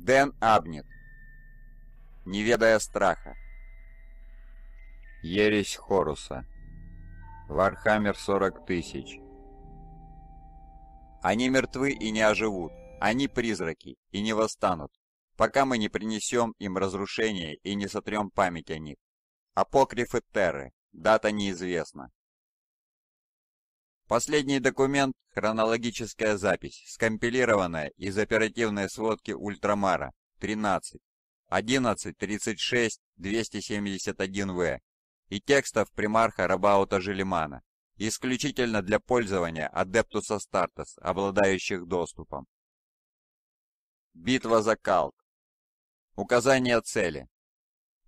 Дэн Абнет. Не ведая страха. Ересь Хоруса. Вархаммер 40 тысяч. Они мертвы и не оживут. Они призраки и не восстанут, пока мы не принесем им разрушение и не сотрем память о них. Апокрифы Терры. Дата неизвестна. Последний документ – хронологическая запись, скомпилированная из оперативной сводки Ультрамара 13, 11.36, 271В и текстов примарха Рабаута Желимана, исключительно для пользования Адептуса Стартес, обладающих доступом. Битва за Калт. Указание цели.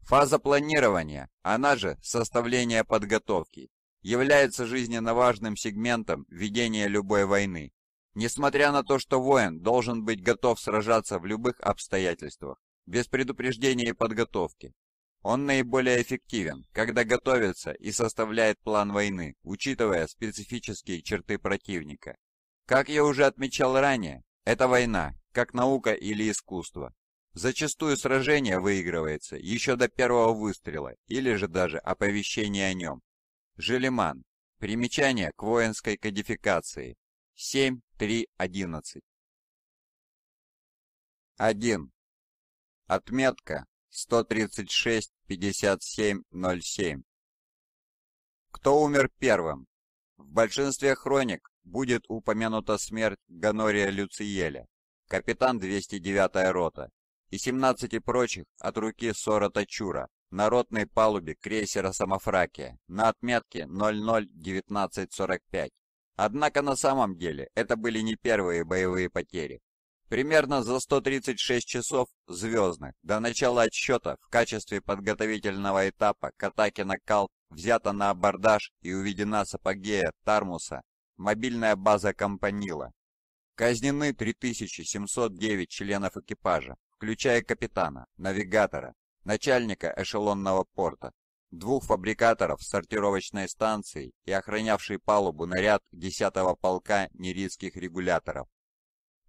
Фаза планирования, она же составление подготовки, является жизненно важным сегментом ведения любой войны. Несмотря на то, что воин должен быть готов сражаться в любых обстоятельствах, без предупреждения и подготовки, он наиболее эффективен, когда готовится и составляет план войны, учитывая специфические черты противника. Как я уже отмечал ранее, это война, как наука или искусство. Зачастую сражение выигрывается еще до первого выстрела или же даже оповещения о нем. Желеман. Примечание к воинской кодификации. 7.3.11. 1. Отметка 136.57.07. Кто умер первым? В большинстве хроник будет упомянута смерть Ганория Люциеля, капитан 209 й рота, и 17 прочих от руки Сора Тачура на ротной палубе крейсера «Самофракия» на отметке 001945. Однако на самом деле это были не первые боевые потери. Примерно за 136 часов звездных до начала отсчета в качестве подготовительного этапа к атаке на Кал взята на абордаж и уведена с апогея Тармуса мобильная база Компанила. Казнены 3709 членов экипажа, включая капитана, навигатора, начальника эшелонного порта, двух фабрикаторов сортировочной станции и охранявший палубу наряд 10-го полка нерийских регуляторов.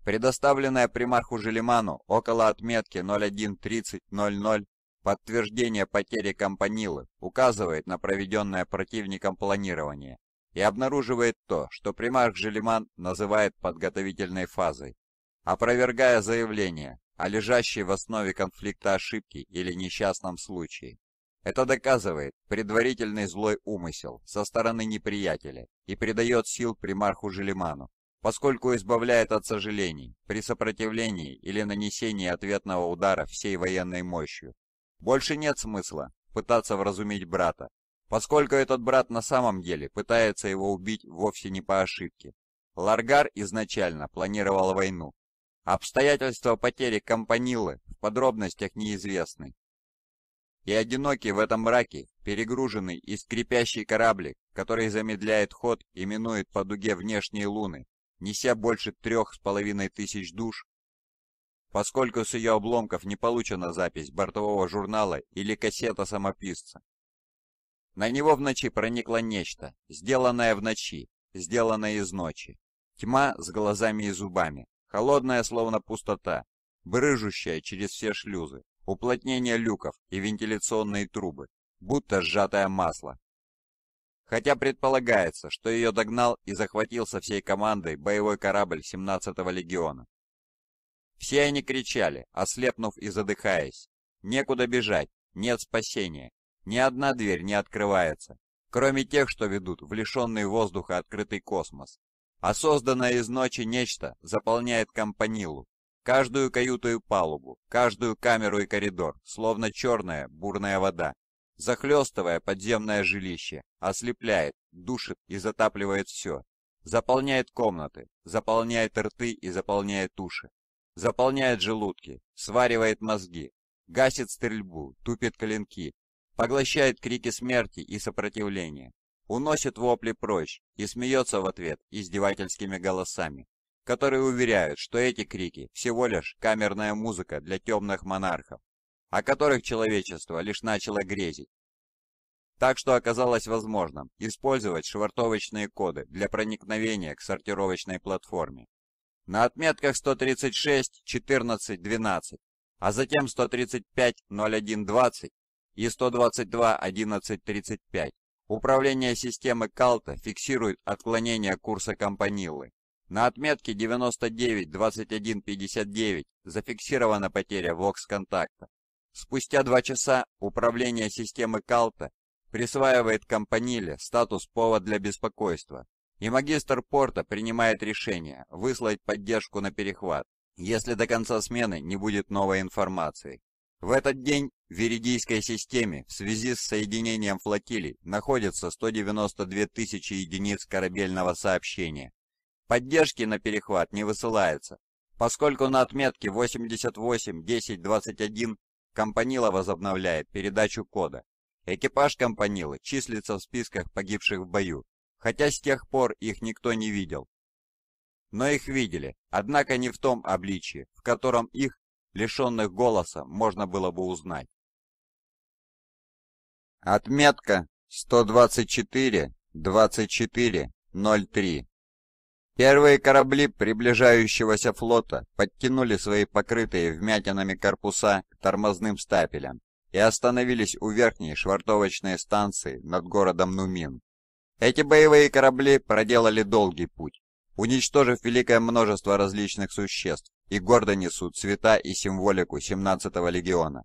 Предоставленное примарху Желиману около отметки 01.30.00 подтверждение потери Компанилы указывает на проведенное противником планирование и обнаруживает то, что примарх Желиман называет подготовительной фазой. Опровергая заявление, о а лежащей в основе конфликта ошибки или несчастном случае. Это доказывает предварительный злой умысел со стороны неприятеля и придает сил примарху Желиману, поскольку избавляет от сожалений при сопротивлении или нанесении ответного удара всей военной мощью. Больше нет смысла пытаться вразумить брата, поскольку этот брат на самом деле пытается его убить вовсе не по ошибке. Ларгар изначально планировал войну, Обстоятельства потери Компанилы в подробностях неизвестны. И одинокий в этом мраке, перегруженный и скрипящий кораблик, который замедляет ход и минует по дуге внешней луны, неся больше трех с половиной тысяч душ, поскольку с ее обломков не получена запись бортового журнала или кассета самописца. На него в ночи проникло нечто, сделанное в ночи, сделанное из ночи. Тьма с глазами и зубами, Холодная, словно пустота, брыжущая через все шлюзы, уплотнение люков и вентиляционные трубы, будто сжатое масло. Хотя предполагается, что ее догнал и захватил со всей командой боевой корабль 17-го легиона. Все они кричали, ослепнув и задыхаясь. Некуда бежать, нет спасения, ни одна дверь не открывается, кроме тех, что ведут в лишенный воздуха открытый космос а созданное из ночи нечто заполняет компанилу, каждую каюту и палубу, каждую камеру и коридор, словно черная бурная вода, захлестывая подземное жилище, ослепляет, душит и затапливает все, заполняет комнаты, заполняет рты и заполняет уши, заполняет желудки, сваривает мозги, гасит стрельбу, тупит коленки, поглощает крики смерти и сопротивления, уносит вопли прочь и смеется в ответ издевательскими голосами, которые уверяют, что эти крики всего лишь камерная музыка для темных монархов, о которых человечество лишь начало грезить. Так что оказалось возможным использовать швартовочные коды для проникновения к сортировочной платформе. На отметках 136, 14, 12, а затем 135, 01, 20 и 122, 11, 35 Управление системы Калта фиксирует отклонение курса Компаниллы. На отметке 99-21-59 зафиксирована потеря ВОКС-контакта. Спустя два часа управление системы Калта присваивает Компаниле статус «Повод для беспокойства», и магистр порта принимает решение выслать поддержку на перехват, если до конца смены не будет новой информации. В этот день в Веридийской системе в связи с соединением флотилий находится 192 тысячи единиц корабельного сообщения. Поддержки на перехват не высылается, поскольку на отметке 88-10-21 Компанила возобновляет передачу кода. Экипаж Компанилы числится в списках погибших в бою, хотя с тех пор их никто не видел. Но их видели, однако не в том обличии, в котором их лишенных голоса, можно было бы узнать. Отметка 124-24-03. Первые корабли приближающегося флота подтянули свои покрытые вмятинами корпуса к тормозным стапелям и остановились у верхней швартовочной станции над городом Нумин. Эти боевые корабли проделали долгий путь, уничтожив великое множество различных существ, и гордо несут цвета и символику 17-го легиона.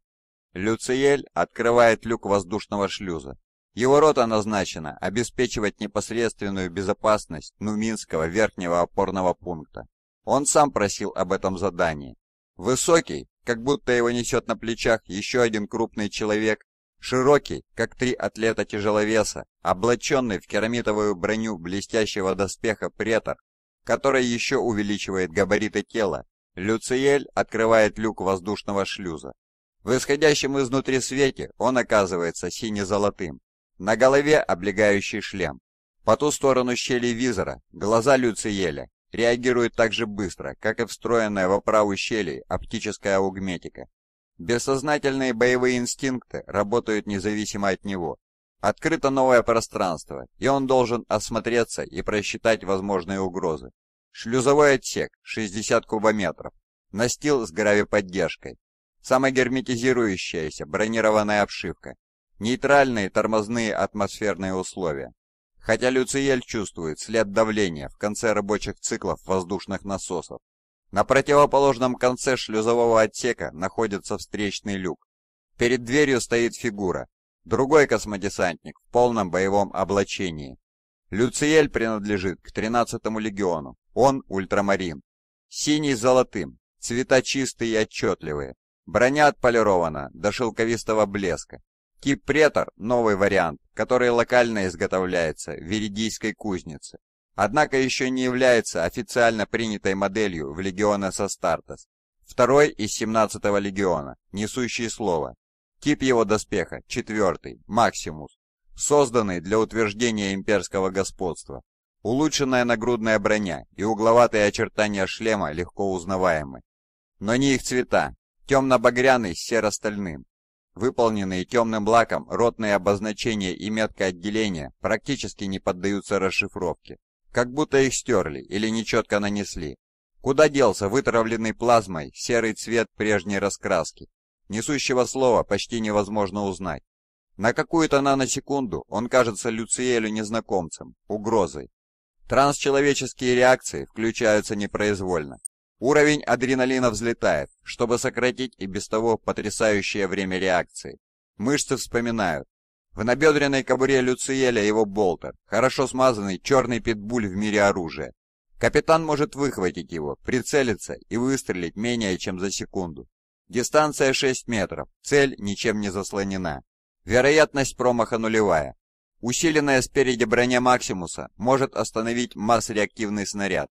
Люциель открывает люк воздушного шлюза. Его рота назначена обеспечивать непосредственную безопасность Нуминского верхнего опорного пункта. Он сам просил об этом задании. Высокий, как будто его несет на плечах еще один крупный человек, широкий, как три атлета тяжеловеса, облаченный в керамитовую броню блестящего доспеха претор, который еще увеличивает габариты тела Люциель открывает люк воздушного шлюза. В исходящем изнутри свете он оказывается сине-золотым. На голове облегающий шлем. По ту сторону щели визора глаза Люциеля реагируют так же быстро, как и встроенная во оправу щелей оптическая аугметика. Бессознательные боевые инстинкты работают независимо от него. Открыто новое пространство, и он должен осмотреться и просчитать возможные угрозы. Шлюзовой отсек, 60 кубометров. Настил с гравиподдержкой. Самогерметизирующаяся бронированная обшивка. Нейтральные тормозные атмосферные условия. Хотя Люциель чувствует след давления в конце рабочих циклов воздушных насосов. На противоположном конце шлюзового отсека находится встречный люк. Перед дверью стоит фигура. Другой космодесантник в полном боевом облачении. Люциель принадлежит к 13-му легиону. Он ультрамарин. Синий с золотым. Цвета чистые и отчетливые. Броня отполирована до шелковистого блеска. Кипретор новый вариант, который локально изготовляется в Веридийской кузнице. Однако еще не является официально принятой моделью в легиона Састартес. Второй из 17-го легиона, несущий слово. Тип его доспеха – четвертый, Максимус созданный для утверждения имперского господства. Улучшенная нагрудная броня и угловатые очертания шлема легко узнаваемы. Но не их цвета, темно-багряный с серо-стальным. Выполненные темным лаком ротные обозначения и метка отделения практически не поддаются расшифровке, как будто их стерли или нечетко нанесли. Куда делся вытравленный плазмой серый цвет прежней раскраски? Несущего слова почти невозможно узнать. На какую-то наносекунду он кажется Люциэлю незнакомцем, угрозой. Трансчеловеческие реакции включаются непроизвольно. Уровень адреналина взлетает, чтобы сократить и без того потрясающее время реакции. Мышцы вспоминают. В набедренной кобуре Люциеля его болтер, хорошо смазанный черный питбуль в мире оружия. Капитан может выхватить его, прицелиться и выстрелить менее чем за секунду. Дистанция 6 метров, цель ничем не заслонена. Вероятность промаха нулевая. Усиленная спереди броня Максимуса может остановить масс-реактивный снаряд.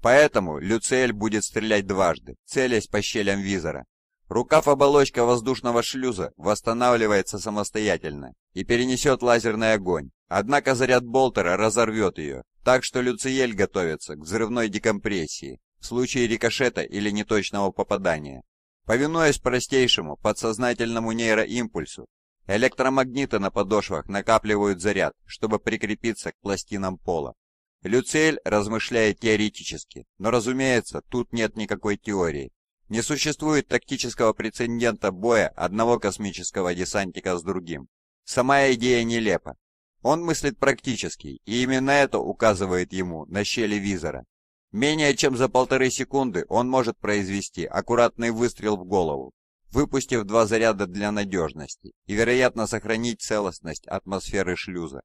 Поэтому Люциэль будет стрелять дважды, целясь по щелям визора. Рукав-оболочка воздушного шлюза восстанавливается самостоятельно и перенесет лазерный огонь, однако заряд болтера разорвет ее, так что Люциель готовится к взрывной декомпрессии в случае рикошета или неточного попадания. Повинуясь простейшему подсознательному нейроимпульсу, Электромагниты на подошвах накапливают заряд, чтобы прикрепиться к пластинам пола. Люцель размышляет теоретически, но, разумеется, тут нет никакой теории. Не существует тактического прецедента боя одного космического десантика с другим. Сама идея нелепа. Он мыслит практически, и именно это указывает ему на щели визора. Менее чем за полторы секунды он может произвести аккуратный выстрел в голову, выпустив два заряда для надежности и, вероятно, сохранить целостность атмосферы шлюза.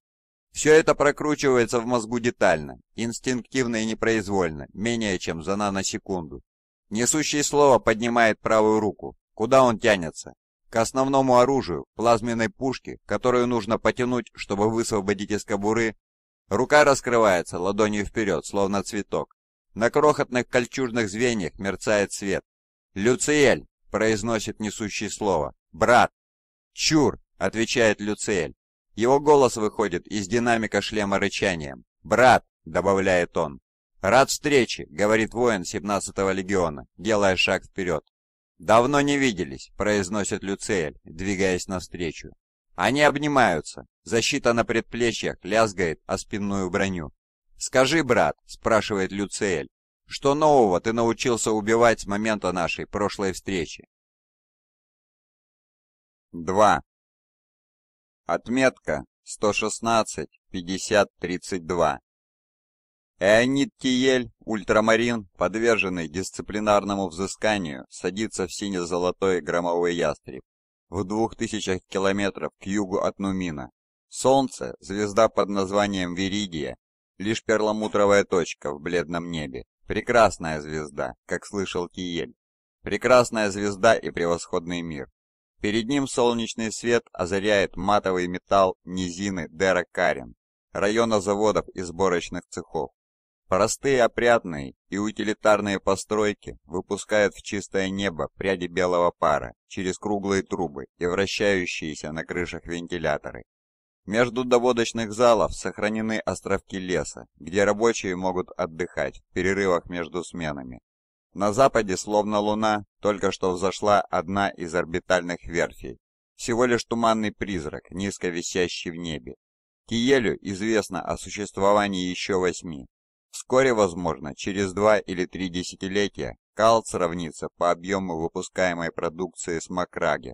Все это прокручивается в мозгу детально, инстинктивно и непроизвольно, менее чем за наносекунду. Несущий слово поднимает правую руку. Куда он тянется? К основному оружию, плазменной пушке, которую нужно потянуть, чтобы высвободить из кобуры. Рука раскрывается ладонью вперед, словно цветок. На крохотных кольчужных звеньях мерцает свет. «Люциэль!» произносит несущий слово. «Брат!» «Чур!» — отвечает Люциэль. Его голос выходит из динамика шлема рычанием. «Брат!» — добавляет он. «Рад встрече!» — говорит воин 17-го легиона, делая шаг вперед. «Давно не виделись!» — произносит Люциэль, двигаясь навстречу. Они обнимаются. Защита на предплечьях лязгает о спинную броню. «Скажи, брат!» — спрашивает Люциэль. Что нового ты научился убивать с момента нашей прошлой встречи? 2. Отметка 116-50-32. Эонид Тиель, ультрамарин, подверженный дисциплинарному взысканию, садится в сине-золотой громовой ястреб в двух тысячах километров к югу от Нумина. Солнце, звезда под названием Виридия, лишь перламутровая точка в бледном небе, Прекрасная звезда, как слышал Киель. Прекрасная звезда и превосходный мир. Перед ним солнечный свет озаряет матовый металл низины Дера Карен, района заводов и сборочных цехов. Простые опрятные и утилитарные постройки выпускают в чистое небо пряди белого пара через круглые трубы и вращающиеся на крышах вентиляторы. Между доводочных залов сохранены островки леса, где рабочие могут отдыхать в перерывах между сменами. На западе, словно луна, только что взошла одна из орбитальных верфей. Всего лишь туманный призрак, низко висящий в небе. Киелю известно о существовании еще восьми. Вскоре, возможно, через два или три десятилетия Калт сравнится по объему выпускаемой продукции с Макраги.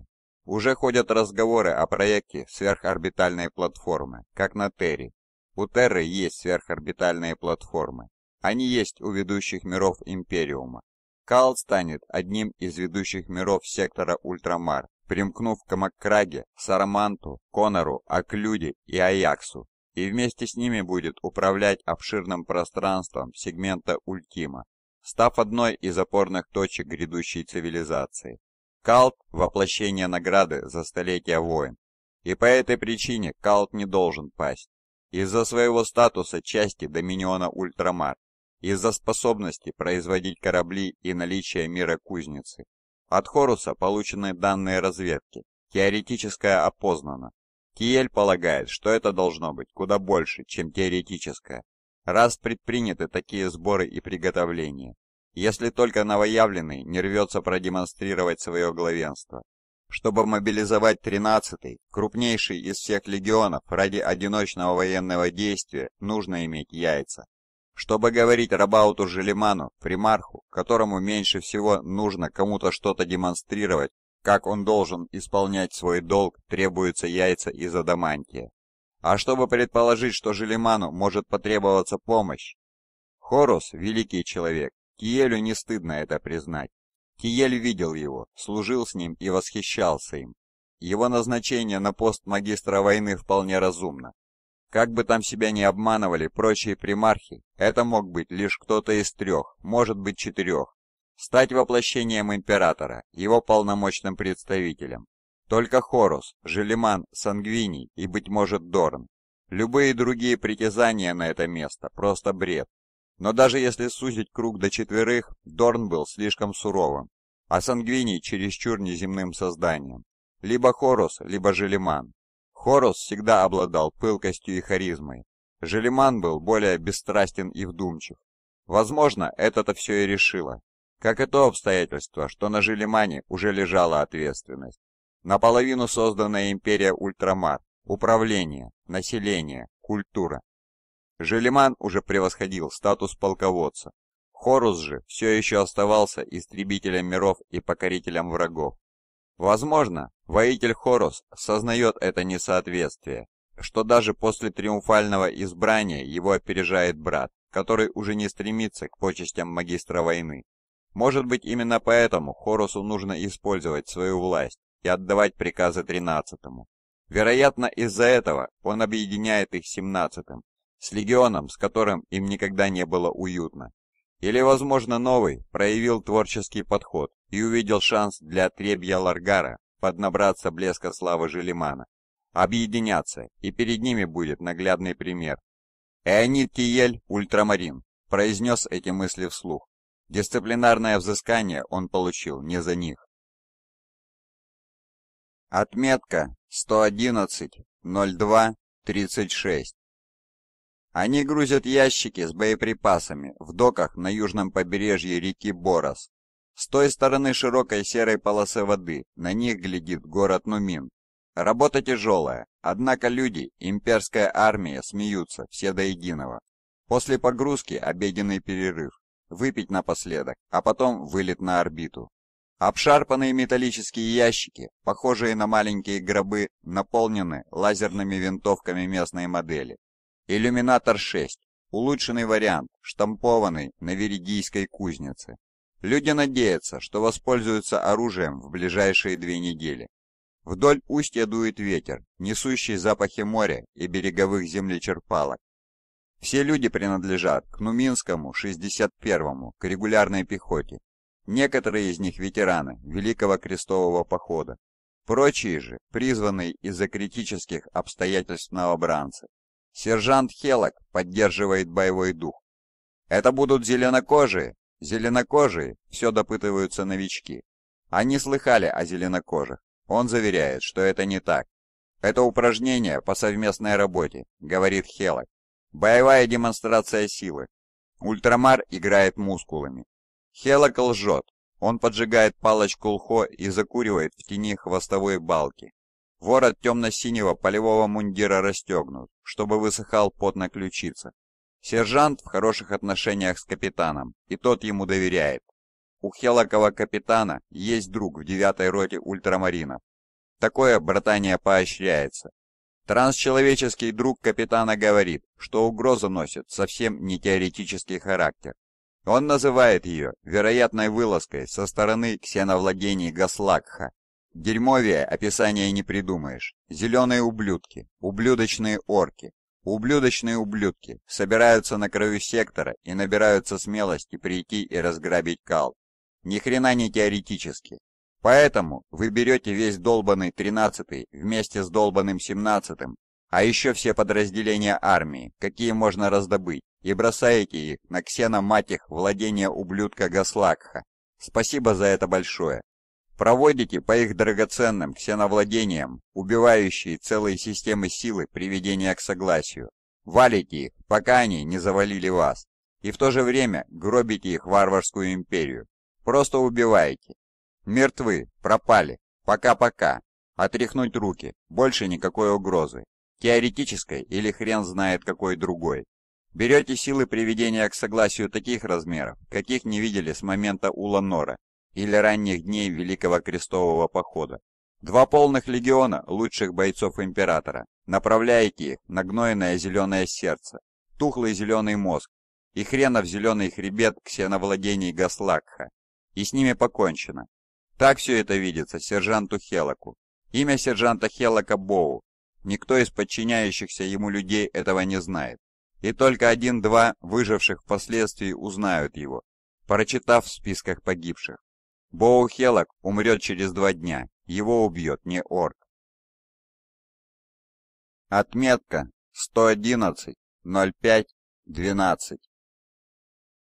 Уже ходят разговоры о проекте сверхорбитальной платформы, как на Терри. У Терры есть сверхорбитальные платформы. Они есть у ведущих миров Империума. Кал станет одним из ведущих миров сектора Ультрамар, примкнув к Маккраге, Сараманту, Конору, Аклюде и Аяксу, и вместе с ними будет управлять обширным пространством сегмента Ультима, став одной из опорных точек грядущей цивилизации. Калт – воплощение награды за столетия войн. И по этой причине Калт не должен пасть. Из-за своего статуса части Доминиона Ультрамар, из-за способности производить корабли и наличия мира кузницы. От Хоруса получены данные разведки, теоретическая опознана. Киель полагает, что это должно быть куда больше, чем теоретическое, раз предприняты такие сборы и приготовления если только новоявленный не рвется продемонстрировать свое главенство. Чтобы мобилизовать 13-й, крупнейший из всех легионов, ради одиночного военного действия нужно иметь яйца. Чтобы говорить Рабауту Желеману, примарху, которому меньше всего нужно кому-то что-то демонстрировать, как он должен исполнять свой долг, требуются яйца из адамантия. А чтобы предположить, что Желеману может потребоваться помощь, Хорус – великий человек, Киелю не стыдно это признать. Киель видел его, служил с ним и восхищался им. Его назначение на пост магистра войны вполне разумно. Как бы там себя не обманывали прочие примархи, это мог быть лишь кто-то из трех, может быть четырех. Стать воплощением императора, его полномочным представителем. Только Хорус, Желеман, Сангвини и, быть может, Дорн. Любые другие притязания на это место – просто бред. Но даже если сузить круг до четверых, Дорн был слишком суровым, а Сангвиний чересчур неземным созданием. Либо Хорус, либо Желеман. Хорус всегда обладал пылкостью и харизмой. Желеман был более бесстрастен и вдумчив. Возможно, это-то все и решило. Как и то обстоятельство, что на Желемане уже лежала ответственность. Наполовину созданная империя Ультрамар, управление, население, культура Желеман уже превосходил статус полководца. Хорус же все еще оставался истребителем миров и покорителем врагов. Возможно, воитель Хорус сознает это несоответствие, что даже после триумфального избрания его опережает брат, который уже не стремится к почестям магистра войны. Может быть именно поэтому Хорусу нужно использовать свою власть и отдавать приказы тринадцатому. Вероятно из-за этого он объединяет их семнадцатым, с легионом, с которым им никогда не было уютно. Или, возможно, новый проявил творческий подход и увидел шанс для отребья Ларгара поднабраться блеска славы Желимана, объединяться, и перед ними будет наглядный пример. Эонид Киель, ультрамарин, произнес эти мысли вслух. Дисциплинарное взыскание он получил не за них. Отметка 111.02.36 они грузят ящики с боеприпасами в доках на южном побережье реки Борос. С той стороны широкой серой полосы воды на них глядит город Нумин. Работа тяжелая, однако люди имперская армия смеются все до единого. После погрузки обеденный перерыв, выпить напоследок, а потом вылет на орбиту. Обшарпанные металлические ящики, похожие на маленькие гробы, наполнены лазерными винтовками местной модели. Иллюминатор 6. Улучшенный вариант, штампованный на Веридийской кузнице. Люди надеются, что воспользуются оружием в ближайшие две недели. Вдоль устья дует ветер, несущий запахи моря и береговых землечерпалок. Все люди принадлежат к Нуминскому 61-му, к регулярной пехоте. Некоторые из них ветераны Великого Крестового Похода. Прочие же призваны из-за критических обстоятельств новобранцы. Сержант Хелок поддерживает боевой дух. Это будут зеленокожие. Зеленокожие все допытываются новички. Они слыхали о зеленокожих. Он заверяет, что это не так. Это упражнение по совместной работе, говорит Хелок. Боевая демонстрация силы. Ультрамар играет мускулами. Хелок лжет. Он поджигает палочку лхо и закуривает в тени хвостовой балки. Ворот темно-синего полевого мундира расстегнут, чтобы высыхал пот на ключицах. Сержант в хороших отношениях с капитаном, и тот ему доверяет. У Хелокова капитана есть друг в девятой роте ультрамаринов. Такое братание поощряется. Трансчеловеческий друг капитана говорит, что угроза носит совсем не теоретический характер. Он называет ее вероятной вылазкой со стороны ксеновладений Гаслакха Дерьмовее описания не придумаешь. Зеленые ублюдки, ублюдочные орки, ублюдочные ублюдки собираются на краю сектора и набираются смелости прийти и разграбить кал. Ни хрена не теоретически. Поэтому вы берете весь долбанный 13 вместе с долбанным 17 а еще все подразделения армии, какие можно раздобыть, и бросаете их на ксеноматих владения ублюдка Гаслакха. Спасибо за это большое. Проводите по их драгоценным ксеновладениям, убивающие целые системы силы приведения к согласию. Валите их, пока они не завалили вас. И в то же время гробите их варварскую империю. Просто убивайте. Мертвы, пропали. Пока-пока. Отряхнуть руки. Больше никакой угрозы. Теоретической или хрен знает какой другой. Берете силы приведения к согласию таких размеров, каких не видели с момента Ула-Нора или ранних дней Великого Крестового Похода. Два полных легиона лучших бойцов Императора. Направляйте их на гнойное зеленое сердце, тухлый зеленый мозг и хренов зеленый хребет ксеновладений Гаслакха. И с ними покончено. Так все это видится сержанту Хелоку. Имя сержанта Хелока Боу. Никто из подчиняющихся ему людей этого не знает. И только один-два выживших впоследствии узнают его, прочитав в списках погибших. Боухелок умрет через два дня, его убьет не орк. Отметка 111.05.12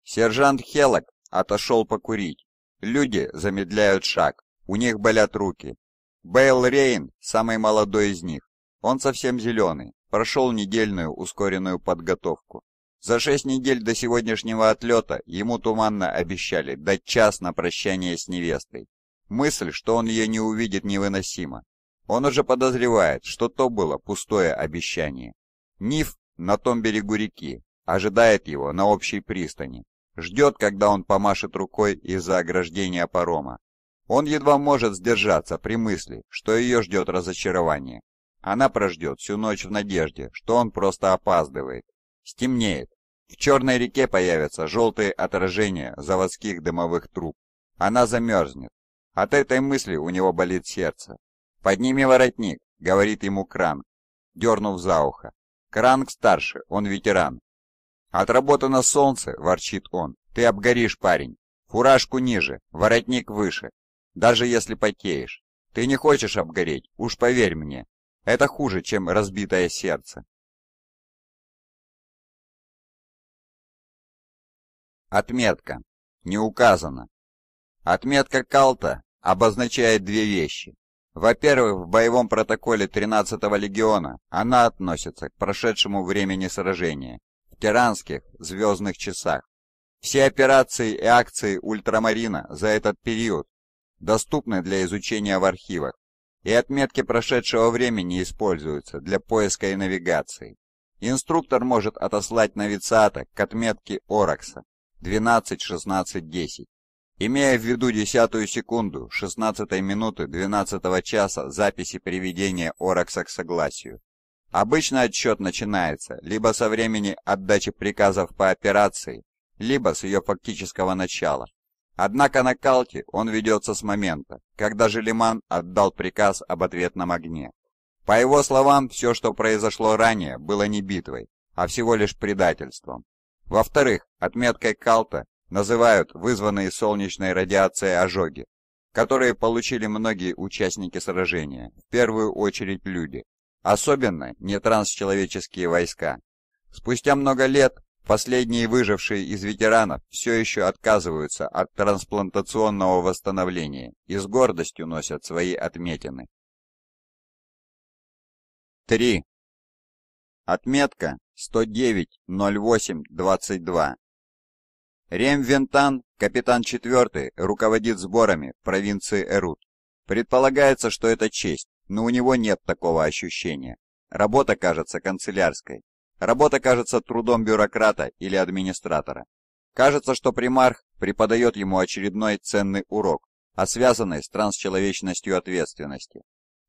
Сержант Хелок отошел покурить. Люди замедляют шаг, у них болят руки. Бейл Рейн, самый молодой из них, он совсем зеленый, прошел недельную ускоренную подготовку. За шесть недель до сегодняшнего отлета ему туманно обещали дать час на прощание с невестой. Мысль, что он ее не увидит, невыносима. Он уже подозревает, что то было пустое обещание. Ниф на том берегу реки, ожидает его на общей пристани. Ждет, когда он помашет рукой из-за ограждения парома. Он едва может сдержаться при мысли, что ее ждет разочарование. Она прождет всю ночь в надежде, что он просто опаздывает, Стемнеет. В черной реке появятся желтые отражения заводских дымовых труб. Она замерзнет. От этой мысли у него болит сердце. «Подними воротник», — говорит ему Кранк, дернув за ухо. Кранк старше, он ветеран. «Отработано солнце», — ворчит он. «Ты обгоришь, парень. Фуражку ниже, воротник выше. Даже если потеешь. Ты не хочешь обгореть, уж поверь мне. Это хуже, чем разбитое сердце. Отметка. Не указано. Отметка Калта обозначает две вещи. Во-первых, в боевом протоколе 13-го легиона она относится к прошедшему времени сражения, в тиранских звездных часах. Все операции и акции ультрамарина за этот период доступны для изучения в архивах, и отметки прошедшего времени используются для поиска и навигации. Инструктор может отослать новицата к отметке Оракса, 12, 16, 10. Имея в виду десятую секунду 16 минуты 12 часа записи приведения Оракса к согласию. Обычно отсчет начинается либо со времени отдачи приказов по операции, либо с ее фактического начала. Однако на калке он ведется с момента, когда Желиман отдал приказ об ответном огне. По его словам, все, что произошло ранее, было не битвой, а всего лишь предательством. Во-вторых, отметкой Калта называют вызванные солнечной радиацией ожоги, которые получили многие участники сражения, в первую очередь люди, особенно нетрансчеловеческие войска. Спустя много лет последние выжившие из ветеранов все еще отказываются от трансплантационного восстановления и с гордостью носят свои отметины. 3. Отметка 1090822 Рем Вентан, капитан 4, руководит сборами провинции Эрут. Предполагается, что это честь, но у него нет такого ощущения. Работа кажется канцелярской. Работа кажется трудом бюрократа или администратора. Кажется, что примарх преподает ему очередной ценный урок, а связанный с трансчеловечностью ответственности.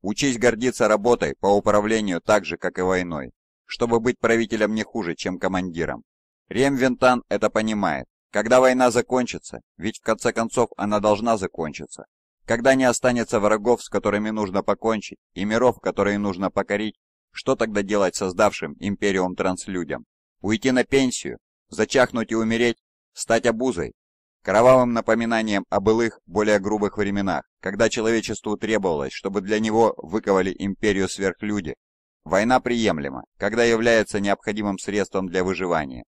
Учись гордиться работой по управлению так же, как и войной чтобы быть правителем не хуже, чем командиром. Рем Вентан это понимает. Когда война закончится, ведь в конце концов она должна закончиться, когда не останется врагов, с которыми нужно покончить, и миров, которые нужно покорить, что тогда делать создавшим Империум Транслюдям? Уйти на пенсию? Зачахнуть и умереть? Стать обузой? Кровавым напоминанием о былых, более грубых временах, когда человечеству требовалось, чтобы для него выковали империю сверхлюди, Война приемлема, когда является необходимым средством для выживания.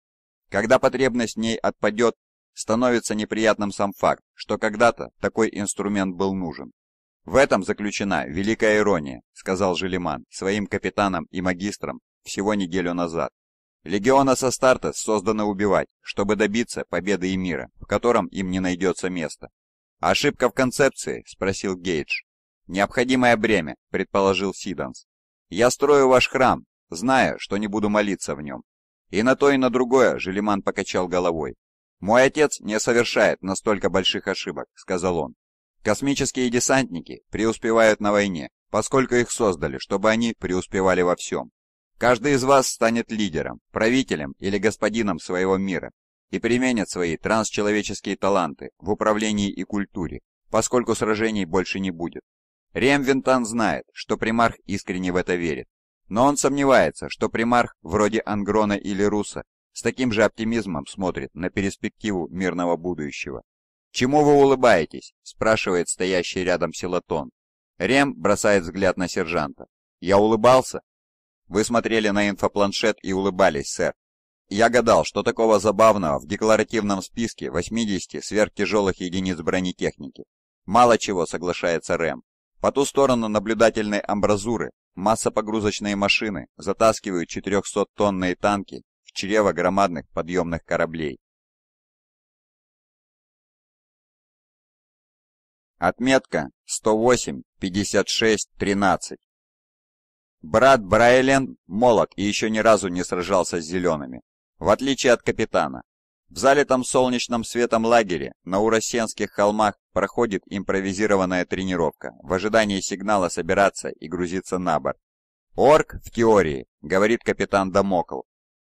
Когда потребность в ней отпадет, становится неприятным сам факт, что когда-то такой инструмент был нужен. В этом заключена великая ирония, сказал Желиман своим капитанам и магистрам всего неделю назад. Легиона Састартес создано убивать, чтобы добиться победы и мира, в котором им не найдется места. «А «Ошибка в концепции?» – спросил Гейдж. «Необходимое бремя», – предположил Сиданс. Я строю ваш храм, зная, что не буду молиться в нем». «И на то, и на другое», — Желиман покачал головой. «Мой отец не совершает настолько больших ошибок», — сказал он. «Космические десантники преуспевают на войне, поскольку их создали, чтобы они преуспевали во всем. Каждый из вас станет лидером, правителем или господином своего мира и применит свои трансчеловеческие таланты в управлении и культуре, поскольку сражений больше не будет. Ремвинтан знает, что примарх искренне в это верит. Но он сомневается, что примарх, вроде Ангрона или Руса, с таким же оптимизмом смотрит на перспективу мирного будущего. «Чему вы улыбаетесь?» – спрашивает стоящий рядом Силатон. Рем бросает взгляд на сержанта. «Я улыбался?» «Вы смотрели на инфопланшет и улыбались, сэр. Я гадал, что такого забавного в декларативном списке 80 сверхтяжелых единиц бронетехники. Мало чего, соглашается Рэм. По ту сторону наблюдательной амбразуры масса погрузочные машины затаскивают 400-тонные танки в чрево громадных подъемных кораблей. Отметка 108-56-13. Брат Брайлен молод и еще ни разу не сражался с зелеными, в отличие от капитана, в залитом солнечным светом лагере на Уросенских холмах проходит импровизированная тренировка в ожидании сигнала собираться и грузиться на борт. «Орк в теории», — говорит капитан Дамокл.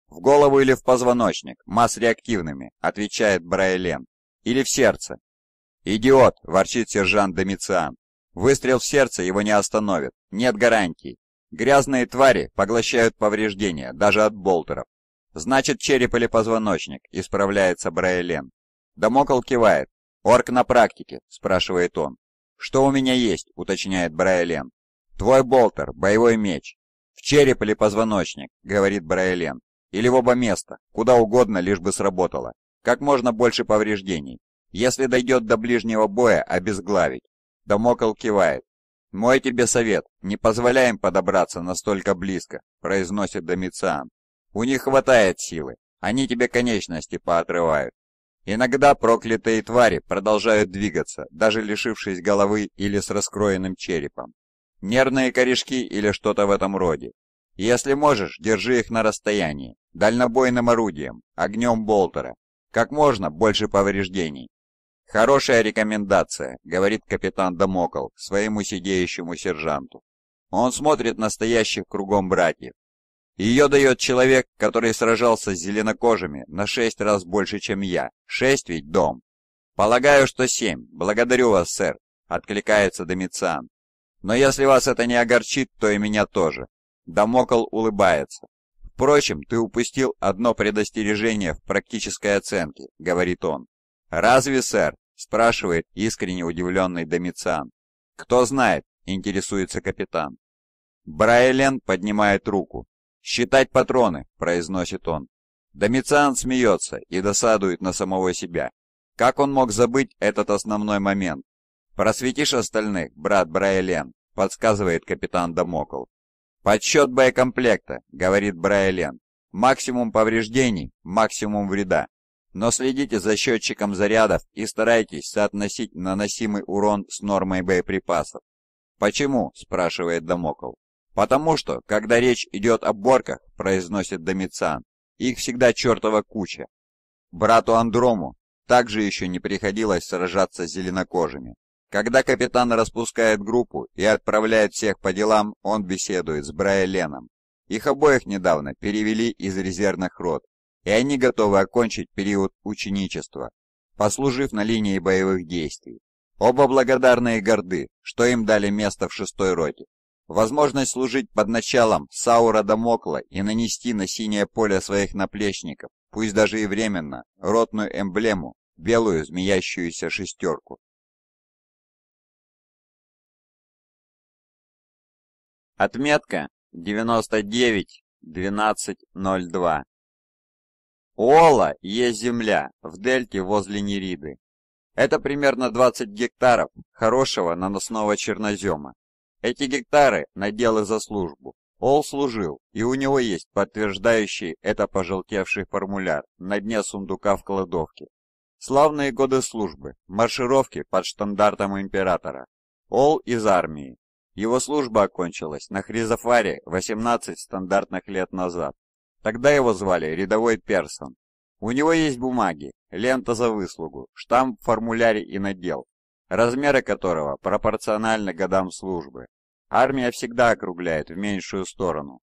«В голову или в позвоночник, масс реактивными», — отвечает Брайлен. «Или в сердце». «Идиот», — ворчит сержант Домициан. «Выстрел в сердце его не остановит, нет гарантий. Грязные твари поглощают повреждения, даже от болтеров. «Значит, череп или позвоночник», — исправляется Брайлен. Дамокл кивает. «Орк на практике», — спрашивает он. «Что у меня есть?» — уточняет Брайлен. «Твой болтер, боевой меч». «В череп или позвоночник», — говорит Брайлен. «Или в оба места, куда угодно, лишь бы сработало. Как можно больше повреждений. Если дойдет до ближнего боя, обезглавить». Дамокл кивает. «Мой тебе совет, не позволяем подобраться настолько близко», — произносит Домициан. У них хватает силы, они тебе конечности поотрывают. Иногда проклятые твари продолжают двигаться, даже лишившись головы или с раскроенным черепом. Нервные корешки или что-то в этом роде. Если можешь, держи их на расстоянии, дальнобойным орудием, огнем болтера. Как можно больше повреждений. «Хорошая рекомендация», — говорит капитан Дамокл своему сидеющему сержанту. Он смотрит настоящих кругом братьев, ее дает человек, который сражался с зеленокожими на шесть раз больше, чем я. Шесть ведь дом. Полагаю, что семь. Благодарю вас, сэр, откликается Домициан. Но если вас это не огорчит, то и меня тоже. Дамокл улыбается. Впрочем, ты упустил одно предостережение в практической оценке, говорит он. Разве, сэр? спрашивает искренне удивленный Домициан. Кто знает, интересуется капитан. Брайлен поднимает руку. «Считать патроны», — произносит он. Домициан смеется и досадует на самого себя. Как он мог забыть этот основной момент? «Просветишь остальных, брат Брайлен», — подсказывает капитан Дамокл. «Подсчет боекомплекта», — говорит Брайлен. «Максимум повреждений, максимум вреда. Но следите за счетчиком зарядов и старайтесь соотносить наносимый урон с нормой боеприпасов». «Почему?» – спрашивает Дамокл. «Потому что, когда речь идет о борках, — произносит Домициан, — их всегда чертова куча. Брату Андрому также еще не приходилось сражаться с зеленокожими. Когда капитан распускает группу и отправляет всех по делам, он беседует с Брайленом. Их обоих недавно перевели из резервных рот, и они готовы окончить период ученичества, послужив на линии боевых действий. Оба благодарны и горды, что им дали место в шестой роте, Возможность служить под началом Саура Дамокла и нанести на синее поле своих наплечников, пусть даже и временно, ротную эмблему, белую змеящуюся шестерку. Отметка 99-12-02. Ола есть земля в дельте возле Нериды. Это примерно 20 гектаров хорошего наносного чернозема. Эти гектары наделы за службу. Ол служил, и у него есть подтверждающий это пожелтевший формуляр на дне сундука в кладовке. Славные годы службы, маршировки под штандартом императора. Ол из армии. Его служба окончилась на Хризофаре 18 стандартных лет назад. Тогда его звали рядовой Персон. У него есть бумаги, лента за выслугу, штамп в формуляре и надел, размеры которого пропорциональны годам службы. Армия всегда округляет в меньшую сторону.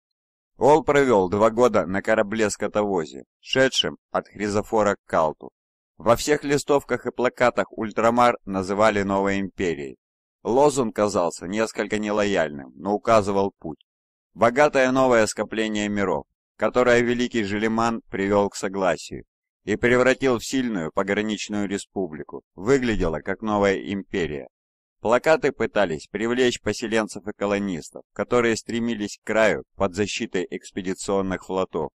Ол провел два года на корабле-скотовозе, шедшем от Хризофора к Калту. Во всех листовках и плакатах «Ультрамар» называли новой империей. Лозунг казался несколько нелояльным, но указывал путь. Богатое новое скопление миров, которое великий Желеман привел к согласию, и превратил в сильную пограничную республику, выглядела как новая империя. Плакаты пытались привлечь поселенцев и колонистов, которые стремились к краю под защитой экспедиционных флотов.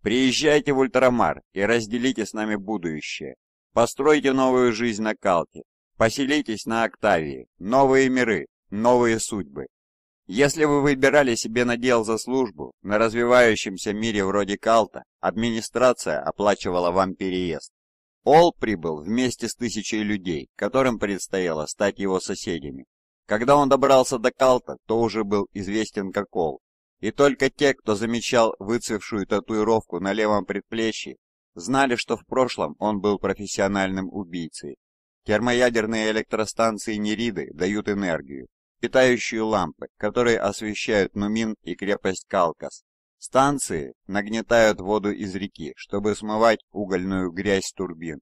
«Приезжайте в Ультрамар и разделите с нами будущее. Постройте новую жизнь на Калке. Поселитесь на Октавии. Новые миры, новые судьбы». Если вы выбирали себе надел за службу на развивающемся мире вроде Калта, администрация оплачивала вам переезд. Ол прибыл вместе с тысячей людей, которым предстояло стать его соседями. Когда он добрался до Калта, то уже был известен как Ол. И только те, кто замечал выцвевшую татуировку на левом предплечье, знали, что в прошлом он был профессиональным убийцей. Термоядерные электростанции Нериды дают энергию, питающие лампы, которые освещают Нумин и крепость Калкас. Станции нагнетают воду из реки, чтобы смывать угольную грязь турбин,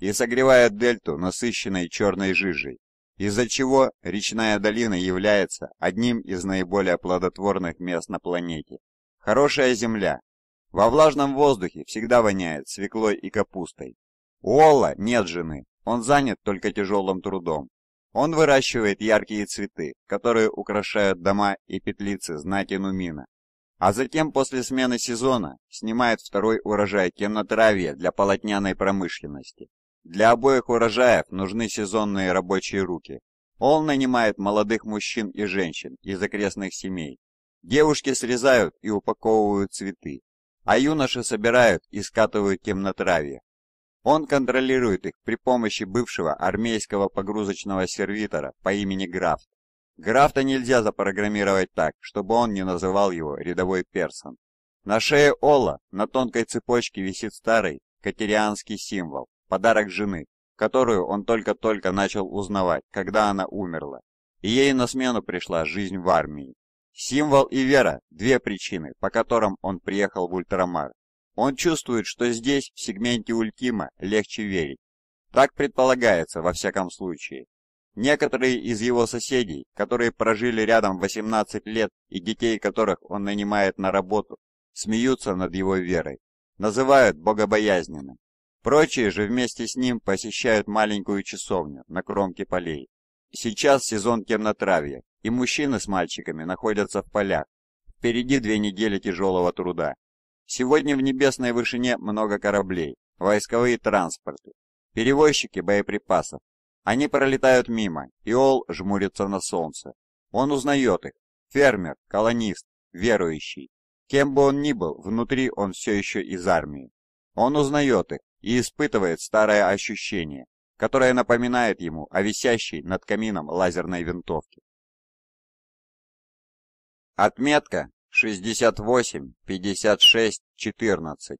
и согревают дельту, насыщенной черной жижей, из-за чего речная долина является одним из наиболее плодотворных мест на планете. Хорошая земля. Во влажном воздухе всегда воняет свеклой и капустой. У Олла нет жены, он занят только тяжелым трудом. Он выращивает яркие цветы, которые украшают дома и петлицы знати Нумина, а затем после смены сезона снимает второй урожай темнотравья для полотняной промышленности. Для обоих урожаев нужны сезонные рабочие руки. Он нанимает молодых мужчин и женщин из окрестных семей. Девушки срезают и упаковывают цветы, а юноши собирают и скатывают темнотравье, он контролирует их при помощи бывшего армейского погрузочного сервитора по имени Графт. Графта нельзя запрограммировать так, чтобы он не называл его рядовой персон. На шее Ола на тонкой цепочке висит старый катерианский символ, подарок жены, которую он только-только начал узнавать, когда она умерла. И ей на смену пришла жизнь в армии. Символ и вера – две причины, по которым он приехал в Ультрамар. Он чувствует, что здесь, в сегменте Ультима, легче верить. Так предполагается, во всяком случае. Некоторые из его соседей, которые прожили рядом 18 лет и детей которых он нанимает на работу, смеются над его верой, называют богобоязненным. Прочие же вместе с ним посещают маленькую часовню на кромке полей. Сейчас сезон темнотравья, и мужчины с мальчиками находятся в полях. Впереди две недели тяжелого труда, Сегодня в небесной вышине много кораблей, войсковые транспорты, перевозчики боеприпасов. Они пролетают мимо, и Ол жмурится на солнце. Он узнает их. Фермер, колонист, верующий. Кем бы он ни был, внутри он все еще из армии. Он узнает их и испытывает старое ощущение, которое напоминает ему о висящей над камином лазерной винтовке. Отметка 68, 56, 14.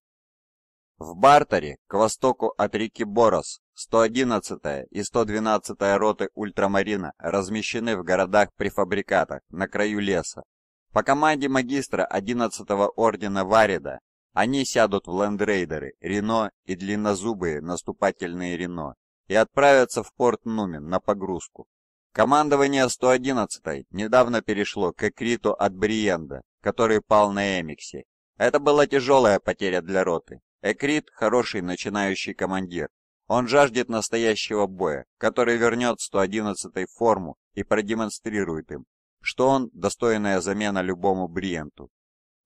В Бартере, к востоку от реки Борос, 111 и 112 роты ультрамарина размещены в городах-префабрикатах на краю леса. По команде магистра 11-го ордена Варида они сядут в лендрейдеры Рено и длиннозубые наступательные Рено и отправятся в порт Нумен на погрузку. Командование 111-й недавно перешло к Экриту от Бриенда, который пал на Эмиксе. Это была тяжелая потеря для роты. Экрит – хороший начинающий командир. Он жаждет настоящего боя, который вернет 111-й форму и продемонстрирует им, что он – достойная замена любому Бриенту.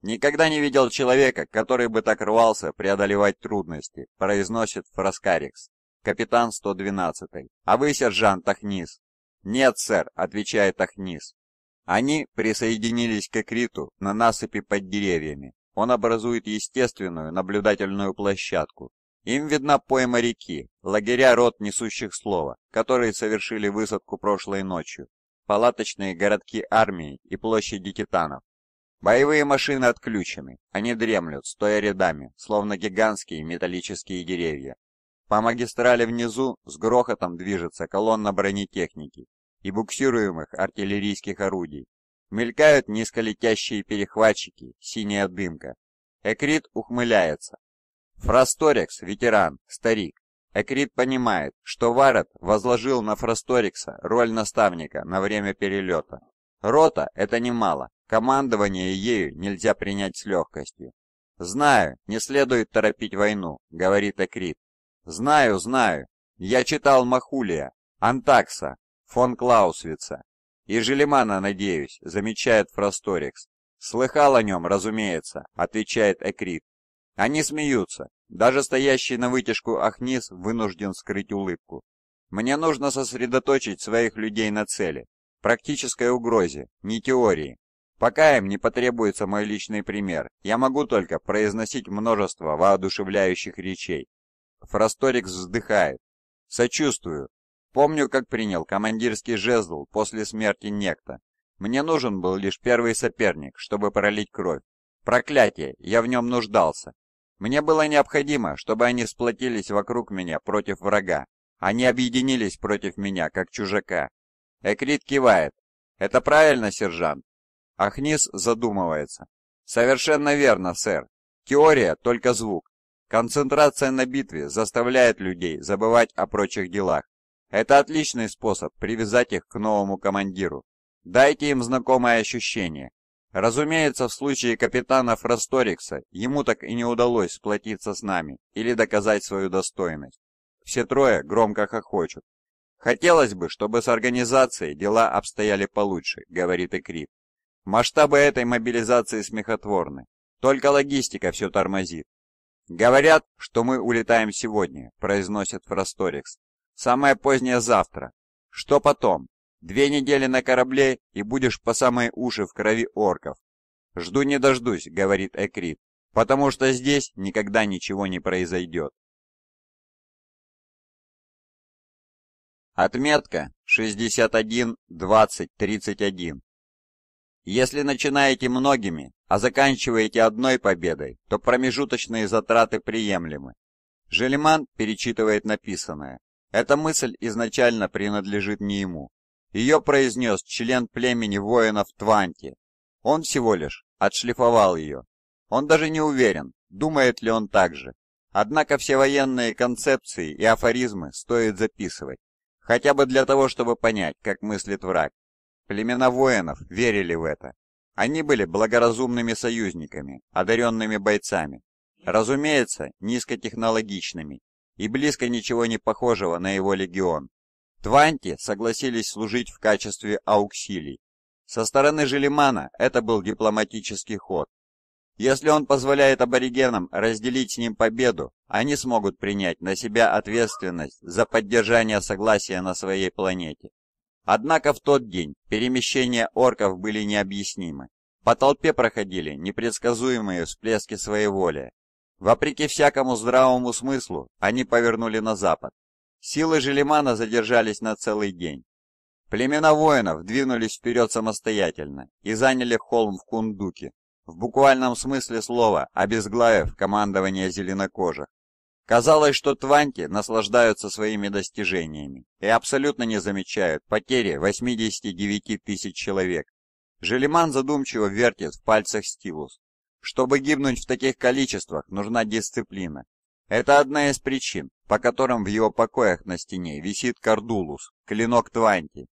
«Никогда не видел человека, который бы так рвался преодолевать трудности», – произносит Фраскарикс, капитан 112-й. «А вы, сержант Ахнис?» «Нет, сэр», – отвечает Ахнис. Они присоединились к Криту на насыпи под деревьями. Он образует естественную наблюдательную площадку. Им видна пойма реки, лагеря рот несущих слова, которые совершили высадку прошлой ночью, палаточные городки армии и площади титанов. Боевые машины отключены, они дремлют, стоя рядами, словно гигантские металлические деревья. По магистрали внизу с грохотом движется колонна бронетехники, и буксируемых артиллерийских орудий. Мелькают низколетящие перехватчики, синяя дымка. Экрит ухмыляется. Фрасторикс – ветеран, старик. Экрит понимает, что Варет возложил на Фрасторикса роль наставника на время перелета. Рота – это немало, командование ею нельзя принять с легкостью. «Знаю, не следует торопить войну», — говорит Экрит. «Знаю, знаю. Я читал Махулия, Антакса, фон Клаусвица. И Желемана, надеюсь, замечает Фросторикс. Слыхал о нем, разумеется, отвечает Экрит. Они смеются. Даже стоящий на вытяжку Ахнис вынужден скрыть улыбку. Мне нужно сосредоточить своих людей на цели. Практической угрозе, не теории. Пока им не потребуется мой личный пример, я могу только произносить множество воодушевляющих речей. Фросторикс вздыхает. Сочувствую, Помню, как принял командирский жезл после смерти некто. Мне нужен был лишь первый соперник, чтобы пролить кровь. Проклятие, я в нем нуждался. Мне было необходимо, чтобы они сплотились вокруг меня против врага. Они объединились против меня, как чужака. Экрит кивает. «Это правильно, сержант?» Ахнис задумывается. «Совершенно верно, сэр. Теория — только звук. Концентрация на битве заставляет людей забывать о прочих делах. Это отличный способ привязать их к новому командиру. Дайте им знакомое ощущение. Разумеется, в случае капитана Фросторикса ему так и не удалось сплотиться с нами или доказать свою достойность. Все трое громко хохочут. «Хотелось бы, чтобы с организацией дела обстояли получше», — говорит Экрит. «Масштабы этой мобилизации смехотворны. Только логистика все тормозит. «Говорят, что мы улетаем сегодня», — произносит Фросторикс. Самое позднее завтра. Что потом? Две недели на корабле и будешь по самые уши в крови орков. Жду не дождусь, говорит Экрит, потому что здесь никогда ничего не произойдет. Отметка 61-20-31. Если начинаете многими, а заканчиваете одной победой, то промежуточные затраты приемлемы. Желеман перечитывает написанное. Эта мысль изначально принадлежит не ему. Ее произнес член племени воинов Тванти. Он всего лишь отшлифовал ее. Он даже не уверен, думает ли он так же. Однако все военные концепции и афоризмы стоит записывать, хотя бы для того, чтобы понять, как мыслит враг. Племена воинов верили в это. Они были благоразумными союзниками, одаренными бойцами. Разумеется, низкотехнологичными и близко ничего не похожего на его легион. Тванти согласились служить в качестве ауксилий. Со стороны Желимана это был дипломатический ход. Если он позволяет аборигенам разделить с ним победу, они смогут принять на себя ответственность за поддержание согласия на своей планете. Однако в тот день перемещения орков были необъяснимы. По толпе проходили непредсказуемые всплески своей воли. Вопреки всякому здравому смыслу, они повернули на запад. Силы Желимана задержались на целый день. Племена воинов двинулись вперед самостоятельно и заняли холм в Кундуке, в буквальном смысле слова, обезглавив командование зеленокожих. Казалось, что тванти наслаждаются своими достижениями и абсолютно не замечают потери 89 тысяч человек. Желиман задумчиво вертит в пальцах стилус. Чтобы гибнуть в таких количествах, нужна дисциплина. Это одна из причин, по которым в его покоях на стене висит Кардулус, клинок Тванти.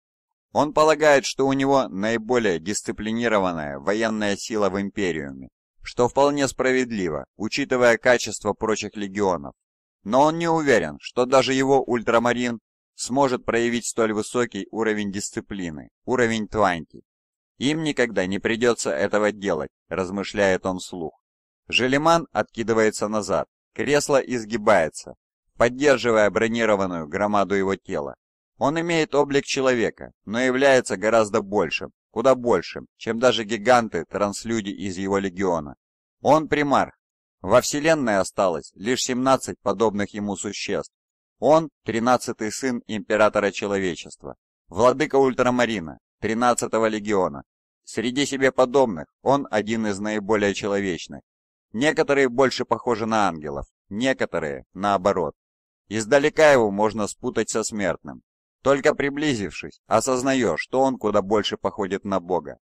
Он полагает, что у него наиболее дисциплинированная военная сила в Империуме, что вполне справедливо, учитывая качество прочих легионов. Но он не уверен, что даже его ультрамарин сможет проявить столь высокий уровень дисциплины, уровень Тванти. Им никогда не придется этого делать, размышляет он вслух. Желеман откидывается назад, кресло изгибается, поддерживая бронированную громаду его тела. Он имеет облик человека, но является гораздо большим, куда большим, чем даже гиганты-транслюди из его легиона. Он примарх. Во Вселенной осталось лишь 17 подобных ему существ. Он – тринадцатый сын императора человечества, владыка ультрамарина, 13-го легиона. Среди себе подобных он один из наиболее человечных. Некоторые больше похожи на ангелов, некоторые – наоборот. Издалека его можно спутать со смертным. Только приблизившись, осознаешь, что он куда больше походит на Бога.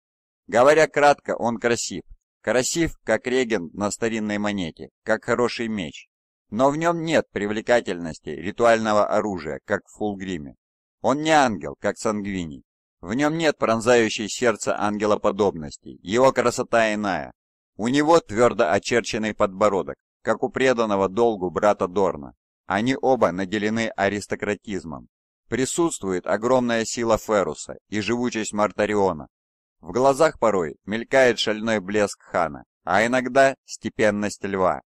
Говоря кратко, он красив. Красив, как реген на старинной монете, как хороший меч. Но в нем нет привлекательности ритуального оружия, как в фулгриме. Он не ангел, как сангвини. В нем нет пронзающей сердце ангелоподобности, его красота иная. У него твердо очерченный подбородок, как у преданного долгу брата Дорна. Они оба наделены аристократизмом. Присутствует огромная сила Феруса и живучесть Мартариона. В глазах порой мелькает шальной блеск хана, а иногда степенность льва.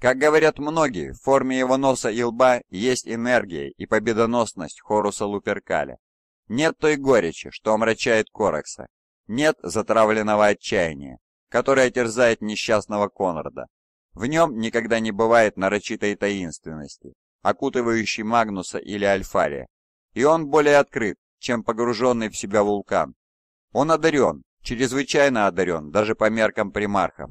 Как говорят многие, в форме его носа и лба есть энергия и победоносность Хоруса Луперкаля. Нет той горечи, что омрачает Корекса, Нет затравленного отчаяния, которое терзает несчастного Конрада. В нем никогда не бывает нарочитой таинственности, окутывающей Магнуса или Альфария. И он более открыт, чем погруженный в себя вулкан. Он одарен, чрезвычайно одарен, даже по меркам примархов.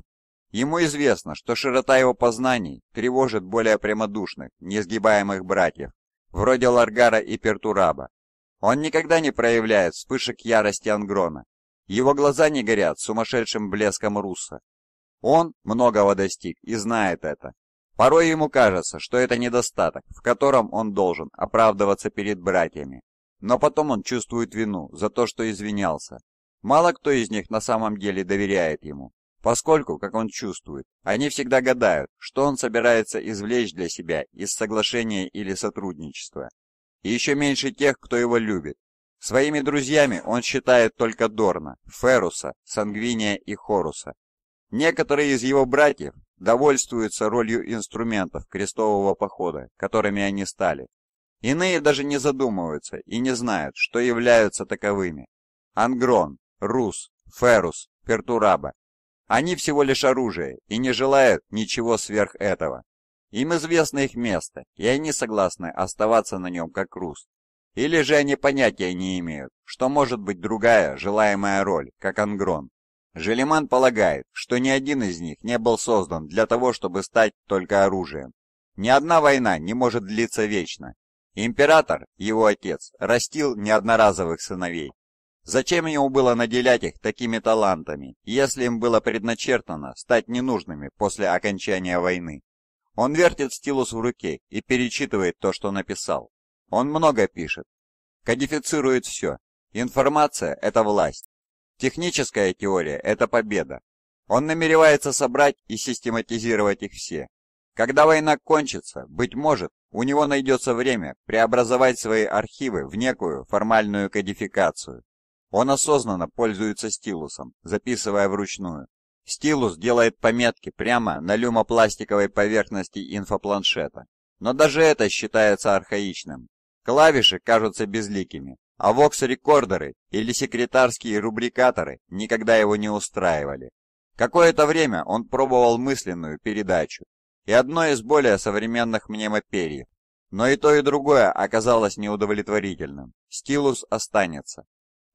Ему известно, что широта его познаний тревожит более прямодушных, несгибаемых братьев, вроде Ларгара и Пертураба. Он никогда не проявляет вспышек ярости Ангрона. Его глаза не горят сумасшедшим блеском русса. Он многого достиг и знает это. Порой ему кажется, что это недостаток, в котором он должен оправдываться перед братьями. Но потом он чувствует вину за то, что извинялся. Мало кто из них на самом деле доверяет ему, поскольку, как он чувствует, они всегда гадают, что он собирается извлечь для себя из соглашения или сотрудничества и еще меньше тех, кто его любит. Своими друзьями он считает только Дорна, Феруса, Сангвиния и Хоруса. Некоторые из его братьев довольствуются ролью инструментов крестового похода, которыми они стали. Иные даже не задумываются и не знают, что являются таковыми. Ангрон, Рус, Ферус, Пертураба. Они всего лишь оружие и не желают ничего сверх этого. Им известно их место, и они согласны оставаться на нем как Руст. Или же они понятия не имеют, что может быть другая, желаемая роль, как Ангрон. Желеман полагает, что ни один из них не был создан для того, чтобы стать только оружием. Ни одна война не может длиться вечно. Император, его отец, растил неодноразовых сыновей. Зачем ему было наделять их такими талантами, если им было предначертано стать ненужными после окончания войны? Он вертит стилус в руке и перечитывает то, что написал. Он много пишет. Кодифицирует все. Информация – это власть. Техническая теория – это победа. Он намеревается собрать и систематизировать их все. Когда война кончится, быть может, у него найдется время преобразовать свои архивы в некую формальную кодификацию. Он осознанно пользуется стилусом, записывая вручную. Стилус делает пометки прямо на люмопластиковой поверхности инфопланшета. Но даже это считается архаичным. Клавиши кажутся безликими, а вокс-рекордеры или секретарские рубрикаторы никогда его не устраивали. Какое-то время он пробовал мысленную передачу и одно из более современных мнемоперьев. Но и то, и другое оказалось неудовлетворительным. Стилус останется.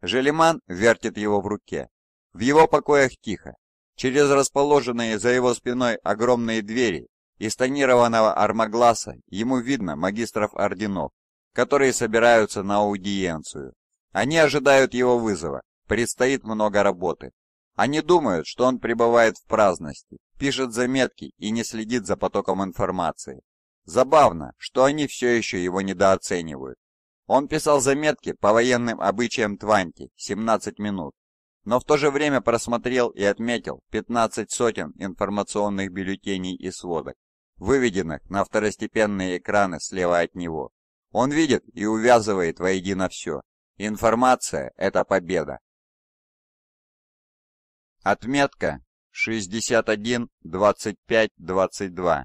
Желеман вертит его в руке. В его покоях тихо, Через расположенные за его спиной огромные двери из тонированного армогласа ему видно магистров орденов, которые собираются на аудиенцию. Они ожидают его вызова, предстоит много работы. Они думают, что он пребывает в праздности, пишет заметки и не следит за потоком информации. Забавно, что они все еще его недооценивают. Он писал заметки по военным обычаям Тванти 17 минут, но в то же время просмотрел и отметил 15 сотен информационных бюллетеней и сводок, выведенных на второстепенные экраны слева от него. Он видит и увязывает воедино все. Информация – это победа. Отметка 61-25-22.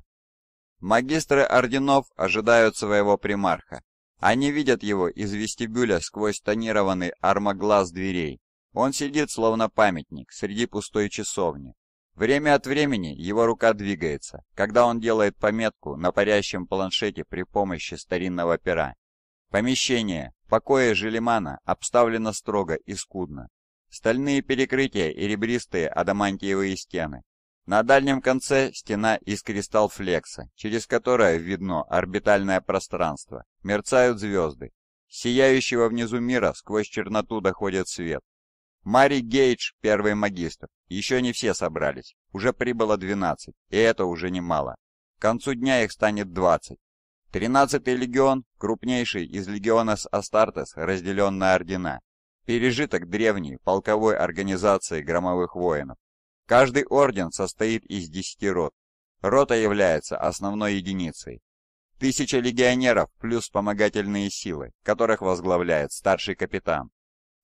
Магистры орденов ожидают своего примарха. Они видят его из вестибюля сквозь тонированный армоглаз дверей. Он сидит, словно памятник, среди пустой часовни. Время от времени его рука двигается, когда он делает пометку на парящем планшете при помощи старинного пера. Помещение, покоя Желемана обставлено строго и скудно. Стальные перекрытия и ребристые адамантиевые стены. На дальнем конце стена из кристалл-флекса, через которое видно орбитальное пространство. Мерцают звезды. сияющего внизу мира сквозь черноту доходит свет. Мари Гейдж, первый магистр. Еще не все собрались. Уже прибыло 12, и это уже немало. К концу дня их станет 20. Тринадцатый легион, крупнейший из легиона с Астартес, разделен на ордена. Пережиток древней полковой организации громовых воинов. Каждый орден состоит из десяти рот. Рота является основной единицей. Тысяча легионеров плюс помогательные силы, которых возглавляет старший капитан.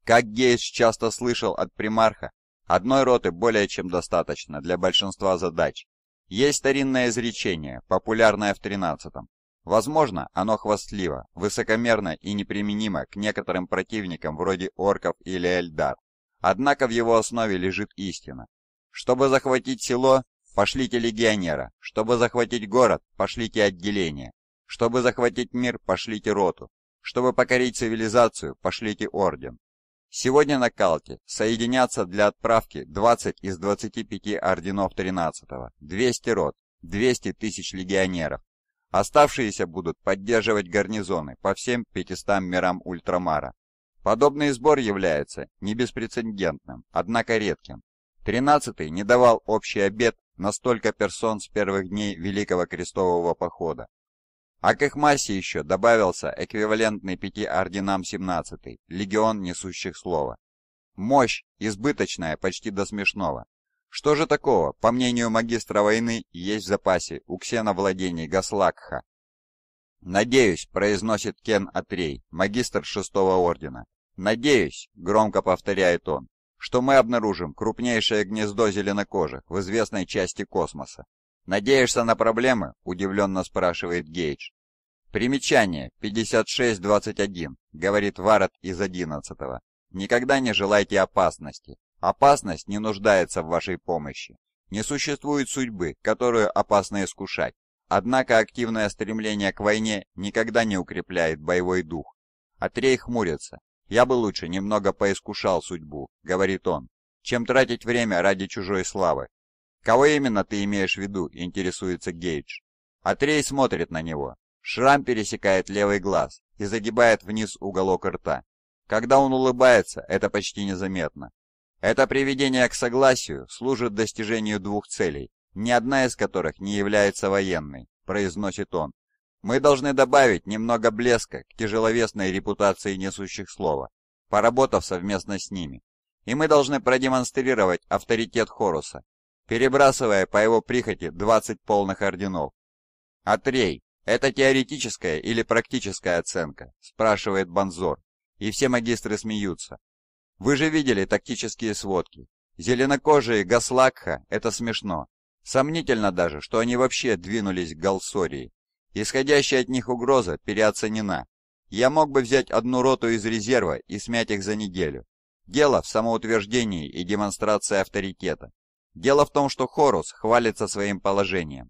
Как Гейш часто слышал от примарха, одной роты более чем достаточно для большинства задач. Есть старинное изречение, популярное в 13-м. Возможно, оно хвастливо, высокомерно и неприменимо к некоторым противникам вроде орков или эльдар. Однако в его основе лежит истина. Чтобы захватить село, пошлите легионера. Чтобы захватить город, пошлите отделение. Чтобы захватить мир, пошлите роту. Чтобы покорить цивилизацию, пошлите орден. Сегодня на Калке соединятся для отправки 20 из 25 орденов 13-го, 200 рот, 200 тысяч легионеров. Оставшиеся будут поддерживать гарнизоны по всем 500 мирам Ультрамара. Подобный сбор является не беспрецедентным, однако редким. 13-й не давал общий обед на столько персон с первых дней Великого Крестового Похода. А к их массе еще добавился эквивалентный пяти орденам 17-й, легион несущих слова. Мощь, избыточная почти до смешного. Что же такого, по мнению магистра войны, есть в запасе у ксеновладений Гаслакха? «Надеюсь», — произносит Кен Атрей, магистр шестого ордена. «Надеюсь», — громко повторяет он, что мы обнаружим крупнейшее гнездо зеленокожих в известной части космоса. «Надеешься на проблемы?» – удивленно спрашивает Гейдж. «Примечание 5621», – говорит Варат из 11 -го. «Никогда не желайте опасности. Опасность не нуждается в вашей помощи. Не существует судьбы, которую опасно искушать. Однако активное стремление к войне никогда не укрепляет боевой дух. Атрей хмурится. «Я бы лучше немного поискушал судьбу», — говорит он, «чем тратить время ради чужой славы. «Кого именно ты имеешь в виду?» – интересуется Гейдж. Атрей смотрит на него. Шрам пересекает левый глаз и загибает вниз уголок рта. Когда он улыбается, это почти незаметно. Это приведение к согласию служит достижению двух целей, ни одна из которых не является военной, произносит он. Мы должны добавить немного блеска к тяжеловесной репутации несущих слова, поработав совместно с ними. И мы должны продемонстрировать авторитет Хоруса, перебрасывая по его прихоти 20 полных орденов. «Отрей, «А это теоретическая или практическая оценка?» – спрашивает Бонзор. и все магистры смеются. «Вы же видели тактические сводки. Зеленокожие Гаслакха – это смешно. Сомнительно даже, что они вообще двинулись к Галсории. Исходящая от них угроза переоценена. Я мог бы взять одну роту из резерва и смять их за неделю. Дело в самоутверждении и демонстрации авторитета. Дело в том, что Хорус хвалится своим положением.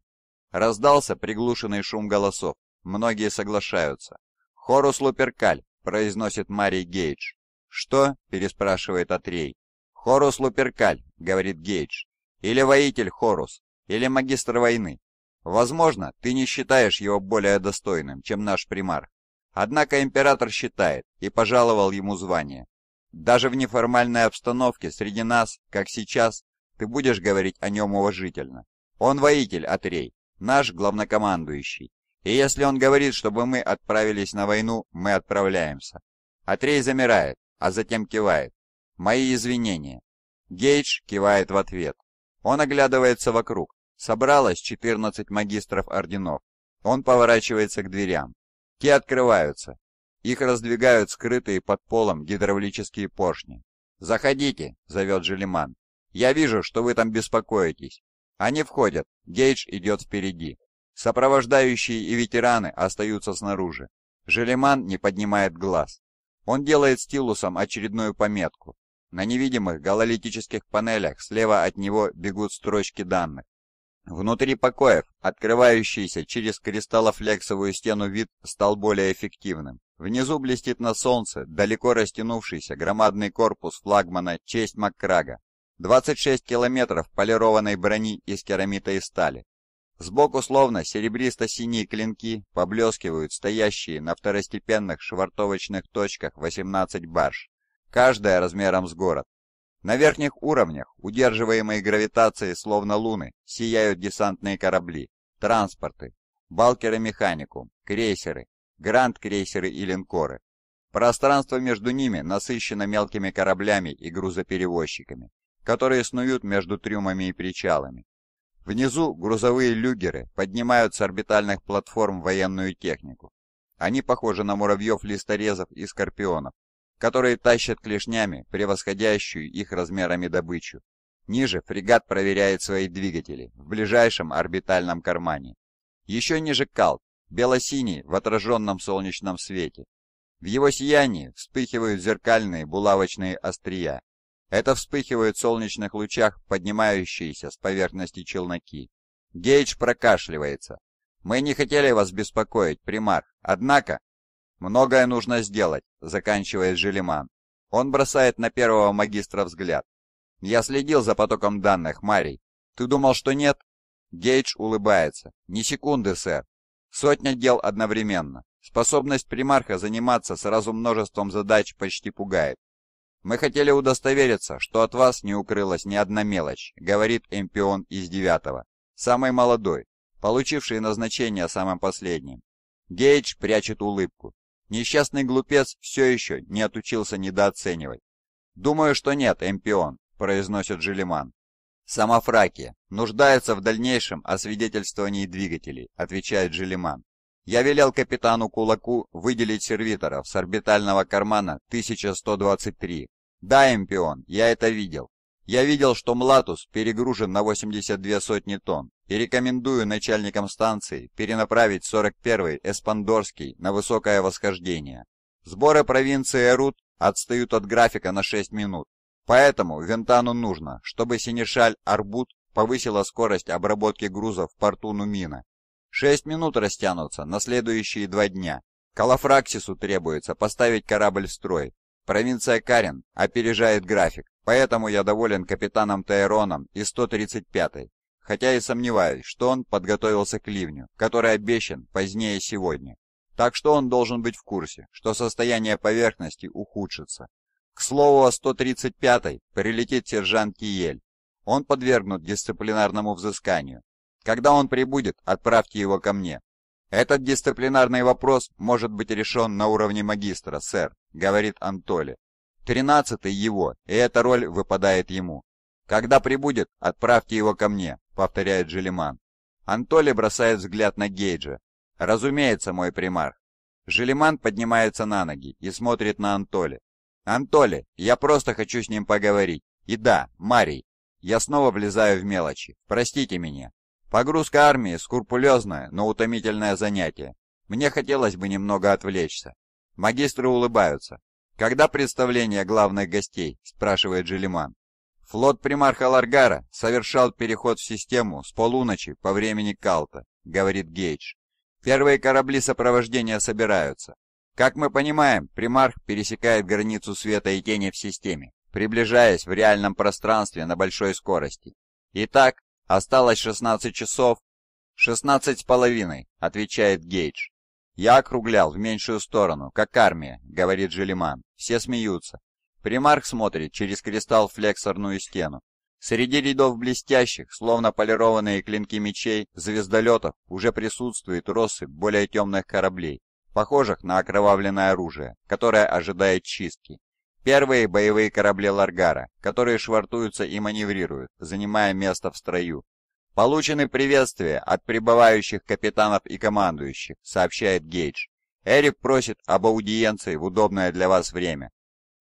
Раздался приглушенный шум голосов. Многие соглашаются. «Хорус Луперкаль», — произносит Мари Гейдж. «Что?» — переспрашивает Атрей. «Хорус Луперкаль», — говорит Гейдж. «Или воитель Хорус, или магистр войны. Возможно, ты не считаешь его более достойным, чем наш примар. Однако император считает и пожаловал ему звание. Даже в неформальной обстановке среди нас, как сейчас, ты будешь говорить о нем уважительно. Он воитель, Атрей, наш главнокомандующий. И если он говорит, чтобы мы отправились на войну, мы отправляемся. Атрей замирает, а затем кивает. Мои извинения. Гейдж кивает в ответ. Он оглядывается вокруг. Собралось 14 магистров орденов. Он поворачивается к дверям. Те открываются. Их раздвигают скрытые под полом гидравлические поршни. «Заходите!» — зовет Желиман. Я вижу, что вы там беспокоитесь. Они входят, Гейдж идет впереди. Сопровождающие и ветераны остаются снаружи. Желеман не поднимает глаз. Он делает стилусом очередную пометку. На невидимых гололитических панелях слева от него бегут строчки данных. Внутри покоев, открывающийся через кристаллофлексовую стену вид, стал более эффективным. Внизу блестит на солнце далеко растянувшийся громадный корпус флагмана «Честь Маккрага», 26 километров полированной брони из керамита и стали. Сбоку словно серебристо-синие клинки поблескивают стоящие на второстепенных швартовочных точках 18 барж, каждая размером с город. На верхних уровнях, удерживаемые гравитацией словно луны, сияют десантные корабли, транспорты, балкеры-механикум, крейсеры, гранд-крейсеры и линкоры. Пространство между ними насыщено мелкими кораблями и грузоперевозчиками, которые снуют между трюмами и причалами. Внизу грузовые люгеры поднимают с орбитальных платформ военную технику. Они похожи на муравьев, листорезов и скорпионов, которые тащат клешнями превосходящую их размерами добычу. Ниже фрегат проверяет свои двигатели в ближайшем орбитальном кармане. Еще ниже калт, бело-синий в отраженном солнечном свете. В его сиянии вспыхивают зеркальные булавочные острия, это вспыхивают в солнечных лучах поднимающиеся с поверхности челноки. Гейдж прокашливается. «Мы не хотели вас беспокоить, примарх, однако...» «Многое нужно сделать», — заканчивает Желеман. Он бросает на первого магистра взгляд. «Я следил за потоком данных, Марий. Ты думал, что нет?» Гейдж улыбается. «Ни секунды, сэр. Сотня дел одновременно. Способность примарха заниматься сразу множеством задач почти пугает. «Мы хотели удостовериться, что от вас не укрылась ни одна мелочь», — говорит Эмпион из девятого, самый молодой, получивший назначение самым последним. Гейдж прячет улыбку. Несчастный глупец все еще не отучился недооценивать. «Думаю, что нет, Эмпион», — произносит Желеман. «Сама Фракия нуждается в дальнейшем освидетельствовании двигателей», — отвечает Желеман. «Я велел капитану Кулаку выделить сервиторов с орбитального кармана 1123 да, Эмпион, я это видел. Я видел, что Млатус перегружен на 82 сотни тонн и рекомендую начальникам станции перенаправить 41-й Эспандорский на высокое восхождение. Сборы провинции Эрут отстают от графика на 6 минут, поэтому Вентану нужно, чтобы Синишаль Арбут повысила скорость обработки грузов в порту Нумина. 6 минут растянутся на следующие два дня. Калафраксису требуется поставить корабль в строй, Провинция Карен опережает график, поэтому я доволен капитаном Тайроном и 135-й, хотя и сомневаюсь, что он подготовился к ливню, который обещан позднее сегодня. Так что он должен быть в курсе, что состояние поверхности ухудшится. К слову о 135-й прилетит сержант Киель. Он подвергнут дисциплинарному взысканию. Когда он прибудет, отправьте его ко мне. «Этот дисциплинарный вопрос может быть решен на уровне магистра, сэр», — говорит Антоли. «Тринадцатый его, и эта роль выпадает ему. Когда прибудет, отправьте его ко мне», — повторяет Желеман. Антоли бросает взгляд на Гейджа. «Разумеется, мой примарх». Желеман поднимается на ноги и смотрит на Антоли. «Антоли, я просто хочу с ним поговорить. И да, Марий, я снова влезаю в мелочи. Простите меня». Погрузка армии – скрупулезное, но утомительное занятие. Мне хотелось бы немного отвлечься. Магистры улыбаются. «Когда представление главных гостей?» – спрашивает Желиман. «Флот примарха Ларгара совершал переход в систему с полуночи по времени Калта», – говорит Гейдж. «Первые корабли сопровождения собираются. Как мы понимаем, примарх пересекает границу света и тени в системе, приближаясь в реальном пространстве на большой скорости. Итак, Осталось 16 часов. 16 с половиной, отвечает Гейдж. Я округлял в меньшую сторону, как армия, говорит Желиман. Все смеются. Примарк смотрит через кристалл флексорную стену. Среди рядов блестящих, словно полированные клинки мечей, звездолетов уже присутствует россыпь более темных кораблей, похожих на окровавленное оружие, которое ожидает чистки. Первые боевые корабли Ларгара, которые швартуются и маневрируют, занимая место в строю. Получены приветствия от прибывающих капитанов и командующих, сообщает Гейдж. Эрик просит об аудиенции в удобное для вас время.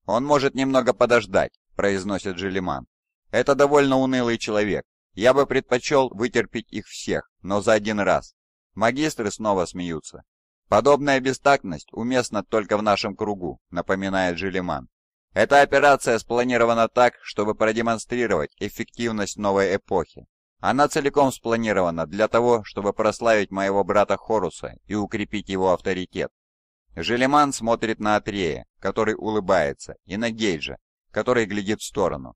Он может немного подождать, произносит Желиман. Это довольно унылый человек. Я бы предпочел вытерпеть их всех, но за один раз. Магистры снова смеются. Подобная бестактность уместна только в нашем кругу, напоминает Желиман. Эта операция спланирована так, чтобы продемонстрировать эффективность новой эпохи. Она целиком спланирована для того, чтобы прославить моего брата Хоруса и укрепить его авторитет. Желеман смотрит на Атрея, который улыбается, и на Гейджа, который глядит в сторону.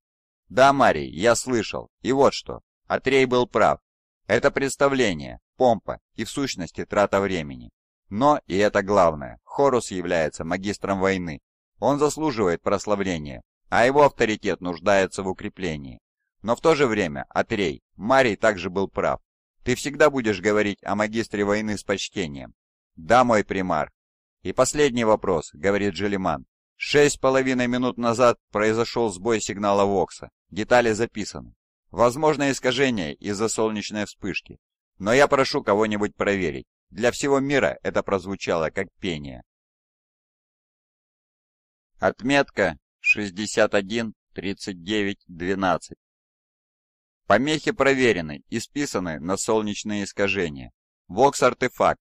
«Да, Марий, я слышал. И вот что. Атрей был прав. Это представление, помпа и в сущности трата времени. Но, и это главное, Хорус является магистром войны, он заслуживает прославления, а его авторитет нуждается в укреплении. Но в то же время, Атрей, Марий также был прав. Ты всегда будешь говорить о магистре войны с почтением. Да, мой примар. И последний вопрос, говорит Желиман. Шесть с половиной минут назад произошел сбой сигнала Вокса. Детали записаны. Возможно искажение из-за солнечной вспышки. Но я прошу кого-нибудь проверить. Для всего мира это прозвучало как пение. Отметка 61-39-12. Помехи проверены и списаны на солнечные искажения. Вокс-артефакт.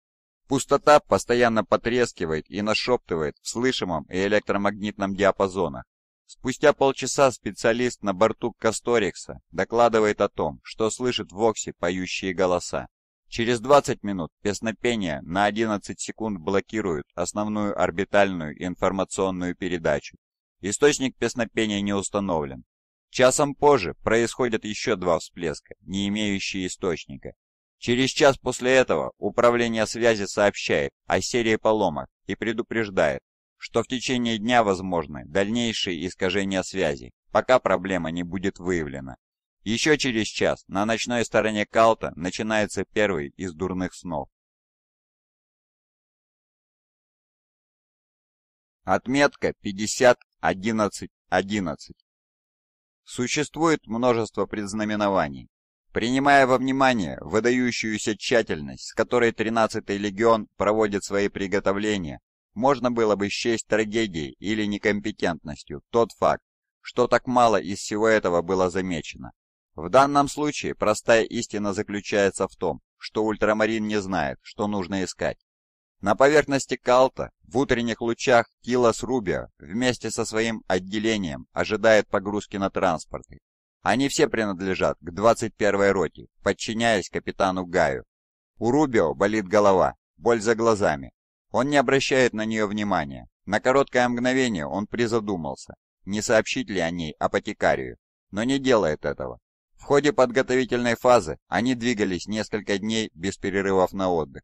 Пустота постоянно потрескивает и нашептывает в слышимом и электромагнитном диапазонах. Спустя полчаса специалист на борту Касторикса докладывает о том, что слышит в Воксе поющие голоса. Через 20 минут песнопение на 11 секунд блокирует основную орбитальную информационную передачу. Источник песнопения не установлен. Часом позже происходят еще два всплеска, не имеющие источника. Через час после этого управление связи сообщает о серии поломок и предупреждает, что в течение дня возможны дальнейшие искажения связи, пока проблема не будет выявлена. Еще через час на ночной стороне Калта начинается первый из дурных снов. Отметка 50.11.11. Существует множество предзнаменований. Принимая во внимание выдающуюся тщательность, с которой 13-й легион проводит свои приготовления, можно было бы счесть трагедией или некомпетентностью тот факт, что так мало из всего этого было замечено. В данном случае простая истина заключается в том, что ультрамарин не знает, что нужно искать. На поверхности Калта, в утренних лучах, Килос Рубио вместе со своим отделением ожидает погрузки на транспорты. Они все принадлежат к 21-й роте, подчиняясь капитану Гаю. У Рубио болит голова, боль за глазами. Он не обращает на нее внимания. На короткое мгновение он призадумался, не сообщить ли о ней апотекарию, но не делает этого. В ходе подготовительной фазы они двигались несколько дней без перерывов на отдых.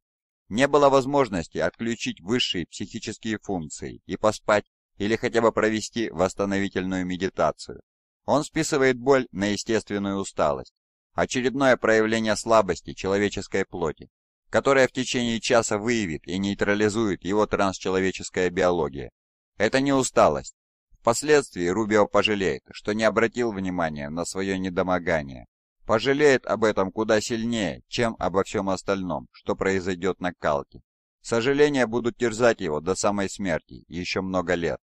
Не было возможности отключить высшие психические функции и поспать или хотя бы провести восстановительную медитацию. Он списывает боль на естественную усталость, очередное проявление слабости человеческой плоти, которая в течение часа выявит и нейтрализует его трансчеловеческая биология. Это не усталость, Впоследствии Рубио пожалеет, что не обратил внимания на свое недомогание. Пожалеет об этом куда сильнее, чем обо всем остальном, что произойдет на Калке. Сожаления будут терзать его до самой смерти, еще много лет.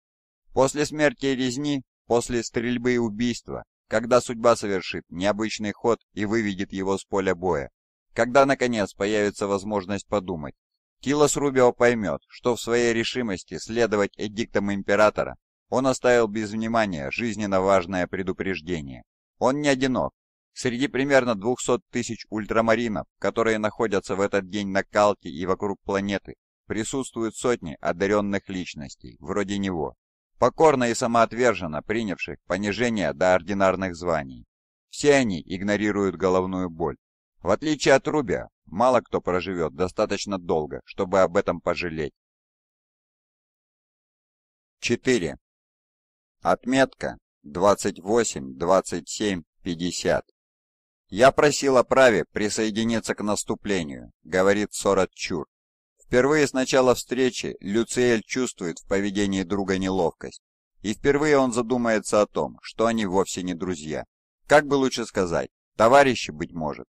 После смерти и резни, после стрельбы и убийства, когда судьба совершит необычный ход и выведет его с поля боя, когда, наконец, появится возможность подумать, Килос Рубио поймет, что в своей решимости следовать эдиктам императора он оставил без внимания жизненно важное предупреждение. Он не одинок. Среди примерно 200 тысяч ультрамаринов, которые находятся в этот день на Калке и вокруг планеты, присутствуют сотни одаренных личностей, вроде него, покорно и самоотверженно принявших понижение до ординарных званий. Все они игнорируют головную боль. В отличие от Рубия, мало кто проживет достаточно долго, чтобы об этом пожалеть. 4. Отметка 28-27-50. «Я просил о праве присоединиться к наступлению», — говорит Сорат Чур. Впервые с начала встречи Люциэль чувствует в поведении друга неловкость, и впервые он задумается о том, что они вовсе не друзья. Как бы лучше сказать, товарищи, быть может.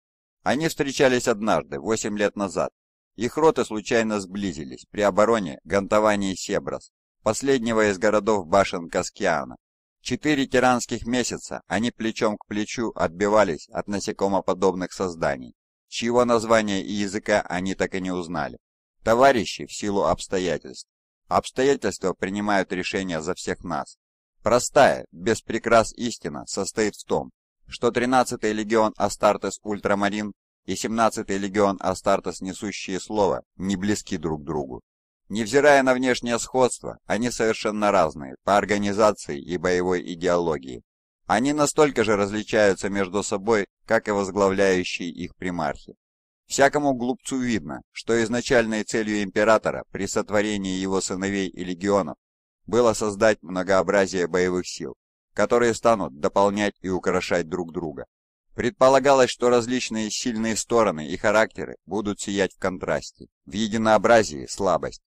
Они встречались однажды, 8 лет назад. Их роты случайно сблизились при обороне гантовании Себрас последнего из городов башен Каскиана. Четыре тиранских месяца они плечом к плечу отбивались от насекомоподобных созданий, чьего названия и языка они так и не узнали. Товарищи в силу обстоятельств. Обстоятельства принимают решения за всех нас. Простая, без прикрас истина состоит в том, что 13-й легион Астартес Ультрамарин и 17-й легион Астартес Несущие Слово не близки друг другу. Невзирая на внешнее сходство, они совершенно разные по организации и боевой идеологии. Они настолько же различаются между собой, как и возглавляющие их примархи. Всякому глупцу видно, что изначальной целью императора при сотворении его сыновей и легионов было создать многообразие боевых сил, которые станут дополнять и украшать друг друга. Предполагалось, что различные сильные стороны и характеры будут сиять в контрасте, в единообразии слабость,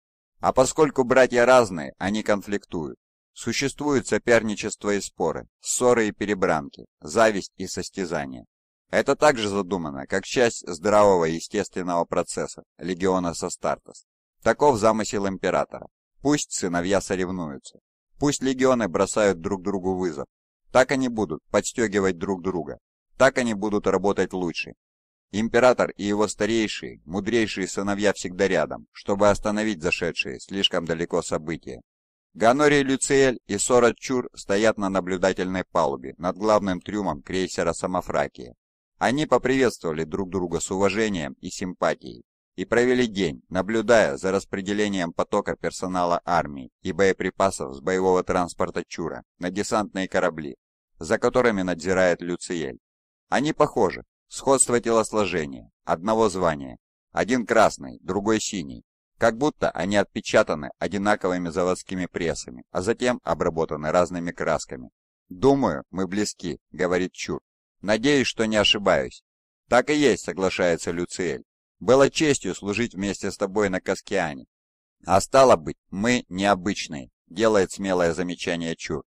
а поскольку братья разные, они конфликтуют. Существуют соперничество и споры, ссоры и перебранки, зависть и состязание. Это также задумано как часть здравого естественного процесса легиона Састартес. Таков замысел императора. Пусть сыновья соревнуются. Пусть легионы бросают друг другу вызов. Так они будут подстегивать друг друга. Так они будут работать лучше, Император и его старейшие, мудрейшие сыновья всегда рядом, чтобы остановить зашедшие слишком далеко события. Ганорий Люциэль и Сора Чур стоят на наблюдательной палубе над главным трюмом крейсера Самофракия. Они поприветствовали друг друга с уважением и симпатией и провели день, наблюдая за распределением потока персонала армии и боеприпасов с боевого транспорта Чура на десантные корабли, за которыми надзирает Люциэль. Они похожи, Сходство телосложения, одного звания, один красный, другой синий, как будто они отпечатаны одинаковыми заводскими прессами, а затем обработаны разными красками. «Думаю, мы близки», — говорит Чур. «Надеюсь, что не ошибаюсь». «Так и есть», — соглашается Люциэль. «Было честью служить вместе с тобой на Каскиане». «А стало быть, мы необычные», — делает смелое замечание Чур.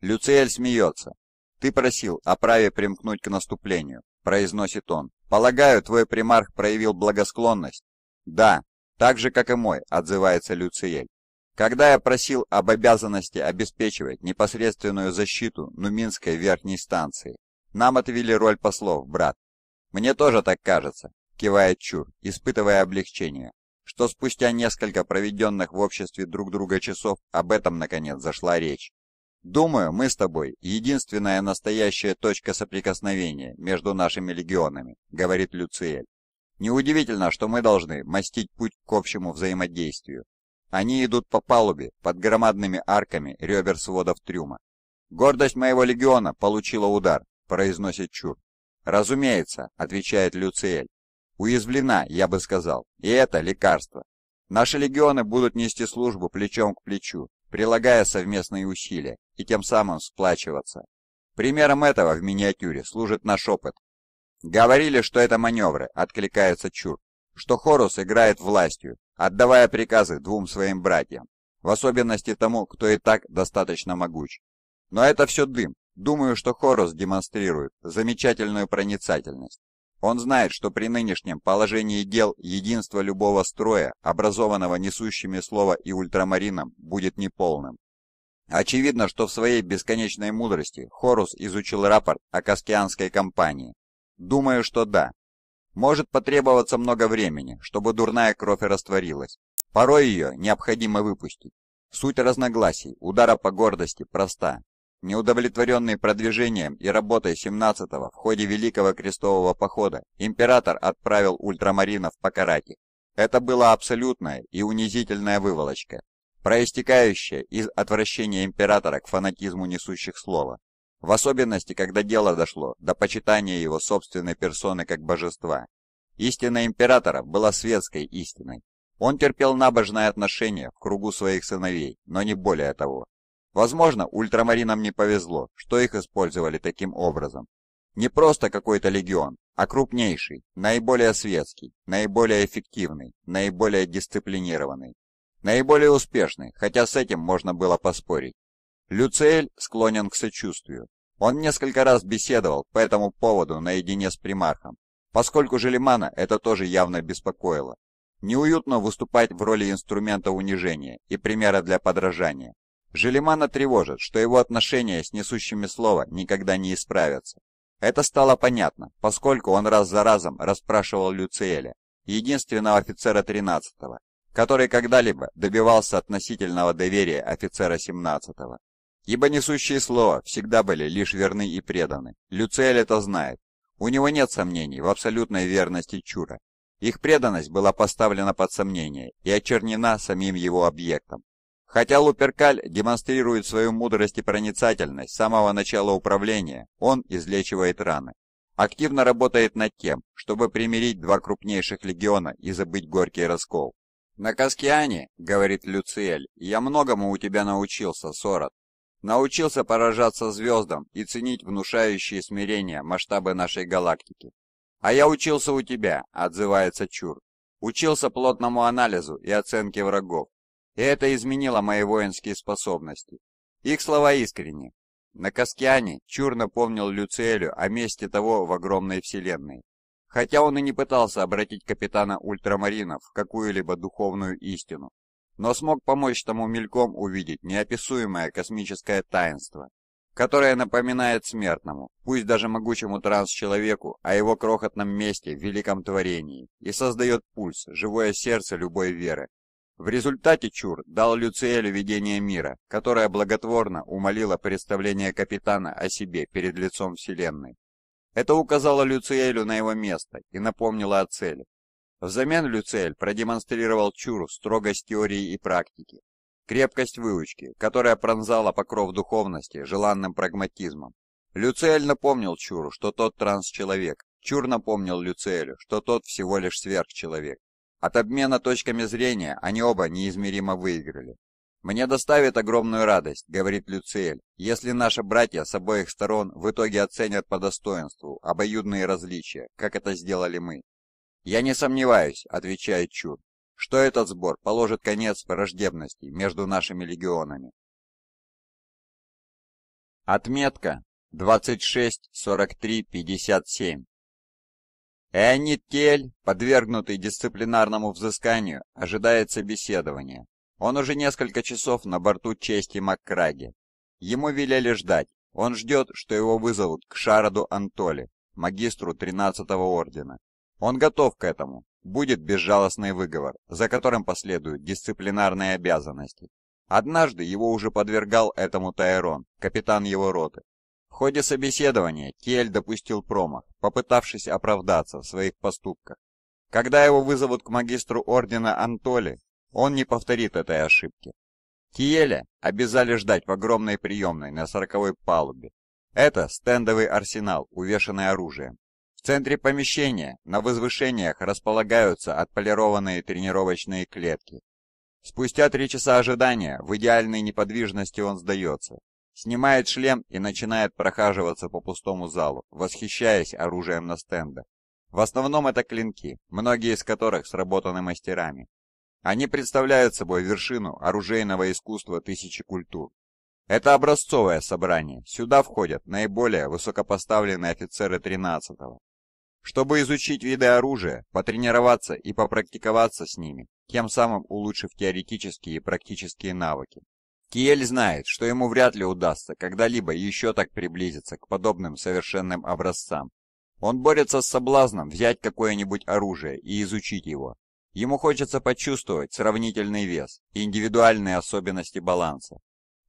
Люциэль смеется, «Ты просил о праве примкнуть к наступлению», — произносит он. «Полагаю, твой примарх проявил благосклонность?» «Да, так же, как и мой», — отзывается Люциель. «Когда я просил об обязанности обеспечивать непосредственную защиту Нуминской верхней станции, нам отвели роль послов, брат». «Мне тоже так кажется», — кивает Чур, испытывая облегчение, что спустя несколько проведенных в обществе друг друга часов об этом, наконец, зашла речь. Думаю, мы с тобой – единственная настоящая точка соприкосновения между нашими легионами», – говорит Люциэль. «Неудивительно, что мы должны мастить путь к общему взаимодействию. Они идут по палубе, под громадными арками ребер сводов трюма. Гордость моего легиона получила удар», – произносит Чур. «Разумеется», – отвечает Люциэль. «Уязвлена, я бы сказал, и это лекарство. Наши легионы будут нести службу плечом к плечу, прилагая совместные усилия и тем самым сплачиваться. Примером этого в миниатюре служит наш опыт. Говорили, что это маневры, откликается Чур, что Хорус играет властью, отдавая приказы двум своим братьям, в особенности тому, кто и так достаточно могуч. Но это все дым. Думаю, что Хорус демонстрирует замечательную проницательность он знает, что при нынешнем положении дел единство любого строя, образованного несущими слово и ультрамарином, будет неполным. Очевидно, что в своей бесконечной мудрости Хорус изучил рапорт о Каскианской кампании. Думаю, что да. Может потребоваться много времени, чтобы дурная кровь растворилась. Порой ее необходимо выпустить. Суть разногласий, удара по гордости проста. Неудовлетворенный продвижением и работой 17-го в ходе Великого Крестового Похода, император отправил ультрамаринов покарать их. Это была абсолютная и унизительная выволочка, проистекающая из отвращения императора к фанатизму несущих слова. В особенности, когда дело дошло до почитания его собственной персоны как божества. Истина императора была светской истиной. Он терпел набожное отношение в кругу своих сыновей, но не более того. Возможно, ультрамаринам не повезло, что их использовали таким образом. Не просто какой-то легион, а крупнейший, наиболее светский, наиболее эффективный, наиболее дисциплинированный. Наиболее успешный, хотя с этим можно было поспорить. Люцель склонен к сочувствию. Он несколько раз беседовал по этому поводу наедине с примархом, поскольку Желимана это тоже явно беспокоило. Неуютно выступать в роли инструмента унижения и примера для подражания, Желемана тревожит, что его отношения с несущими слова никогда не исправятся. Это стало понятно, поскольку он раз за разом расспрашивал Люциэля, единственного офицера 13-го, который когда-либо добивался относительного доверия офицера 17-го. Ибо несущие слова всегда были лишь верны и преданы. Люциэль это знает. У него нет сомнений в абсолютной верности Чура. Их преданность была поставлена под сомнение и очернена самим его объектом. Хотя Луперкаль демонстрирует свою мудрость и проницательность с самого начала управления, он излечивает раны. Активно работает над тем, чтобы примирить два крупнейших легиона и забыть горький раскол. «На Каскиане, — говорит Люциэль, — я многому у тебя научился, Сорот. Научился поражаться звездам и ценить внушающие смирение масштабы нашей галактики. А я учился у тебя, — отзывается Чур. Учился плотному анализу и оценке врагов, и это изменило мои воинские способности. Их слова искренни. На Каскиане чурно помнил Люциэлю о месте того в огромной вселенной. Хотя он и не пытался обратить капитана Ультрамаринов в какую-либо духовную истину, но смог помочь тому мельком увидеть неописуемое космическое таинство, которое напоминает смертному, пусть даже могучему транс-человеку, о его крохотном месте в великом творении и создает пульс, живое сердце любой веры, в результате Чур дал Люциэлю видение мира, которое благотворно умолило представление капитана о себе перед лицом Вселенной. Это указало Люциэлю на его место и напомнило о цели. Взамен Люциэль продемонстрировал Чуру строгость теории и практики, крепкость выучки, которая пронзала покров духовности желанным прагматизмом. Люциэль напомнил Чуру, что тот трансчеловек. Чур напомнил Люциэлю, что тот всего лишь сверхчеловек. От обмена точками зрения они оба неизмеримо выиграли. «Мне доставит огромную радость», — говорит Люциэль, «если наши братья с обоих сторон в итоге оценят по достоинству обоюдные различия, как это сделали мы». «Я не сомневаюсь», — отвечает Чуд, «что этот сбор положит конец враждебности между нашими легионами». Отметка 26-43-57 Энни Тель, подвергнутый дисциплинарному взысканию, ожидает собеседования. Он уже несколько часов на борту чести Маккраги. Ему велели ждать. Он ждет, что его вызовут к Шараду Антоли, магистру 13-го ордена. Он готов к этому. Будет безжалостный выговор, за которым последуют дисциплинарные обязанности. Однажды его уже подвергал этому Тайрон, капитан его роты ходе собеседования Кель допустил промах, попытавшись оправдаться в своих поступках. Когда его вызовут к магистру ордена Антоли, он не повторит этой ошибки. Тиэля обязали ждать в огромной приемной на сороковой палубе. Это стендовый арсенал, увешанный оружием. В центре помещения на возвышениях располагаются отполированные тренировочные клетки. Спустя три часа ожидания в идеальной неподвижности он сдается, снимает шлем и начинает прохаживаться по пустому залу, восхищаясь оружием на стендах. В основном это клинки, многие из которых сработаны мастерами. Они представляют собой вершину оружейного искусства тысячи культур. Это образцовое собрание, сюда входят наиболее высокопоставленные офицеры 13-го. Чтобы изучить виды оружия, потренироваться и попрактиковаться с ними, тем самым улучшив теоретические и практические навыки. Киель знает, что ему вряд ли удастся когда-либо еще так приблизиться к подобным совершенным образцам. Он борется с соблазном взять какое-нибудь оружие и изучить его. Ему хочется почувствовать сравнительный вес и индивидуальные особенности баланса.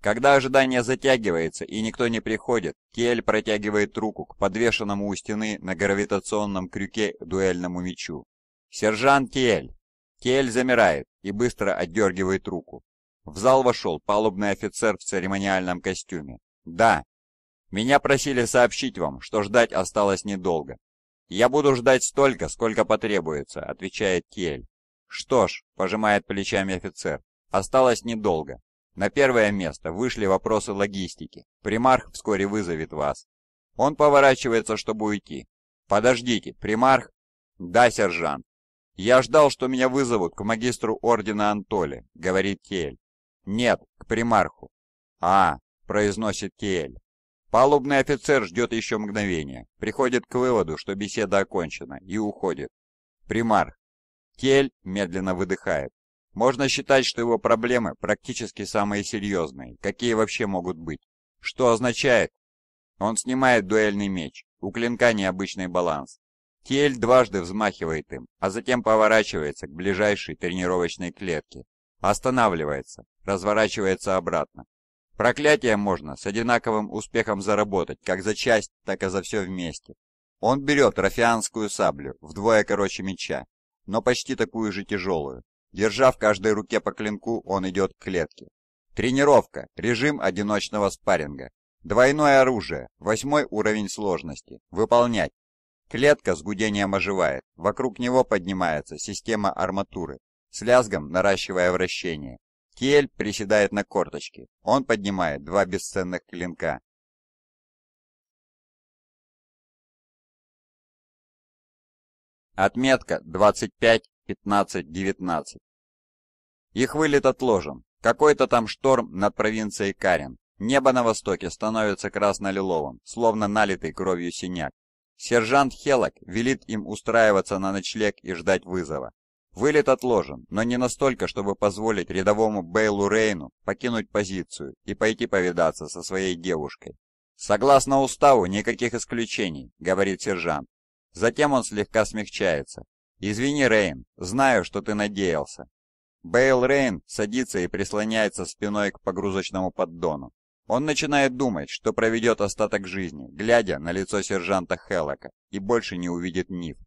Когда ожидание затягивается и никто не приходит, Киэль протягивает руку к подвешенному у стены на гравитационном крюке дуэльному мечу. «Сержант Киэль!» Киэль замирает и быстро отдергивает руку. В зал вошел палубный офицер в церемониальном костюме. «Да. Меня просили сообщить вам, что ждать осталось недолго. Я буду ждать столько, сколько потребуется», — отвечает Кель. «Что ж», — пожимает плечами офицер, — «осталось недолго. На первое место вышли вопросы логистики. Примарх вскоре вызовет вас». Он поворачивается, чтобы уйти. «Подождите, примарх?» «Да, сержант». «Я ждал, что меня вызовут к магистру ордена Антоли», — говорит Кель. «Нет, к примарху». «А», — произносит Киэль. Палубный офицер ждет еще мгновение, приходит к выводу, что беседа окончена, и уходит. Примарх. Кель медленно выдыхает. Можно считать, что его проблемы практически самые серьезные, какие вообще могут быть. Что означает? Он снимает дуэльный меч, у клинка необычный баланс. Кель дважды взмахивает им, а затем поворачивается к ближайшей тренировочной клетке Останавливается, разворачивается обратно. Проклятие можно с одинаковым успехом заработать, как за часть, так и за все вместе. Он берет рафианскую саблю, вдвое короче меча, но почти такую же тяжелую. Держа в каждой руке по клинку, он идет к клетке. Тренировка, режим одиночного спарринга. Двойное оружие, восьмой уровень сложности. Выполнять. Клетка с гудением оживает. Вокруг него поднимается система арматуры с лязгом наращивая вращение. Кель приседает на корточки. Он поднимает два бесценных клинка. Отметка 25, 15, 19. Их вылет отложен. Какой-то там шторм над провинцией Карен. Небо на востоке становится красно-лиловым, словно налитый кровью синяк. Сержант Хелок велит им устраиваться на ночлег и ждать вызова. Вылет отложен, но не настолько, чтобы позволить рядовому Бейлу Рейну покинуть позицию и пойти повидаться со своей девушкой. «Согласно уставу, никаких исключений», — говорит сержант. Затем он слегка смягчается. «Извини, Рейн, знаю, что ты надеялся». Бейл Рейн садится и прислоняется спиной к погрузочному поддону. Он начинает думать, что проведет остаток жизни, глядя на лицо сержанта Хеллока, и больше не увидит Нив.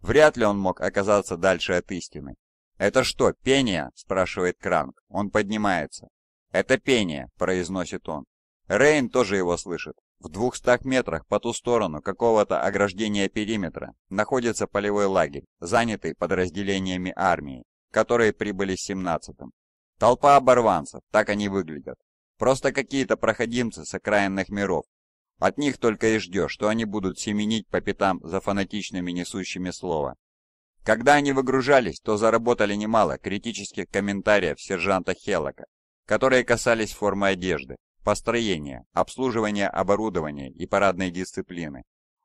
Вряд ли он мог оказаться дальше от истины. «Это что, пение?» – спрашивает Кранк. Он поднимается. «Это пение», – произносит он. Рейн тоже его слышит. В двухстах метрах по ту сторону какого-то ограждения периметра находится полевой лагерь, занятый подразделениями армии, которые прибыли с 17-м. Толпа оборванцев, так они выглядят. Просто какие-то проходимцы с окраинных миров, от них только и ждешь, что они будут семенить по пятам за фанатичными несущими слова. Когда они выгружались, то заработали немало критических комментариев сержанта Хеллока, которые касались формы одежды, построения, обслуживания оборудования и парадной дисциплины.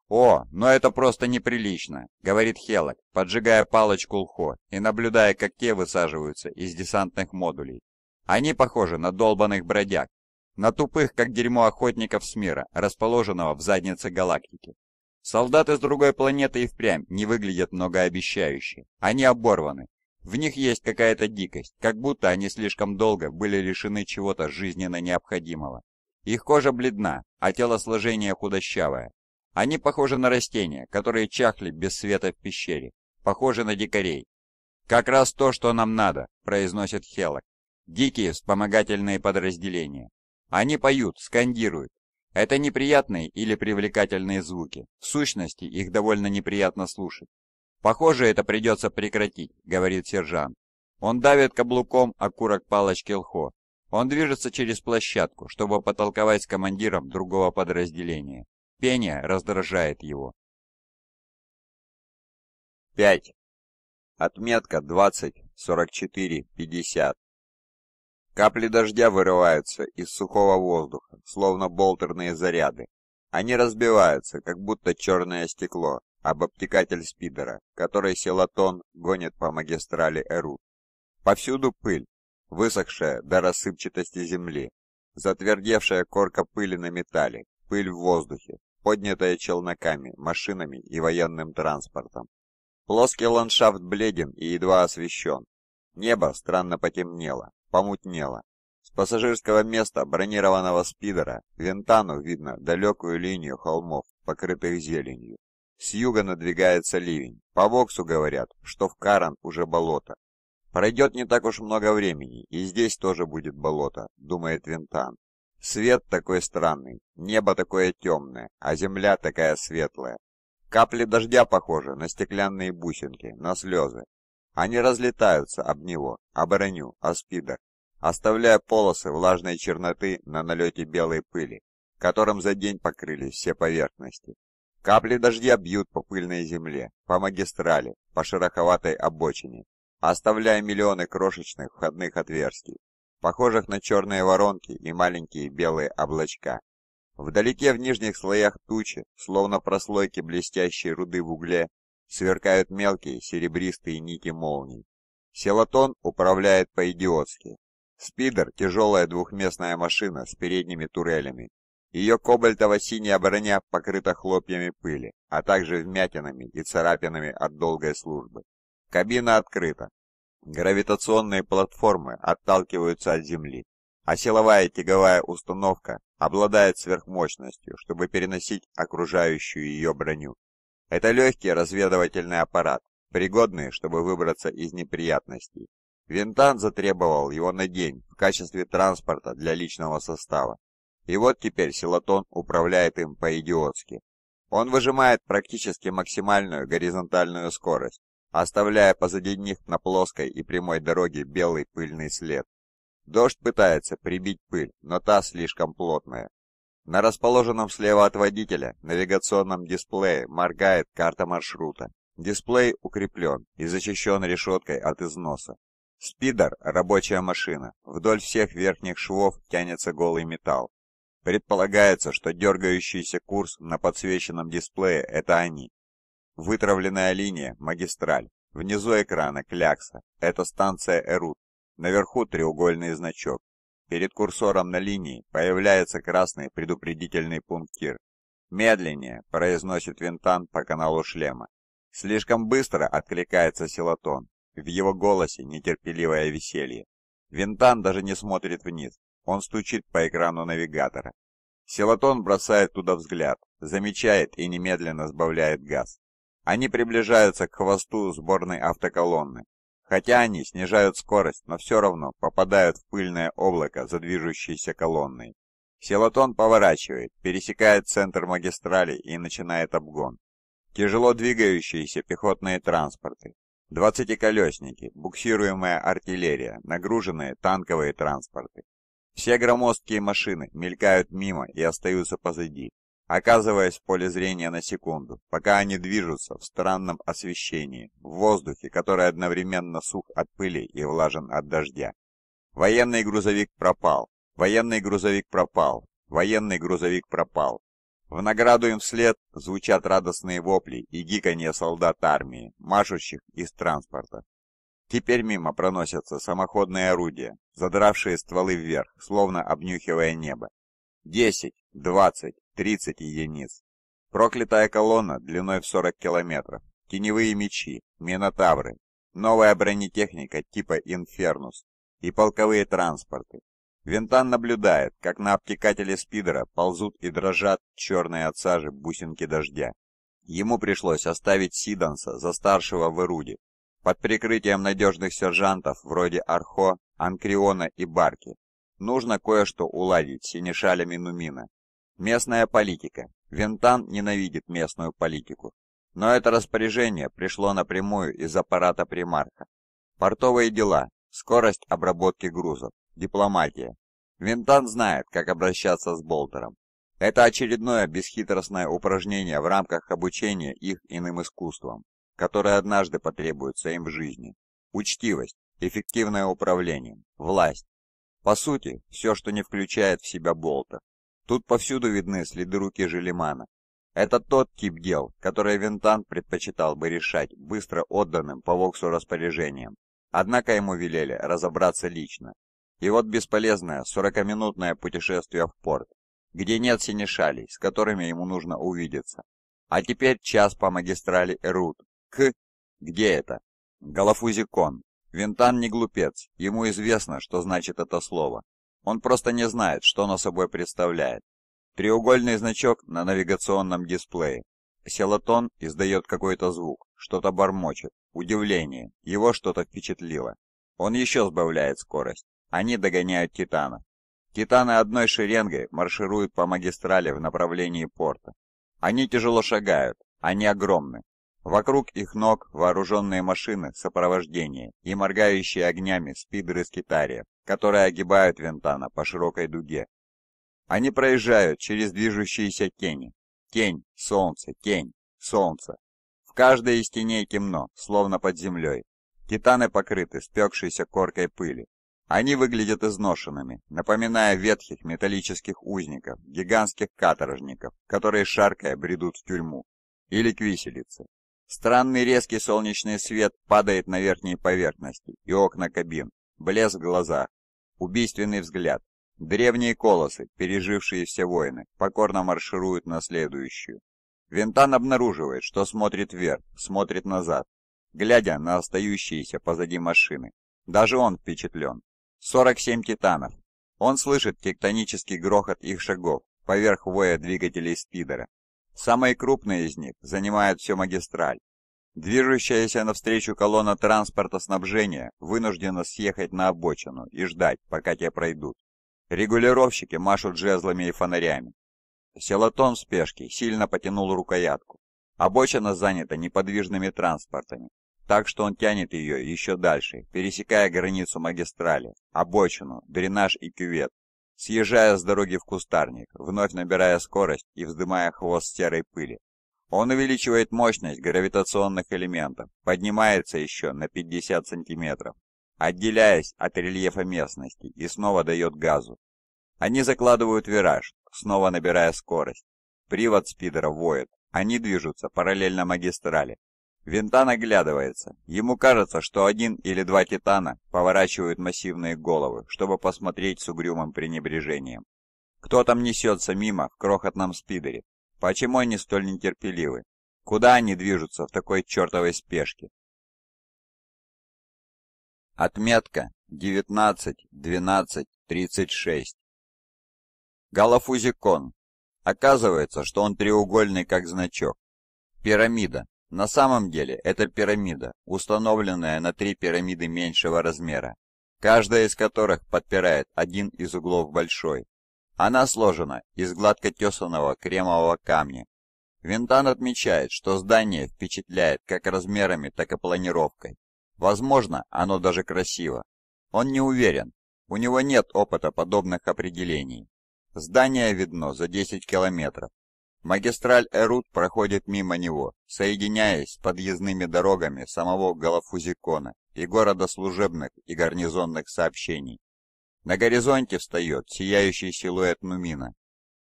«О, но это просто неприлично», — говорит Хелок, поджигая палочку лхо и наблюдая, как те высаживаются из десантных модулей. Они похожи на долбанных бродяг, на тупых, как дерьмо охотников с мира, расположенного в заднице галактики. Солдаты с другой планеты и впрямь не выглядят многообещающе. Они оборваны. В них есть какая-то дикость, как будто они слишком долго были лишены чего-то жизненно необходимого. Их кожа бледна, а телосложение худощавое. Они похожи на растения, которые чахли без света в пещере. Похожи на дикарей. «Как раз то, что нам надо», — произносит Хелок. «Дикие вспомогательные подразделения. Они поют, скандируют. Это неприятные или привлекательные звуки. В сущности, их довольно неприятно слушать. «Похоже, это придется прекратить», — говорит сержант. Он давит каблуком окурок палочки Лхо. Он движется через площадку, чтобы потолковать с командиром другого подразделения. Пение раздражает его. 5. Отметка 20, 44, 50. Капли дождя вырываются из сухого воздуха, словно болтерные заряды. Они разбиваются, как будто черное стекло, об обтекатель спидера, который Селатон гонит по магистрали Эру. Повсюду пыль, высохшая до рассыпчатости земли, затвердевшая корка пыли на металле, пыль в воздухе, поднятая челноками, машинами и военным транспортом. Плоский ландшафт бледен и едва освещен. Небо странно потемнело, Помутнело. С пассажирского места бронированного спидера Винтану видно далекую линию холмов, покрытых зеленью. С юга надвигается ливень. По Воксу говорят, что в Каран уже болото. Пройдет не так уж много времени, и здесь тоже будет болото, думает Винтан. Свет такой странный, небо такое темное, а земля такая светлая. Капли дождя похожи на стеклянные бусинки, на слезы. Они разлетаются об него, об Реню, о спидах, оставляя полосы влажной черноты на налете белой пыли, которым за день покрылись все поверхности. Капли дождя бьют по пыльной земле, по магистрали, по широковатой обочине, оставляя миллионы крошечных входных отверстий, похожих на черные воронки и маленькие белые облачка. Вдалеке в нижних слоях тучи, словно прослойки блестящей руды в угле, сверкают мелкие серебристые нити молний. Селатон управляет по-идиотски. Спидер – тяжелая двухместная машина с передними турелями. Ее кобальтово-синяя броня покрыта хлопьями пыли, а также вмятинами и царапинами от долгой службы. Кабина открыта. Гравитационные платформы отталкиваются от земли, а силовая тяговая установка обладает сверхмощностью, чтобы переносить окружающую ее броню. Это легкий разведывательный аппарат, пригодный, чтобы выбраться из неприятностей. Винтан затребовал его на день в качестве транспорта для личного состава. И вот теперь Силатон управляет им по-идиотски. Он выжимает практически максимальную горизонтальную скорость, оставляя позади них на плоской и прямой дороге белый пыльный след. Дождь пытается прибить пыль, но та слишком плотная. На расположенном слева от водителя навигационном дисплее моргает карта маршрута. Дисплей укреплен и защищен решеткой от износа. Спидер – рабочая машина. Вдоль всех верхних швов тянется голый металл. Предполагается, что дергающийся курс на подсвеченном дисплее – это они. Вытравленная линия – магистраль. Внизу экрана – клякса. Это станция Эрут. Наверху треугольный значок. Перед курсором на линии появляется красный предупредительный пунктир. «Медленнее», — произносит Винтан по каналу шлема. Слишком быстро откликается Силатон. В его голосе нетерпеливое веселье. Винтан даже не смотрит вниз. Он стучит по экрану навигатора. Силатон бросает туда взгляд, замечает и немедленно сбавляет газ. Они приближаются к хвосту сборной автоколонны, Хотя они снижают скорость, но все равно попадают в пыльное облако за движущейся колонной. Селатон поворачивает, пересекает центр магистрали и начинает обгон. Тяжело двигающиеся пехотные транспорты, двадцатиколесники, буксируемая артиллерия, нагруженные танковые транспорты. Все громоздкие машины мелькают мимо и остаются позади оказываясь в поле зрения на секунду, пока они движутся в странном освещении, в воздухе, который одновременно сух от пыли и влажен от дождя. Военный грузовик пропал, военный грузовик пропал, военный грузовик пропал. В награду им вслед звучат радостные вопли и гиканье солдат армии, машущих из транспорта. Теперь мимо проносятся самоходные орудия, задравшие стволы вверх, словно обнюхивая небо. Десять, двадцать, 30 единиц. Проклятая колонна длиной в 40 километров. Теневые мечи, минотавры, новая бронетехника типа «Инфернус» и полковые транспорты. Винтан наблюдает, как на обтекателе спидера ползут и дрожат черные от сажи бусинки дождя. Ему пришлось оставить Сиданса за старшего в Ируде, под прикрытием надежных сержантов вроде Архо, Анкриона и Барки. Нужно кое-что уладить синешалями Нумина, Местная политика. Вентан ненавидит местную политику. Но это распоряжение пришло напрямую из аппарата примарха. Портовые дела, скорость обработки грузов, дипломатия. Винтан знает, как обращаться с Болтером. Это очередное бесхитростное упражнение в рамках обучения их иным искусствам, которые однажды потребуются им в жизни. Учтивость, эффективное управление, власть. По сути, все, что не включает в себя Болтер. Тут повсюду видны следы руки Желимана. Это тот тип дел, который Винтан предпочитал бы решать быстро отданным по Воксу распоряжениям. Однако ему велели разобраться лично. И вот бесполезное 40-минутное путешествие в порт, где нет синешалей, с которыми ему нужно увидеться. А теперь час по магистрали Эрут. К... Где это? Голофузикон. Винтан не глупец, ему известно, что значит это слово. Он просто не знает, что на собой представляет. Треугольный значок на навигационном дисплее. Селатон издает какой-то звук, что-то бормочет, удивление, его что-то впечатлило. Он еще сбавляет скорость. Они догоняют Титана. Титаны одной шеренгой маршируют по магистрали в направлении порта. Они тяжело шагают, они огромны. Вокруг их ног вооруженные машины сопровождения и моргающие огнями спидеры скитариев которые огибают Вентана по широкой дуге. Они проезжают через движущиеся тени. Тень, солнце, тень, солнце. В каждой из теней темно, словно под землей. Титаны покрыты спекшейся коркой пыли. Они выглядят изношенными, напоминая ветхих металлических узников, гигантских каторжников, которые шаркая бредут в тюрьму. Или к виселице. Странный резкий солнечный свет падает на верхние поверхности и окна кабин, блеск глаза, убийственный взгляд. Древние колосы, пережившие все войны, покорно маршируют на следующую. Винтан обнаруживает, что смотрит вверх, смотрит назад, глядя на остающиеся позади машины. Даже он впечатлен. 47 титанов. Он слышит тектонический грохот их шагов поверх воя двигателей спидера. Самые крупные из них занимают всю магистраль, Движущаяся навстречу колонна транспорта снабжения вынуждена съехать на обочину и ждать, пока те пройдут. Регулировщики машут жезлами и фонарями. Селатон в спешке сильно потянул рукоятку. Обочина занята неподвижными транспортами, так что он тянет ее еще дальше, пересекая границу магистрали, обочину, дренаж и кювет, съезжая с дороги в кустарник, вновь набирая скорость и вздымая хвост серой пыли, он увеличивает мощность гравитационных элементов, поднимается еще на 50 сантиметров, отделяясь от рельефа местности и снова дает газу. Они закладывают вираж, снова набирая скорость. Привод спидера воет, они движутся параллельно магистрали. Винтан оглядывается. Ему кажется, что один или два титана поворачивают массивные головы, чтобы посмотреть с угрюмым пренебрежением. Кто там несется мимо в крохотном спидере, Почему они столь нетерпеливы? Куда они движутся в такой чертовой спешке? Отметка 19:12:36. 12 Галафузикон. Оказывается, что он треугольный как значок. Пирамида. На самом деле это пирамида, установленная на три пирамиды меньшего размера, каждая из которых подпирает один из углов большой, она сложена из гладко тесаного кремового камня. Винтан отмечает, что здание впечатляет как размерами, так и планировкой. Возможно, оно даже красиво. Он не уверен, у него нет опыта подобных определений. Здание видно за 10 километров. Магистраль Эрут проходит мимо него, соединяясь с подъездными дорогами самого Галафузикона и города служебных и гарнизонных сообщений. На горизонте встает сияющий силуэт Нумина.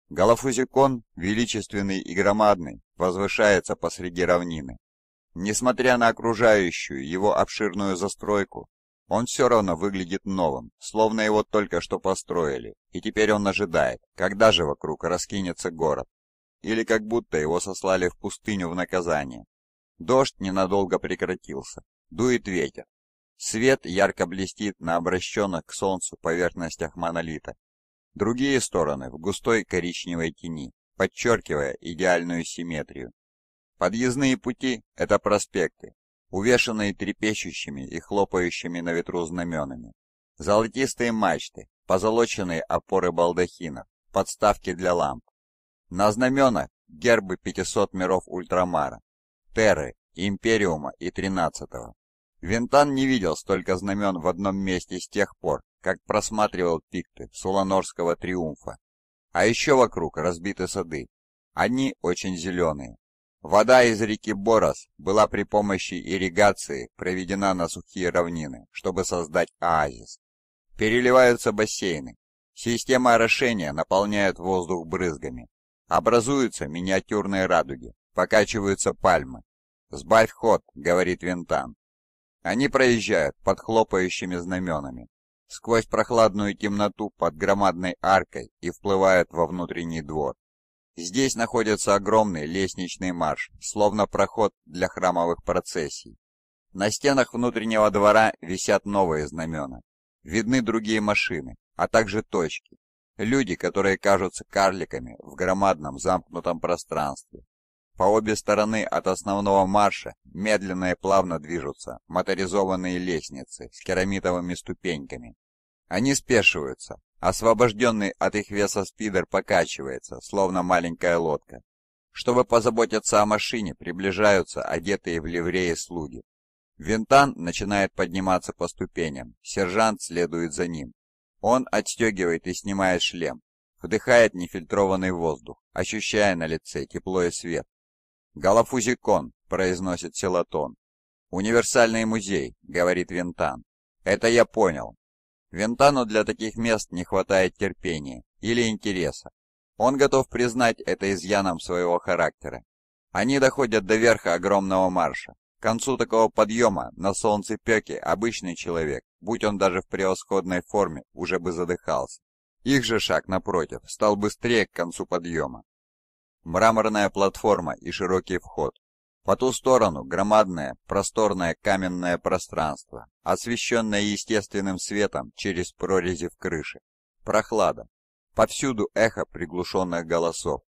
Голофузикон, величественный и громадный, возвышается посреди равнины. Несмотря на окружающую его обширную застройку, он все равно выглядит новым, словно его только что построили, и теперь он ожидает, когда же вокруг раскинется город, или как будто его сослали в пустыню в наказание. Дождь ненадолго прекратился, дует ветер, Свет ярко блестит на обращенных к солнцу поверхностях монолита. Другие стороны в густой коричневой тени, подчеркивая идеальную симметрию. Подъездные пути – это проспекты, увешанные трепещущими и хлопающими на ветру знаменами. Золотистые мачты, позолоченные опоры балдахинов, подставки для ламп. На знаменах гербы 500 миров Ультрамара, Терры, Империума и Тринадцатого. Винтан не видел столько знамен в одном месте с тех пор, как просматривал пикты Суланорского триумфа. А еще вокруг разбиты сады. Они очень зеленые. Вода из реки Борос была при помощи ирригации проведена на сухие равнины, чтобы создать оазис. Переливаются бассейны. Система орошения наполняет воздух брызгами. Образуются миниатюрные радуги, покачиваются пальмы. «Сбавь ход», — говорит Винтан. Они проезжают под хлопающими знаменами, сквозь прохладную темноту под громадной аркой и вплывают во внутренний двор. Здесь находится огромный лестничный марш, словно проход для храмовых процессий. На стенах внутреннего двора висят новые знамена. Видны другие машины, а также точки. Люди, которые кажутся карликами в громадном замкнутом пространстве. По обе стороны от основного марша медленно и плавно движутся моторизованные лестницы с керамитовыми ступеньками. Они спешиваются. Освобожденный от их веса спидер покачивается, словно маленькая лодка. Чтобы позаботиться о машине, приближаются одетые в ливреи слуги. Винтан начинает подниматься по ступеням, сержант следует за ним. Он отстегивает и снимает шлем, вдыхает нефильтрованный воздух, ощущая на лице тепло и свет. «Галафузикон», — произносит Селатон. «Универсальный музей», — говорит Винтан. «Это я понял». Винтану для таких мест не хватает терпения или интереса. Он готов признать это изъяном своего характера. Они доходят до верха огромного марша. К концу такого подъема на солнце пеки обычный человек, будь он даже в превосходной форме, уже бы задыхался. Их же шаг напротив стал быстрее к концу подъема мраморная платформа и широкий вход. По ту сторону громадное, просторное каменное пространство, освещенное естественным светом через прорези в крыше. Прохлада. Повсюду эхо приглушенных голосов.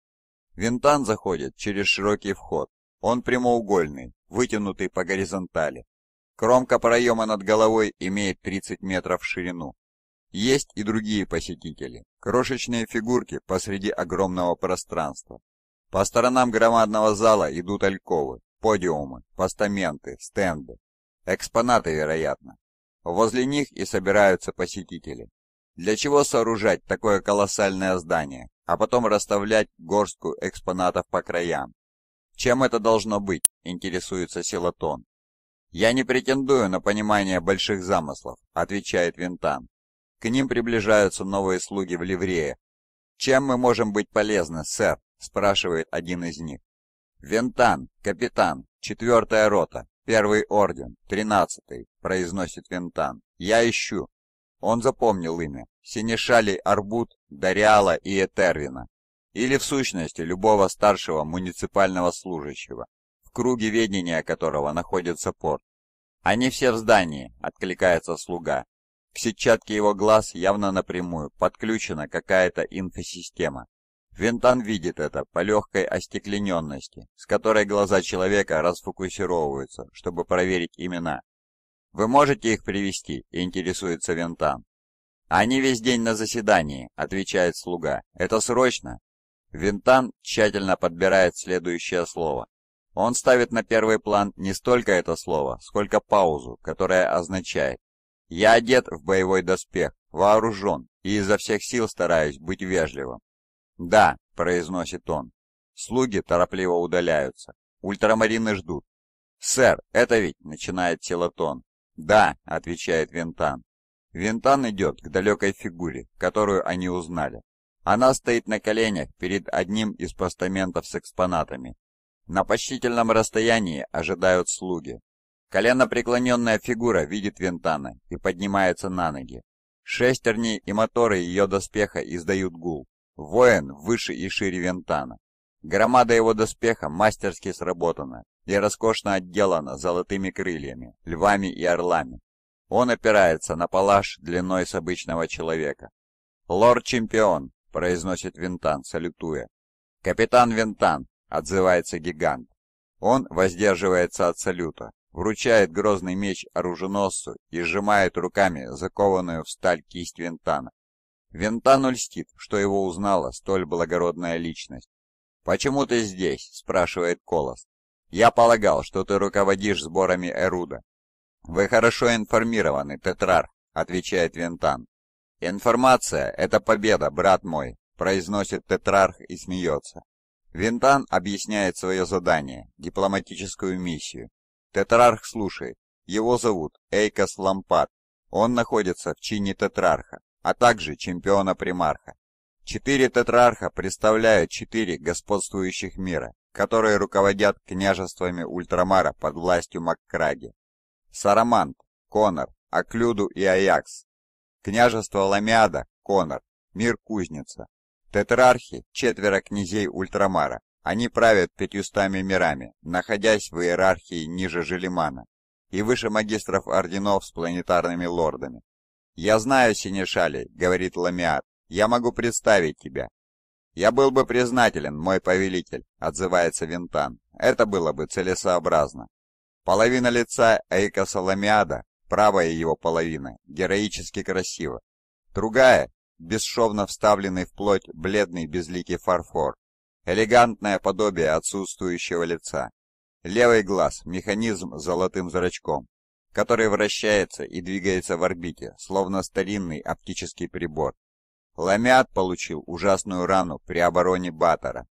Винтан заходит через широкий вход. Он прямоугольный, вытянутый по горизонтали. Кромка проема над головой имеет 30 метров в ширину. Есть и другие посетители. Крошечные фигурки посреди огромного пространства. По сторонам громадного зала идут альковы, подиумы, постаменты, стенды. Экспонаты, вероятно. Возле них и собираются посетители. Для чего сооружать такое колоссальное здание, а потом расставлять горстку экспонатов по краям? Чем это должно быть, интересуется Силатон. «Я не претендую на понимание больших замыслов», — отвечает Винтан. «К ним приближаются новые слуги в ливрее. Чем мы можем быть полезны, сэр?» спрашивает один из них. «Вентан, капитан, четвертая рота, первый орден, тринадцатый», произносит Вентан. «Я ищу». Он запомнил имя. Синешалей Арбут, Дариала и Этервина. Или в сущности любого старшего муниципального служащего, в круге ведения которого находится порт. «Они все в здании», — откликается слуга. К сетчатке его глаз явно напрямую подключена какая-то инфосистема. Винтан видит это по легкой остеклененности, с которой глаза человека расфокусировываются, чтобы проверить имена. «Вы можете их привести? интересуется Винтан. «Они весь день на заседании», — отвечает слуга. «Это срочно?» Винтан тщательно подбирает следующее слово. Он ставит на первый план не столько это слово, сколько паузу, которая означает «Я одет в боевой доспех, вооружен и изо всех сил стараюсь быть вежливым». «Да», — произносит он. Слуги торопливо удаляются. Ультрамарины ждут. «Сэр, это ведь...» — начинает Телотон. «Да», — отвечает Винтан. Винтан идет к далекой фигуре, которую они узнали. Она стоит на коленях перед одним из постаментов с экспонатами. На почтительном расстоянии ожидают слуги. Колено преклоненная фигура видит Винтана и поднимается на ноги. Шестерни и моторы ее доспеха издают гул. Воин выше и шире Вентана. Громада его доспеха мастерски сработана и роскошно отделана золотыми крыльями, львами и орлами. Он опирается на палаш длиной с обычного человека. «Лорд-чемпион!» — произносит Винтан, салютуя. «Капитан Винтан!» — отзывается гигант. Он воздерживается от салюта, вручает грозный меч оруженосцу и сжимает руками закованную в сталь кисть Винтана. Вентан льстит, что его узнала столь благородная личность. «Почему ты здесь?» — спрашивает Колос. «Я полагал, что ты руководишь сборами Эруда». «Вы хорошо информированы, Тетрар», — отвечает Вентан. «Информация — это победа, брат мой», — произносит Тетрарх и смеется. Винтан объясняет свое задание, дипломатическую миссию. Тетрарх слушает. Его зовут Эйкос Лампад. Он находится в чине Тетрарха а также чемпиона примарха. Четыре тетрарха представляют четыре господствующих мира, которые руководят княжествами Ультрамара под властью Маккраги. Сарамант, Конор, Аклюду и Аякс. Княжество Ламиада, Конор, мир Кузница. Тетрархи – четверо князей Ультрамара. Они правят пятьюстами мирами, находясь в иерархии ниже Желимана и выше магистров орденов с планетарными лордами. «Я знаю, Синешали», — говорит Ламиар, — «я могу представить тебя». «Я был бы признателен, мой повелитель», — отзывается Винтан. «Это было бы целесообразно». Половина лица Эйкоса Ламиада, правая его половина, героически красива. Другая — бесшовно вставленный в плоть бледный безликий фарфор. Элегантное подобие отсутствующего лица. Левый глаз — механизм с золотым зрачком который вращается и двигается в орбите, словно старинный оптический прибор. Ламиат получил ужасную рану при обороне Баттера.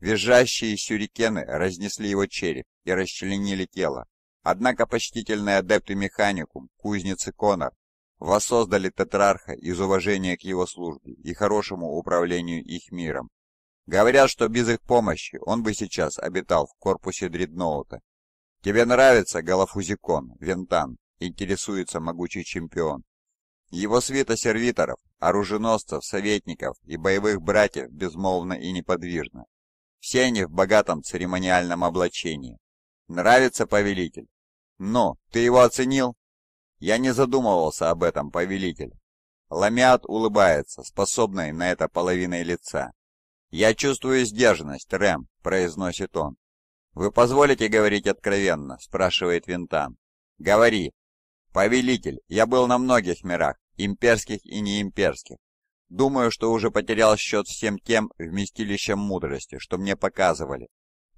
Визжащие сюрикены разнесли его череп и расчленили тело. Однако почтительные адепты механикум, кузницы Конор, воссоздали тетрарха из уважения к его службе и хорошему управлению их миром. Говорят, что без их помощи он бы сейчас обитал в корпусе дредноута «Тебе нравится Галафузикон, Вентан?» — интересуется могучий чемпион. Его свита сервиторов, оруженосцев, советников и боевых братьев безмолвно и неподвижно. Все они в богатом церемониальном облачении. Нравится повелитель? Ну, ты его оценил? Я не задумывался об этом, повелитель. Ламиат улыбается, способный на это половиной лица. «Я чувствую сдержанность, Рэм», — произносит он. «Вы позволите говорить откровенно?» — спрашивает Винтан. «Говори». «Повелитель, я был на многих мирах, имперских и неимперских. Думаю, что уже потерял счет всем тем вместилищем мудрости, что мне показывали.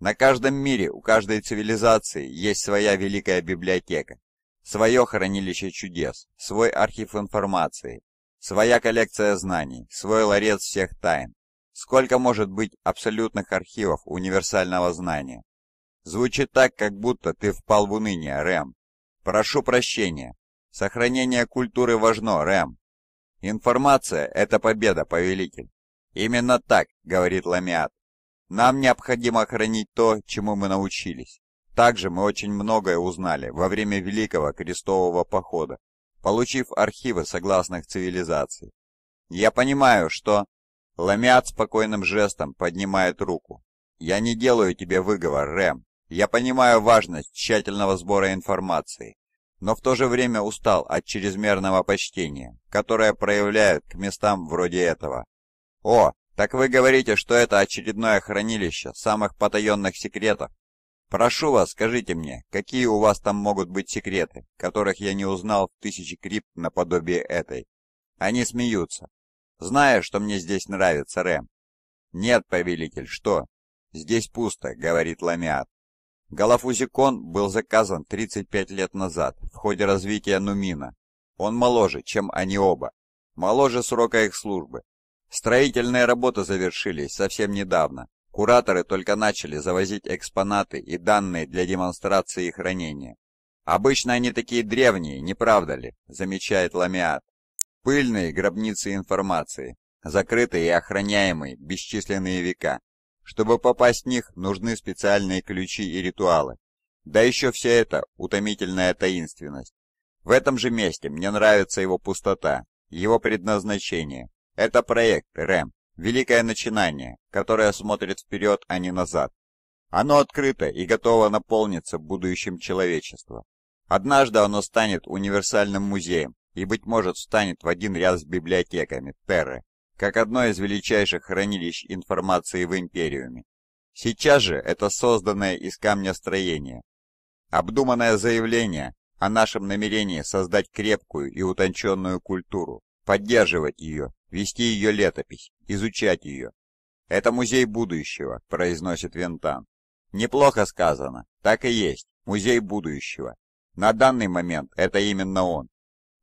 На каждом мире, у каждой цивилизации есть своя великая библиотека, свое хранилище чудес, свой архив информации, своя коллекция знаний, свой ларец всех тайн. Сколько может быть абсолютных архивов универсального знания? Звучит так, как будто ты впал в уныние, Рэм. Прошу прощения. Сохранение культуры важно, Рэм. Информация — это победа, повелитель. Именно так, говорит Ламиат. Нам необходимо хранить то, чему мы научились. Также мы очень многое узнали во время Великого Крестового Похода, получив архивы согласных цивилизаций. Я понимаю, что... Ламиат спокойным жестом поднимает руку. Я не делаю тебе выговор, Рэм. Я понимаю важность тщательного сбора информации, но в то же время устал от чрезмерного почтения, которое проявляют к местам вроде этого. О, так вы говорите, что это очередное хранилище самых потаенных секретов? Прошу вас, скажите мне, какие у вас там могут быть секреты, которых я не узнал в тысячи крипт наподобие этой? Они смеются. Знаю, что мне здесь нравится, Рэм. Нет, повелитель, что? Здесь пусто, говорит Ламиат. Галафузикон был заказан 35 лет назад в ходе развития Нумина. Он моложе, чем они оба, моложе срока их службы. Строительные работы завершились совсем недавно. Кураторы только начали завозить экспонаты и данные для демонстрации и хранения. «Обычно они такие древние, не правда ли?» – замечает Ламиат. Пыльные гробницы информации, закрытые и охраняемые бесчисленные века. Чтобы попасть в них, нужны специальные ключи и ритуалы. Да еще вся эта утомительная таинственность. В этом же месте мне нравится его пустота, его предназначение. Это проект, Рэм, великое начинание, которое смотрит вперед, а не назад. Оно открыто и готово наполниться будущим человечества. Однажды оно станет универсальным музеем и, быть может, станет в один ряд с библиотеками Терры как одно из величайших хранилищ информации в Империуме. Сейчас же это созданное из камня строение. Обдуманное заявление о нашем намерении создать крепкую и утонченную культуру, поддерживать ее, вести ее летопись, изучать ее. «Это музей будущего», — произносит Вентан. Неплохо сказано, так и есть, музей будущего. На данный момент это именно он.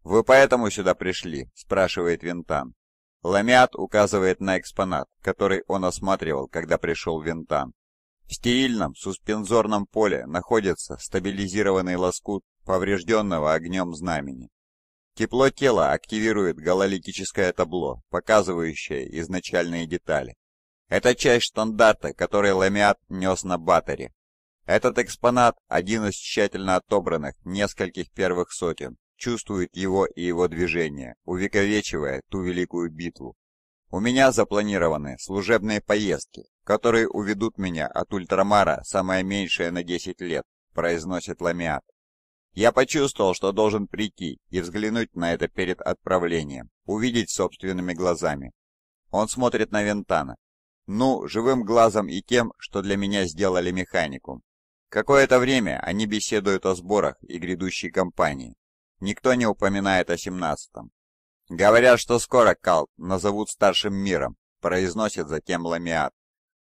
«Вы поэтому сюда пришли?» — спрашивает Вентан. Ламиат указывает на экспонат, который он осматривал, когда пришел Винтан. В стерильном суспензорном поле находится стабилизированный лоскут поврежденного огнем знамени. Тепло тела активирует гололитическое табло, показывающее изначальные детали. Это часть штандарта, который Ламиат нес на батаре. Этот экспонат – один из тщательно отобранных нескольких первых сотен, чувствует его и его движение, увековечивая ту великую битву. У меня запланированы служебные поездки, которые уведут меня от Ультрамара самое меньшее на 10 лет, произносит Ламиат. Я почувствовал, что должен прийти и взглянуть на это перед отправлением, увидеть собственными глазами. Он смотрит на Вентана. Ну, живым глазом и тем, что для меня сделали механику. Какое-то время они беседуют о сборах и грядущей кампании. Никто не упоминает о семнадцатом. Говорят, что скоро Калт назовут старшим миром, произносит затем Ламиат.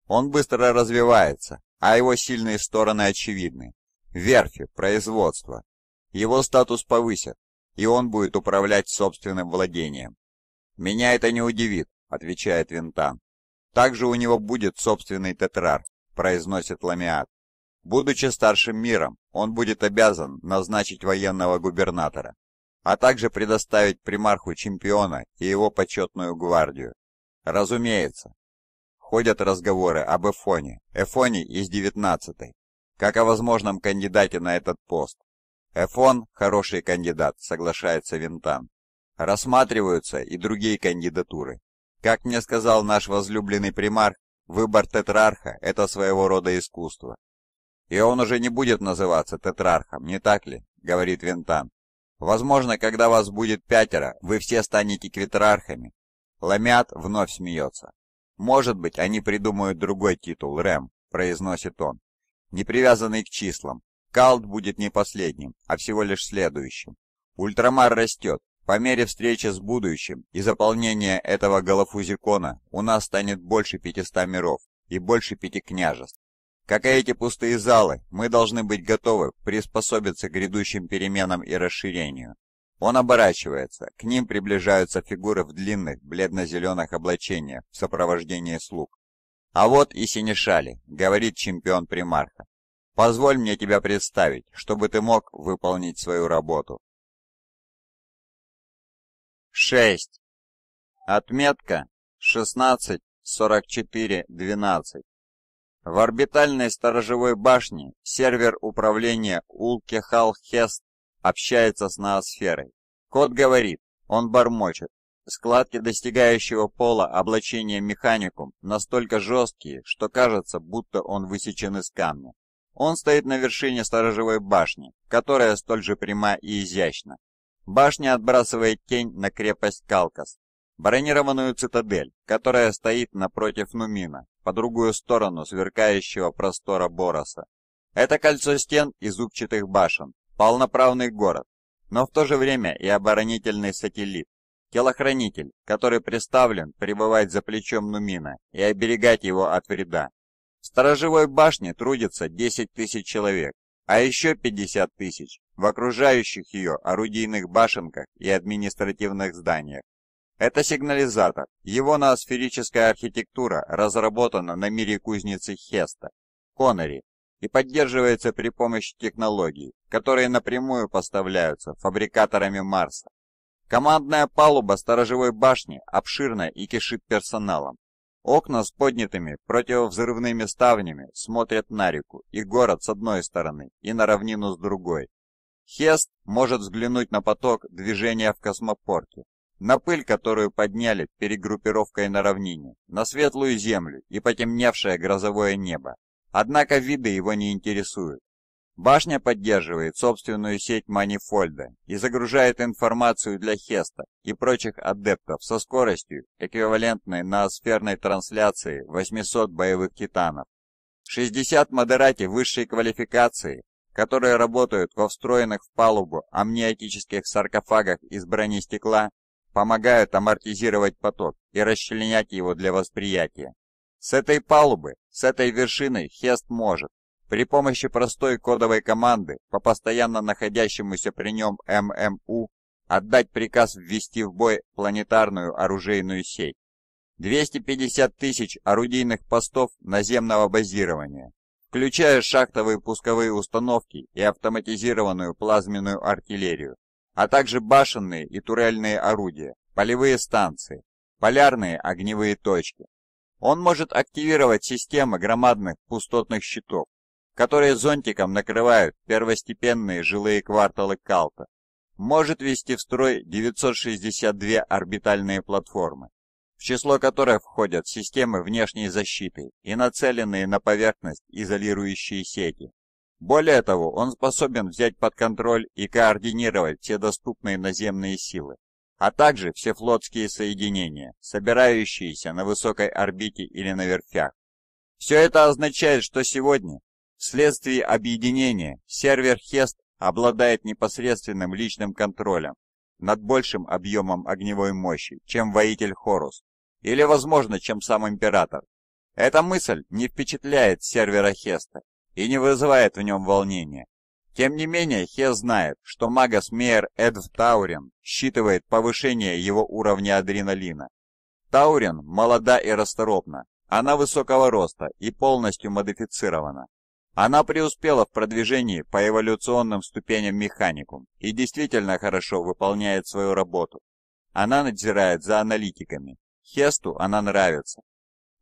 Он быстро развивается, а его сильные стороны очевидны. Верфи, производство. Его статус повысят, и он будет управлять собственным владением. «Меня это не удивит», — отвечает Винтан. «Также у него будет собственный тетрар», — произносит Ламиат. Будучи старшим миром, он будет обязан назначить военного губернатора, а также предоставить примарху чемпиона и его почетную гвардию. Разумеется. Ходят разговоры об Эфоне, Эфоне из 19-й, как о возможном кандидате на этот пост. Эфон – хороший кандидат, соглашается Винтан. Рассматриваются и другие кандидатуры. Как мне сказал наш возлюбленный примарх, выбор тетрарха – это своего рода искусство. И он уже не будет называться тетрархом, не так ли?» — говорит Винтан. «Возможно, когда вас будет пятеро, вы все станете квитрархами». Ламят вновь смеется. «Может быть, они придумают другой титул, Рэм», — произносит он, не привязанный к числам. Калд будет не последним, а всего лишь следующим. Ультрамар растет. По мере встречи с будущим и заполнения этого голофузикона у нас станет больше 500 миров и больше пяти княжеств. Как и эти пустые залы, мы должны быть готовы приспособиться к грядущим переменам и расширению. Он оборачивается, к ним приближаются фигуры в длинных, бледно-зеленых облачениях в сопровождении слуг. «А вот и Синишали», — говорит чемпион примарха. «Позволь мне тебя представить, чтобы ты мог выполнить свою работу». 6. Отметка 16.44.12. В орбитальной сторожевой башне сервер управления Улкехалхест общается с ноосферой. Кот говорит, он бормочет. Складки достигающего пола облачения механикум настолько жесткие, что кажется, будто он высечен из камня. Он стоит на вершине сторожевой башни, которая столь же пряма и изящна. Башня отбрасывает тень на крепость Калкас, бронированную цитадель, которая стоит напротив Нумина, по другую сторону сверкающего простора Бороса. Это кольцо стен и зубчатых башен, полноправный город, но в то же время и оборонительный сателлит, телохранитель, который представлен пребывать за плечом Нумина и оберегать его от вреда. В сторожевой башне трудится 10 тысяч человек, а еще 50 тысяч в окружающих ее орудийных башенках и административных зданиях. Это сигнализатор. Его ноосферическая архитектура разработана на мире кузницы Хеста, Коннери, и поддерживается при помощи технологий, которые напрямую поставляются фабрикаторами Марса. Командная палуба сторожевой башни обширна и кишит персоналом. Окна с поднятыми противовзрывными ставнями смотрят на реку и город с одной стороны и на равнину с другой. Хест может взглянуть на поток движения в космопорте, на пыль, которую подняли перегруппировкой на равнине, на светлую землю и потемневшее грозовое небо. Однако виды его не интересуют. Башня поддерживает собственную сеть манифольда и загружает информацию для Хеста и прочих адептов со скоростью, эквивалентной ноосферной трансляции 800 боевых титанов. 60 модерати высшей квалификации, которые работают во встроенных в палубу амниотических саркофагах из бронестекла, помогают амортизировать поток и расчленять его для восприятия. С этой палубы, с этой вершины Хест может, при помощи простой кодовой команды по постоянно находящемуся при нем ММУ, отдать приказ ввести в бой планетарную оружейную сеть. 250 тысяч орудийных постов наземного базирования, включая шахтовые пусковые установки и автоматизированную плазменную артиллерию а также башенные и турельные орудия, полевые станции, полярные огневые точки. Он может активировать системы громадных пустотных щитов, которые зонтиком накрывают первостепенные жилые кварталы Калта. Может вести в строй 962 орбитальные платформы, в число которых входят системы внешней защиты и нацеленные на поверхность изолирующие сети, более того, он способен взять под контроль и координировать все доступные наземные силы, а также все флотские соединения, собирающиеся на высокой орбите или на верфях. Все это означает, что сегодня, вследствие объединения, сервер Хест обладает непосредственным личным контролем над большим объемом огневой мощи, чем воитель Хорус, или, возможно, чем сам Император. Эта мысль не впечатляет сервера Хеста, и не вызывает в нем волнения. Тем не менее, Хе знает, что магас Мейер Эдв Таурин считывает повышение его уровня адреналина. Таурин молода и расторопна, она высокого роста и полностью модифицирована. Она преуспела в продвижении по эволюционным ступеням механикум и действительно хорошо выполняет свою работу. Она надзирает за аналитиками. Хесту она нравится.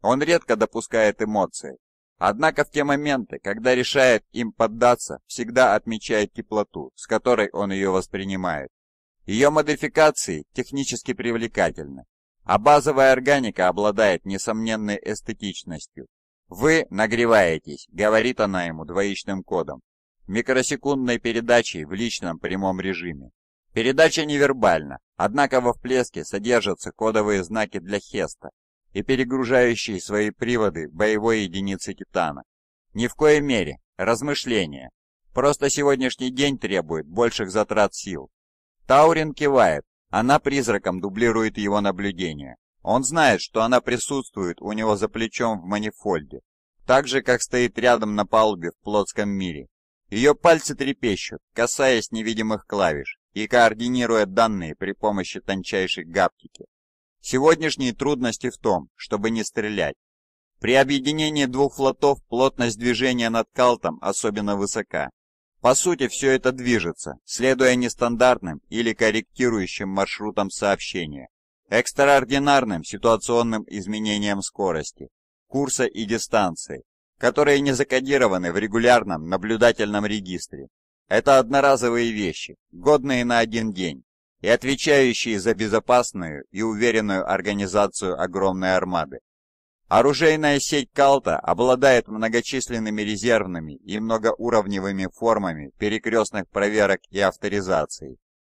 Он редко допускает эмоции, Однако в те моменты, когда решает им поддаться, всегда отмечает теплоту, с которой он ее воспринимает. Ее модификации технически привлекательны, а базовая органика обладает несомненной эстетичностью. «Вы нагреваетесь», — говорит она ему двоичным кодом, микросекундной передачей в личном прямом режиме. Передача невербальна, однако во вплеске содержатся кодовые знаки для Хеста и перегружающие свои приводы боевой единицы Титана. Ни в коей мере. Размышления. Просто сегодняшний день требует больших затрат сил. Таурин кивает. Она призраком дублирует его наблюдение. Он знает, что она присутствует у него за плечом в манифольде, так же, как стоит рядом на палубе в плотском мире. Ее пальцы трепещут, касаясь невидимых клавиш и координируя данные при помощи тончайшей гаптики. Сегодняшние трудности в том, чтобы не стрелять. При объединении двух флотов плотность движения над Калтом особенно высока. По сути, все это движется, следуя нестандартным или корректирующим маршрутам сообщения, экстраординарным ситуационным изменениям скорости, курса и дистанции, которые не закодированы в регулярном наблюдательном регистре. Это одноразовые вещи, годные на один день, и отвечающие за безопасную и уверенную организацию огромной армады. Оружейная сеть Калта обладает многочисленными резервными и многоуровневыми формами перекрестных проверок и авторизаций.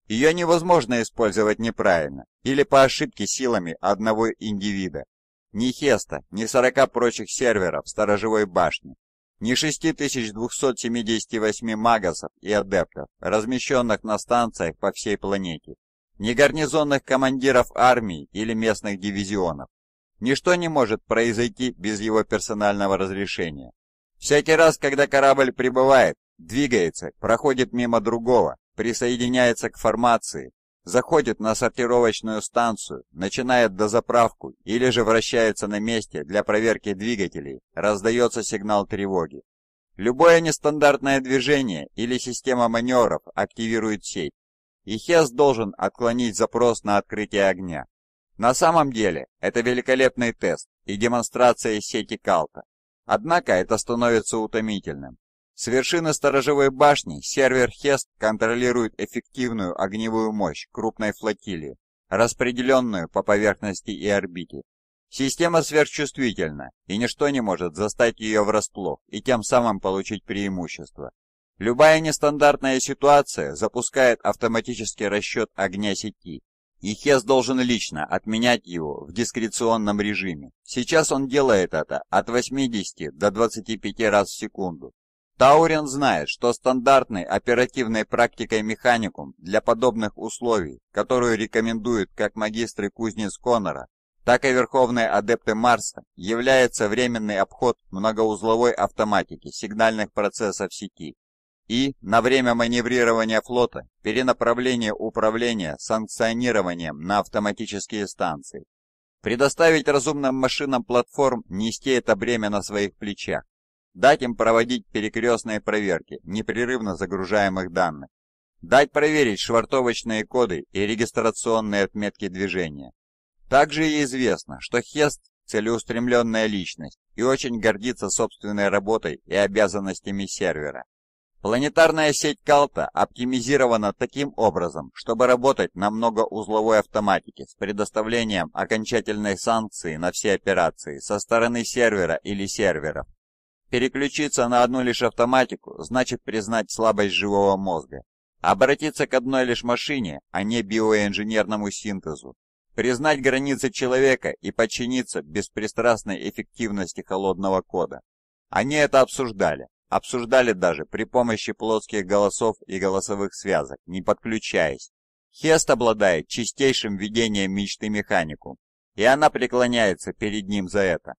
Ее невозможно использовать неправильно или по ошибке силами одного индивида. Ни Хеста, ни 40 прочих серверов сторожевой башни не 6278 магасов и адептов, размещенных на станциях по всей планете, не гарнизонных командиров армий или местных дивизионов. Ничто не может произойти без его персонального разрешения. Всякий раз, когда корабль прибывает, двигается, проходит мимо другого, присоединяется к формации, заходит на сортировочную станцию, начинает дозаправку или же вращается на месте для проверки двигателей, раздается сигнал тревоги. Любое нестандартное движение или система маневров активирует сеть, и ХЕС должен отклонить запрос на открытие огня. На самом деле, это великолепный тест и демонстрация сети Калта. Однако это становится утомительным. С вершины сторожевой башни сервер Хест контролирует эффективную огневую мощь крупной флотилии, распределенную по поверхности и орбите. Система сверхчувствительна, и ничто не может застать ее врасплох и тем самым получить преимущество. Любая нестандартная ситуация запускает автоматический расчет огня сети, и Хес должен лично отменять его в дискреционном режиме. Сейчас он делает это от 80 до 25 раз в секунду. Таурин знает, что стандартной оперативной практикой механикум для подобных условий, которую рекомендуют как магистры кузнец Конора, так и верховные адепты Марса, является временный обход многоузловой автоматики сигнальных процессов сети и, на время маневрирования флота, перенаправление управления санкционированием на автоматические станции. Предоставить разумным машинам платформ нести это бремя на своих плечах дать им проводить перекрестные проверки непрерывно загружаемых данных, дать проверить швартовочные коды и регистрационные отметки движения. Также и известно, что Хест – целеустремленная личность и очень гордится собственной работой и обязанностями сервера. Планетарная сеть Калта оптимизирована таким образом, чтобы работать на многоузловой автоматике с предоставлением окончательной санкции на все операции со стороны сервера или серверов, Переключиться на одну лишь автоматику значит признать слабость живого мозга. Обратиться к одной лишь машине, а не биоинженерному синтезу. Признать границы человека и подчиниться беспристрастной эффективности холодного кода. Они это обсуждали. Обсуждали даже при помощи плоских голосов и голосовых связок, не подключаясь. Хест обладает чистейшим видением мечты механику, и она преклоняется перед ним за это.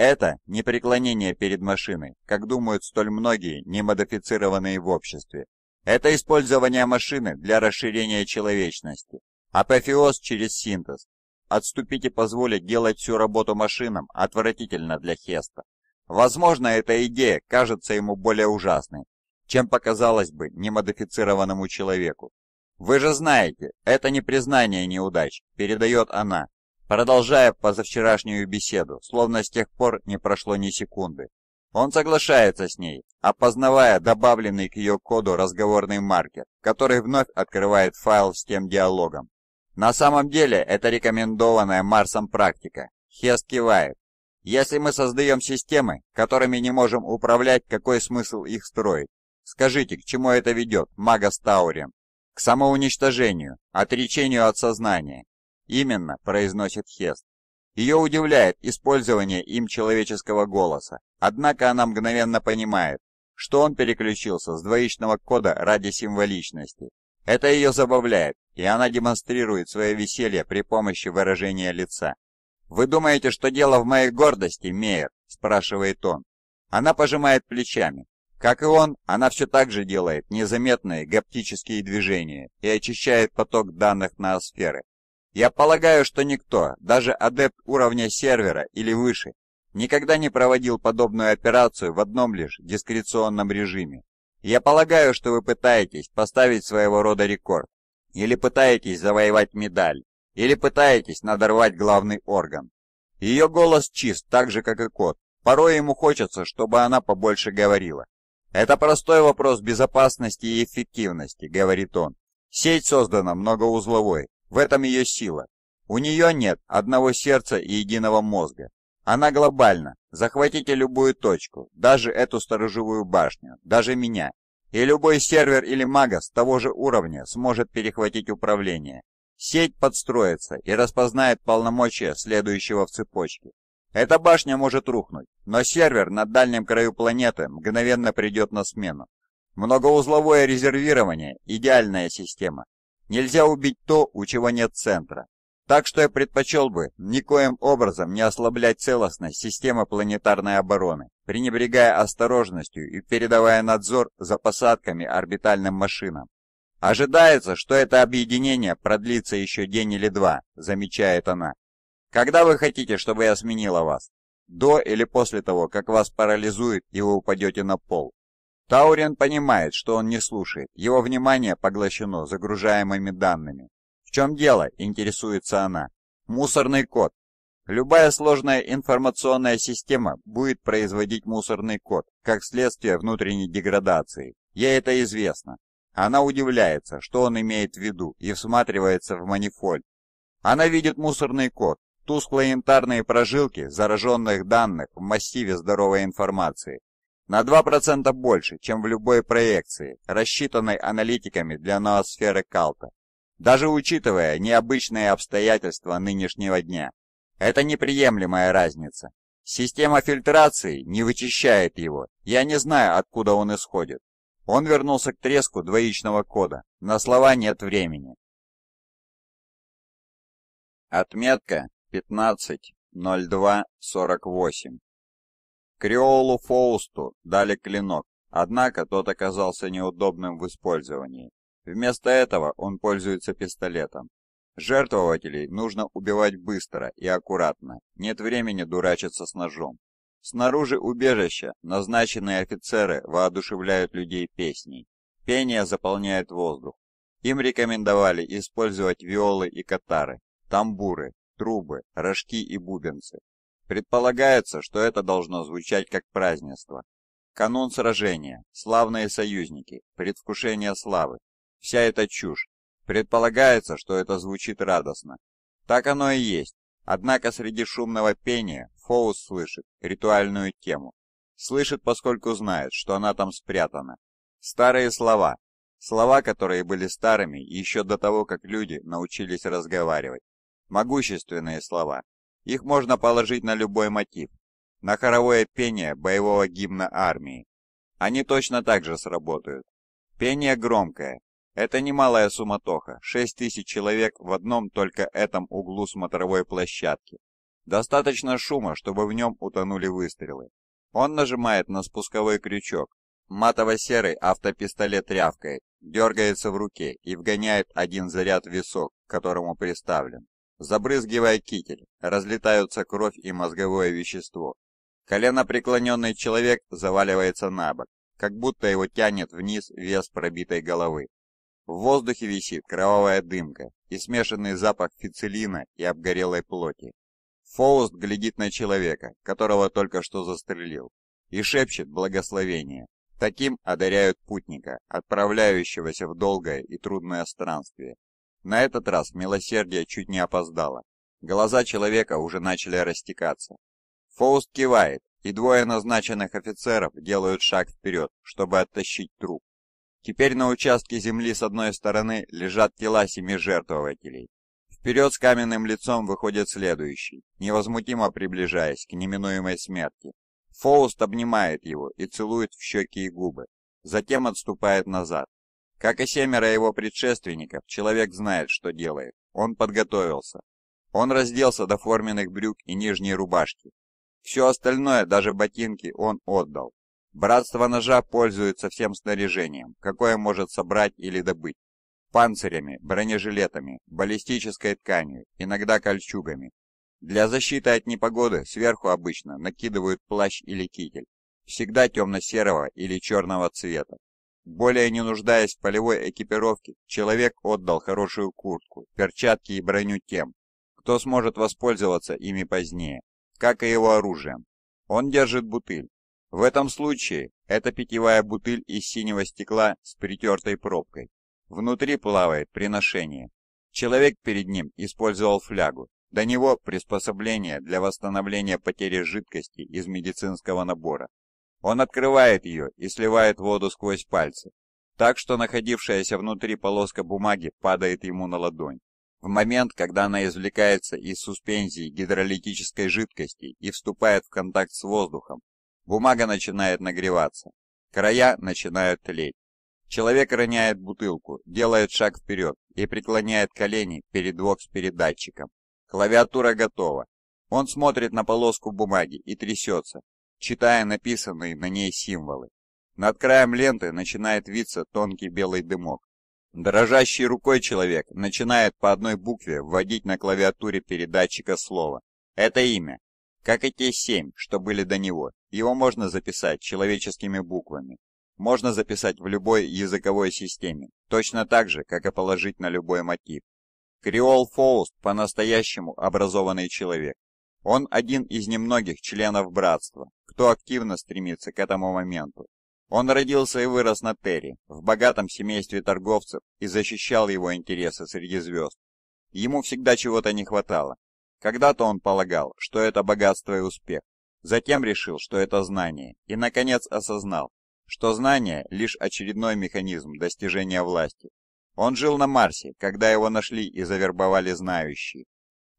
Это не преклонение перед машиной, как думают столь многие, не модифицированные в обществе. Это использование машины для расширения человечности. Апофеоз через синтез. Отступить и позволить делать всю работу машинам отвратительно для Хеста. Возможно, эта идея кажется ему более ужасной, чем показалось бы немодифицированному человеку. Вы же знаете, это не признание неудач, передает она, Продолжая позавчерашнюю беседу, словно с тех пор не прошло ни секунды, он соглашается с ней, опознавая добавленный к ее коду разговорный маркер, который вновь открывает файл с тем диалогом. На самом деле это рекомендованная Марсом практика. Хест кивает. Если мы создаем системы, которыми не можем управлять, какой смысл их строить? Скажите, к чему это ведет, мага с К самоуничтожению, отречению от сознания, «Именно», — произносит Хест. Ее удивляет использование им человеческого голоса, однако она мгновенно понимает, что он переключился с двоичного кода ради символичности. Это ее забавляет, и она демонстрирует свое веселье при помощи выражения лица. «Вы думаете, что дело в моей гордости, Мейер?» – спрашивает он. Она пожимает плечами. Как и он, она все так же делает незаметные гаптические движения и очищает поток данных ноосферы. Я полагаю, что никто, даже адепт уровня сервера или выше, никогда не проводил подобную операцию в одном лишь дискреционном режиме. Я полагаю, что вы пытаетесь поставить своего рода рекорд, или пытаетесь завоевать медаль, или пытаетесь надорвать главный орган. Ее голос чист, так же, как и кот. Порой ему хочется, чтобы она побольше говорила. «Это простой вопрос безопасности и эффективности», — говорит он. «Сеть создана многоузловой, в этом ее сила. У нее нет одного сердца и единого мозга. Она глобальна. Захватите любую точку, даже эту сторожевую башню, даже меня. И любой сервер или мага с того же уровня сможет перехватить управление. Сеть подстроится и распознает полномочия следующего в цепочке. Эта башня может рухнуть, но сервер на дальнем краю планеты мгновенно придет на смену. Многоузловое резервирование – идеальная система. Нельзя убить то, у чего нет центра. Так что я предпочел бы никоим образом не ослаблять целостность системы планетарной обороны, пренебрегая осторожностью и передавая надзор за посадками орбитальным машинам. «Ожидается, что это объединение продлится еще день или два», — замечает она. «Когда вы хотите, чтобы я сменила вас? До или после того, как вас парализует и вы упадете на пол?» Таурен понимает, что он не слушает, его внимание поглощено загружаемыми данными. «В чем дело?» – интересуется она. «Мусорный код. Любая сложная информационная система будет производить мусорный код, как следствие внутренней деградации. Ей это известно. Она удивляется, что он имеет в виду, и всматривается в манифольд. Она видит мусорный код, тусклые янтарные прожилки зараженных данных в массиве здоровой информации на 2% больше, чем в любой проекции, рассчитанной аналитиками для ноосферы Калта, даже учитывая необычные обстоятельства нынешнего дня. Это неприемлемая разница. Система фильтрации не вычищает его, я не знаю, откуда он исходит. Он вернулся к треску двоичного кода, на слова нет времени. Отметка 15.02.48 Креолу Фоусту дали клинок, однако тот оказался неудобным в использовании. Вместо этого он пользуется пистолетом. Жертвователей нужно убивать быстро и аккуратно, нет времени дурачиться с ножом. Снаружи убежища назначенные офицеры воодушевляют людей песней. Пение заполняет воздух. Им рекомендовали использовать виолы и катары, тамбуры, трубы, рожки и бубенцы. Предполагается, что это должно звучать как празднество. Канон сражения, славные союзники, предвкушение славы. Вся эта чушь. Предполагается, что это звучит радостно. Так оно и есть. Однако среди шумного пения Фоус слышит ритуальную тему. Слышит, поскольку знает, что она там спрятана. Старые слова. Слова, которые были старыми еще до того, как люди научились разговаривать. Могущественные слова, их можно положить на любой мотив, на хоровое пение боевого гимна армии. Они точно так же сработают. Пение громкое. Это немалая суматоха, 6 тысяч человек в одном только этом углу смотровой площадки. Достаточно шума, чтобы в нем утонули выстрелы. Он нажимает на спусковой крючок. Матово-серый автопистолет рявкает, дергается в руке и вгоняет один заряд в висок, к которому приставлен. Забрызгивая китель, разлетаются кровь и мозговое вещество. Колено преклоненный человек заваливается на бок, как будто его тянет вниз вес пробитой головы. В воздухе висит кровавая дымка и смешанный запах фицелина и обгорелой плоти. Фоуст глядит на человека, которого только что застрелил, и шепчет благословение. Таким одаряют путника, отправляющегося в долгое и трудное странствие, на этот раз милосердие чуть не опоздало. Глаза человека уже начали растекаться. Фауст кивает, и двое назначенных офицеров делают шаг вперед, чтобы оттащить труп. Теперь на участке земли с одной стороны лежат тела семи жертвователей. Вперед с каменным лицом выходит следующий, невозмутимо приближаясь к неминуемой смерти. Фауст обнимает его и целует в щеки и губы, затем отступает назад, как и семеро его предшественников, человек знает, что делает. Он подготовился. Он разделся до форменных брюк и нижней рубашки. Все остальное, даже ботинки, он отдал. Братство ножа пользуется всем снаряжением, какое может собрать или добыть. Панцирями, бронежилетами, баллистической тканью, иногда кольчугами. Для защиты от непогоды сверху обычно накидывают плащ или китель, всегда темно-серого или черного цвета. Более не нуждаясь в полевой экипировке, человек отдал хорошую куртку, перчатки и броню тем, кто сможет воспользоваться ими позднее, как и его оружием. Он держит бутыль. В этом случае это питьевая бутыль из синего стекла с притертой пробкой. Внутри плавает приношение. Человек перед ним использовал флягу. До него приспособление для восстановления потери жидкости из медицинского набора. Он открывает ее и сливает воду сквозь пальцы, так что находившаяся внутри полоска бумаги падает ему на ладонь. В момент, когда она извлекается из суспензии гидролитической жидкости и вступает в контакт с воздухом, бумага начинает нагреваться, края начинают тлеть. Человек роняет бутылку, делает шаг вперед и преклоняет колени перед вокс-передатчиком. Клавиатура готова. Он смотрит на полоску бумаги и трясется, читая написанные на ней символы. Над краем ленты начинает виться тонкий белый дымок. Дрожащей рукой человек начинает по одной букве вводить на клавиатуре передатчика слово. Это имя. Как и те семь, что были до него, его можно записать человеческими буквами. Можно записать в любой языковой системе, точно так же, как и положить на любой мотив. креол Фоуст по-настоящему образованный человек, он один из немногих членов братства, кто активно стремится к этому моменту. Он родился и вырос на Терри, в богатом семействе торговцев и защищал его интересы среди звезд. Ему всегда чего-то не хватало. Когда-то он полагал, что это богатство и успех, затем решил, что это знание, и, наконец, осознал, что знание – лишь очередной механизм достижения власти. Он жил на Марсе, когда его нашли и завербовали знающие,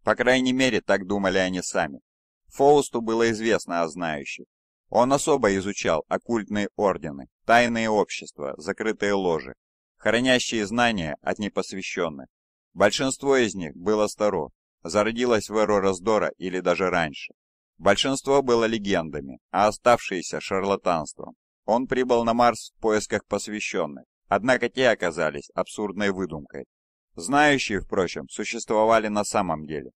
по крайней мере, так думали они сами. Фоусту было известно о знающих. Он особо изучал оккультные ордены, тайные общества, закрытые ложи, хранящие знания от непосвященных. Большинство из них было старо, зародилось в эру раздора или даже раньше. Большинство было легендами, а оставшиеся – шарлатанством. Он прибыл на Марс в поисках посвященных, однако те оказались абсурдной выдумкой, Знающие, впрочем, существовали на самом деле.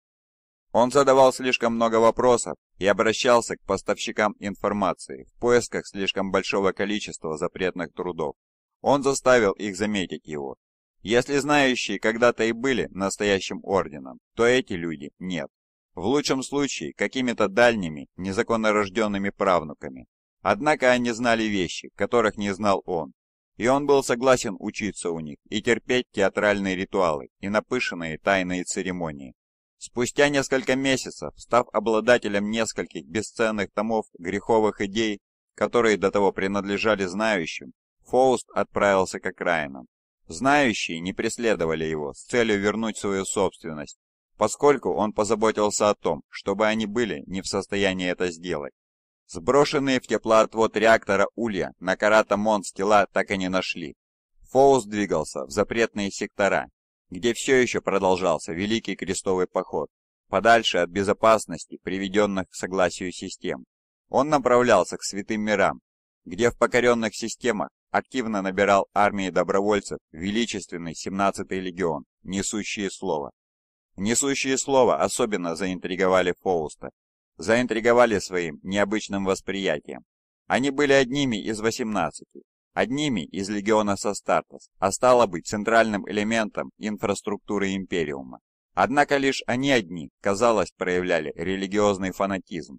Он задавал слишком много вопросов и обращался к поставщикам информации в поисках слишком большого количества запретных трудов. Он заставил их заметить его. Если знающие когда-то и были настоящим орденом, то эти люди нет. В лучшем случае какими-то дальними, незаконно рожденными правнуками. Однако они знали вещи, которых не знал он, и он был согласен учиться у них и терпеть театральные ритуалы и напыщенные тайные церемонии. Спустя несколько месяцев, став обладателем нескольких бесценных томов греховых идей, которые до того принадлежали знающим, Фауст отправился к окраинам. Знающие не преследовали его с целью вернуть свою собственность, поскольку он позаботился о том, чтобы они были не в состоянии это сделать. Сброшенные в теплоотвод реактора улья на карата Монс тела так и не нашли. Фоус двигался в запретные сектора, где все еще продолжался Великий Крестовый Поход, подальше от безопасности, приведенных к согласию систем. Он направлялся к Святым Мирам, где в покоренных системах активно набирал армии добровольцев величественный 17-й легион, несущие слово. Несущие слово особенно заинтриговали Фоуста, заинтриговали своим необычным восприятием. Они были одними из 18, одними из легиона Састартес, а стало быть центральным элементом инфраструктуры Империума. Однако лишь они одни, казалось, проявляли религиозный фанатизм.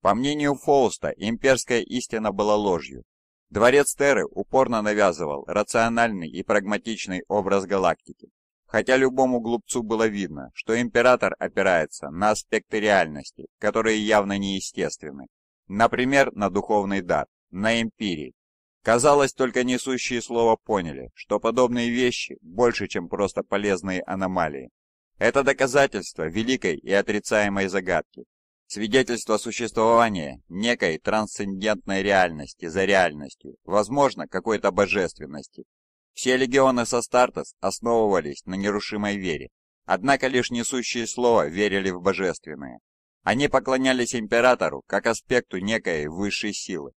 По мнению Фоуста, имперская истина была ложью. Дворец Терры упорно навязывал рациональный и прагматичный образ галактики, Хотя любому глупцу было видно, что император опирается на аспекты реальности, которые явно неестественны. Например, на духовный дар, на империи. Казалось, только несущие слова поняли, что подобные вещи больше, чем просто полезные аномалии. Это доказательство великой и отрицаемой загадки, свидетельство существования некой трансцендентной реальности за реальностью, возможно, какой-то божественности, все легионы со Састартес основывались на нерушимой вере, однако лишь несущие слово верили в божественное. Они поклонялись императору как аспекту некой высшей силы.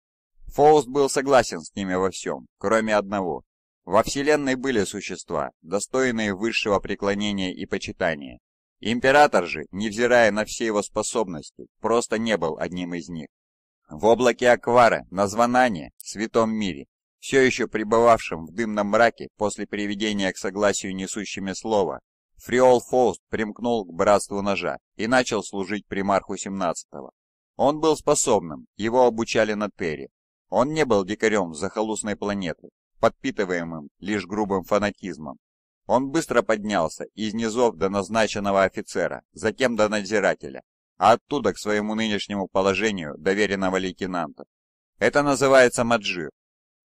Фауст был согласен с ними во всем, кроме одного. Во Вселенной были существа, достойные высшего преклонения и почитания. Император же, невзирая на все его способности, просто не был одним из них. В облаке Аквары, на Званане, Святом Мире, все еще пребывавшим в дымном мраке после приведения к согласию несущими слова, Фриол Фоуст примкнул к Братству Ножа и начал служить примарху 17-го. Он был способным, его обучали на Терре. Он не был дикарем захолустной планеты, подпитываемым лишь грубым фанатизмом. Он быстро поднялся из низов до назначенного офицера, затем до надзирателя, а оттуда к своему нынешнему положению доверенного лейтенанта. Это называется маджир,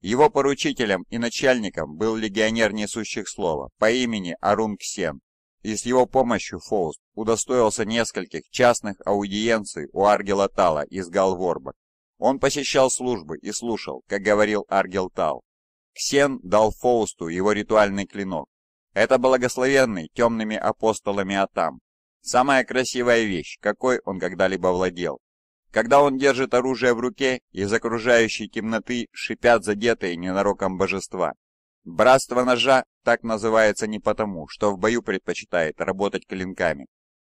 его поручителем и начальником был легионер несущих слова по имени Арун Ксен, и с его помощью Фоуст удостоился нескольких частных аудиенций у Аргела Тала из Галворбак. Он посещал службы и слушал, как говорил Аргел Тал. Ксен дал Фоусту его ритуальный клинок. Это благословенный темными апостолами Атам. Самая красивая вещь, какой он когда-либо владел, когда он держит оружие в руке, из окружающей темноты шипят задетые ненароком божества. Братство ножа так называется не потому, что в бою предпочитает работать клинками.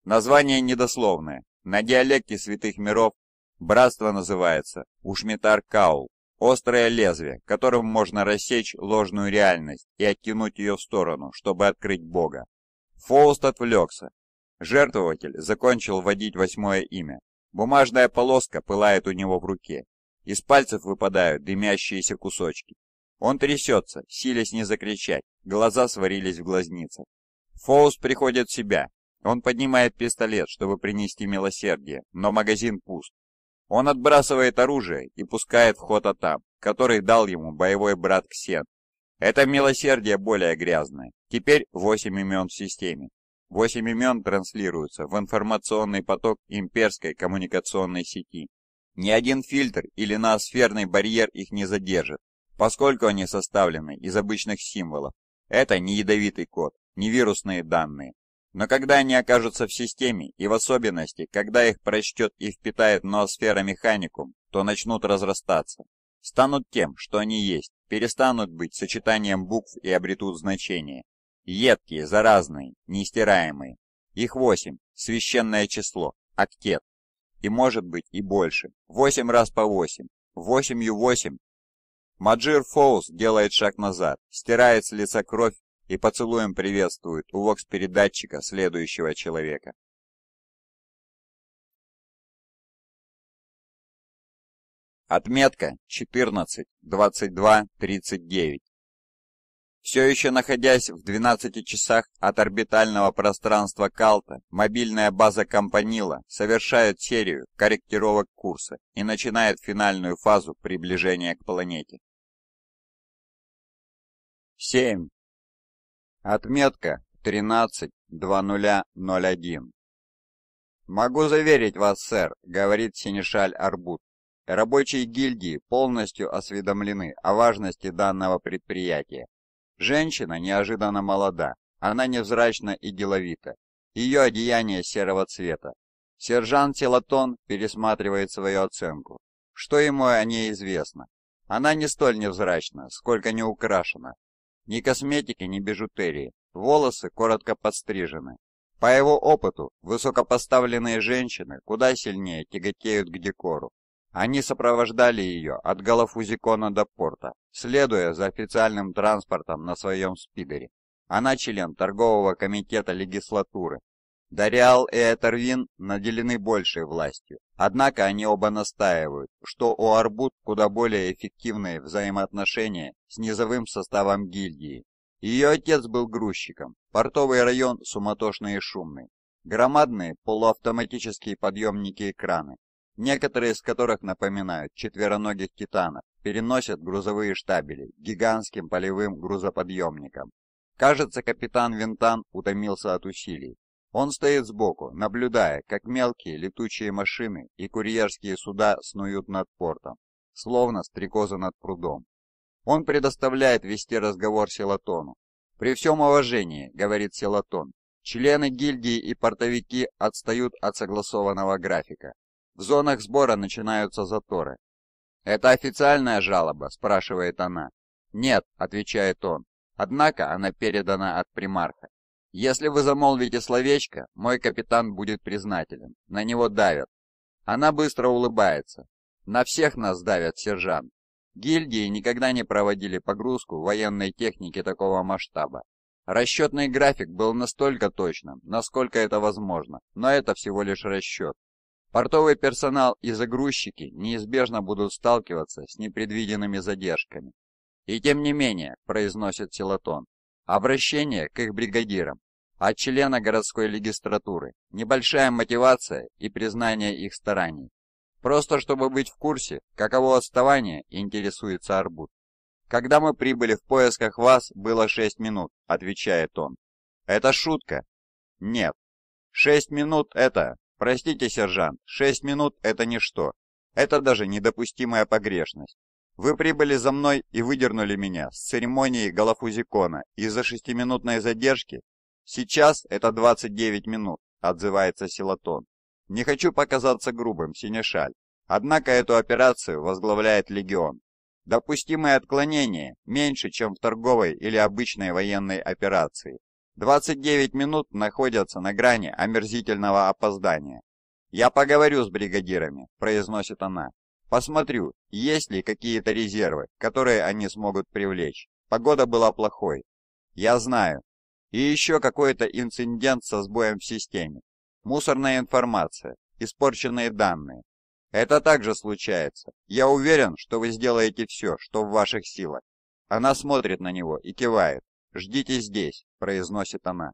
Название недословное. На диалекте святых миров братство называется Ушмитар Каул. Острое лезвие, которым можно рассечь ложную реальность и оттянуть ее в сторону, чтобы открыть Бога. Фоуст отвлекся. Жертвователь закончил вводить восьмое имя, Бумажная полоска пылает у него в руке. Из пальцев выпадают дымящиеся кусочки. Он трясется, силясь не закричать, глаза сварились в глазницах. Фоус приходит в себя. Он поднимает пистолет, чтобы принести милосердие, но магазин пуст. Он отбрасывает оружие и пускает в ход Атам, который дал ему боевой брат Ксен. Это милосердие более грязное. Теперь восемь имен в системе. Восемь имен транслируются в информационный поток имперской коммуникационной сети. Ни один фильтр или ноосферный барьер их не задержит, поскольку они составлены из обычных символов. Это не ядовитый код, не вирусные данные. Но когда они окажутся в системе, и в особенности, когда их прочтет и впитает ноосфера механикум, то начнут разрастаться. Станут тем, что они есть, перестанут быть сочетанием букв и обретут значение. Едкие, заразные, неистираемые. Их восемь, священное число, октет. И может быть и больше. Восемь раз по восемь. Восемью восемь. Маджир Фоус делает шаг назад, стирает с лица кровь и поцелуем приветствует у вокс-передатчика следующего человека. Отметка 14-22-39. Все еще находясь в 12 часах от орбитального пространства Калта, мобильная база Компанила совершает серию корректировок курса и начинает финальную фазу приближения к планете. 7. Отметка 13.00.01 «Могу заверить вас, сэр», — говорит Синишаль Арбут. «Рабочие гильдии полностью осведомлены о важности данного предприятия Женщина неожиданно молода, она невзрачна и деловита. Ее одеяние серого цвета. Сержант Телатон пересматривает свою оценку. Что ему о ней известно? Она не столь невзрачна, сколько не украшена. Ни косметики, ни бижутерии. Волосы коротко подстрижены. По его опыту, высокопоставленные женщины куда сильнее тяготеют к декору, они сопровождали ее от Галафузикона до порта, следуя за официальным транспортом на своем спидере. Она член торгового комитета легислатуры. Дариал и Этервин наделены большей властью, однако они оба настаивают, что у Арбут куда более эффективные взаимоотношения с низовым составом гильдии. Ее отец был грузчиком, портовый район суматошный и шумный, громадные полуавтоматические подъемники экраны, некоторые из которых напоминают четвероногих титанов, переносят грузовые штабели гигантским полевым грузоподъемником. Кажется, капитан Винтан утомился от усилий. Он стоит сбоку, наблюдая, как мелкие летучие машины и курьерские суда снуют над портом, словно стрекоза над прудом. Он предоставляет вести разговор Селатону. «При всем уважении», — говорит Селатон, — «члены гильдии и портовики отстают от согласованного графика. В зонах сбора начинаются заторы. «Это официальная жалоба?» – спрашивает она. «Нет», – отвечает он. Однако она передана от примарха. «Если вы замолвите словечко, мой капитан будет признателен. На него давят». Она быстро улыбается. «На всех нас давят, сержант. Гильдии никогда не проводили погрузку военной техники такого масштаба. Расчетный график был настолько точным, насколько это возможно, но это всего лишь расчет. Портовый персонал и загрузчики неизбежно будут сталкиваться с непредвиденными задержками. И тем не менее, произносит Силатон, обращение к их бригадирам от члена городской регистратуры, небольшая мотивация и признание их стараний. Просто чтобы быть в курсе, каково отставание, интересуется Арбут. «Когда мы прибыли в поисках вас, было шесть минут», — отвечает он. «Это шутка?» «Нет». «Шесть минут — это...» «Простите, сержант, шесть минут — это ничто. Это даже недопустимая погрешность. Вы прибыли за мной и выдернули меня с церемонии Галафузикона из-за шестиминутной задержки? Сейчас это 29 минут», — отзывается Силатон. «Не хочу показаться грубым, Синешаль. Однако эту операцию возглавляет Легион. Допустимые отклонения меньше, чем в торговой или обычной военной операции. 29 минут находятся на грани омерзительного опоздания. «Я поговорю с бригадирами», — произносит она. «Посмотрю, есть ли какие-то резервы, которые они смогут привлечь. Погода была плохой. Я знаю. И еще какой-то инцидент со сбоем в системе. Мусорная информация, испорченные данные. Это также случается. Я уверен, что вы сделаете все, что в ваших силах». Она смотрит на него и кивает. «Ждите здесь», — произносит она.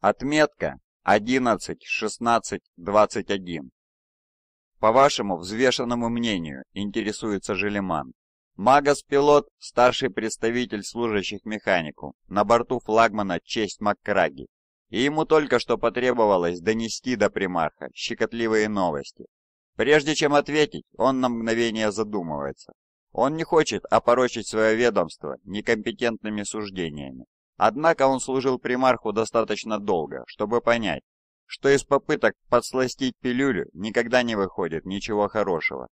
Отметка 11, 16, 21. По вашему взвешенному мнению, интересуется Желеман. Магас-пилот, старший представитель служащих механику, на борту флагмана «Честь Маккраги», и ему только что потребовалось донести до примарха щекотливые новости. Прежде чем ответить, он на мгновение задумывается. Он не хочет опорочить свое ведомство некомпетентными суждениями. Однако он служил примарху достаточно долго, чтобы понять, что из попыток подсластить пилюлю никогда не выходит ничего хорошего.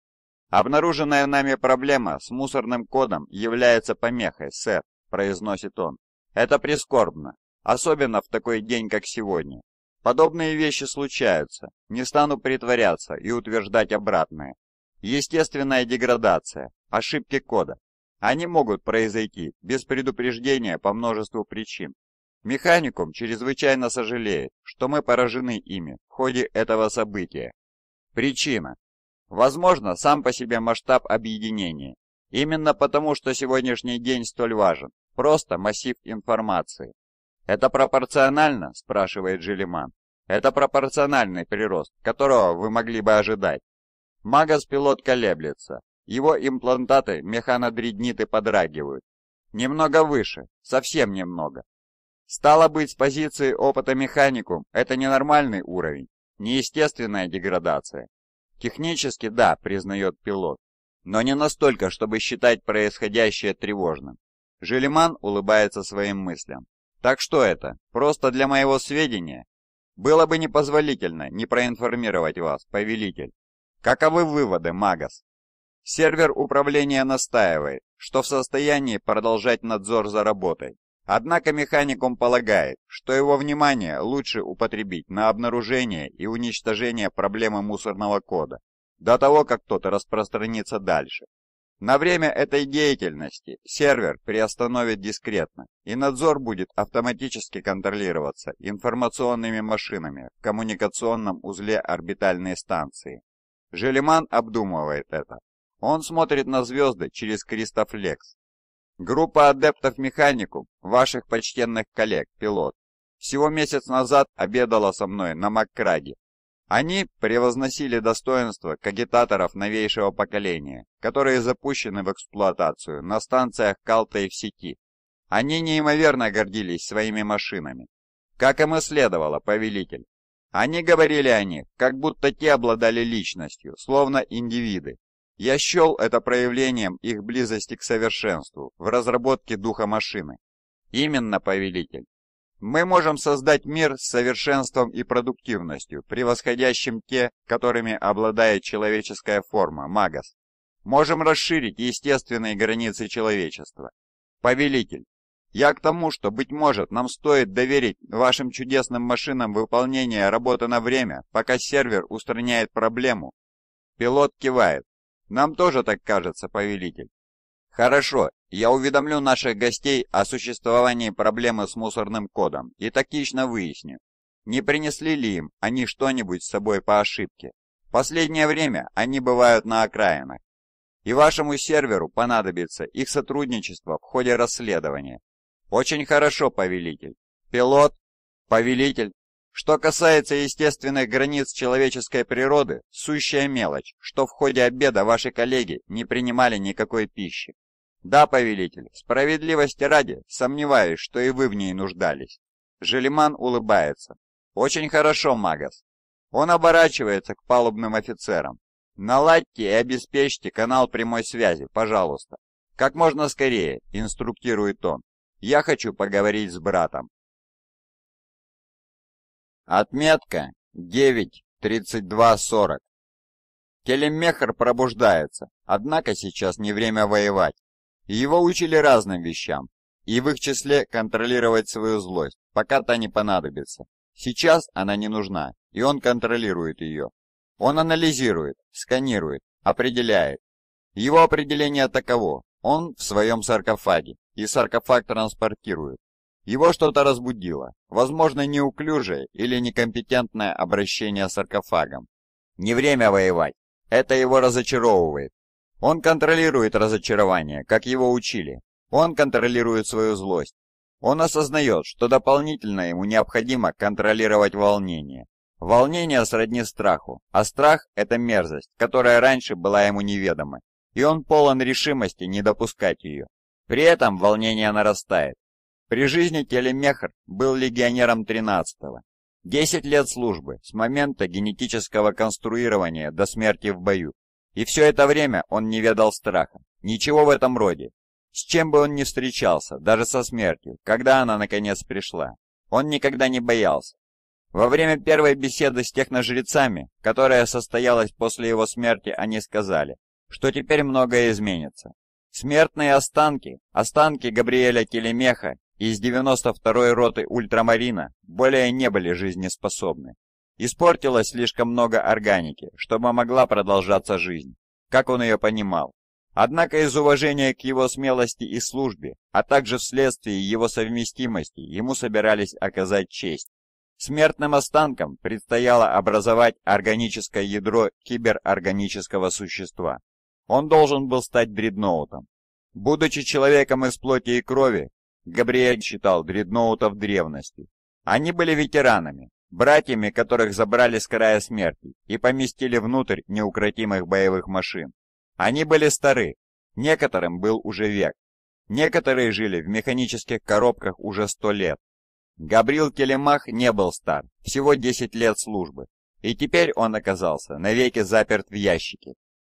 «Обнаруженная нами проблема с мусорным кодом является помехой, сэр», – произносит он. «Это прискорбно, особенно в такой день, как сегодня. Подобные вещи случаются, не стану притворяться и утверждать обратное. Естественная деградация, Ошибки кода. Они могут произойти без предупреждения по множеству причин. Механикум чрезвычайно сожалеет, что мы поражены ими в ходе этого события. Причина. Возможно, сам по себе масштаб объединения. Именно потому, что сегодняшний день столь важен. Просто массив информации. «Это пропорционально?» – спрашивает Желеман. «Это пропорциональный прирост, которого вы могли бы ожидать». Магас-пилот колеблется, его имплантаты механодридниты подрагивают. Немного выше, совсем немного. Стало быть, с позиции опыта механикум это ненормальный уровень, неестественная деградация. Технически, да, признает пилот, но не настолько, чтобы считать происходящее тревожным. Желеман улыбается своим мыслям. Так что это, просто для моего сведения? Было бы непозволительно не проинформировать вас, повелитель. Каковы выводы, Магас? Сервер управления настаивает, что в состоянии продолжать надзор за работой. Однако механикум полагает, что его внимание лучше употребить на обнаружение и уничтожение проблемы мусорного кода, до того, как тот распространится дальше. На время этой деятельности сервер приостановит дискретно, и надзор будет автоматически контролироваться информационными машинами в коммуникационном узле орбитальной станции. Желеман обдумывает это. Он смотрит на звезды через кристофлекс. Группа адептов механику, ваших почтенных коллег, пилот, всего месяц назад обедала со мной на Маккраге. Они превозносили достоинство кагитаторов новейшего поколения, которые запущены в эксплуатацию на станциях Калта и в сети. Они неимоверно гордились своими машинами. Как им и следовало, повелитель. Они говорили о них, как будто те обладали личностью, словно индивиды, я счел это проявлением их близости к совершенству в разработке духа машины. Именно, повелитель. Мы можем создать мир с совершенством и продуктивностью, превосходящим те, которыми обладает человеческая форма, магас. Можем расширить естественные границы человечества. Повелитель, я к тому, что, быть может, нам стоит доверить вашим чудесным машинам выполнение работы на время, пока сервер устраняет проблему. Пилот кивает. Нам тоже так кажется, повелитель. Хорошо, я уведомлю наших гостей о существовании проблемы с мусорным кодом и тактично выясню, не принесли ли им они что-нибудь с собой по ошибке. последнее время они бывают на окраинах. И вашему серверу понадобится их сотрудничество в ходе расследования. Очень хорошо, повелитель. Пилот, повелитель, что касается естественных границ человеческой природы, сущая мелочь, что в ходе обеда ваши коллеги не принимали никакой пищи. Да, повелитель, справедливости ради, сомневаюсь, что и вы в ней нуждались. Желеман улыбается. Очень хорошо, Магас. Он оборачивается к палубным офицерам. Наладьте и обеспечьте канал прямой связи, пожалуйста. Как можно скорее, инструктирует он. Я хочу поговорить с братом. Отметка 9.32.40. Телемехр пробуждается, однако сейчас не время воевать. Его учили разным вещам, и в их числе контролировать свою злость, пока та не понадобится. Сейчас она не нужна, и он контролирует ее. Он анализирует, сканирует, определяет. Его определение таково, он в своем саркофаге, и саркофаг транспортирует. Его что-то разбудило, возможно, неуклюжее или некомпетентное обращение с саркофагом. Не время воевать, это его разочаровывает. Он контролирует разочарование, как его учили. Он контролирует свою злость. Он осознает, что дополнительно ему необходимо контролировать волнение. Волнение сродни страху, а страх – это мерзость, которая раньше была ему неведома, и он полон решимости не допускать ее. При этом волнение нарастает, при жизни Телемехр был легионером 13-го. 10 лет службы с момента генетического конструирования до смерти в бою. И все это время он не ведал страха. Ничего в этом роде. С чем бы он ни встречался, даже со смертью, когда она наконец пришла, он никогда не боялся. Во время первой беседы с техножрецами, которая состоялась после его смерти, они сказали, что теперь многое изменится. Смертные останки, останки Габриэля Телемеха из 92-й роты ультрамарина более не были жизнеспособны. Испортилось слишком много органики, чтобы могла продолжаться жизнь, как он ее понимал. Однако из уважения к его смелости и службе, а также вследствие его совместимости, ему собирались оказать честь. Смертным останкам предстояло образовать органическое ядро киберорганического существа. Он должен был стать дредноутом. Будучи человеком из плоти и крови, Габриэль считал дредноутов древности. Они были ветеранами, братьями, которых забрали с края смерти и поместили внутрь неукротимых боевых машин. Они были стары, некоторым был уже век. Некоторые жили в механических коробках уже сто лет. Габрил Телемах не был стар, всего 10 лет службы, и теперь он оказался навеки заперт в ящике.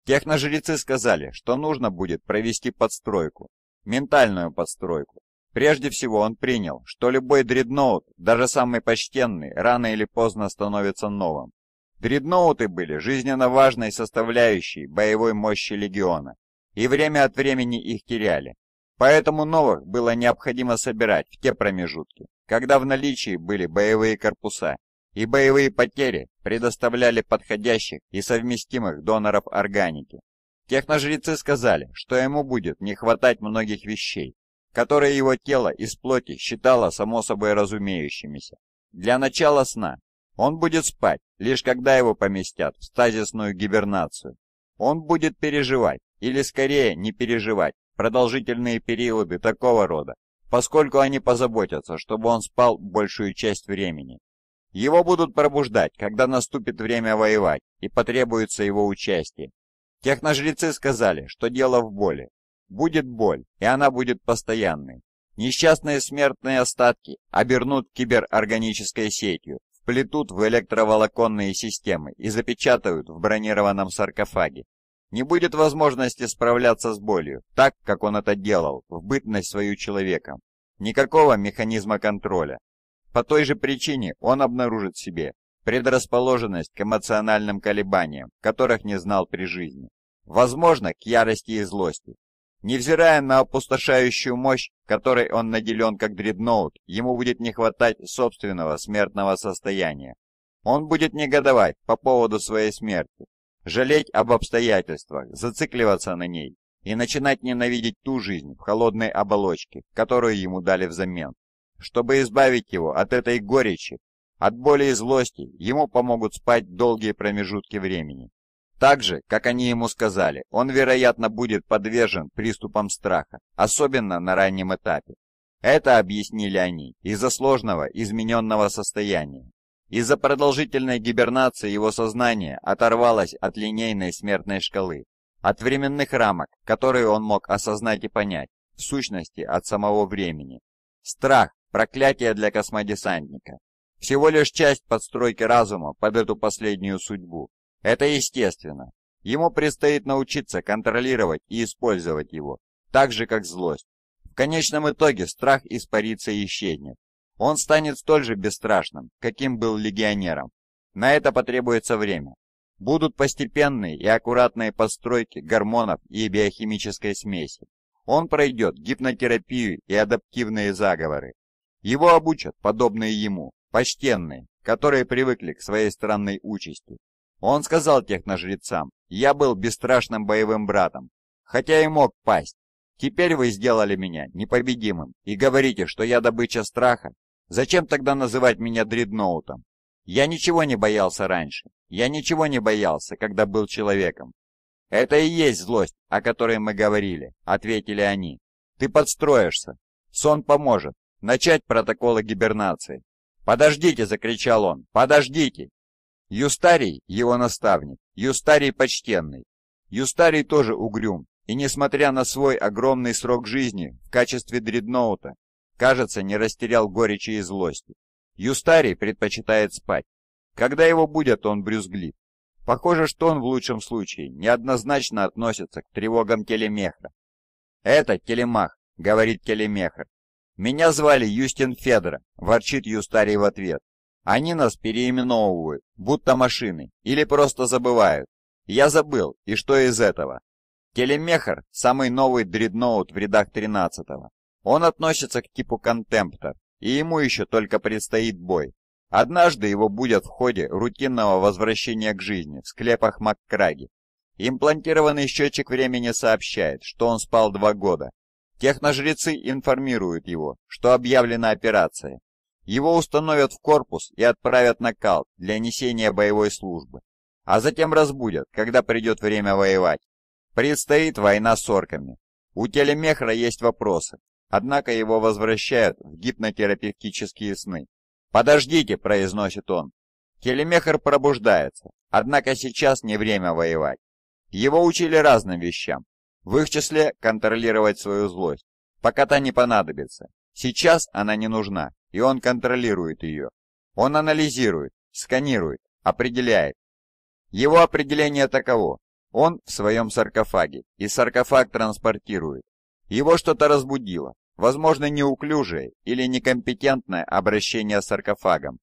Техножрецы сказали, что нужно будет провести подстройку, ментальную подстройку, Прежде всего он принял, что любой дредноут, даже самый почтенный, рано или поздно становится новым. Дредноуты были жизненно важной составляющей боевой мощи легиона, и время от времени их теряли. Поэтому новых было необходимо собирать в те промежутки, когда в наличии были боевые корпуса, и боевые потери предоставляли подходящих и совместимых доноров органики. Техножрецы сказали, что ему будет не хватать многих вещей, которое его тело из плоти считало само собой разумеющимися. Для начала сна. Он будет спать, лишь когда его поместят в стазисную гибернацию. Он будет переживать, или скорее не переживать, продолжительные периоды такого рода, поскольку они позаботятся, чтобы он спал большую часть времени. Его будут пробуждать, когда наступит время воевать и потребуется его участие. Техножрецы сказали, что дело в боли, Будет боль, и она будет постоянной. Несчастные смертные остатки обернут киберорганической сетью, вплетут в электроволоконные системы и запечатают в бронированном саркофаге. Не будет возможности справляться с болью, так, как он это делал, в бытность свою человеком. Никакого механизма контроля. По той же причине он обнаружит в себе предрасположенность к эмоциональным колебаниям, которых не знал при жизни. Возможно, к ярости и злости, Невзирая на опустошающую мощь, которой он наделен как дредноут, ему будет не хватать собственного смертного состояния. Он будет негодовать по поводу своей смерти, жалеть об обстоятельствах, зацикливаться на ней и начинать ненавидеть ту жизнь в холодной оболочке, которую ему дали взамен. Чтобы избавить его от этой горечи, от боли и злости, ему помогут спать долгие промежутки времени, так же, как они ему сказали, он, вероятно, будет подвержен приступам страха, особенно на раннем этапе. Это объяснили они из-за сложного измененного состояния. Из-за продолжительной гибернации его сознание оторвалось от линейной смертной шкалы, от временных рамок, которые он мог осознать и понять, в сущности от самого времени. Страх – проклятие для космодесантника. Всего лишь часть подстройки разума под эту последнюю судьбу. Это естественно. Ему предстоит научиться контролировать и использовать его, так же как злость. В конечном итоге страх испарится и исчезнет. Он станет столь же бесстрашным, каким был легионером. На это потребуется время. Будут постепенные и аккуратные постройки гормонов и биохимической смеси. Он пройдет гипнотерапию и адаптивные заговоры. Его обучат подобные ему, почтенные, которые привыкли к своей странной участи он сказал техножрецам, я был бесстрашным боевым братом, хотя и мог пасть. Теперь вы сделали меня непобедимым и говорите, что я добыча страха. Зачем тогда называть меня дредноутом? Я ничего не боялся раньше. Я ничего не боялся, когда был человеком. Это и есть злость, о которой мы говорили, ответили они. Ты подстроишься. Сон поможет. Начать протоколы гибернации. «Подождите!» — закричал он. «Подождите! Юстарий – его наставник, Юстарий почтенный. Юстарий тоже угрюм, и несмотря на свой огромный срок жизни в качестве дредноута, кажется, не растерял горечи и злости. Юстарий предпочитает спать. Когда его будет, он брюзглит. Похоже, что он в лучшем случае неоднозначно относится к тревогам Телемехра. «Это Телемах», — говорит Телемехр. «Меня звали Юстин Федора», — ворчит Юстарий в ответ. Они нас переименовывают, будто машины, или просто забывают. Я забыл, и что из этого? Телемехер самый новый дредноут в рядах 13-го. Он относится к типу контемптор, и ему еще только предстоит бой. Однажды его будет в ходе рутинного возвращения к жизни в склепах Маккраги. Имплантированный счетчик времени сообщает, что он спал два года. Техножрецы информируют его, что объявлена операция, его установят в корпус и отправят на кал для несения боевой службы, а затем разбудят, когда придет время воевать. Предстоит война с орками. У телемехра есть вопросы, однако его возвращают в гипнотерапевтические сны. «Подождите», — произносит он. Телемехр пробуждается, однако сейчас не время воевать. Его учили разным вещам, в их числе контролировать свою злость, пока та не понадобится. Сейчас она не нужна и он контролирует ее. Он анализирует, сканирует, определяет. Его определение таково. Он в своем саркофаге, и саркофаг транспортирует. Его что-то разбудило, возможно неуклюжее или некомпетентное обращение с саркофагом.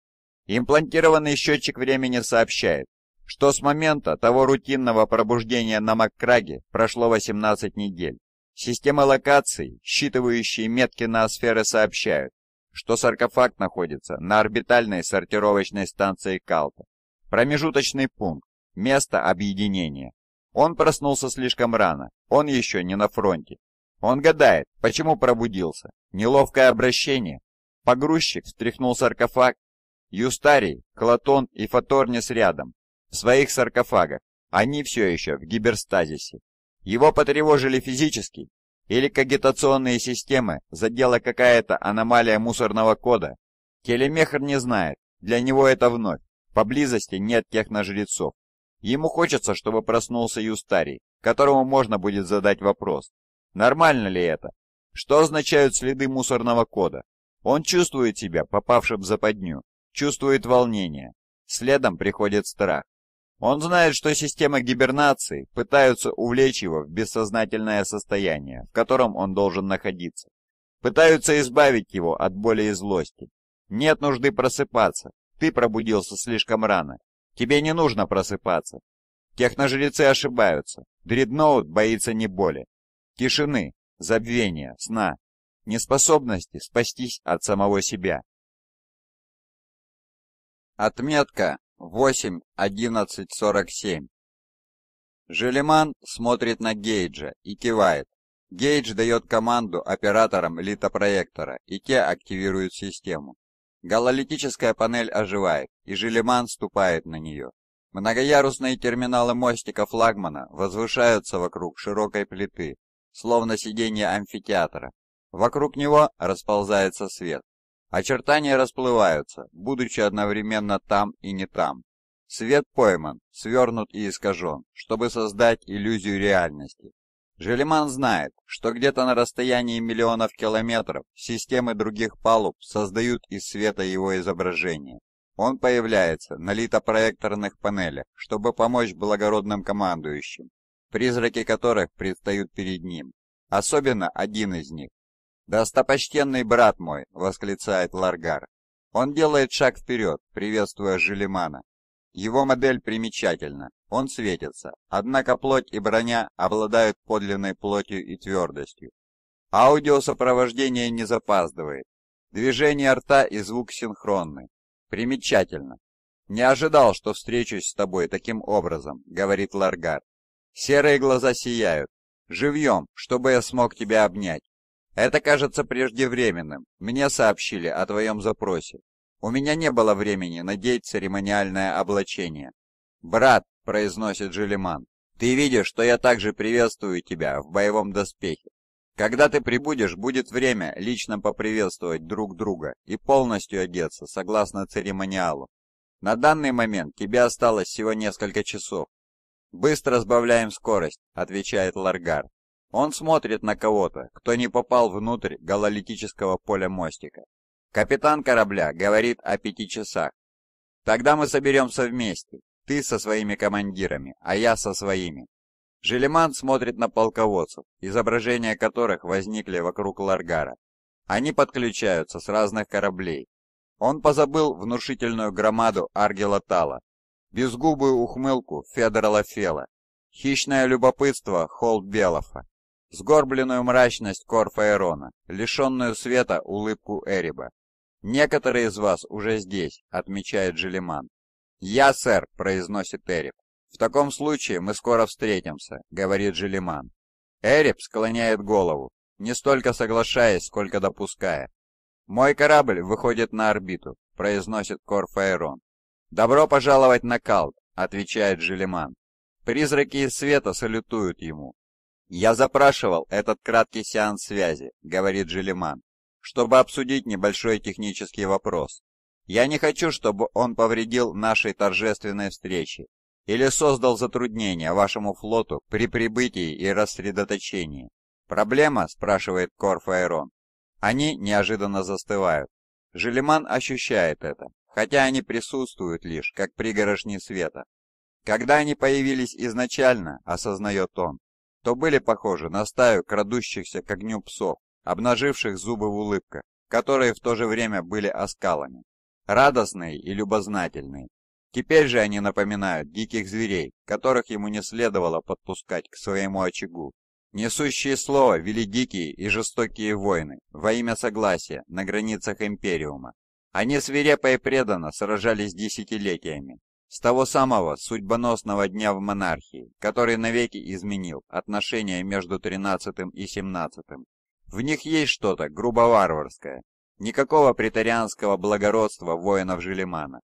Имплантированный счетчик времени сообщает, что с момента того рутинного пробуждения на Маккраге прошло 18 недель. Системы локаций, считывающие метки на сферы, сообщают, что саркофаг находится на орбитальной сортировочной станции Калта. Промежуточный пункт, место объединения. Он проснулся слишком рано, он еще не на фронте. Он гадает, почему пробудился. Неловкое обращение. Погрузчик встряхнул саркофаг. Юстарий, Клатон и Фаторнис рядом, в своих саркофагах. Они все еще в гиберстазисе. Его потревожили физически? Или кагитационные системы задела какая-то аномалия мусорного кода. Телемехр не знает, для него это вновь. Поблизости нет техножрецов. Ему хочется, чтобы проснулся Юстарий, которому можно будет задать вопрос. Нормально ли это? Что означают следы мусорного кода? Он чувствует себя, попавшим в западню, чувствует волнение. Следом приходит страх. Он знает, что система гибернации пытаются увлечь его в бессознательное состояние, в котором он должен находиться. Пытаются избавить его от боли и злости. Нет нужды просыпаться. Ты пробудился слишком рано. Тебе не нужно просыпаться. Техножрецы ошибаются. Дредноут боится не боли. Тишины, забвения, сна, неспособности спастись от самого себя. Отметка 8.11.47. Желеман смотрит на Гейджа и кивает. Гейдж дает команду операторам литопроектора, и те активируют систему. Гололитическая панель оживает, и Желеман ступает на нее. Многоярусные терминалы мостика флагмана возвышаются вокруг широкой плиты, словно сиденье амфитеатра. Вокруг него расползается свет, Очертания расплываются, будучи одновременно там и не там. Свет пойман, свернут и искажен, чтобы создать иллюзию реальности. Желеман знает, что где-то на расстоянии миллионов километров системы других палуб создают из света его изображение. Он появляется на литопроекторных панелях, чтобы помочь благородным командующим, призраки которых предстают перед ним. Особенно один из них, «Достопочтенный брат мой!» — восклицает Ларгар. Он делает шаг вперед, приветствуя Желимана. Его модель примечательна, он светится, однако плоть и броня обладают подлинной плотью и твердостью. Аудиосопровождение не запаздывает. Движение рта и звук синхронны. Примечательно. «Не ожидал, что встречусь с тобой таким образом», — говорит Ларгар. «Серые глаза сияют. Живьем, чтобы я смог тебя обнять. Это кажется преждевременным. Мне сообщили о твоем запросе. У меня не было времени надеть церемониальное облачение. Брат, произносит Желеман, ты видишь, что я также приветствую тебя в боевом доспехе. Когда ты прибудешь, будет время лично поприветствовать друг друга и полностью одеться, согласно церемониалу. На данный момент тебе осталось всего несколько часов. «Быстро сбавляем скорость», — отвечает Ларгар. Он смотрит на кого-то, кто не попал внутрь гололитического поля мостика. Капитан корабля говорит о пяти часах. Тогда мы соберемся вместе, ты со своими командирами, а я со своими. Желеман смотрит на полководцев, изображения которых возникли вокруг Ларгара. Они подключаются с разных кораблей. Он позабыл внушительную громаду Аргела Тала, безгубую ухмылку Федора Лафела, хищное любопытство Холбелофа, сгорбленную мрачность Корфа Эрона, лишенную света улыбку Эриба. «Некоторые из вас уже здесь», — отмечает Желеман. «Я, сэр», — произносит Эриб. «В таком случае мы скоро встретимся», — говорит Желеман. Эриб склоняет голову, не столько соглашаясь, сколько допуская. «Мой корабль выходит на орбиту», — произносит Корфаэрон. «Добро пожаловать на Калт», — отвечает Желеман. Призраки из света салютуют ему. «Я запрашивал этот краткий сеанс связи», — говорит Желеман, «чтобы обсудить небольшой технический вопрос. Я не хочу, чтобы он повредил нашей торжественной встрече или создал затруднения вашему флоту при прибытии и рассредоточении. Проблема?» — спрашивает Корфаэрон. Они неожиданно застывают. Желеман ощущает это, хотя они присутствуют лишь, как пригорошни света. Когда они появились изначально, осознает он, то были похожи на стаю крадущихся к огню псов, обнаживших зубы в улыбках, которые в то же время были оскалами. Радостные и любознательные. Теперь же они напоминают диких зверей, которых ему не следовало подпускать к своему очагу. Несущие слово вели дикие и жестокие войны во имя согласия на границах Империума. Они свирепо и преданно сражались десятилетиями, с того самого судьбоносного дня в монархии, который навеки изменил отношения между тринадцатым и семнадцатым. В них есть что-то грубо-варварское. Никакого претарианского благородства воинов Желемана.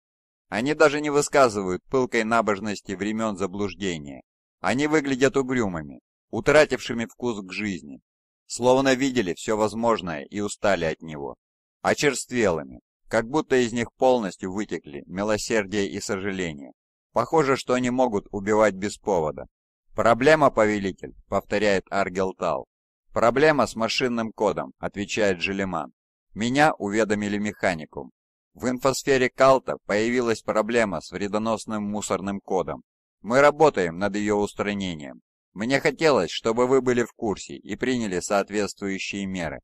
Они даже не высказывают пылкой набожности времен заблуждения. Они выглядят угрюмыми, утратившими вкус к жизни, словно видели все возможное и устали от него, очерствелыми, как будто из них полностью вытекли милосердие и сожаление. Похоже, что они могут убивать без повода. «Проблема, повелитель», — повторяет Аргелтал. «Проблема с машинным кодом», — отвечает Желеман. «Меня уведомили механикум. В инфосфере Калта появилась проблема с вредоносным мусорным кодом. Мы работаем над ее устранением. Мне хотелось, чтобы вы были в курсе и приняли соответствующие меры.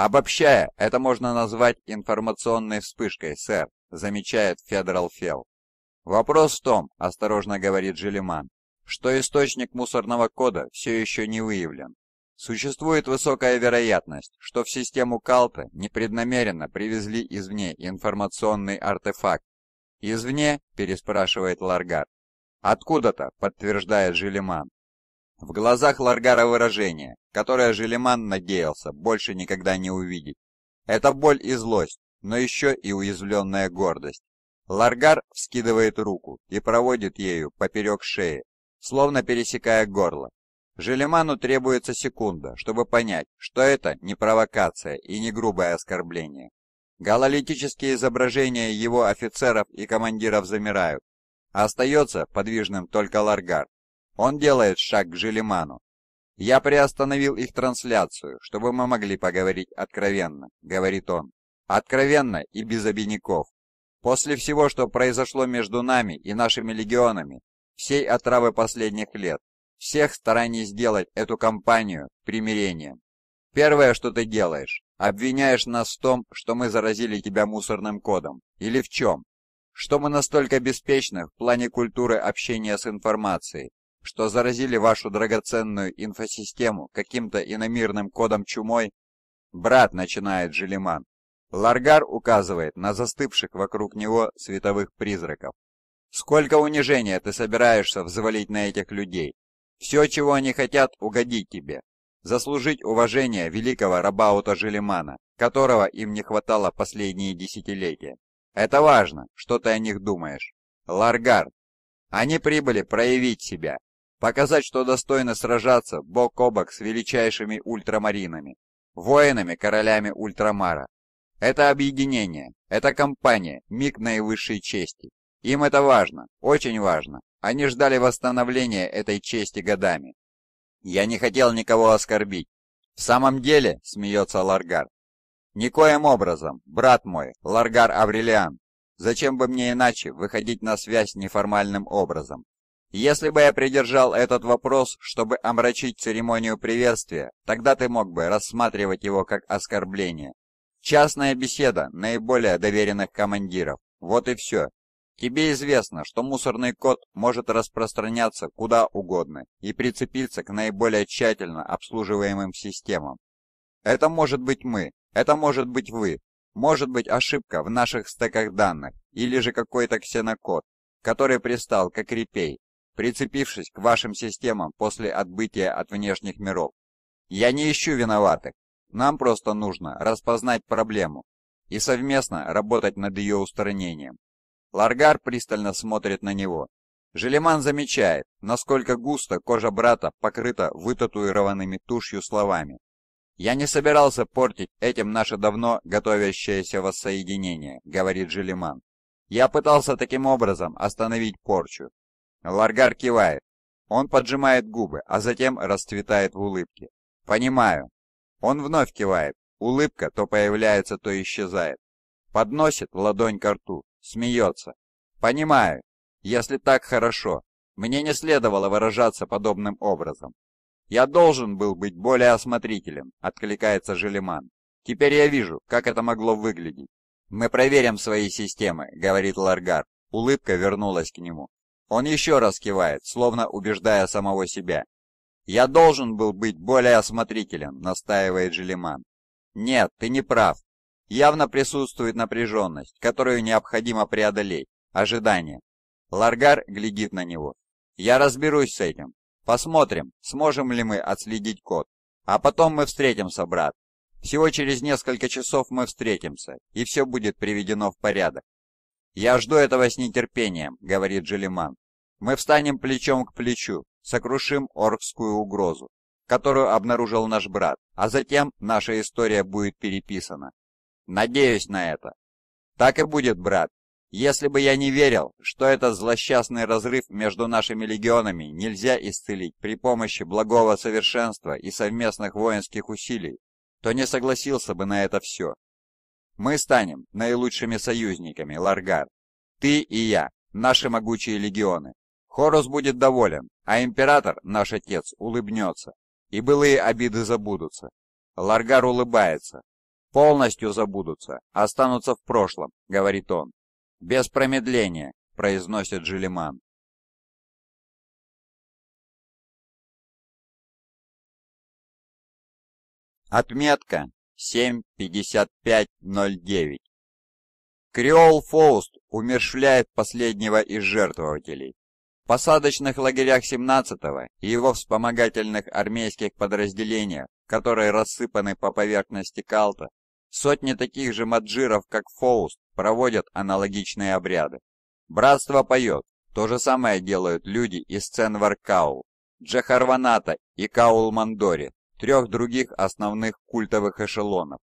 Обобщая, это можно назвать информационной вспышкой, сэр, замечает Федерал Фел. Вопрос в том, осторожно говорит Желеман, что источник мусорного кода все еще не выявлен. Существует высокая вероятность, что в систему Калта непреднамеренно привезли извне информационный артефакт. «Извне?» – переспрашивает Ларгар. «Откуда-то», – подтверждает Желеман. В глазах Ларгара выражение, которое Желеман надеялся больше никогда не увидеть. Это боль и злость, но еще и уязвленная гордость. Ларгар вскидывает руку и проводит ею поперек шеи, словно пересекая горло. Желеману требуется секунда, чтобы понять, что это не провокация и не грубое оскорбление. Гололитические изображения его офицеров и командиров замирают. А остается подвижным только Ларгар, он делает шаг к Желиману. «Я приостановил их трансляцию, чтобы мы могли поговорить откровенно», — говорит он. «Откровенно и без обиняков. После всего, что произошло между нами и нашими легионами, всей отравы последних лет, всех стараний сделать эту кампанию примирением. Первое, что ты делаешь, обвиняешь нас в том, что мы заразили тебя мусорным кодом. Или в чем? Что мы настолько беспечны в плане культуры общения с информацией, что заразили вашу драгоценную инфосистему каким-то иномирным кодом чумой? Брат, начинает Желиман. Ларгар указывает на застывших вокруг него световых призраков. Сколько унижения ты собираешься взвалить на этих людей? Все, чего они хотят, угодить тебе. Заслужить уважение великого Рабаута Желимана, которого им не хватало последние десятилетия. Это важно, что ты о них думаешь. Ларгар, они прибыли проявить себя, Показать, что достойно сражаться бок о бок с величайшими ультрамаринами, воинами-королями ультрамара. Это объединение, это компания, миг наивысшей чести. Им это важно, очень важно. Они ждали восстановления этой чести годами. Я не хотел никого оскорбить. В самом деле, смеется Ларгар. Никоим образом, брат мой, Ларгар Аврелиан. Зачем бы мне иначе выходить на связь неформальным образом? Если бы я придержал этот вопрос, чтобы омрачить церемонию приветствия, тогда ты мог бы рассматривать его как оскорбление. Частная беседа наиболее доверенных командиров. Вот и все. Тебе известно, что мусорный код может распространяться куда угодно и прицепиться к наиболее тщательно обслуживаемым системам. Это может быть мы, это может быть вы, может быть ошибка в наших стеках данных или же какой-то ксенокод, который пристал как репей прицепившись к вашим системам после отбытия от внешних миров. Я не ищу виноватых. Нам просто нужно распознать проблему и совместно работать над ее устранением. Ларгар пристально смотрит на него. Желеман замечает, насколько густо кожа брата покрыта вытатуированными тушью словами. «Я не собирался портить этим наше давно готовящееся воссоединение», — говорит Желеман. «Я пытался таким образом остановить порчу, Ларгар кивает. Он поджимает губы, а затем расцветает в улыбке. «Понимаю». Он вновь кивает. Улыбка то появляется, то исчезает. Подносит ладонь ко рту. Смеется. «Понимаю. Если так хорошо. Мне не следовало выражаться подобным образом. Я должен был быть более осмотрителен, откликается Желеман. «Теперь я вижу, как это могло выглядеть». «Мы проверим свои системы», — говорит Ларгар. Улыбка вернулась к нему. Он еще раз кивает, словно убеждая самого себя. «Я должен был быть более осмотрителен», — настаивает Желеман. «Нет, ты не прав. Явно присутствует напряженность, которую необходимо преодолеть. Ожидание». Ларгар глядит на него. «Я разберусь с этим. Посмотрим, сможем ли мы отследить код. А потом мы встретимся, брат. Всего через несколько часов мы встретимся, и все будет приведено в порядок. «Я жду этого с нетерпением», — говорит Желиман. «Мы встанем плечом к плечу, сокрушим оркскую угрозу, которую обнаружил наш брат, а затем наша история будет переписана. Надеюсь на это». «Так и будет, брат. Если бы я не верил, что этот злосчастный разрыв между нашими легионами нельзя исцелить при помощи благого совершенства и совместных воинских усилий, то не согласился бы на это все. Мы станем наилучшими союзниками, Ларгар. Ты и я, наши могучие легионы. Хорус будет доволен, а император, наш отец, улыбнется, и былые обиды забудутся. Ларгар улыбается. Полностью забудутся, останутся в прошлом, говорит он. Без промедления, произносит Желеман. Отметка 7.55.09. Креол Фоуст умершвляет последнего из жертвователей. В посадочных лагерях 17-го и его вспомогательных армейских подразделениях, которые рассыпаны по поверхности Калта, сотни таких же маджиров, как Фоуст, проводят аналогичные обряды. Братство поет, то же самое делают люди из Ценваркау, Варкаул, Джахарваната и Каул Мандори, трех других основных культовых эшелонов.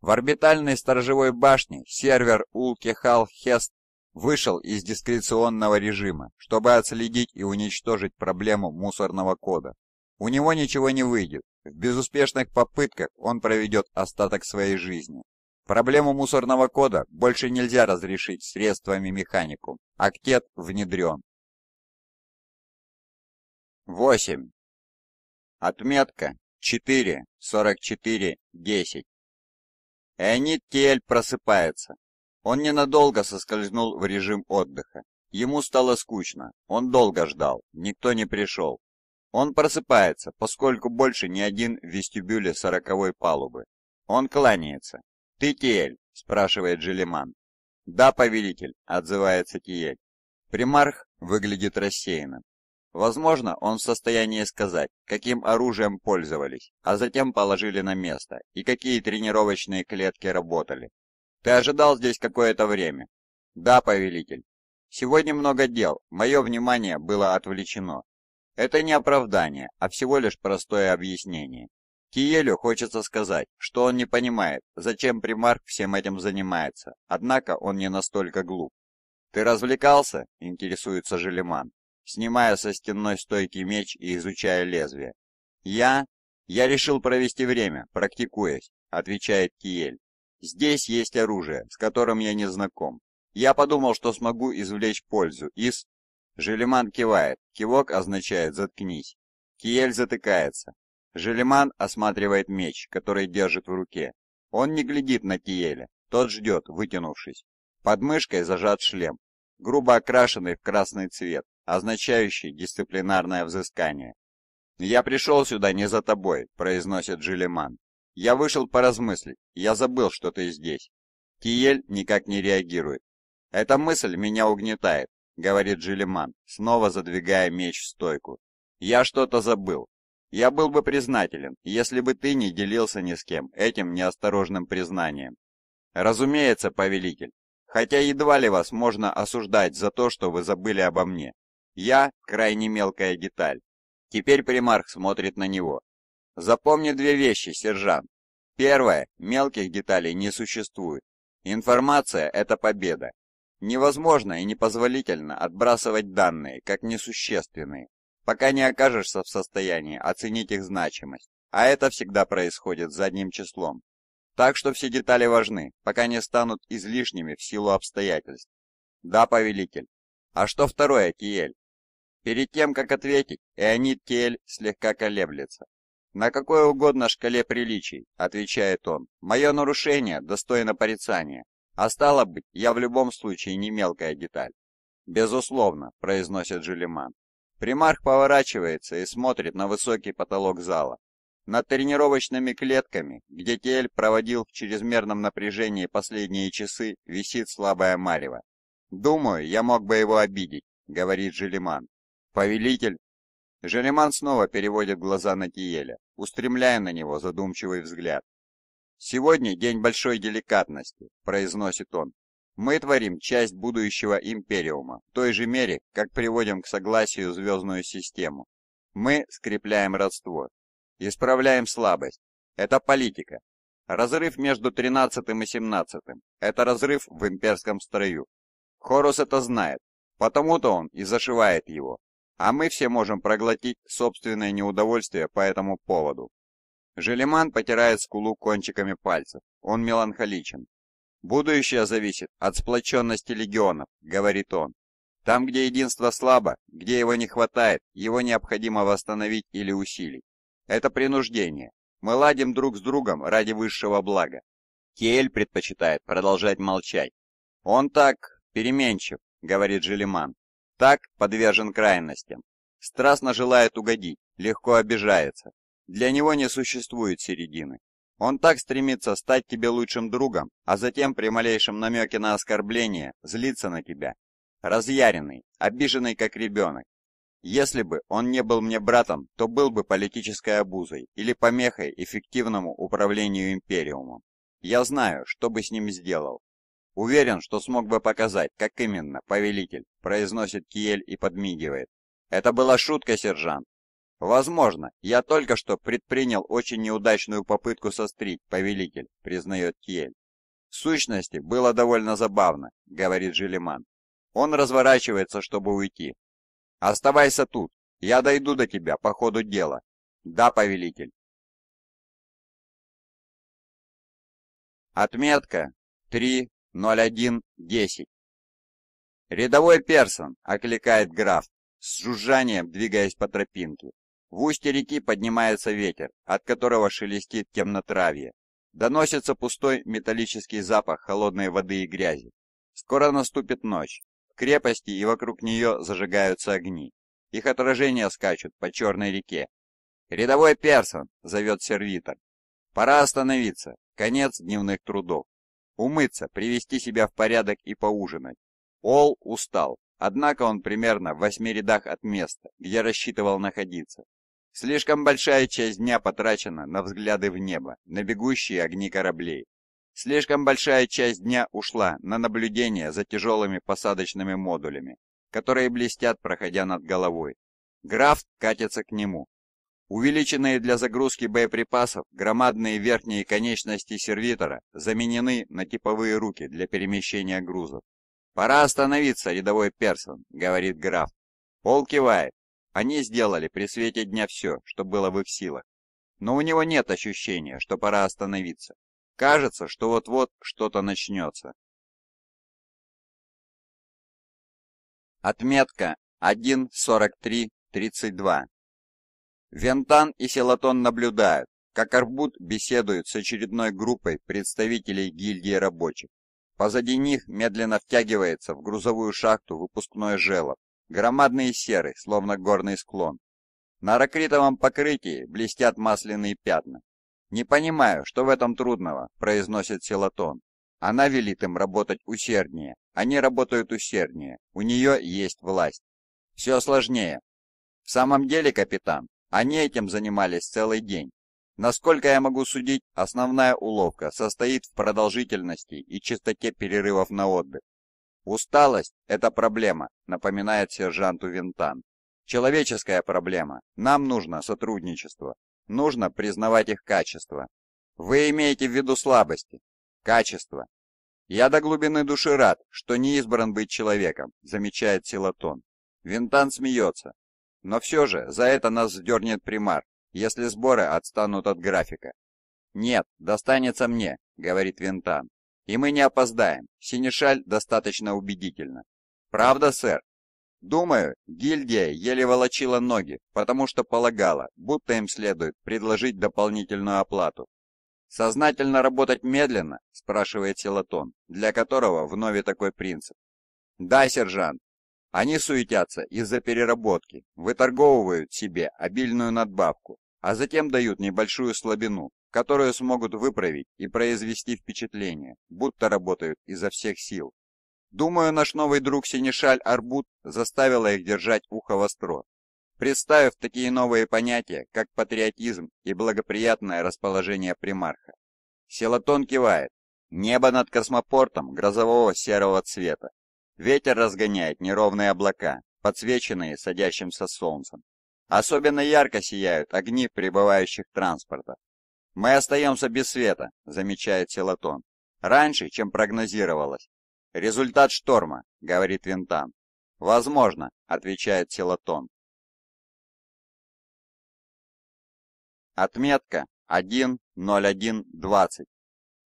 В орбитальной сторожевой башне сервер Улки Хал Хест вышел из дискреционного режима, чтобы отследить и уничтожить проблему мусорного кода. У него ничего не выйдет. В безуспешных попытках он проведет остаток своей жизни. Проблему мусорного кода больше нельзя разрешить средствами механику. Актет внедрен. 8. Отметка 4, 44, 10. Эонид Тиэль просыпается. Он ненадолго соскользнул в режим отдыха. Ему стало скучно, он долго ждал, никто не пришел. Он просыпается, поскольку больше ни один в вестибюле сороковой палубы. Он кланяется. «Ты Тиэль?» – спрашивает Желеман. «Да, повелитель», – отзывается Тиэль. Примарх выглядит рассеянным. Возможно, он в состоянии сказать, каким оружием пользовались, а затем положили на место, и какие тренировочные клетки работали. Ты ожидал здесь какое-то время? Да, повелитель. Сегодня много дел, мое внимание было отвлечено. Это не оправдание, а всего лишь простое объяснение. Киелю хочется сказать, что он не понимает, зачем примарк всем этим занимается, однако он не настолько глуп. «Ты развлекался?» – интересуется Желеман снимая со стенной стойки меч и изучая лезвие. «Я... я решил провести время, практикуясь», — отвечает Киель. «Здесь есть оружие, с которым я не знаком. Я подумал, что смогу извлечь пользу из...» Желеман кивает. Кивок означает «заткнись». Киель затыкается. Желеман осматривает меч, который держит в руке. Он не глядит на Киеля. Тот ждет, вытянувшись. Под мышкой зажат шлем, грубо окрашенный в красный цвет, означающий дисциплинарное взыскание. «Я пришел сюда не за тобой», — произносит Джилиман. «Я вышел поразмыслить. Я забыл, что ты здесь». Киель никак не реагирует. «Эта мысль меня угнетает», — говорит Джилиман, снова задвигая меч в стойку. «Я что-то забыл. Я был бы признателен, если бы ты не делился ни с кем этим неосторожным признанием». «Разумеется, повелитель. Хотя едва ли вас можно осуждать за то, что вы забыли обо мне. Я – крайне мелкая деталь. Теперь примарх смотрит на него. Запомни две вещи, сержант. Первое – мелких деталей не существует. Информация – это победа. Невозможно и непозволительно отбрасывать данные, как несущественные, пока не окажешься в состоянии оценить их значимость, а это всегда происходит задним числом. Так что все детали важны, пока не станут излишними в силу обстоятельств. Да, повелитель. А что второе, Киель? Перед тем, как ответить, Эонид тель слегка колеблется. «На какой угодно шкале приличий», — отвечает он, — «мое нарушение достойно порицания, а стало быть, я в любом случае не мелкая деталь». «Безусловно», — произносит Желеман. Примарх поворачивается и смотрит на высокий потолок зала. Над тренировочными клетками, где Тель проводил в чрезмерном напряжении последние часы, висит слабая марева. «Думаю, я мог бы его обидеть», — говорит Желеман, «Повелитель!» Желеман снова переводит глаза на Тиеля, устремляя на него задумчивый взгляд. «Сегодня день большой деликатности», — произносит он. «Мы творим часть будущего Империума, в той же мере, как приводим к согласию звездную систему. Мы скрепляем родство, исправляем слабость. Это политика. Разрыв между 13 и 17 — это разрыв в имперском строю. Хорус это знает, потому-то он и зашивает его, а мы все можем проглотить собственное неудовольствие по этому поводу. Желеман потирает скулу кончиками пальцев. Он меланхоличен. «Будущее зависит от сплоченности легионов», — говорит он. «Там, где единство слабо, где его не хватает, его необходимо восстановить или усилить. Это принуждение. Мы ладим друг с другом ради высшего блага». Кель предпочитает продолжать молчать. «Он так переменчив», — говорит Желеман так подвержен крайностям. Страстно желает угодить, легко обижается. Для него не существует середины. Он так стремится стать тебе лучшим другом, а затем при малейшем намеке на оскорбление злится на тебя. Разъяренный, обиженный как ребенок. Если бы он не был мне братом, то был бы политической обузой или помехой эффективному управлению Империумом. Я знаю, что бы с ним сделал, «Уверен, что смог бы показать, как именно, повелитель», — произносит Киель и подмигивает. «Это была шутка, сержант». «Возможно, я только что предпринял очень неудачную попытку сострить, повелитель», — признает Киель. «В сущности, было довольно забавно», — говорит Желеман. Он разворачивается, чтобы уйти. «Оставайся тут, я дойду до тебя по ходу дела». «Да, повелитель». Отметка 3 01.10. «Рядовой Персон!» — окликает граф, с жужжанием двигаясь по тропинке. В устье реки поднимается ветер, от которого шелестит темнотравье. Доносится пустой металлический запах холодной воды и грязи. Скоро наступит ночь. В крепости и вокруг нее зажигаются огни. Их отражения скачут по черной реке. «Рядовой Персон!» — зовет сервитор. «Пора остановиться. Конец дневных трудов». Умыться, привести себя в порядок и поужинать. Ол устал, однако он примерно в восьми рядах от места, где рассчитывал находиться. Слишком большая часть дня потрачена на взгляды в небо, на бегущие огни кораблей. Слишком большая часть дня ушла на наблюдение за тяжелыми посадочными модулями, которые блестят, проходя над головой. Граф катится к нему, Увеличенные для загрузки боеприпасов громадные верхние конечности сервитора заменены на типовые руки для перемещения грузов. «Пора остановиться, рядовой Персон», — говорит граф. Пол кивает. Они сделали при свете дня все, что было в их силах. Но у него нет ощущения, что пора остановиться. Кажется, что вот-вот что-то начнется. Отметка 1.43.32 Вентан и Селатон наблюдают, как Арбут беседует с очередной группой представителей гильдии рабочих. Позади них медленно втягивается в грузовую шахту выпускной желоб, громадный и серый, словно горный склон. На ракритовом покрытии блестят масляные пятна. «Не понимаю, что в этом трудного», — произносит Селатон. Она велит им работать усерднее. Они работают усерднее. У нее есть власть. Все сложнее. В самом деле, капитан, они этим занимались целый день. Насколько я могу судить, основная уловка состоит в продолжительности и частоте перерывов на отдых. Усталость – это проблема, напоминает сержанту Винтан. Человеческая проблема. Нам нужно сотрудничество. Нужно признавать их качества. Вы имеете в виду слабости. Качество. Я до глубины души рад, что не избран быть человеком, замечает Силатон. Винтан смеется, но все же за это нас вздернет примар, если сборы отстанут от графика. «Нет, достанется мне», — говорит Винтан. «И мы не опоздаем. Синишаль достаточно убедительно». «Правда, сэр?» Думаю, гильдия еле волочила ноги, потому что полагала, будто им следует предложить дополнительную оплату. «Сознательно работать медленно?» – спрашивает Селатон, для которого вновь такой принцип. «Да, сержант, они суетятся из-за переработки, выторговывают себе обильную надбавку, а затем дают небольшую слабину, которую смогут выправить и произвести впечатление, будто работают изо всех сил. Думаю, наш новый друг Синишаль Арбут заставила их держать ухо востро, представив такие новые понятия, как патриотизм и благоприятное расположение примарха. Селатон кивает. Небо над космопортом грозового серого цвета, Ветер разгоняет неровные облака, подсвеченные садящимся солнцем. Особенно ярко сияют огни прибывающих транспорта. «Мы остаемся без света», — замечает Селатон. «Раньше, чем прогнозировалось». «Результат шторма», — говорит Винтан. «Возможно», — отвечает Селатон. Отметка 1.01.20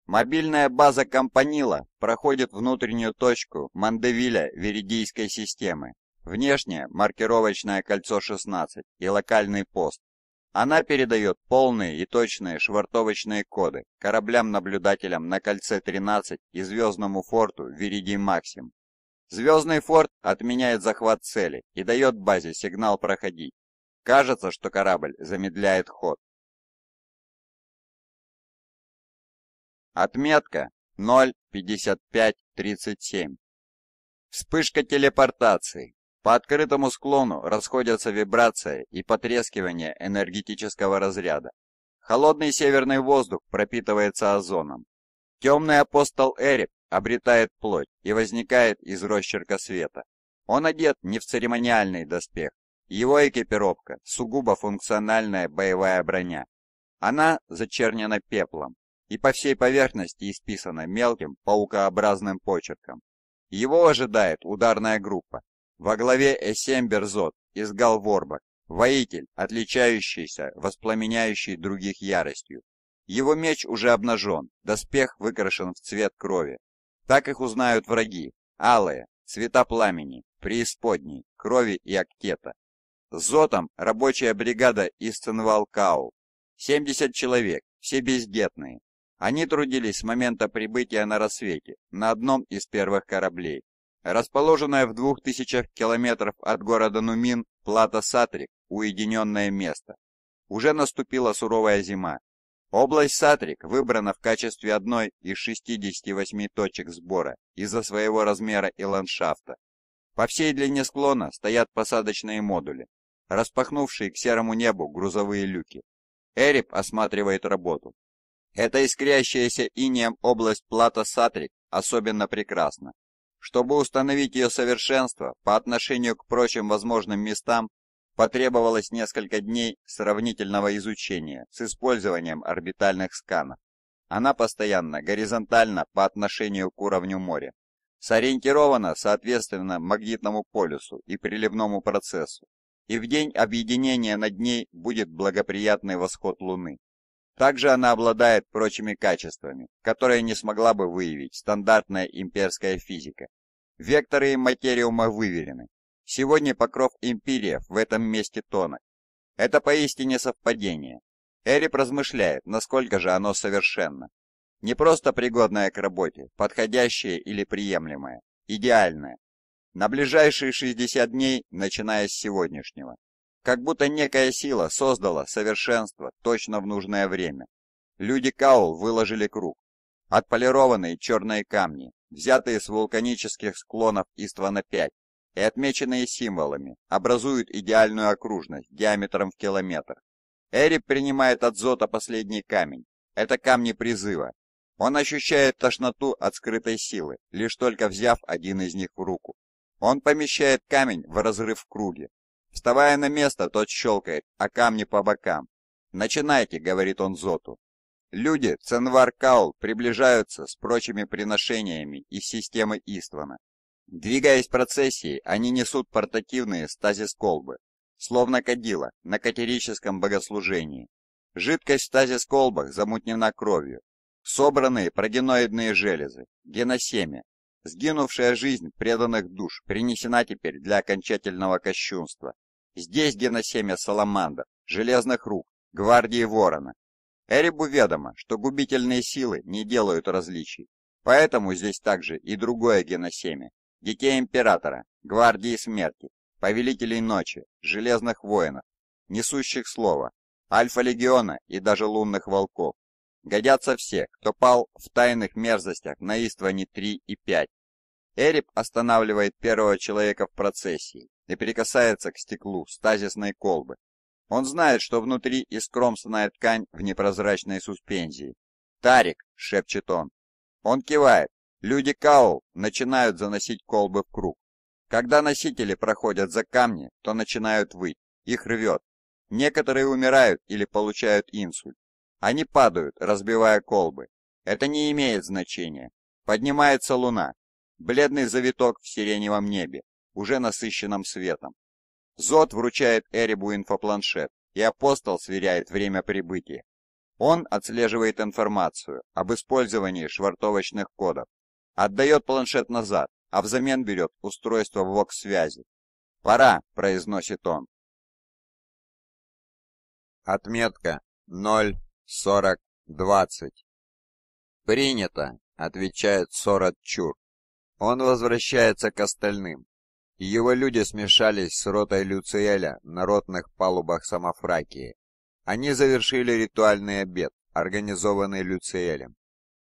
Мобильная база Компанила проходит внутреннюю точку Мандевиля Веридийской системы. Внешнее маркировочное кольцо 16 и локальный пост. Она передает полные и точные швартовочные коды кораблям-наблюдателям на кольце 13 и звездному форту Веридий Максим. Звездный форт отменяет захват цели и дает базе сигнал проходить. Кажется, что корабль замедляет ход. Отметка 0.5537. Вспышка телепортации. По открытому склону расходятся вибрация и потрескивание энергетического разряда. Холодный северный воздух пропитывается озоном. Темный апостол Эрик обретает плоть и возникает из росчерка света. Он одет не в церемониальный доспех. Его экипировка – сугубо функциональная боевая броня. Она зачернена пеплом, и по всей поверхности исписано мелким паукообразным почерком. Его ожидает ударная группа. Во главе Эсем Берзот из Галворбак, воитель, отличающийся, воспламеняющий других яростью. Его меч уже обнажен, доспех выкрашен в цвет крови. Так их узнают враги, алые, цвета пламени, преисподней, крови и актета. С Зотом рабочая бригада из Цинвалкау. 70 человек, все бездетные, они трудились с момента прибытия на рассвете на одном из первых кораблей. Расположенная в двух тысячах километров от города Нумин, плата Сатрик – уединенное место. Уже наступила суровая зима. Область Сатрик выбрана в качестве одной из 68 точек сбора из-за своего размера и ландшафта. По всей длине склона стоят посадочные модули, распахнувшие к серому небу грузовые люки. Эрип осматривает работу, эта искрящаяся инеем область плата Сатрик особенно прекрасна. Чтобы установить ее совершенство по отношению к прочим возможным местам, потребовалось несколько дней сравнительного изучения с использованием орбитальных сканов. Она постоянно горизонтально по отношению к уровню моря, сориентирована соответственно магнитному полюсу и приливному процессу, и в день объединения над ней будет благоприятный восход Луны. Также она обладает прочими качествами, которые не смогла бы выявить стандартная имперская физика. Векторы и материума выверены. Сегодня покров империев в этом месте тонок. Это поистине совпадение. Эрип размышляет, насколько же оно совершенно. Не просто пригодное к работе, подходящее или приемлемое. Идеальное. На ближайшие 60 дней, начиная с сегодняшнего. Как будто некая сила создала совершенство точно в нужное время. Люди Каул выложили круг. Отполированные черные камни, взятые с вулканических склонов Иствана-5 и отмеченные символами, образуют идеальную окружность диаметром в километр. Эрик принимает от Зота последний камень. Это камни призыва. Он ощущает тошноту от скрытой силы, лишь только взяв один из них в руку. Он помещает камень в разрыв в круге, Вставая на место, тот щелкает, а камни по бокам. «Начинайте», — говорит он Зоту. Люди Ценвар-Каул приближаются с прочими приношениями из системы Иствана. Двигаясь процессией, они несут портативные стазис-колбы, словно кадила на катерическом богослужении. Жидкость в стазис-колбах замутнена кровью. Собранные прогеноидные железы, геносемя, сгинувшая жизнь преданных душ принесена теперь для окончательного кощунства. Здесь геносемя саламанда, железных рук, гвардии ворона. Эрибу ведомо, что губительные силы не делают различий. Поэтому здесь также и другое геносемя. Детей императора, гвардии смерти, повелителей ночи, железных воинов, несущих слово, альфа-легиона и даже лунных волков. Годятся все, кто пал в тайных мерзостях на Истване 3 и 5. Эреб останавливает первого человека в процессии и перекасается к стеклу стазисной колбы. Он знает, что внутри искромственная ткань в непрозрачной суспензии. «Тарик!» — шепчет он. Он кивает. Люди Каул начинают заносить колбы в круг. Когда носители проходят за камни, то начинают выть. Их рвет. Некоторые умирают или получают инсульт. Они падают, разбивая колбы. Это не имеет значения. Поднимается луна. Бледный завиток в сиреневом небе уже насыщенном светом. Зод вручает Эребу инфопланшет, и апостол сверяет время прибытия. Он отслеживает информацию об использовании швартовочных кодов, отдает планшет назад, а взамен берет устройство в ВОКС-связи. «Пора», — произносит он. Отметка 0.40.20 «Принято», — отвечает Сорат Чур. Он возвращается к остальным его люди смешались с ротой Люциэля на ротных палубах Самофракии. Они завершили ритуальный обед, организованный Люциэлем.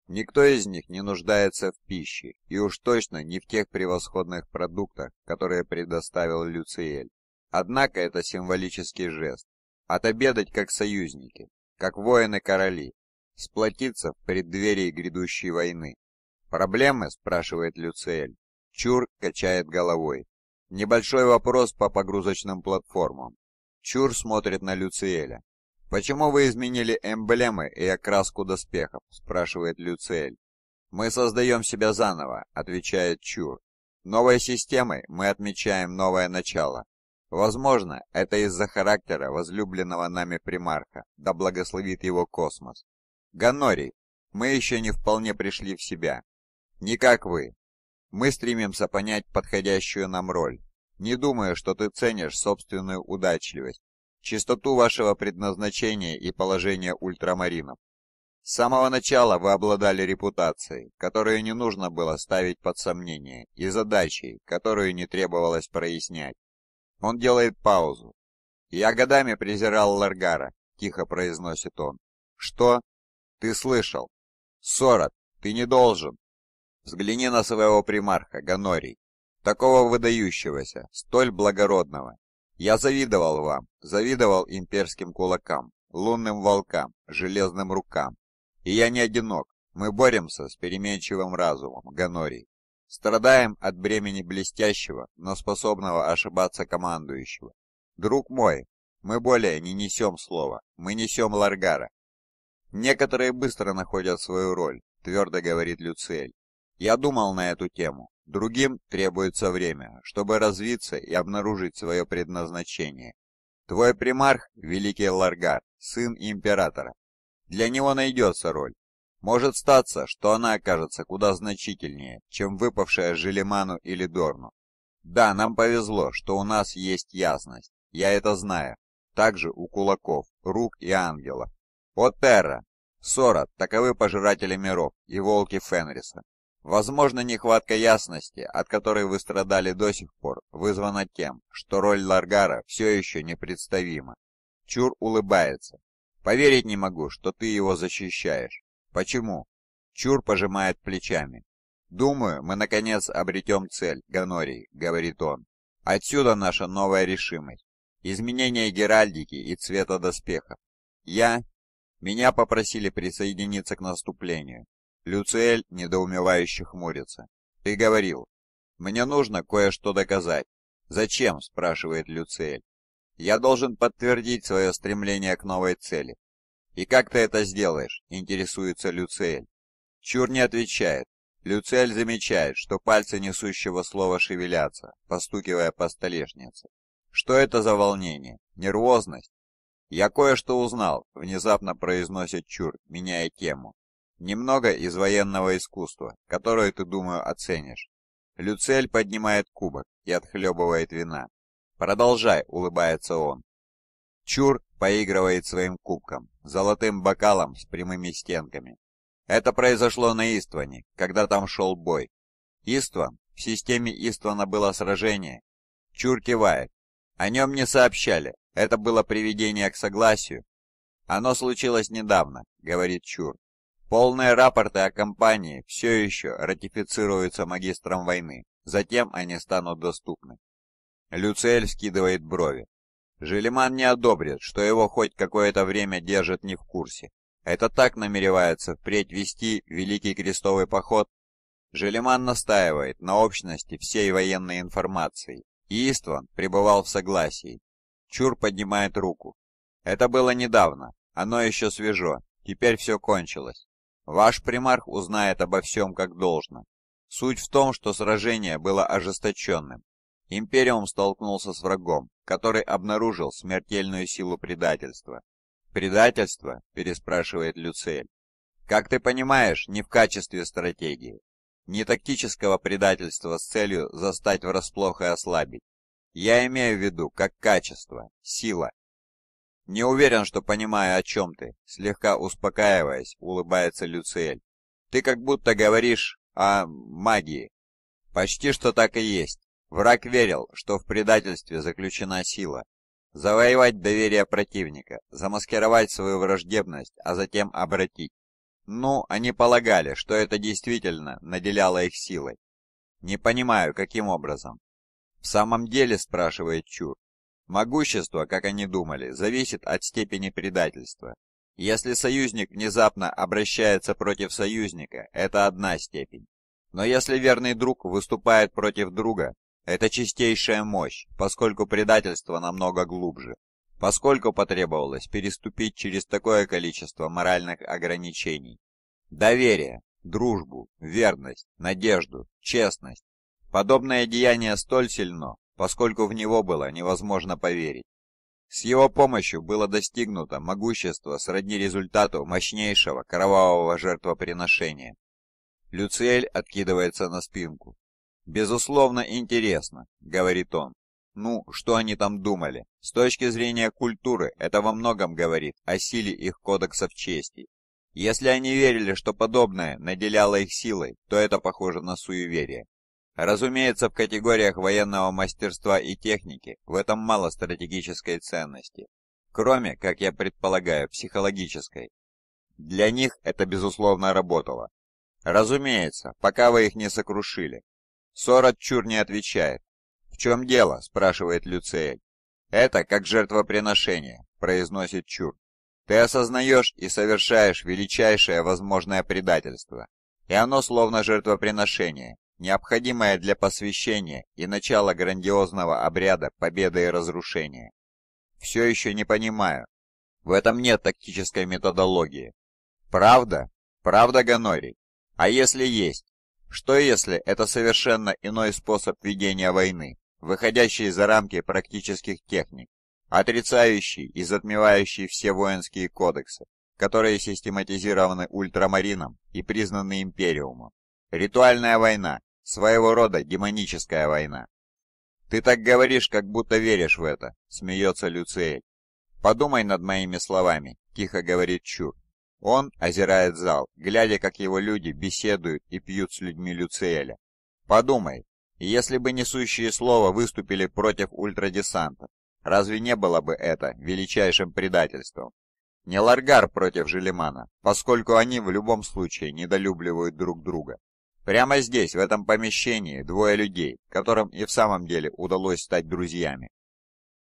Никто из них не нуждается в пище, и уж точно не в тех превосходных продуктах, которые предоставил Люциэль. Однако это символический жест. Отобедать как союзники, как воины-короли, сплотиться в преддверии грядущей войны. «Проблемы?» – спрашивает Люциэль. Чур качает головой. Небольшой вопрос по погрузочным платформам. Чур смотрит на Люциэля. «Почему вы изменили эмблемы и окраску доспехов?» – спрашивает Люциэль. «Мы создаем себя заново», – отвечает Чур. «Новой системой мы отмечаем новое начало. Возможно, это из-за характера возлюбленного нами примарха, да благословит его космос. Ганорий, мы еще не вполне пришли в себя. Не как вы, мы стремимся понять подходящую нам роль. Не думаю, что ты ценишь собственную удачливость, чистоту вашего предназначения и положение ультрамаринов. С самого начала вы обладали репутацией, которую не нужно было ставить под сомнение, и задачей, которую не требовалось прояснять. Он делает паузу. «Я годами презирал Ларгара», — тихо произносит он. «Что?» «Ты слышал?» «Сорот, ты не должен!» Взгляни на своего примарха, Ганорий, такого выдающегося, столь благородного. Я завидовал вам, завидовал имперским кулакам, лунным волкам, железным рукам. И я не одинок, мы боремся с переменчивым разумом, Ганорий. Страдаем от бремени блестящего, но способного ошибаться командующего. Друг мой, мы более не несем слова, мы несем ларгара. Некоторые быстро находят свою роль, твердо говорит Люцель. Я думал на эту тему. Другим требуется время, чтобы развиться и обнаружить свое предназначение. Твой примарх – великий Ларгар, сын императора. Для него найдется роль. Может статься, что она окажется куда значительнее, чем выпавшая Желеману или Дорну. Да, нам повезло, что у нас есть ясность. Я это знаю. Также у кулаков, рук и ангелов. О Терра! Сора, таковы пожиратели миров и волки Фенриса. Возможно, нехватка ясности, от которой вы страдали до сих пор, вызвана тем, что роль Ларгара все еще непредставима. Чур улыбается. «Поверить не могу, что ты его защищаешь. Почему?» Чур пожимает плечами. «Думаю, мы наконец обретем цель, Ганорий», — говорит он. «Отсюда наша новая решимость. Изменение геральдики и цвета доспеха. Я... Меня попросили присоединиться к наступлению. Люцель, недоумевающе хмурится. «Ты говорил. Мне нужно кое-что доказать». «Зачем?» – спрашивает Люцель. «Я должен подтвердить свое стремление к новой цели». «И как ты это сделаешь?» – интересуется Люцель. Чур не отвечает. Люцель замечает, что пальцы несущего слова шевелятся, постукивая по столешнице. «Что это за волнение? Нервозность?» «Я кое-что узнал», — внезапно произносит Чур, меняя тему. Немного из военного искусства, которое ты, думаю, оценишь. Люцель поднимает кубок и отхлебывает вина. Продолжай, улыбается он. Чур поигрывает своим кубком, золотым бокалом с прямыми стенками. Это произошло на Истване, когда там шел бой. Истван, в системе Иствана было сражение. Чур кивает. О нем не сообщали, это было приведение к согласию. Оно случилось недавно, говорит Чур. Полные рапорты о компании все еще ратифицируются магистром войны, затем они станут доступны. Люцель скидывает брови. Желеман не одобрит, что его хоть какое-то время держат не в курсе. Это так намеревается впредь вести Великий Крестовый Поход? Желеман настаивает на общности всей военной информации, и Истван пребывал в согласии. Чур поднимает руку. Это было недавно, оно еще свежо, теперь все кончилось. Ваш примарх узнает обо всем как должно. Суть в том, что сражение было ожесточенным. Империум столкнулся с врагом, который обнаружил смертельную силу предательства. «Предательство?» – переспрашивает Люцель. «Как ты понимаешь, не в качестве стратегии. Не тактического предательства с целью застать врасплох и ослабить. Я имею в виду как качество, сила, «Не уверен, что понимаю, о чем ты», — слегка успокаиваясь, улыбается Люциэль. «Ты как будто говоришь о магии». «Почти что так и есть. Враг верил, что в предательстве заключена сила. Завоевать доверие противника, замаскировать свою враждебность, а затем обратить. Ну, они полагали, что это действительно наделяло их силой. Не понимаю, каким образом. В самом деле, спрашивает Чур, Могущество, как они думали, зависит от степени предательства. Если союзник внезапно обращается против союзника, это одна степень. Но если верный друг выступает против друга, это чистейшая мощь, поскольку предательство намного глубже. Поскольку потребовалось переступить через такое количество моральных ограничений. Доверие, дружбу, верность, надежду, честность. Подобное деяние столь сильно, поскольку в него было невозможно поверить. С его помощью было достигнуто могущество сродни результату мощнейшего кровавого жертвоприношения. Люциэль откидывается на спинку. «Безусловно, интересно», — говорит он. «Ну, что они там думали? С точки зрения культуры это во многом говорит о силе их кодексов чести. Если они верили, что подобное наделяло их силой, то это похоже на суеверие. Разумеется, в категориях военного мастерства и техники в этом мало стратегической ценности, кроме, как я предполагаю, психологической. Для них это, безусловно, работало. Разумеется, пока вы их не сокрушили. Сорот чур не отвечает. «В чем дело?» – спрашивает Люцеэль. «Это как жертвоприношение», – произносит чур. «Ты осознаешь и совершаешь величайшее возможное предательство, и оно словно жертвоприношение, необходимое для посвящения и начала грандиозного обряда победы и разрушения. Все еще не понимаю. В этом нет тактической методологии. Правда? Правда, Ганорий? А если есть? Что если это совершенно иной способ ведения войны, выходящий за рамки практических техник, отрицающий и затмевающий все воинские кодексы, которые систематизированы ультрамарином и признаны империумом? Ритуальная война, Своего рода демоническая война. «Ты так говоришь, как будто веришь в это», — смеется Люциэль. «Подумай над моими словами», — тихо говорит Чур. Он озирает зал, глядя, как его люди беседуют и пьют с людьми Люциэля. «Подумай, если бы несущие слова выступили против ультрадесанта, разве не было бы это величайшим предательством? Не Ларгар против Желемана, поскольку они в любом случае недолюбливают друг друга. Прямо здесь, в этом помещении, двое людей, которым и в самом деле удалось стать друзьями.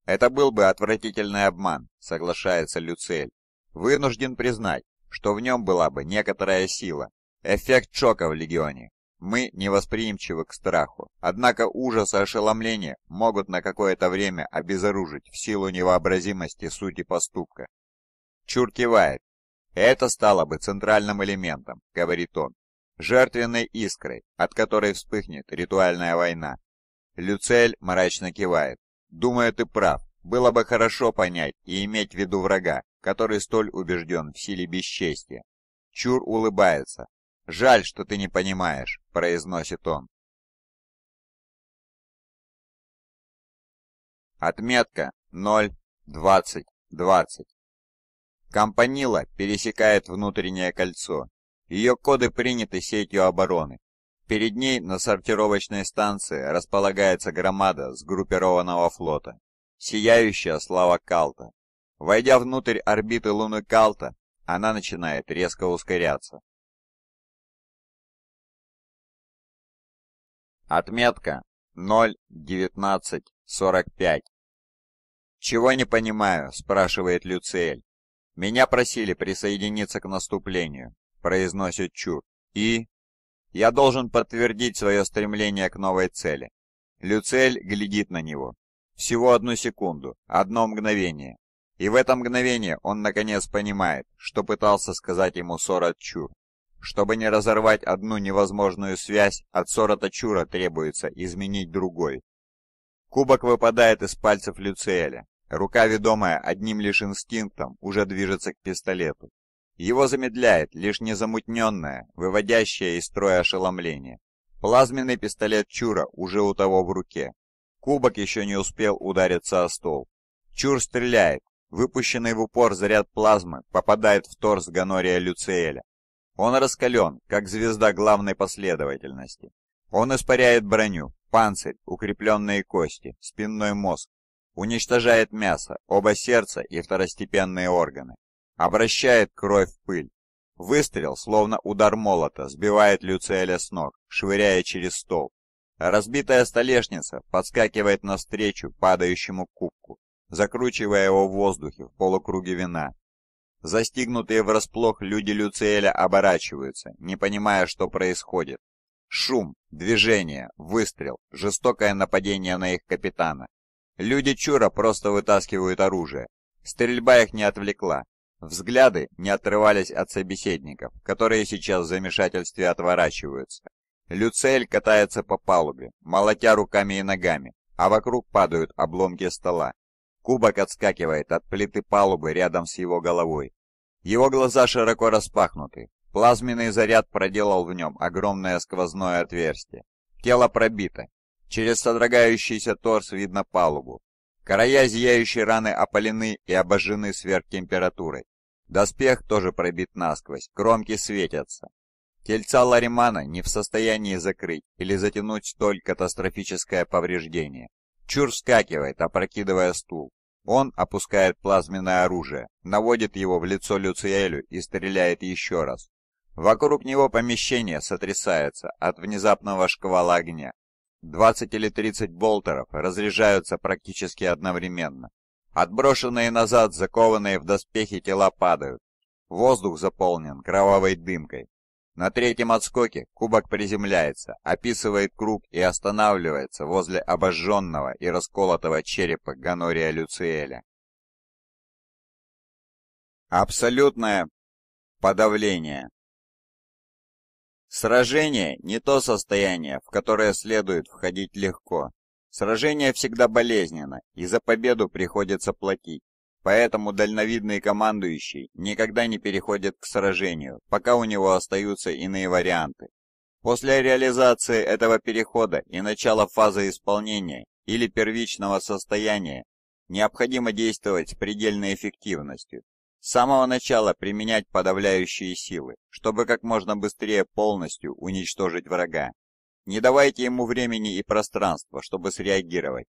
Это был бы отвратительный обман, соглашается Люцель. Вынужден признать, что в нем была бы некоторая сила. Эффект шока в Легионе. Мы невосприимчивы к страху, однако ужас и ошеломление могут на какое-то время обезоружить в силу невообразимости сути поступка. Чур кивает. Это стало бы центральным элементом, говорит он, жертвенной искрой, от которой вспыхнет ритуальная война. Люцель мрачно кивает. Думаю, ты прав. Было бы хорошо понять и иметь в виду врага, который столь убежден в силе бесчестия. Чур улыбается. «Жаль, что ты не понимаешь», — произносит он. Отметка 0-20-20. Компанила пересекает внутреннее кольцо ее коды приняты сетью обороны. Перед ней на сортировочной станции располагается громада сгруппированного флота, сияющая слава Калта. Войдя внутрь орбиты Луны Калта, она начинает резко ускоряться. Отметка 0.19.45 «Чего не понимаю?» – спрашивает Люциэль. «Меня просили присоединиться к наступлению произносит Чур. «И...» «Я должен подтвердить свое стремление к новой цели». Люцель глядит на него. Всего одну секунду, одно мгновение. И в это мгновение он наконец понимает, что пытался сказать ему Сорот Чур. Чтобы не разорвать одну невозможную связь, от Сорота Чура требуется изменить другой. Кубок выпадает из пальцев Люцеля. Рука, ведомая одним лишь инстинктом, уже движется к пистолету. Его замедляет лишь незамутненное, выводящее из строя ошеломление. Плазменный пистолет Чура уже у того в руке. Кубок еще не успел удариться о стол. Чур стреляет. Выпущенный в упор заряд плазмы попадает в торс Ганория Люциэля. Он раскален, как звезда главной последовательности. Он испаряет броню, панцирь, укрепленные кости, спинной мозг, уничтожает мясо, оба сердца и второстепенные органы обращает кровь в пыль. Выстрел, словно удар молота, сбивает Люцеля с ног, швыряя через стол. Разбитая столешница подскакивает навстречу падающему кубку, закручивая его в воздухе в полукруге вина. Застигнутые врасплох люди Люцеля оборачиваются, не понимая, что происходит. Шум, движение, выстрел, жестокое нападение на их капитана. Люди Чура просто вытаскивают оружие. Стрельба их не отвлекла, Взгляды не отрывались от собеседников, которые сейчас в замешательстве отворачиваются. Люцель катается по палубе, молотя руками и ногами, а вокруг падают обломки стола. Кубок отскакивает от плиты палубы рядом с его головой. Его глаза широко распахнуты. Плазменный заряд проделал в нем огромное сквозное отверстие. Тело пробито. Через содрогающийся торс видно палубу. Края зияющей раны опалены и обожжены сверхтемпературой. Доспех тоже пробит насквозь, кромки светятся. Тельца Ларимана не в состоянии закрыть или затянуть столь катастрофическое повреждение. Чур вскакивает, опрокидывая стул. Он опускает плазменное оружие, наводит его в лицо Люциэлю и стреляет еще раз. Вокруг него помещение сотрясается от внезапного шквала огня. 20 или 30 болтеров разряжаются практически одновременно, Отброшенные назад, закованные в доспехи тела падают. Воздух заполнен кровавой дымкой. На третьем отскоке кубок приземляется, описывает круг и останавливается возле обожженного и расколотого черепа Ганория Люциэля. Абсолютное подавление. Сражение – не то состояние, в которое следует входить легко. Сражение всегда болезненно, и за победу приходится платить. Поэтому дальновидный командующий никогда не переходит к сражению, пока у него остаются иные варианты. После реализации этого перехода и начала фазы исполнения или первичного состояния необходимо действовать с предельной эффективностью. С самого начала применять подавляющие силы, чтобы как можно быстрее полностью уничтожить врага. Не давайте ему времени и пространства, чтобы среагировать.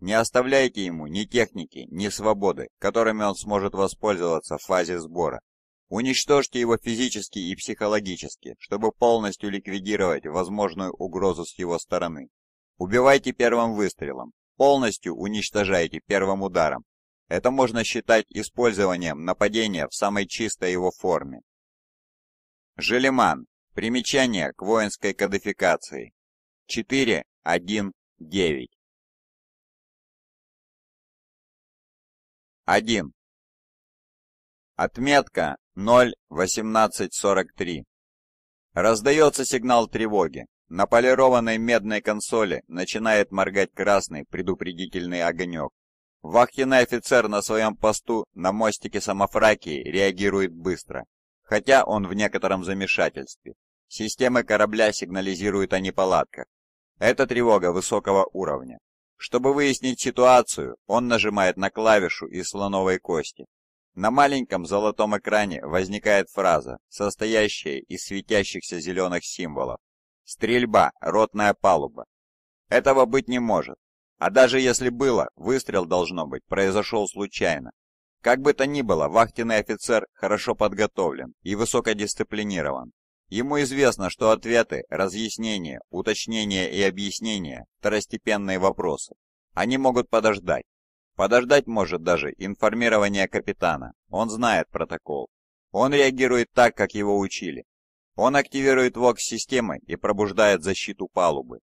Не оставляйте ему ни техники, ни свободы, которыми он сможет воспользоваться в фазе сбора. Уничтожьте его физически и психологически, чтобы полностью ликвидировать возможную угрозу с его стороны. Убивайте первым выстрелом, полностью уничтожайте первым ударом. Это можно считать использованием нападения в самой чистой его форме. Желеман. Примечание к воинской кодификации. 4.1.9. 1. Отметка 0.1843. Раздается сигнал тревоги. На полированной медной консоли начинает моргать красный предупредительный огонек. Вахтенный офицер на своем посту на мостике Самофракии реагирует быстро, хотя он в некотором замешательстве. Системы корабля сигнализируют о неполадках, это тревога высокого уровня. Чтобы выяснить ситуацию, он нажимает на клавишу из слоновой кости. На маленьком золотом экране возникает фраза, состоящая из светящихся зеленых символов. Стрельба, ротная палуба. Этого быть не может. А даже если было, выстрел, должно быть, произошел случайно. Как бы то ни было, вахтенный офицер хорошо подготовлен и высокодисциплинирован. Ему известно, что ответы, разъяснения, уточнения и объяснения – второстепенные вопросы. Они могут подождать. Подождать может даже информирование капитана. Он знает протокол. Он реагирует так, как его учили. Он активирует ВОКС-системы и пробуждает защиту палубы.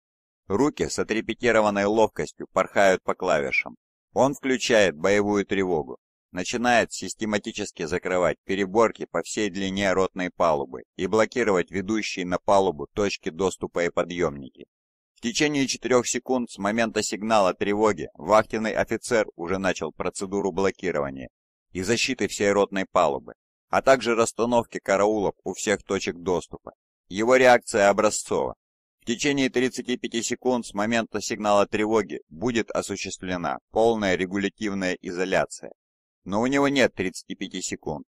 Руки с отрепетированной ловкостью порхают по клавишам. Он включает боевую тревогу начинает систематически закрывать переборки по всей длине ротной палубы и блокировать ведущие на палубу точки доступа и подъемники. В течение 4 секунд с момента сигнала тревоги вахтенный офицер уже начал процедуру блокирования и защиты всей ротной палубы, а также расстановки караулов у всех точек доступа. Его реакция образцова. В течение 35 секунд с момента сигнала тревоги будет осуществлена полная регулятивная изоляция но у него нет 35 секунд.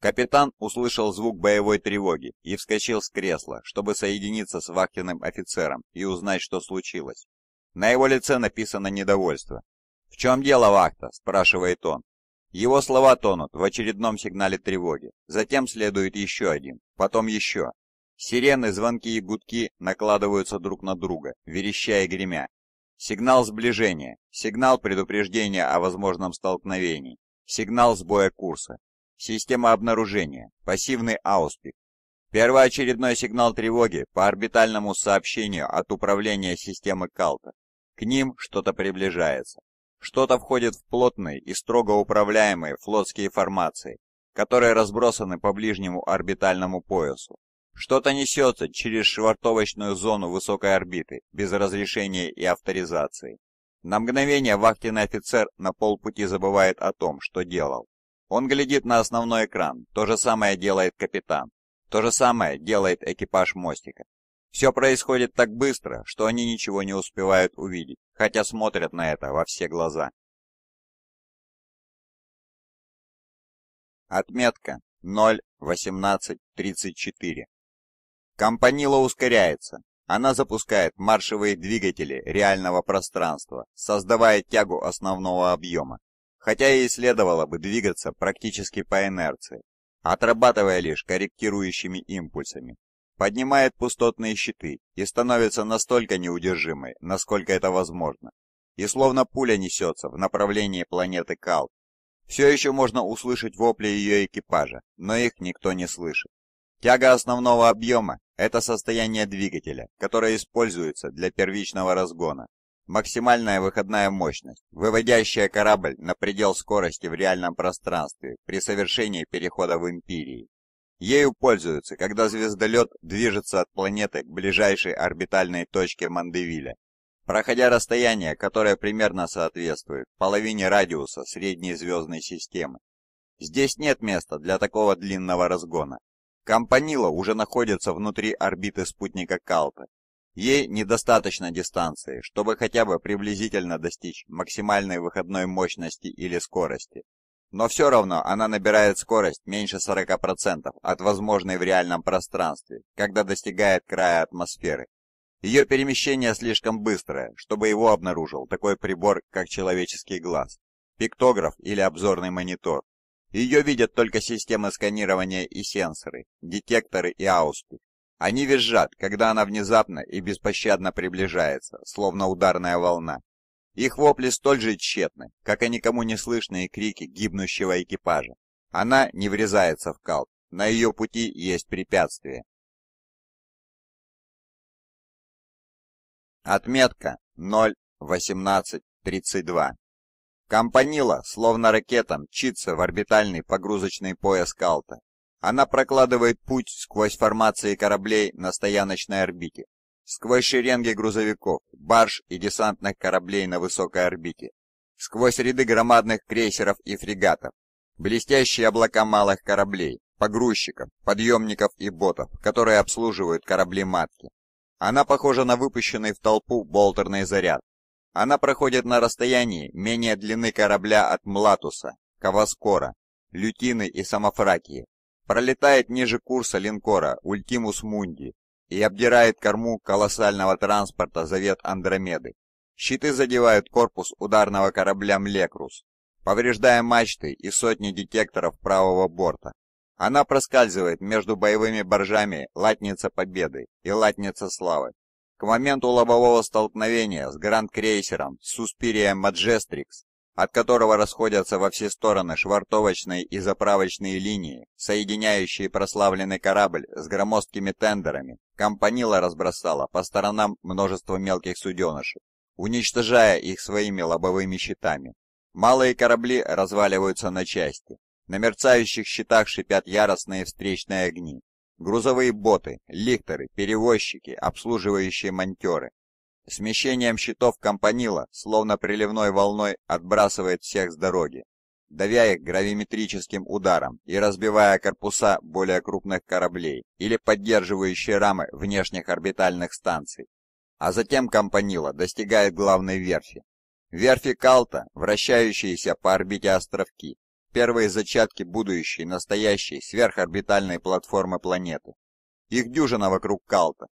Капитан услышал звук боевой тревоги и вскочил с кресла, чтобы соединиться с вахтенным офицером и узнать, что случилось. На его лице написано недовольство. «В чем дело, вахта?» – спрашивает он. Его слова тонут в очередном сигнале тревоги. Затем следует еще один, потом еще. Сирены, звонки и гудки накладываются друг на друга, вереща и гремя. Сигнал сближения, сигнал предупреждения о возможном столкновении, Сигнал сбоя курса. Система обнаружения. Пассивный ауспик. Первоочередной сигнал тревоги по орбитальному сообщению от управления системы Калта. К ним что-то приближается. Что-то входит в плотные и строго управляемые флотские формации, которые разбросаны по ближнему орбитальному поясу. Что-то несется через швартовочную зону высокой орбиты без разрешения и авторизации. На мгновение вахтенный офицер на полпути забывает о том, что делал. Он глядит на основной экран, то же самое делает капитан, то же самое делает экипаж мостика. Все происходит так быстро, что они ничего не успевают увидеть, хотя смотрят на это во все глаза. Отметка 0.18.34. Компанила ускоряется, она запускает маршевые двигатели реального пространства, создавая тягу основного объема, хотя и следовало бы двигаться практически по инерции, отрабатывая лишь корректирующими импульсами. Поднимает пустотные щиты и становится настолько неудержимой, насколько это возможно. И словно пуля несется в направлении планеты Кал. Все еще можно услышать вопли ее экипажа, но их никто не слышит. Тяга основного объема это состояние двигателя, которое используется для первичного разгона. Максимальная выходная мощность, выводящая корабль на предел скорости в реальном пространстве при совершении перехода в империи. Ею пользуются, когда звездолет движется от планеты к ближайшей орбитальной точке Мандевиля, проходя расстояние, которое примерно соответствует половине радиуса средней звездной системы. Здесь нет места для такого длинного разгона, Компанила уже находится внутри орбиты спутника Калта. Ей недостаточно дистанции, чтобы хотя бы приблизительно достичь максимальной выходной мощности или скорости. Но все равно она набирает скорость меньше 40% от возможной в реальном пространстве, когда достигает края атмосферы. Ее перемещение слишком быстрое, чтобы его обнаружил такой прибор, как человеческий глаз, пиктограф или обзорный монитор. Ее видят только системы сканирования и сенсоры, детекторы и ауспик. Они визжат, когда она внезапно и беспощадно приближается, словно ударная волна. Их вопли столь же тщетны, как и никому не слышные крики гибнущего экипажа. Она не врезается в калп, на ее пути есть препятствие. Отметка 0.18.32 Компанила, словно ракета, мчится в орбитальный погрузочный пояс Калта. Она прокладывает путь сквозь формации кораблей на стояночной орбите, сквозь шеренги грузовиков, барж и десантных кораблей на высокой орбите, сквозь ряды громадных крейсеров и фрегатов, блестящие облака малых кораблей, погрузчиков, подъемников и ботов, которые обслуживают корабли-матки. Она похожа на выпущенный в толпу болтерный заряд, она проходит на расстоянии менее длины корабля от Млатуса, Каваскора, Лютины и Самофракии, пролетает ниже курса линкора Ультимус Мунди и обдирает корму колоссального транспорта Завет Андромеды. Щиты задевают корпус ударного корабля Млекрус, повреждая мачты и сотни детекторов правого борта. Она проскальзывает между боевыми боржами Латница Победы и Латница Славы, к моменту лобового столкновения с гранд-крейсером Суспирия Маджестрикс, от которого расходятся во все стороны швартовочные и заправочные линии, соединяющие прославленный корабль с громоздкими тендерами, компанила разбросала по сторонам множество мелких суденышек, уничтожая их своими лобовыми щитами. Малые корабли разваливаются на части, на мерцающих щитах шипят яростные встречные огни грузовые боты, ликторы, перевозчики, обслуживающие монтеры. Смещением щитов компанила, словно приливной волной, отбрасывает всех с дороги, давя их гравиметрическим ударом и разбивая корпуса более крупных кораблей или поддерживающие рамы внешних орбитальных станций. А затем компанила достигает главной верфи. Верфи Калта, вращающиеся по орбите островки, первые зачатки будущей, настоящей, сверхорбитальной платформы планеты. Их дюжина вокруг Калта.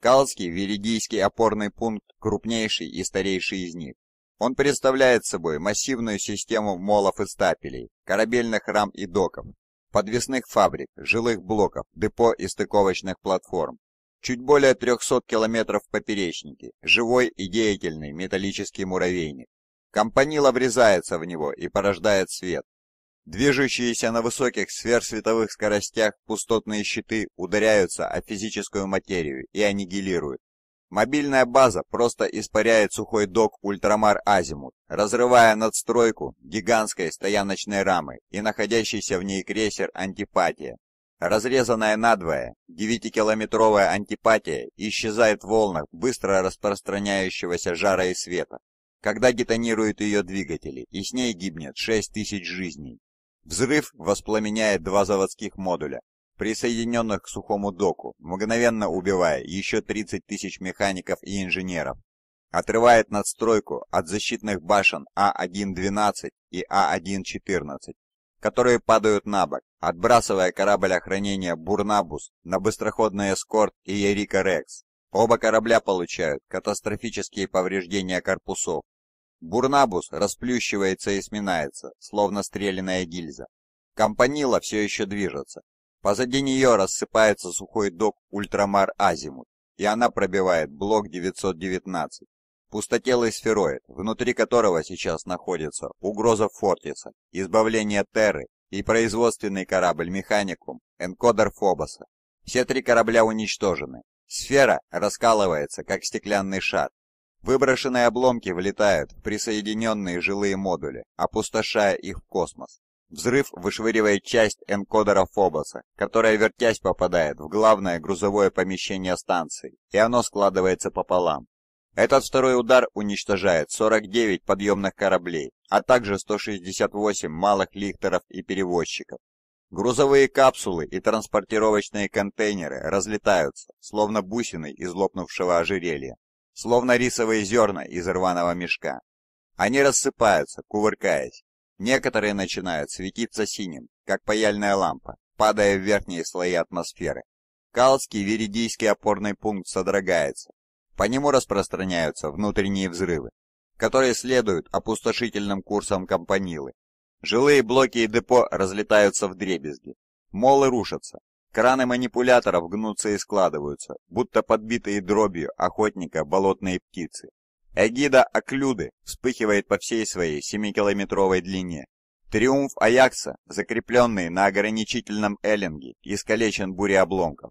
Калский, Веридийский опорный пункт – крупнейший и старейший из них. Он представляет собой массивную систему молов и стапелей, корабельных рам и доков, подвесных фабрик, жилых блоков, депо и стыковочных платформ. Чуть более 300 километров в поперечнике, живой и деятельный металлический муравейник. Компанила врезается в него и порождает свет, Движущиеся на высоких сверхсветовых скоростях пустотные щиты ударяются о физическую материю и аннигилируют. Мобильная база просто испаряет сухой док «Ультрамар Азимут», разрывая надстройку гигантской стояночной рамы и находящийся в ней крейсер «Антипатия». Разрезанная надвое, девятикилометровая антипатия исчезает в волнах быстро распространяющегося жара и света, когда детонируют ее двигатели, и с ней гибнет 6 тысяч жизней. Взрыв воспламеняет два заводских модуля, присоединенных к сухому доку, мгновенно убивая еще 30 тысяч механиков и инженеров. Отрывает надстройку от защитных башен А1-12 и А1-14, которые падают на бок, отбрасывая корабль охранения «Бурнабус» на быстроходный эскорт и «Ерика Рекс». Оба корабля получают катастрофические повреждения корпусов, Бурнабус расплющивается и сминается, словно стреляная гильза. Компанила все еще движется. Позади нее рассыпается сухой док Ультрамар Азимут, и она пробивает блок 919. Пустотелый сфероид, внутри которого сейчас находится угроза Фортиса, избавление Терры и производственный корабль Механикум, энкодер Фобоса. Все три корабля уничтожены. Сфера раскалывается, как стеклянный шар, Выброшенные обломки влетают в присоединенные жилые модули, опустошая их в космос. Взрыв вышвыривает часть энкодера Фобоса, которая вертясь попадает в главное грузовое помещение станции, и оно складывается пополам. Этот второй удар уничтожает 49 подъемных кораблей, а также 168 малых лихтеров и перевозчиков. Грузовые капсулы и транспортировочные контейнеры разлетаются, словно бусины из лопнувшего ожерелья словно рисовые зерна из рваного мешка. Они рассыпаются, кувыркаясь. Некоторые начинают светиться синим, как паяльная лампа, падая в верхние слои атмосферы. Калский веридийский опорный пункт содрогается. По нему распространяются внутренние взрывы, которые следуют опустошительным курсам компанилы. Жилые блоки и депо разлетаются в дребезги. Молы рушатся, Краны манипуляторов гнутся и складываются, будто подбитые дробью охотника болотные птицы. Эгида Оклюды вспыхивает по всей своей 7-километровой длине. Триумф Аякса, закрепленный на ограничительном эллинге, искалечен бурей обломков.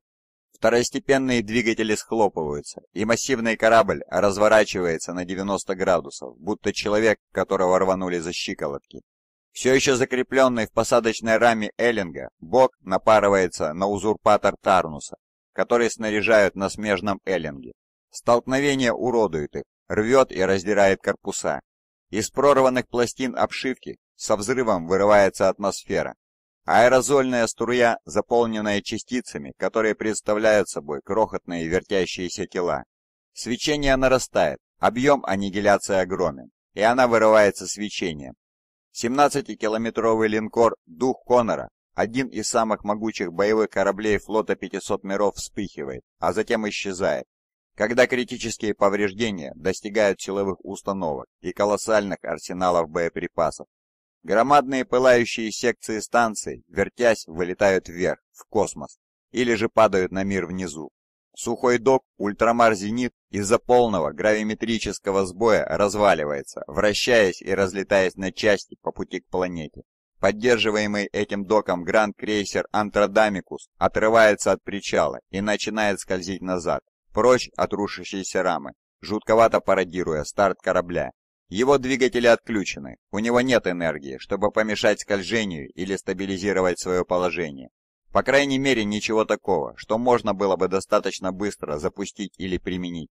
Второстепенные двигатели схлопываются, и массивный корабль разворачивается на 90 градусов, будто человек, которого рванули за щиколотки. Все еще закрепленный в посадочной раме Эллинга, Бог напарывается на узурпатор Тарнуса, который снаряжают на смежном Эллинге. Столкновение уродует их, рвет и раздирает корпуса. Из прорванных пластин обшивки со взрывом вырывается атмосфера. Аэрозольная струя, заполненная частицами, которые представляют собой крохотные вертящиеся тела. Свечение нарастает, объем аннигиляции огромен, и она вырывается свечением, 17-километровый линкор «Дух Конора», один из самых могучих боевых кораблей флота 500 миров, вспыхивает, а затем исчезает, когда критические повреждения достигают силовых установок и колоссальных арсеналов боеприпасов. Громадные пылающие секции станций, вертясь, вылетают вверх, в космос, или же падают на мир внизу. Сухой док «Ультрамар-Зенит» из-за полного гравиметрического сбоя разваливается, вращаясь и разлетаясь на части по пути к планете. Поддерживаемый этим доком гранд-крейсер «Антродамикус» отрывается от причала и начинает скользить назад, прочь от рушащейся рамы, жутковато пародируя старт корабля. Его двигатели отключены, у него нет энергии, чтобы помешать скольжению или стабилизировать свое положение. По крайней мере, ничего такого, что можно было бы достаточно быстро запустить или применить.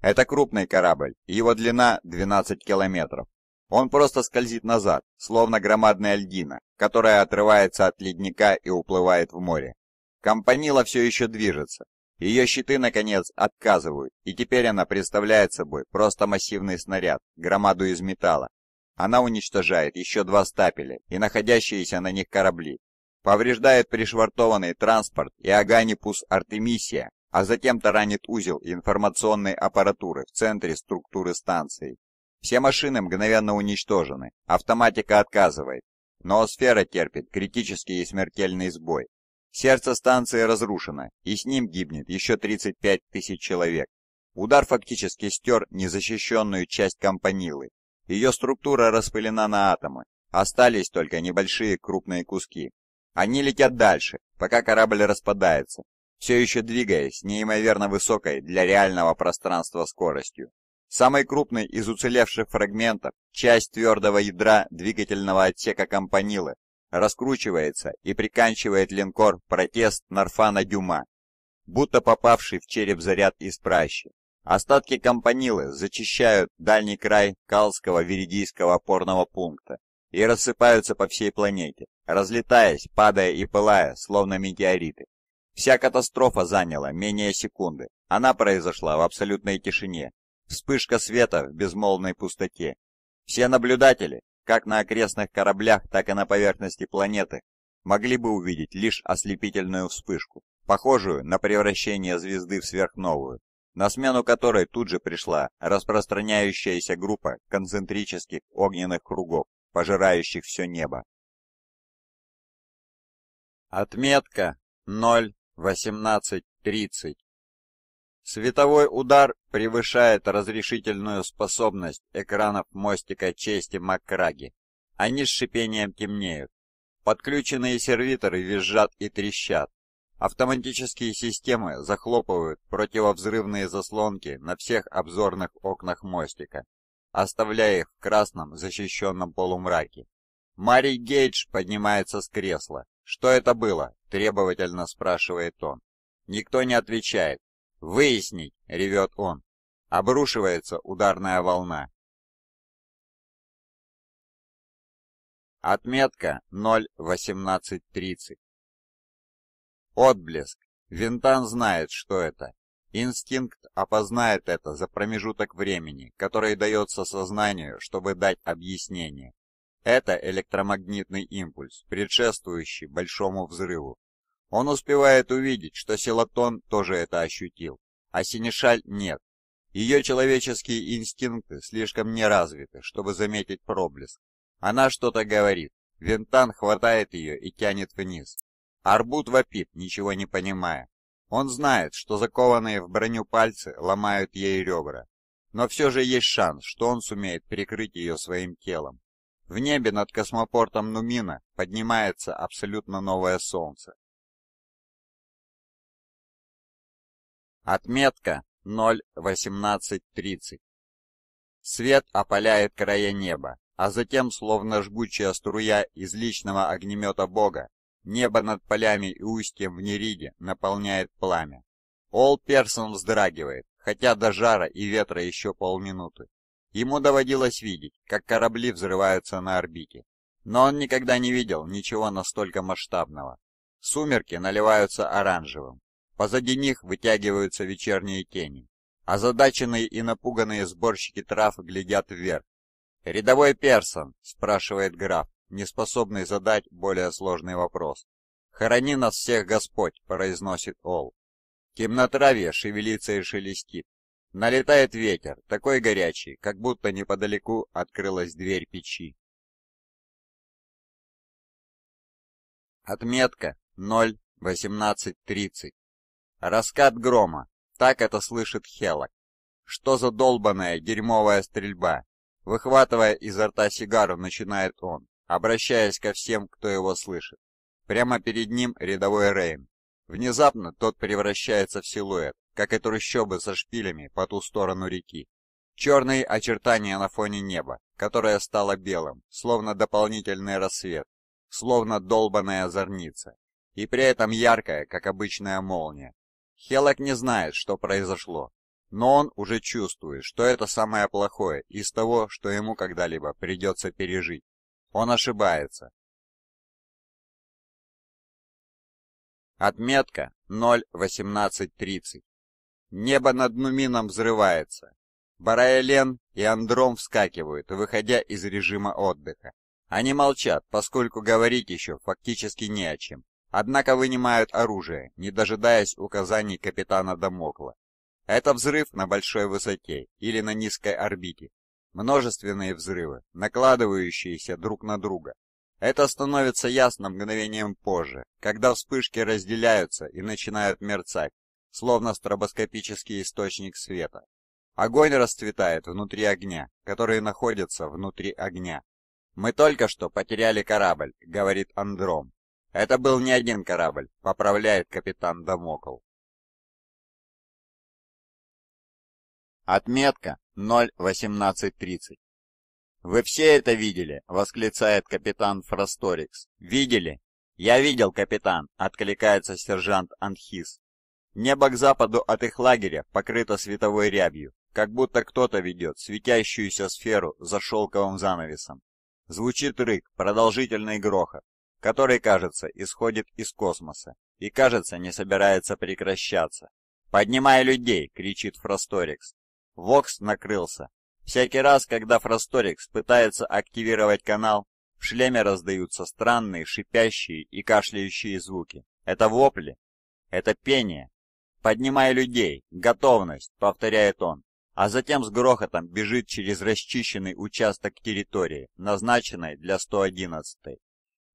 Это крупный корабль, его длина 12 километров. Он просто скользит назад, словно громадная льдина, которая отрывается от ледника и уплывает в море. Компанила все еще движется. Ее щиты, наконец, отказывают, и теперь она представляет собой просто массивный снаряд, громаду из металла. Она уничтожает еще два стапеля и находящиеся на них корабли, повреждает пришвартованный транспорт и Иоганнипус Артемисия, а затем таранит узел информационной аппаратуры в центре структуры станции. Все машины мгновенно уничтожены, автоматика отказывает, но сфера терпит критический и смертельный сбой. Сердце станции разрушено, и с ним гибнет еще 35 тысяч человек. Удар фактически стер незащищенную часть компанилы. Ее структура распылена на атомы, остались только небольшие крупные куски. Они летят дальше, пока корабль распадается, все еще двигаясь неимоверно высокой для реального пространства скоростью. Самый крупный из уцелевших фрагментов, часть твердого ядра двигательного отсека Компанилы, раскручивается и приканчивает линкор протест Нарфана Дюма, будто попавший в череп заряд из пращи. Остатки Компанилы зачищают дальний край Калского Веридийского опорного пункта и рассыпаются по всей планете, разлетаясь, падая и пылая, словно метеориты. Вся катастрофа заняла менее секунды. Она произошла в абсолютной тишине. Вспышка света в безмолвной пустоте. Все наблюдатели, как на окрестных кораблях, так и на поверхности планеты, могли бы увидеть лишь ослепительную вспышку, похожую на превращение звезды в сверхновую, на смену которой тут же пришла распространяющаяся группа концентрических огненных кругов, пожирающих все небо. Отметка 0.18.30. Световой удар превышает разрешительную способность экранов мостика чести Маккраги. Они с шипением темнеют. Подключенные сервиторы визжат и трещат. Автоматические системы захлопывают противовзрывные заслонки на всех обзорных окнах мостика, оставляя их в красном защищенном полумраке. Мари Гейдж поднимается с кресла. «Что это было?» — требовательно спрашивает он. Никто не отвечает. «Выяснить!» — ревет он. Обрушивается ударная волна. Отметка 0.18.30. Отблеск. Винтан знает, что это. Инстинкт опознает это за промежуток времени, который дается сознанию, чтобы дать объяснение. Это электромагнитный импульс, предшествующий большому взрыву. Он успевает увидеть, что Силатон тоже это ощутил, а Синишаль нет. Ее человеческие инстинкты слишком не развиты, чтобы заметить проблеск. Она что-то говорит. Вентан хватает ее и тянет вниз. Арбут вопит, ничего не понимая. Он знает, что закованные в броню пальцы ломают ей ребра. Но все же есть шанс, что он сумеет прикрыть ее своим телом. В небе над космопортом Нумина поднимается абсолютно новое солнце. Отметка 0.18.30. Свет опаляет края неба, а затем, словно жгучая струя из личного огнемета Бога, небо над полями и устьем в Нериде наполняет пламя. Ол Персон вздрагивает, хотя до жара и ветра еще полминуты. Ему доводилось видеть, как корабли взрываются на орбите. Но он никогда не видел ничего настолько масштабного. Сумерки наливаются оранжевым. Позади них вытягиваются вечерние тени. Озадаченные и напуганные сборщики трав глядят вверх. «Рядовой Персон?» – спрашивает граф, не способный задать более сложный вопрос. «Хорони нас всех Господь!» – произносит Ол. Темнотравье шевелится и шелестит, Налетает ветер, такой горячий, как будто неподалеку открылась дверь печи. Отметка 0.18.30. Раскат грома. Так это слышит Хелок. Что за долбаная дерьмовая стрельба? Выхватывая изо рта сигару, начинает он, обращаясь ко всем, кто его слышит. Прямо перед ним рядовой Рейн. Внезапно тот превращается в силуэт, как и трущобы со шпилями по ту сторону реки. Черные очертания на фоне неба, которое стало белым, словно дополнительный рассвет, словно долбаная зорница, и при этом яркая, как обычная молния. Хелок не знает, что произошло, но он уже чувствует, что это самое плохое из того, что ему когда-либо придется пережить. Он ошибается. Отметка 0.18.30 Небо над Нумином взрывается. Бараэлен и Андром вскакивают, выходя из режима отдыха. Они молчат, поскольку говорить еще фактически не о чем. Однако вынимают оружие, не дожидаясь указаний капитана Дамокла. Это взрыв на большой высоте или на низкой орбите. Множественные взрывы, накладывающиеся друг на друга. Это становится ясно мгновением позже, когда вспышки разделяются и начинают мерцать, словно стробоскопический источник света. Огонь расцветает внутри огня, который находится внутри огня. «Мы только что потеряли корабль», — говорит Андром. «Это был не один корабль», — поправляет капитан Дамокл. Отметка 0.18.30. «Вы все это видели?» — восклицает капитан Фросторикс. «Видели?» «Я видел, капитан!» — откликается сержант Анхис. Небо к западу от их лагеря покрыто световой рябью, как будто кто-то ведет светящуюся сферу за шелковым занавесом. Звучит рык, продолжительный грохот, который, кажется, исходит из космоса и, кажется, не собирается прекращаться. «Поднимай людей!» — кричит Фросторикс. Вокс накрылся. Всякий раз, когда Фросторикс пытается активировать канал, в шлеме раздаются странные шипящие и кашляющие звуки. Это вопли, это пение, «Поднимай людей! Готовность!» — повторяет он, а затем с грохотом бежит через расчищенный участок территории, назначенной для 111-й.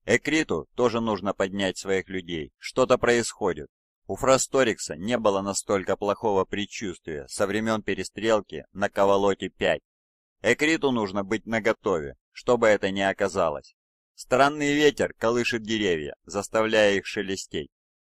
Экриту тоже нужно поднять своих людей, что-то происходит. У Фрасторикса не было настолько плохого предчувствия со времен перестрелки на Ковалоте 5 Экриту нужно быть наготове, чтобы это не оказалось. Странный ветер колышет деревья, заставляя их шелестеть.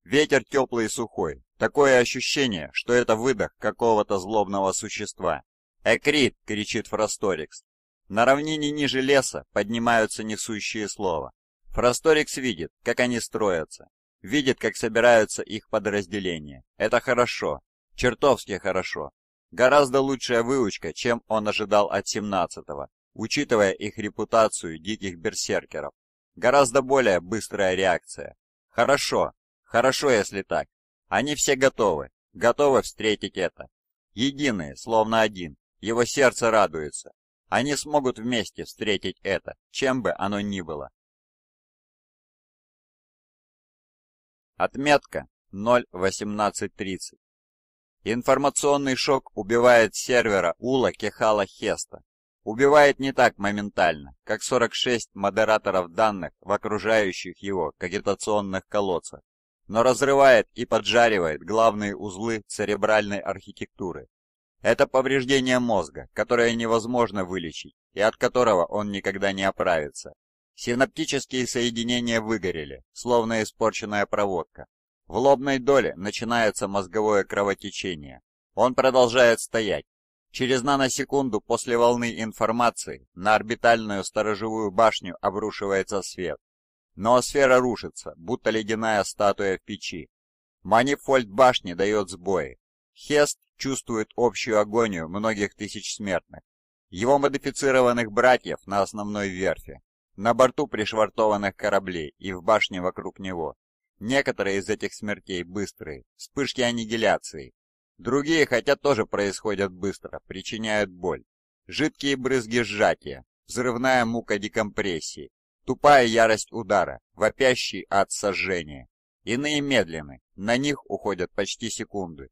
Ветер теплый и сухой. Такое ощущение, что это выдох какого-то злобного существа. «Экрит!» — кричит Фросторикс. На равнине ниже леса поднимаются несущие слова. Фросторикс видит, как они строятся. Видит, как собираются их подразделения. Это хорошо. Чертовски хорошо. Гораздо лучшая выучка, чем он ожидал от 17-го, учитывая их репутацию диких берсеркеров. Гораздо более быстрая реакция. Хорошо, Хорошо, если так. Они все готовы, готовы встретить это. Единые, словно один, его сердце радуется. Они смогут вместе встретить это, чем бы оно ни было. Отметка 0.18.30. Информационный шок убивает сервера Ула Кехала Хеста. Убивает не так моментально, как 46 модераторов данных в окружающих его кагитационных колодцах но разрывает и поджаривает главные узлы церебральной архитектуры. Это повреждение мозга, которое невозможно вылечить и от которого он никогда не оправится. Синаптические соединения выгорели, словно испорченная проводка. В лобной доле начинается мозговое кровотечение. Он продолжает стоять. Через наносекунду после волны информации на орбитальную сторожевую башню обрушивается свет. Но сфера рушится, будто ледяная статуя в печи. Манифольд башни дает сбои. Хест чувствует общую агонию многих тысяч смертных. Его модифицированных братьев на основной верфи, на борту пришвартованных кораблей и в башне вокруг него. Некоторые из этих смертей быстрые, вспышки аннигиляции. Другие, хотя тоже происходят быстро, причиняют боль. Жидкие брызги сжатия, взрывная мука декомпрессии, Тупая ярость удара, вопящий от сожжения. Иные медленны, на них уходят почти секунды.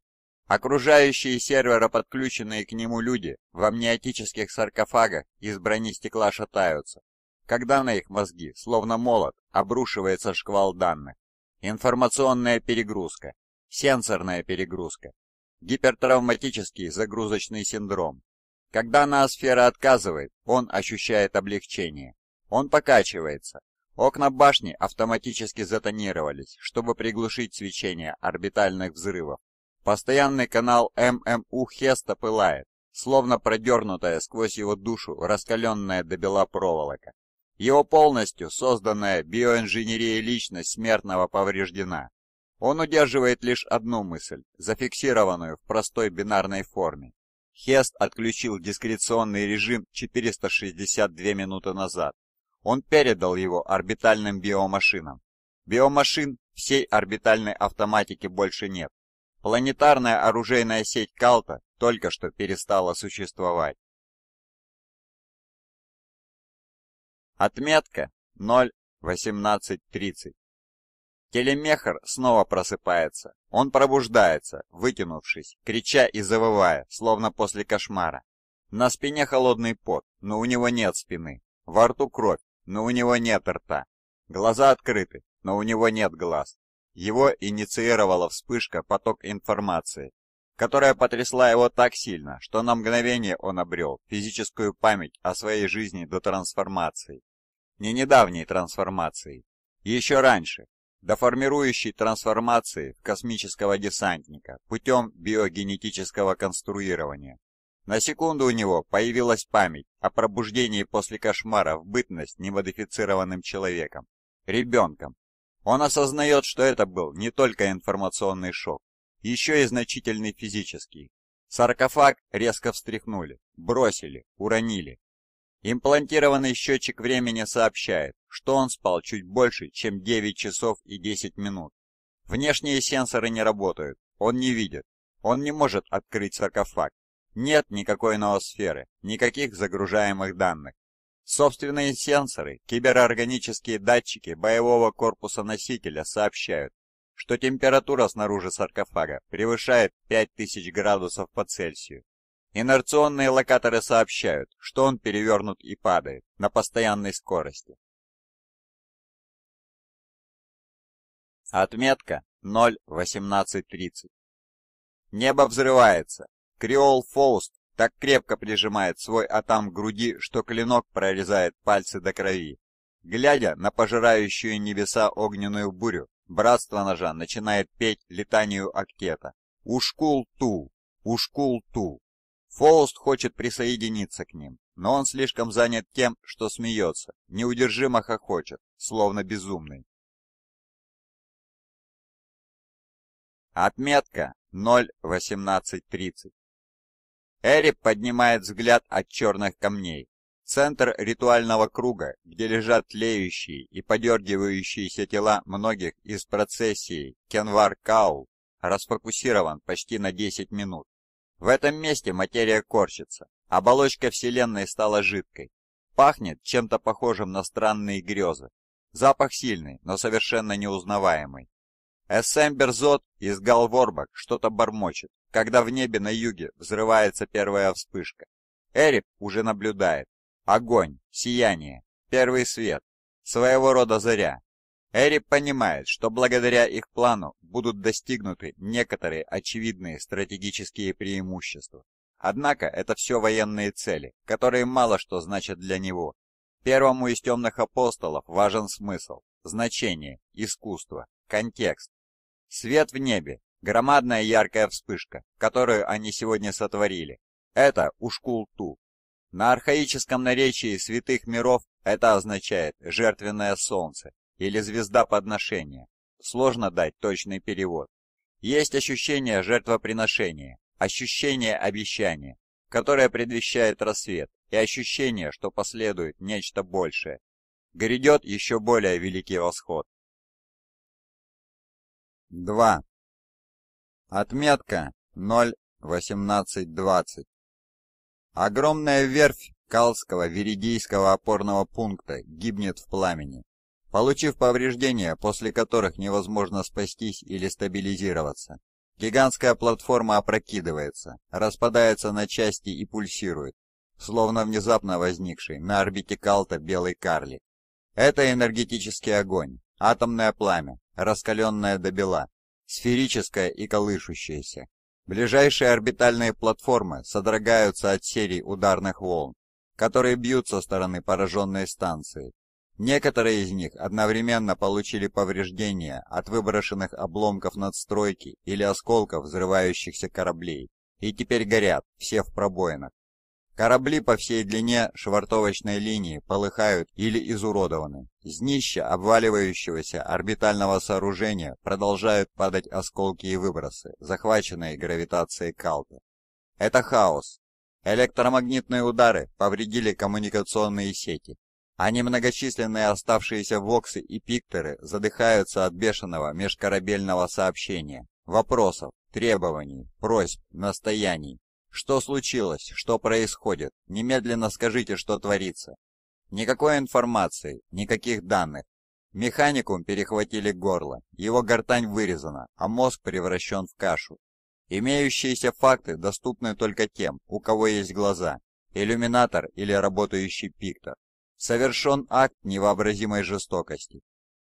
Окружающие сервера подключенные к нему люди в амниотических саркофагах из брони стекла шатаются, когда на их мозги, словно молот, обрушивается шквал данных. Информационная перегрузка, сенсорная перегрузка, гипертравматический загрузочный синдром. Когда ноосфера отказывает, он ощущает облегчение. Он покачивается. Окна башни автоматически затонировались, чтобы приглушить свечение орбитальных взрывов. Постоянный канал ММУ Хеста пылает, словно продернутая сквозь его душу раскаленная до бела проволока. Его полностью созданная биоинженерия личность смертного повреждена. Он удерживает лишь одну мысль, зафиксированную в простой бинарной форме. Хест отключил дискреционный режим 462 минуты назад, он передал его орбитальным биомашинам. Биомашин всей орбитальной автоматики больше нет. Планетарная оружейная сеть Калта только что перестала существовать. Отметка 0.18.30. Телемехр снова просыпается. Он пробуждается, вытянувшись, крича и завывая, словно после кошмара. На спине холодный пот, но у него нет спины. Во рту кровь, но у него нет рта. Глаза открыты, но у него нет глаз. Его инициировала вспышка поток информации, которая потрясла его так сильно, что на мгновение он обрел физическую память о своей жизни до трансформации. Не недавней трансформации, еще раньше, до формирующей трансформации в космического десантника путем биогенетического конструирования. На секунду у него появилась память о пробуждении после кошмара в бытность немодифицированным человеком, ребенком. Он осознает, что это был не только информационный шок, еще и значительный физический. Саркофаг резко встряхнули, бросили, уронили. Имплантированный счетчик времени сообщает, что он спал чуть больше, чем 9 часов и 10 минут. Внешние сенсоры не работают, он не видит, он не может открыть саркофаг, нет никакой ноосферы, никаких загружаемых данных. Собственные сенсоры, киберорганические датчики боевого корпуса носителя сообщают, что температура снаружи саркофага превышает 5000 градусов по Цельсию. Инерционные локаторы сообщают, что он перевернут и падает на постоянной скорости. Отметка 0.18.30. Небо взрывается, Креол Фоуст так крепко прижимает свой атам к груди, что клинок прорезает пальцы до крови. Глядя на пожирающую небеса огненную бурю, братство ножа начинает петь летанию актета. Ушкул-ту, ушкул-ту. Фоуст хочет присоединиться к ним, но он слишком занят тем, что смеется, неудержимо хохочет, словно безумный. Отметка 0.18.30 Эри поднимает взгляд от черных камней. Центр ритуального круга, где лежат леющие и подергивающиеся тела многих из процессии Кенвар Каул, расфокусирован почти на 10 минут. В этом месте материя корчится, оболочка Вселенной стала жидкой. Пахнет чем-то похожим на странные грезы. Запах сильный, но совершенно неузнаваемый. Эссем Берзот из Галворбак что-то бормочет, когда в небе на юге взрывается первая вспышка. Эрип уже наблюдает. Огонь, сияние, первый свет, своего рода заря. Эрип понимает, что благодаря их плану будут достигнуты некоторые очевидные стратегические преимущества. Однако это все военные цели, которые мало что значат для него. Первому из темных апостолов важен смысл, значение, искусство, контекст, Свет в небе, громадная яркая вспышка, которую они сегодня сотворили. Это Ушкулту. На архаическом наречии святых миров это означает «жертвенное солнце» или «звезда подношения». Сложно дать точный перевод. Есть ощущение жертвоприношения, ощущение обещания, которое предвещает рассвет, и ощущение, что последует нечто большее. Грядет еще более великий восход. 2. Отметка 0.18.20. Огромная верфь Калского Веридийского опорного пункта гибнет в пламени, получив повреждения, после которых невозможно спастись или стабилизироваться. Гигантская платформа опрокидывается, распадается на части и пульсирует, словно внезапно возникший на орбите Калта белый карлик. Это энергетический огонь, атомное пламя, раскаленная до бела, сферическая и колышущаяся. Ближайшие орбитальные платформы содрогаются от серий ударных волн, которые бьют со стороны пораженной станции. Некоторые из них одновременно получили повреждения от выброшенных обломков надстройки или осколков взрывающихся кораблей, и теперь горят, все в пробоинах. Корабли по всей длине швартовочной линии полыхают или изуродованы. С днища обваливающегося орбитального сооружения продолжают падать осколки и выбросы, захваченные гравитацией Калпы. Это хаос. Электромагнитные удары повредили коммуникационные сети. А немногочисленные оставшиеся воксы и пикторы задыхаются от бешеного межкорабельного сообщения, вопросов, требований, просьб, настояний, «Что случилось? Что происходит? Немедленно скажите, что творится!» Никакой информации, никаких данных. Механикум перехватили горло, его гортань вырезана, а мозг превращен в кашу. Имеющиеся факты доступны только тем, у кого есть глаза, иллюминатор или работающий пиктор. Совершен акт невообразимой жестокости.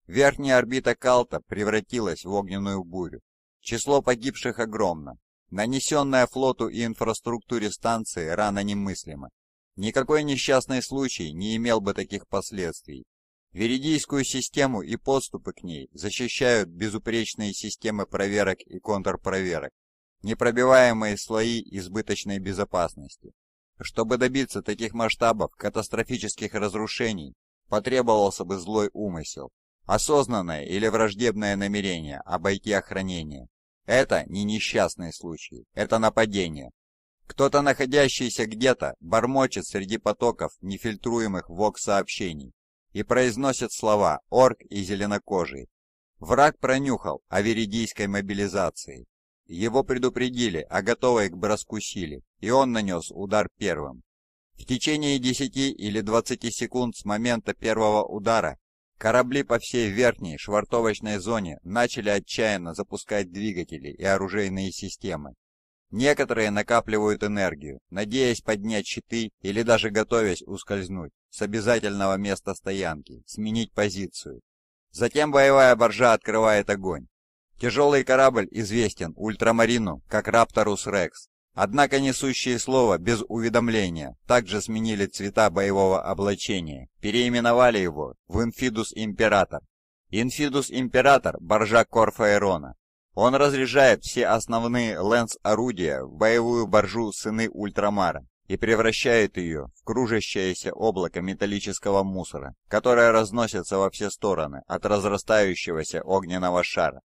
Верхняя орбита Калта превратилась в огненную бурю. Число погибших огромно, Нанесенная флоту и инфраструктуре станции рана немыслима. Никакой несчастный случай не имел бы таких последствий. Веридийскую систему и подступы к ней защищают безупречные системы проверок и контрпроверок, непробиваемые слои избыточной безопасности. Чтобы добиться таких масштабов катастрофических разрушений, потребовался бы злой умысел, осознанное или враждебное намерение обойти охранение. Это не несчастный случай, это нападение. Кто-то, находящийся где-то, бормочет среди потоков нефильтруемых ВОК-сообщений и произносит слова «орк» и «зеленокожий». Враг пронюхал о веридийской мобилизации. Его предупредили о готовой к броску силе, и он нанес удар первым. В течение 10 или 20 секунд с момента первого удара Корабли по всей верхней швартовочной зоне начали отчаянно запускать двигатели и оружейные системы. Некоторые накапливают энергию, надеясь поднять щиты или даже готовясь ускользнуть с обязательного места стоянки, сменить позицию. Затем боевая боржа открывает огонь. Тяжелый корабль известен ультрамарину как Рапторус Рекс. Однако несущие слово без уведомления также сменили цвета боевого облачения, переименовали его в «Инфидус Император». «Инфидус Император» — боржа Корфаэрона. Он разряжает все основные лэнс-орудия в боевую боржу сыны Ультрамара и превращает ее в кружащееся облако металлического мусора, которое разносится во все стороны от разрастающегося огненного шара.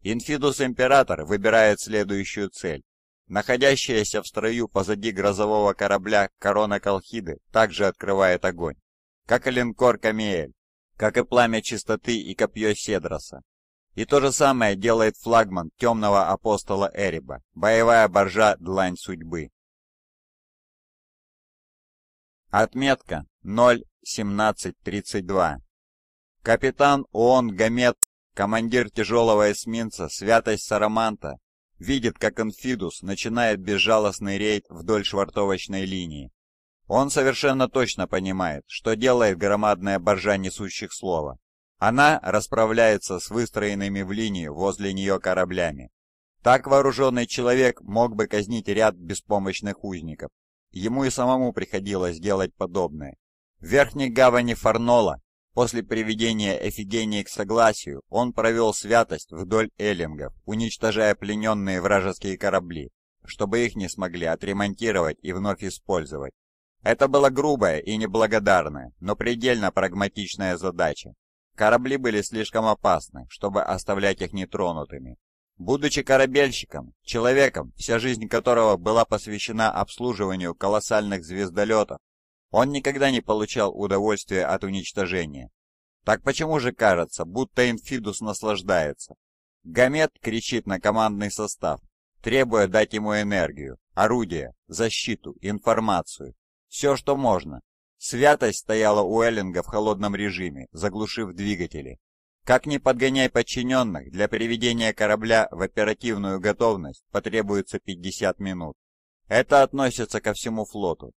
Инфидус Император выбирает следующую цель Находящаяся в строю позади грозового корабля корона Колхиды также открывает огонь, как и линкор Камиэль, как и пламя чистоты и копье Седроса. И то же самое делает флагман темного апостола Эриба, боевая боржа «Длань судьбы». Отметка 0.17.32. Капитан ООН Гамет, командир тяжелого эсминца «Святость Сараманта» видит, как Инфидус начинает безжалостный рейд вдоль швартовочной линии. Он совершенно точно понимает, что делает громадная боржа несущих слова. Она расправляется с выстроенными в линию возле нее кораблями. Так вооруженный человек мог бы казнить ряд беспомощных узников. Ему и самому приходилось делать подобное. В верхней гавани Фарнола После приведения Эфигении к согласию, он провел святость вдоль эллингов, уничтожая плененные вражеские корабли, чтобы их не смогли отремонтировать и вновь использовать. Это была грубая и неблагодарная, но предельно прагматичная задача. Корабли были слишком опасны, чтобы оставлять их нетронутыми. Будучи корабельщиком, человеком, вся жизнь которого была посвящена обслуживанию колоссальных звездолетов, он никогда не получал удовольствия от уничтожения. Так почему же кажется, будто Инфидус наслаждается? Гамет кричит на командный состав, требуя дать ему энергию, орудия, защиту, информацию. Все, что можно. Святость стояла у Эллинга в холодном режиме, заглушив двигатели. Как ни подгоняй подчиненных, для приведения корабля в оперативную готовность потребуется 50 минут. Это относится ко всему флоту,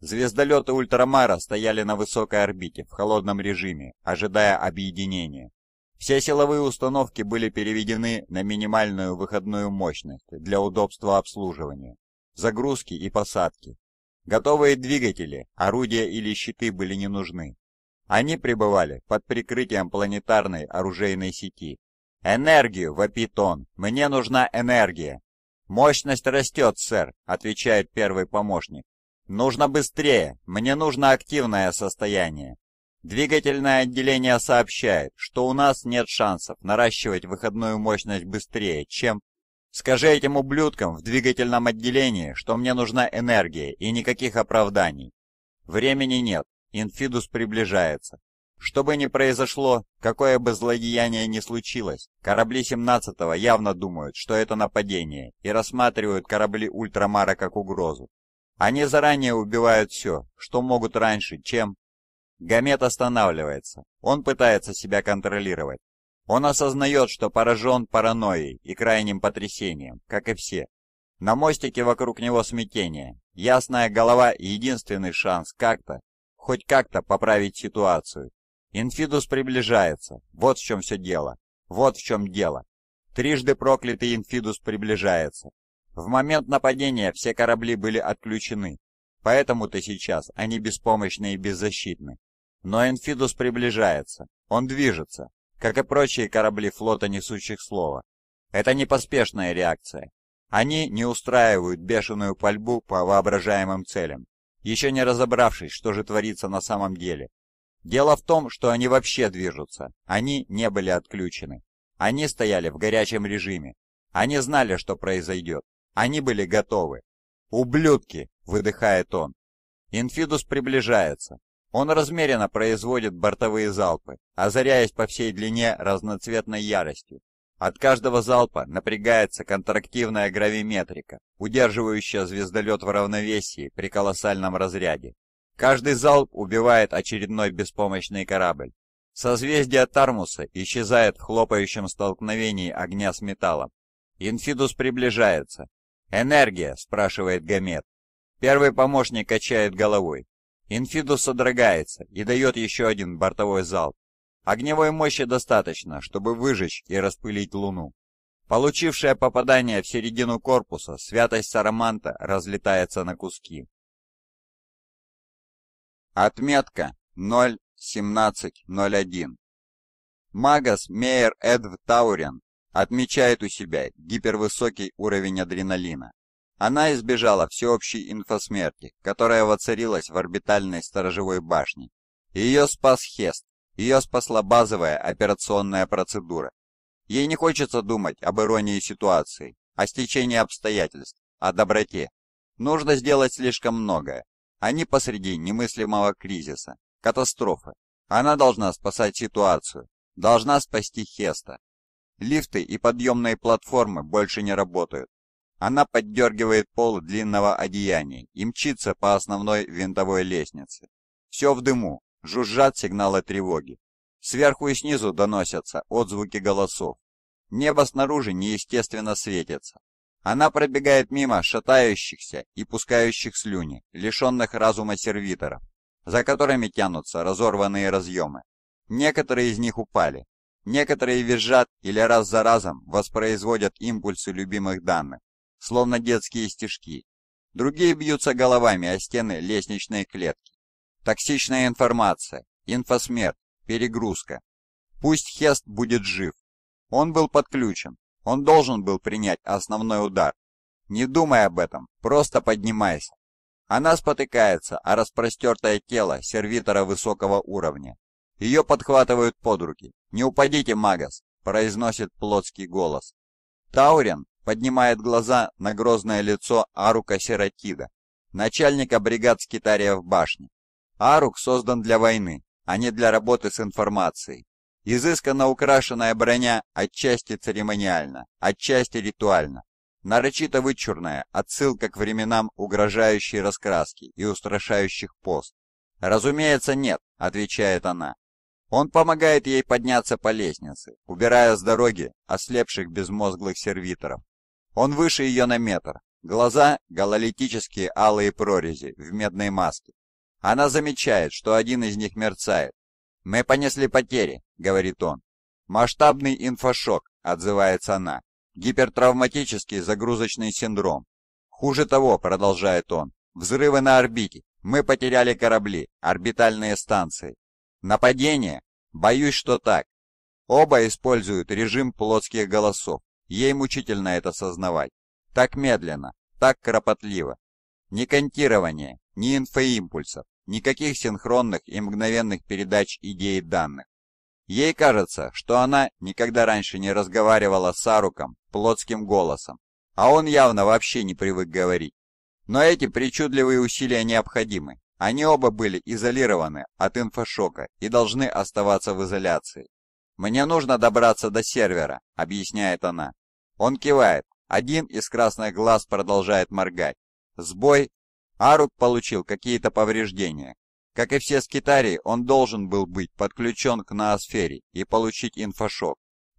Звездолеты Ультрамара стояли на высокой орбите в холодном режиме, ожидая объединения. Все силовые установки были переведены на минимальную выходную мощность для удобства обслуживания, загрузки и посадки. Готовые двигатели, орудия или щиты были не нужны. Они пребывали под прикрытием планетарной оружейной сети. «Энергию!» — вопит он. «Мне нужна энергия!» «Мощность растет, сэр!» — отвечает первый помощник. «Нужно быстрее! Мне нужно активное состояние!» Двигательное отделение сообщает, что у нас нет шансов наращивать выходную мощность быстрее, чем... Скажи этим ублюдкам в двигательном отделении, что мне нужна энергия и никаких оправданий. Времени нет, Инфидус приближается. Что бы ни произошло, какое бы злодеяние ни случилось, корабли 17-го явно думают, что это нападение, и рассматривают корабли Ультрамара как угрозу. Они заранее убивают все, что могут раньше, чем... Гамет останавливается. Он пытается себя контролировать. Он осознает, что поражен паранойей и крайним потрясением, как и все. На мостике вокруг него смятение. Ясная голова — единственный шанс как-то, хоть как-то поправить ситуацию. Инфидус приближается. Вот в чем все дело. Вот в чем дело. Трижды проклятый Инфидус приближается. В момент нападения все корабли были отключены, поэтому-то сейчас они беспомощны и беззащитны. Но Энфидус приближается, он движется, как и прочие корабли флота несущих слова. Это не поспешная реакция. Они не устраивают бешеную пальбу по воображаемым целям, еще не разобравшись, что же творится на самом деле. Дело в том, что они вообще движутся, они не были отключены. Они стояли в горячем режиме, они знали, что произойдет. Они были готовы. «Ублюдки!» — выдыхает он. Инфидус приближается. Он размеренно производит бортовые залпы, озаряясь по всей длине разноцветной яростью. От каждого залпа напрягается контрактивная гравиметрика, удерживающая звездолет в равновесии при колоссальном разряде. Каждый залп убивает очередной беспомощный корабль. Созвездие Тармуса исчезает в хлопающем столкновении огня с металлом. Инфидус приближается, «Энергия?» — спрашивает Гамет. Первый помощник качает головой. Инфидус содрогается и дает еще один бортовой залп. Огневой мощи достаточно, чтобы выжечь и распылить Луну. Получившее попадание в середину корпуса, святость Сараманта разлетается на куски. Отметка 0.17.01 Магас Мейер Эдв Таурен отмечает у себя гипервысокий уровень адреналина. Она избежала всеобщей инфосмерти, которая воцарилась в орбитальной сторожевой башне. Ее спас Хест, ее спасла базовая операционная процедура. Ей не хочется думать об иронии ситуации, о стечении обстоятельств, о доброте. Нужно сделать слишком многое. Они а посреди немыслимого кризиса, катастрофы. Она должна спасать ситуацию, должна спасти Хеста, Лифты и подъемные платформы больше не работают. Она поддергивает пол длинного одеяния и мчится по основной винтовой лестнице. Все в дыму, жужжат сигналы тревоги. Сверху и снизу доносятся отзвуки голосов. Небо снаружи неестественно светится. Она пробегает мимо шатающихся и пускающих слюни, лишенных разума сервиторов, за которыми тянутся разорванные разъемы. Некоторые из них упали, Некоторые визжат или раз за разом воспроизводят импульсы любимых данных, словно детские стежки. Другие бьются головами о стены лестничной клетки. Токсичная информация, инфосмерть, перегрузка. Пусть Хест будет жив. Он был подключен, он должен был принять основной удар. Не думай об этом, просто поднимайся. Она спотыкается о распростертое тело сервитора высокого уровня. Ее подхватывают под руки, «Не упадите, Магас!» – произносит плотский голос. Таурин поднимает глаза на грозное лицо Арука Сиротида, начальника бригад скитариев башне. Арук создан для войны, а не для работы с информацией. Изысканно украшенная броня отчасти церемониальна, отчасти ритуальна. Нарочито вычурная отсылка к временам угрожающей раскраски и устрашающих пост. «Разумеется, нет», — отвечает она. Он помогает ей подняться по лестнице, убирая с дороги ослепших безмозглых сервиторов. Он выше ее на метр, глаза — гололитические алые прорези в медной маске. Она замечает, что один из них мерцает. «Мы понесли потери», — говорит он. «Масштабный инфошок», — отзывается она. «Гипертравматический загрузочный синдром». «Хуже того», — продолжает он, — «взрывы на орбите. Мы потеряли корабли, орбитальные станции. Нападение? Боюсь, что так. Оба используют режим плотских голосов. Ей мучительно это сознавать. Так медленно, так кропотливо. Ни контирования, ни инфоимпульсов, никаких синхронных и мгновенных передач идей и данных. Ей кажется, что она никогда раньше не разговаривала с Аруком плотским голосом, а он явно вообще не привык говорить. Но эти причудливые усилия необходимы, они оба были изолированы от инфошока и должны оставаться в изоляции. «Мне нужно добраться до сервера», — объясняет она. Он кивает. Один из красных глаз продолжает моргать. Сбой. Арут получил какие-то повреждения. Как и все скитарии, он должен был быть подключен к ноосфере и получить инфошок.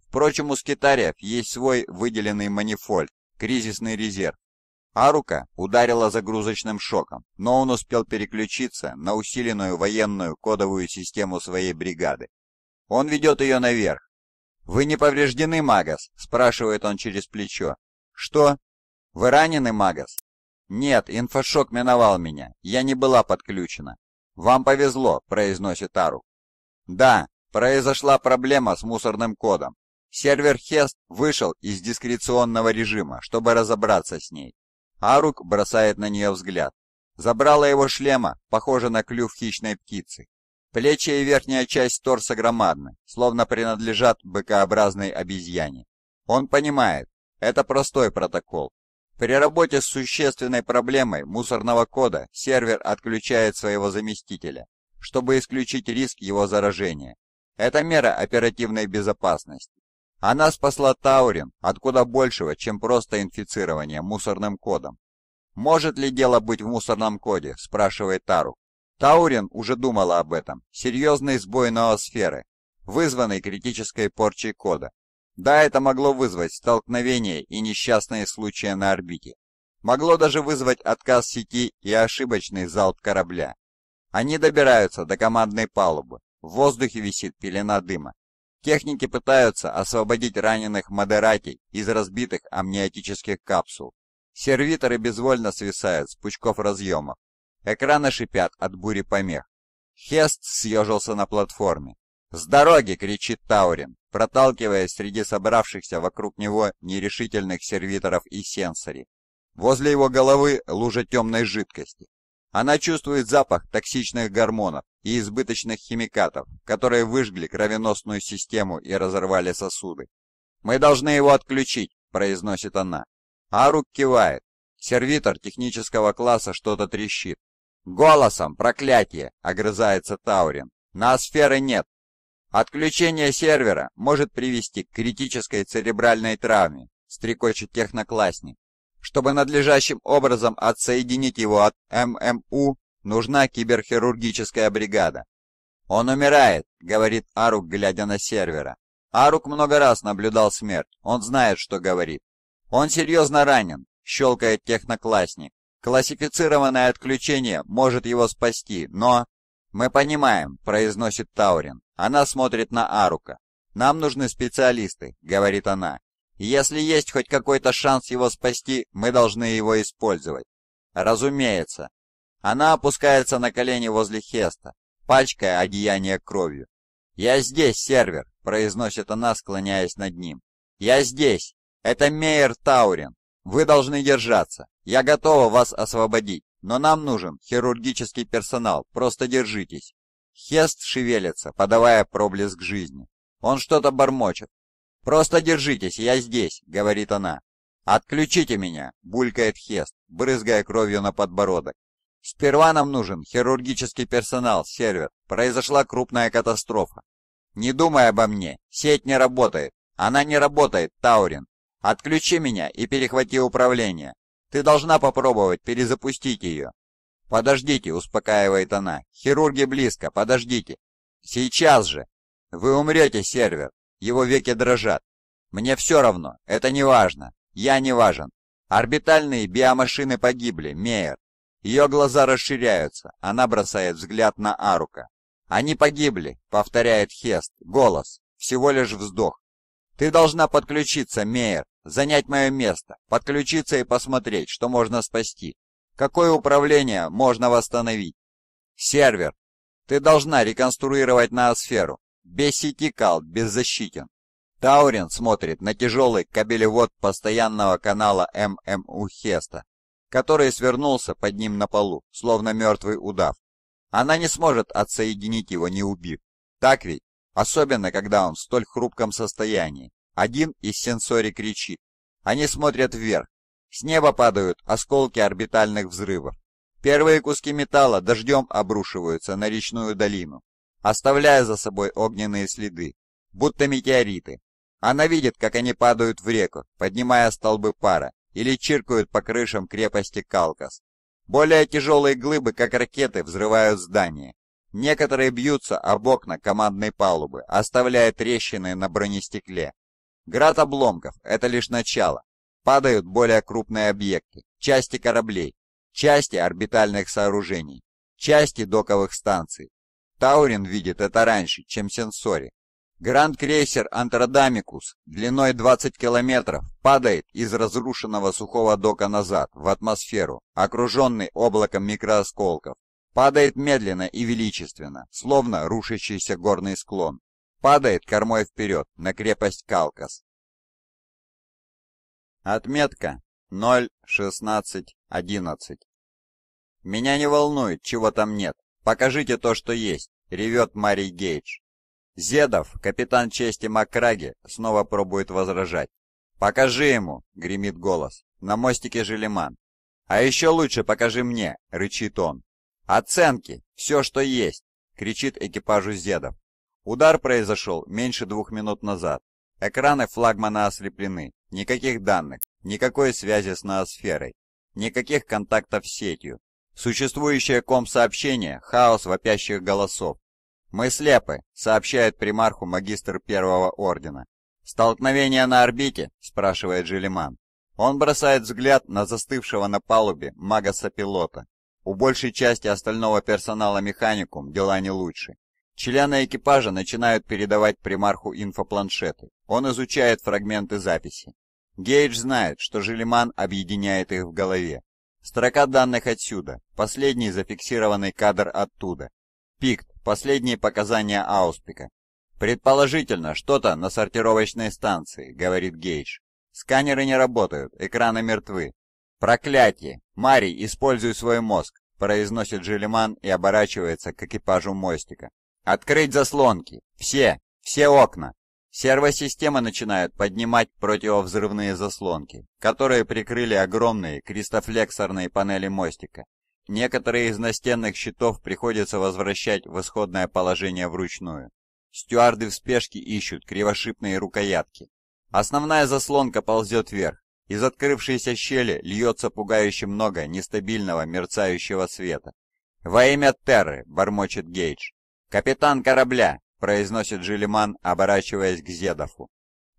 Впрочем, у скитариев есть свой выделенный манифольд, кризисный резерв, Арука ударила загрузочным шоком, но он успел переключиться на усиленную военную кодовую систему своей бригады. Он ведет ее наверх. «Вы не повреждены, Магас?» – спрашивает он через плечо. «Что? Вы ранены, Магас?» «Нет, инфошок миновал меня. Я не была подключена». «Вам повезло», – произносит Арук. «Да, произошла проблема с мусорным кодом. Сервер Хест вышел из дискреционного режима, чтобы разобраться с ней. Арук бросает на нее взгляд. Забрала его шлема, похоже на клюв хищной птицы. Плечи и верхняя часть торса громадны, словно принадлежат быкообразной обезьяне. Он понимает, это простой протокол. При работе с существенной проблемой мусорного кода сервер отключает своего заместителя, чтобы исключить риск его заражения. Это мера оперативной безопасности. Она спасла Таурин от куда большего, чем просто инфицирование мусорным кодом. «Может ли дело быть в мусорном коде?» – спрашивает Тару. Таурин уже думала об этом. Серьезный сбой ноосферы, вызванный критической порчей кода. Да, это могло вызвать столкновение и несчастные случаи на орбите. Могло даже вызвать отказ сети и ошибочный залп корабля. Они добираются до командной палубы. В воздухе висит пелена дыма. Техники пытаются освободить раненых модератей из разбитых амниотических капсул. Сервиторы безвольно свисают с пучков разъемов. Экраны шипят от бури помех. Хест съежился на платформе. «С дороги!» — кричит Таурин, проталкиваясь среди собравшихся вокруг него нерешительных сервиторов и сенсори. Возле его головы лужа темной жидкости. Она чувствует запах токсичных гормонов и избыточных химикатов, которые выжгли кровеносную систему и разорвали сосуды. «Мы должны его отключить», — произносит она. Арук кивает. Сервитор технического класса что-то трещит. «Голосом, проклятие!» — огрызается Таурин. «Ноосферы нет. Отключение сервера может привести к критической церебральной травме», — стрекочет техноклассник. Чтобы надлежащим образом отсоединить его от ММУ, нужна киберхирургическая бригада. «Он умирает», — говорит Арук, глядя на сервера. Арук много раз наблюдал смерть, он знает, что говорит. «Он серьезно ранен», — щелкает техноклассник. «Классифицированное отключение может его спасти, но...» «Мы понимаем», — произносит Таурин. Она смотрит на Арука. «Нам нужны специалисты», — говорит она. Если есть хоть какой-то шанс его спасти, мы должны его использовать. Разумеется. Она опускается на колени возле Хеста, пачкая одеяние кровью. «Я здесь, сервер», — произносит она, склоняясь над ним. «Я здесь. Это Мейер Таурин. Вы должны держаться. Я готова вас освободить, но нам нужен хирургический персонал. Просто держитесь». Хест шевелится, подавая проблеск жизни. Он что-то бормочет, «Просто держитесь, я здесь», — говорит она. «Отключите меня», — булькает Хест, брызгая кровью на подбородок. «Сперва нам нужен хирургический персонал, сервер. Произошла крупная катастрофа. Не думай обо мне, сеть не работает. Она не работает, Таурин. Отключи меня и перехвати управление. Ты должна попробовать перезапустить ее». «Подождите», — успокаивает она. «Хирурги близко, подождите». «Сейчас же!» «Вы умрете, сервер. Его веки дрожат. Мне все равно, это не важно. Я не важен. Орбитальные биомашины погибли, Мейер. Ее глаза расширяются, она бросает взгляд на Арука. «Они погибли», — повторяет Хест, голос, всего лишь вздох. «Ты должна подключиться, Мейер, занять мое место, подключиться и посмотреть, что можно спасти. Какое управление можно восстановить?» «Сервер. Ты должна реконструировать ноосферу, Беситикал беззащитен. Таурин смотрит на тяжелый кабелевод постоянного канала ММУ Хеста, который свернулся под ним на полу, словно мертвый удав. Она не сможет отсоединить его, не убив. Так ведь? Особенно, когда он в столь хрупком состоянии. Один из сенсорий кричит. Они смотрят вверх. С неба падают осколки орбитальных взрывов. Первые куски металла дождем обрушиваются на речную долину оставляя за собой огненные следы, будто метеориты. Она видит, как они падают в реку, поднимая столбы пара, или чиркают по крышам крепости Калкас. Более тяжелые глыбы, как ракеты, взрывают здания. Некоторые бьются об окна командной палубы, оставляя трещины на бронестекле. Град обломков – это лишь начало. Падают более крупные объекты, части кораблей, части орбитальных сооружений, части доковых станций, Таурин видит это раньше, чем Сенсори. Гранд-крейсер Антродамикус длиной 20 километров падает из разрушенного сухого дока назад, в атмосферу, окруженный облаком микроосколков. Падает медленно и величественно, словно рушащийся горный склон. Падает кормой вперед на крепость Калкас. Отметка 0.16.11 Меня не волнует, чего там нет, Покажите то, что есть!» — ревет Марий Гейдж. Зедов, капитан чести Макраги, снова пробует возражать. «Покажи ему!» — гремит голос. На мостике Желеман. «А еще лучше покажи мне!» — рычит он. «Оценки! Все, что есть!» — кричит экипажу Зедов. Удар произошел меньше двух минут назад. Экраны флагмана ослеплены. Никаких данных, никакой связи с ноосферой, никаких контактов с сетью, Существующее комсообщение — хаос вопящих голосов. «Мы слепы», — сообщает примарху магистр Первого Ордена. «Столкновение на орбите?» — спрашивает Желеман. Он бросает взгляд на застывшего на палубе мага-сопилота. У большей части остального персонала механикум дела не лучше. Члены экипажа начинают передавать примарху инфопланшеты. Он изучает фрагменты записи. Гейдж знает, что Желеман объединяет их в голове. Строка данных отсюда, последний зафиксированный кадр оттуда. Пикт, последние показания Ауспика. «Предположительно, что-то на сортировочной станции», — говорит Гейдж. «Сканеры не работают, экраны мертвы». «Проклятие! Марий, используй свой мозг!» — произносит Желеман и оборачивается к экипажу мостика. «Открыть заслонки! Все! Все окна!» Сервосистемы начинают поднимать противовзрывные заслонки, которые прикрыли огромные кристофлексорные панели мостика. Некоторые из настенных щитов приходится возвращать в исходное положение вручную. Стюарды в спешке ищут кривошипные рукоятки. Основная заслонка ползет вверх. Из открывшейся щели льется пугающе много нестабильного мерцающего света. «Во имя Терры!» — бормочет Гейдж. «Капитан корабля! — произносит Жилиман, оборачиваясь к Зедову.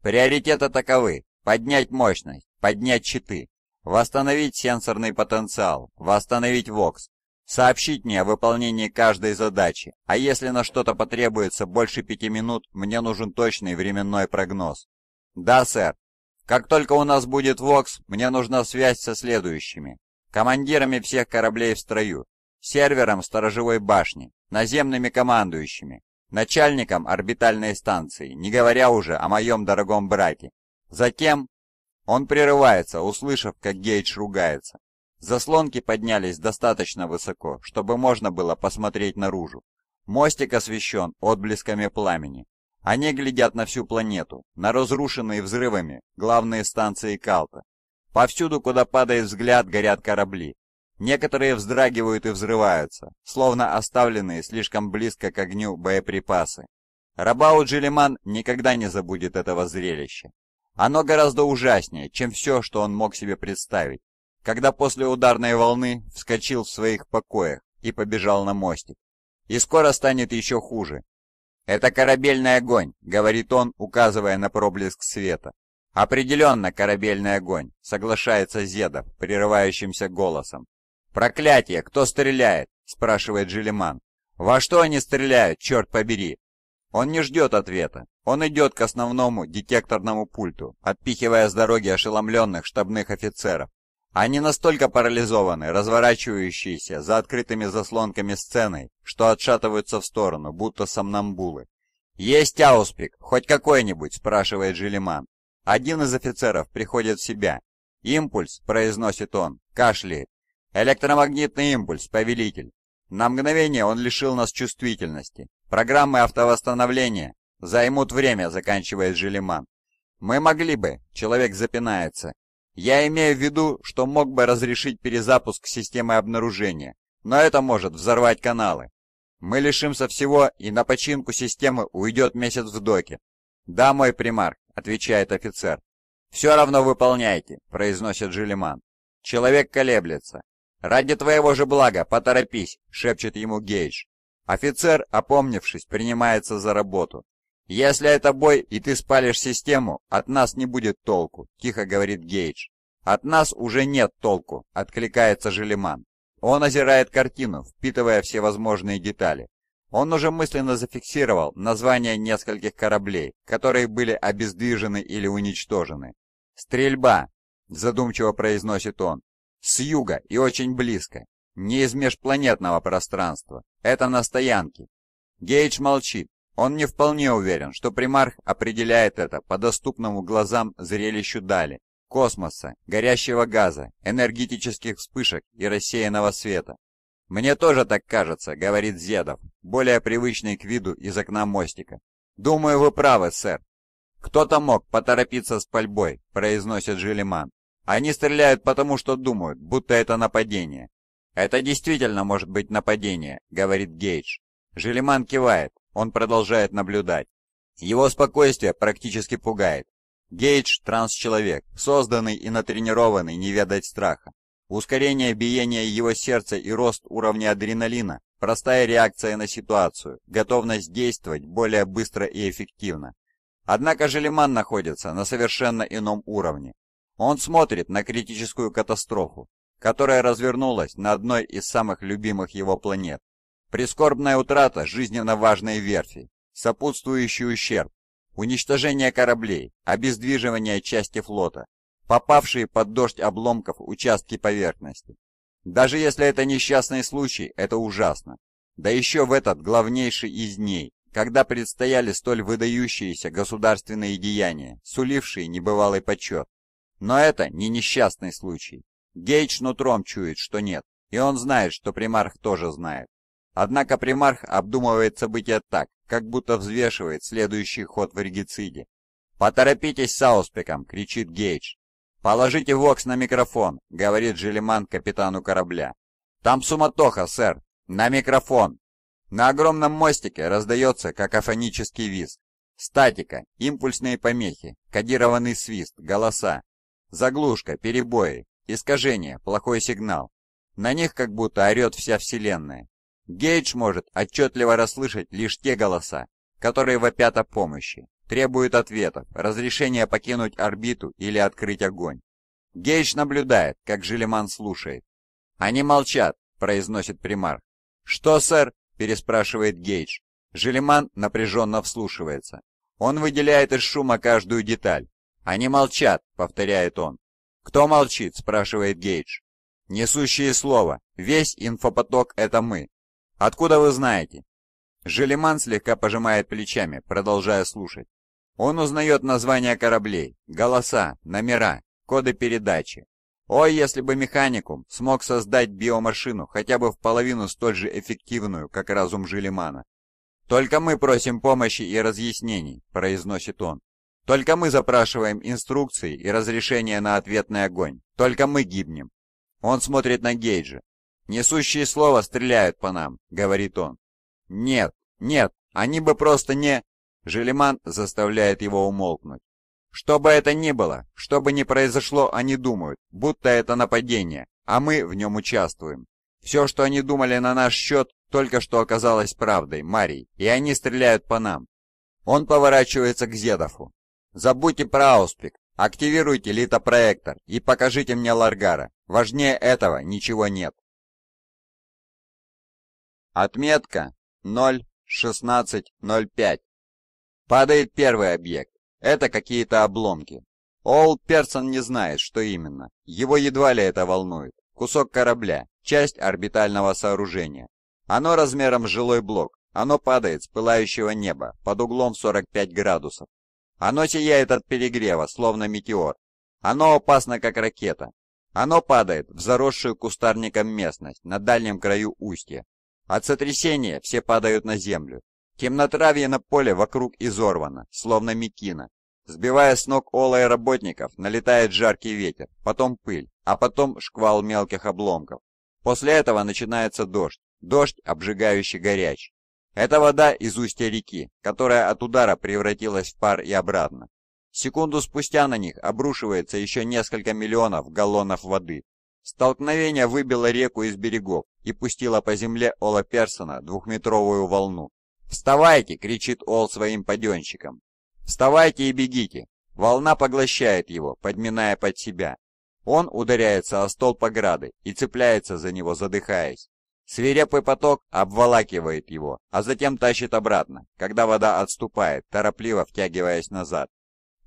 «Приоритеты таковы. Поднять мощность, поднять щиты, восстановить сенсорный потенциал, восстановить ВОКС, сообщить мне о выполнении каждой задачи, а если на что-то потребуется больше пяти минут, мне нужен точный временной прогноз». «Да, сэр. Как только у нас будет ВОКС, мне нужна связь со следующими. Командирами всех кораблей в строю, сервером сторожевой башни, наземными командующими, начальником орбитальной станции, не говоря уже о моем дорогом брате. Затем он прерывается, услышав, как Гейдж ругается. Заслонки поднялись достаточно высоко, чтобы можно было посмотреть наружу. Мостик освещен отблесками пламени. Они глядят на всю планету, на разрушенные взрывами главные станции Калта. Повсюду, куда падает взгляд, горят корабли. Некоторые вздрагивают и взрываются, словно оставленные слишком близко к огню боеприпасы. Рабаут Желеман никогда не забудет этого зрелища. Оно гораздо ужаснее, чем все, что он мог себе представить, когда после ударной волны вскочил в своих покоях и побежал на мостик. И скоро станет еще хуже. «Это корабельный огонь», — говорит он, указывая на проблеск света. «Определенно корабельный огонь», — соглашается Зедов прерывающимся голосом. «Проклятие! Кто стреляет?» — спрашивает Желеман. «Во что они стреляют, черт побери?» Он не ждет ответа. Он идет к основному детекторному пульту, отпихивая с дороги ошеломленных штабных офицеров. Они настолько парализованы, разворачивающиеся за открытыми заслонками сцены, что отшатываются в сторону, будто сомнамбулы. «Есть ауспик, хоть какой-нибудь?» – спрашивает Желеман. Один из офицеров приходит в себя. «Импульс», – произносит он, кашляет. Электромагнитный импульс, повелитель. На мгновение он лишил нас чувствительности. Программы автовосстановления займут время, заканчивает Желеман. Мы могли бы, человек запинается. Я имею в виду, что мог бы разрешить перезапуск системы обнаружения, но это может взорвать каналы. Мы лишимся всего, и на починку системы уйдет месяц в доке. Да, мой примарк, отвечает офицер. Все равно выполняйте, произносит Желеман. Человек колеблется. «Ради твоего же блага, поторопись!» — шепчет ему Гейдж. Офицер, опомнившись, принимается за работу. «Если это бой, и ты спалишь систему, от нас не будет толку», — тихо говорит Гейдж. «От нас уже нет толку», — откликается Желеман. Он озирает картину, впитывая всевозможные детали. Он уже мысленно зафиксировал названия нескольких кораблей, которые были обездвижены или уничтожены. «Стрельба», — задумчиво произносит он. С юга и очень близко. Не из межпланетного пространства. Это на стоянке. Гейдж молчит. Он не вполне уверен, что примарх определяет это по доступному глазам зрелищу дали, космоса, горящего газа, энергетических вспышек и рассеянного света. «Мне тоже так кажется», — говорит Зедов, более привычный к виду из окна мостика. «Думаю, вы правы, сэр». «Кто-то мог поторопиться с пальбой», — произносит Желеман. Они стреляют потому, что думают, будто это нападение. Это действительно может быть нападение, говорит Гейдж. Желеман кивает, он продолжает наблюдать. Его спокойствие практически пугает. Гейдж трансчеловек, созданный и натренированный не ведать страха. Ускорение биения его сердца и рост уровня адреналина – простая реакция на ситуацию, готовность действовать более быстро и эффективно. Однако Желеман находится на совершенно ином уровне. Он смотрит на критическую катастрофу, которая развернулась на одной из самых любимых его планет. Прискорбная утрата жизненно важной верфи, сопутствующий ущерб, уничтожение кораблей, обездвиживание части флота, попавшие под дождь обломков участки поверхности. Даже если это несчастный случай, это ужасно. Да еще в этот главнейший из дней, когда предстояли столь выдающиеся государственные деяния, сулившие небывалый почет. Но это не несчастный случай. Гейдж нутром чует, что нет, и он знает, что примарх тоже знает. Однако примарх обдумывает события так, как будто взвешивает следующий ход в регициде. «Поторопитесь с ауспиком!» — кричит Гейдж. «Положите вокс на микрофон!» — говорит Желеман капитану корабля. «Там суматоха, сэр! На микрофон!» На огромном мостике раздается какофонический визг. Статика, импульсные помехи, кодированный свист, голоса. Заглушка, перебои, искажения, плохой сигнал. На них как будто орет вся вселенная. Гейдж может отчетливо расслышать лишь те голоса, которые вопят о помощи, требуют ответов, разрешения покинуть орбиту или открыть огонь. Гейдж наблюдает, как Желеман слушает. «Они молчат», — произносит примар. «Что, сэр?» — переспрашивает Гейдж. Желеман напряженно вслушивается. Он выделяет из шума каждую деталь, «Они молчат», — повторяет он. «Кто молчит?» — спрашивает Гейдж. «Несущие слово. Весь инфопоток — это мы. Откуда вы знаете?» Желеман слегка пожимает плечами, продолжая слушать. Он узнает названия кораблей, голоса, номера, коды передачи. Ой, если бы механикум смог создать биомашину хотя бы в половину столь же эффективную, как разум Желемана. «Только мы просим помощи и разъяснений», — произносит он. Только мы запрашиваем инструкции и разрешение на ответный огонь. Только мы гибнем. Он смотрит на Гейджа. «Несущие слова стреляют по нам», — говорит он. «Нет, нет, они бы просто не...» Желеман заставляет его умолкнуть. «Что бы это ни было, что бы ни произошло, они думают, будто это нападение, а мы в нем участвуем. Все, что они думали на наш счет, только что оказалось правдой, Марий, и они стреляют по нам». Он поворачивается к Зедову. Забудьте про Ауспик, активируйте литопроектор и покажите мне Ларгара. Важнее этого ничего нет. Отметка 0.16.05. Падает первый объект. Это какие-то обломки. Олд Персон не знает, что именно. Его едва ли это волнует. Кусок корабля, часть орбитального сооружения. Оно размером с жилой блок. Оно падает с пылающего неба под углом 45 градусов. Оно сияет от перегрева, словно метеор. Оно опасно, как ракета. Оно падает в заросшую кустарником местность на дальнем краю устья. От сотрясения все падают на землю. Темнотравье на поле вокруг изорвано, словно мекина. Сбивая с ног ола и работников, налетает жаркий ветер, потом пыль, а потом шквал мелких обломков. После этого начинается дождь, дождь, обжигающий горячий. Это вода из устья реки, которая от удара превратилась в пар и обратно. Секунду спустя на них обрушивается еще несколько миллионов галлонов воды. Столкновение выбило реку из берегов и пустило по земле Ола Персона двухметровую волну. «Вставайте!» — кричит Ол своим паденщикам. «Вставайте и бегите!» Волна поглощает его, подминая под себя. Он ударяется о столб ограды и цепляется за него, задыхаясь. Свирепый поток обволакивает его, а затем тащит обратно, когда вода отступает, торопливо втягиваясь назад.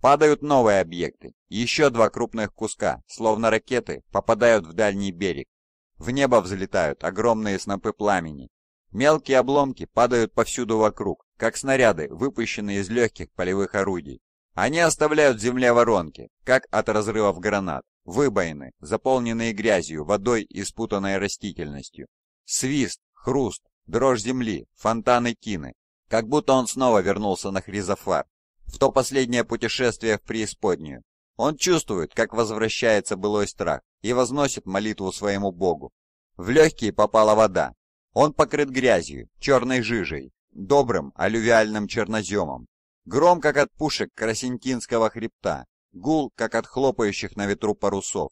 Падают новые объекты. Еще два крупных куска, словно ракеты, попадают в дальний берег. В небо взлетают огромные снопы пламени. Мелкие обломки падают повсюду вокруг, как снаряды, выпущенные из легких полевых орудий. Они оставляют в земле воронки, как от разрывов гранат, выбоины, заполненные грязью, водой и спутанной растительностью. Свист, хруст, дрожь земли, фонтаны кины, Как будто он снова вернулся на Хризофар, в то последнее путешествие в преисподнюю. Он чувствует, как возвращается былой страх, и возносит молитву своему Богу. В легкие попала вода. Он покрыт грязью, черной жижей, добрым алювиальным черноземом. Гром, как от пушек Красентинского хребта, гул, как от хлопающих на ветру парусов.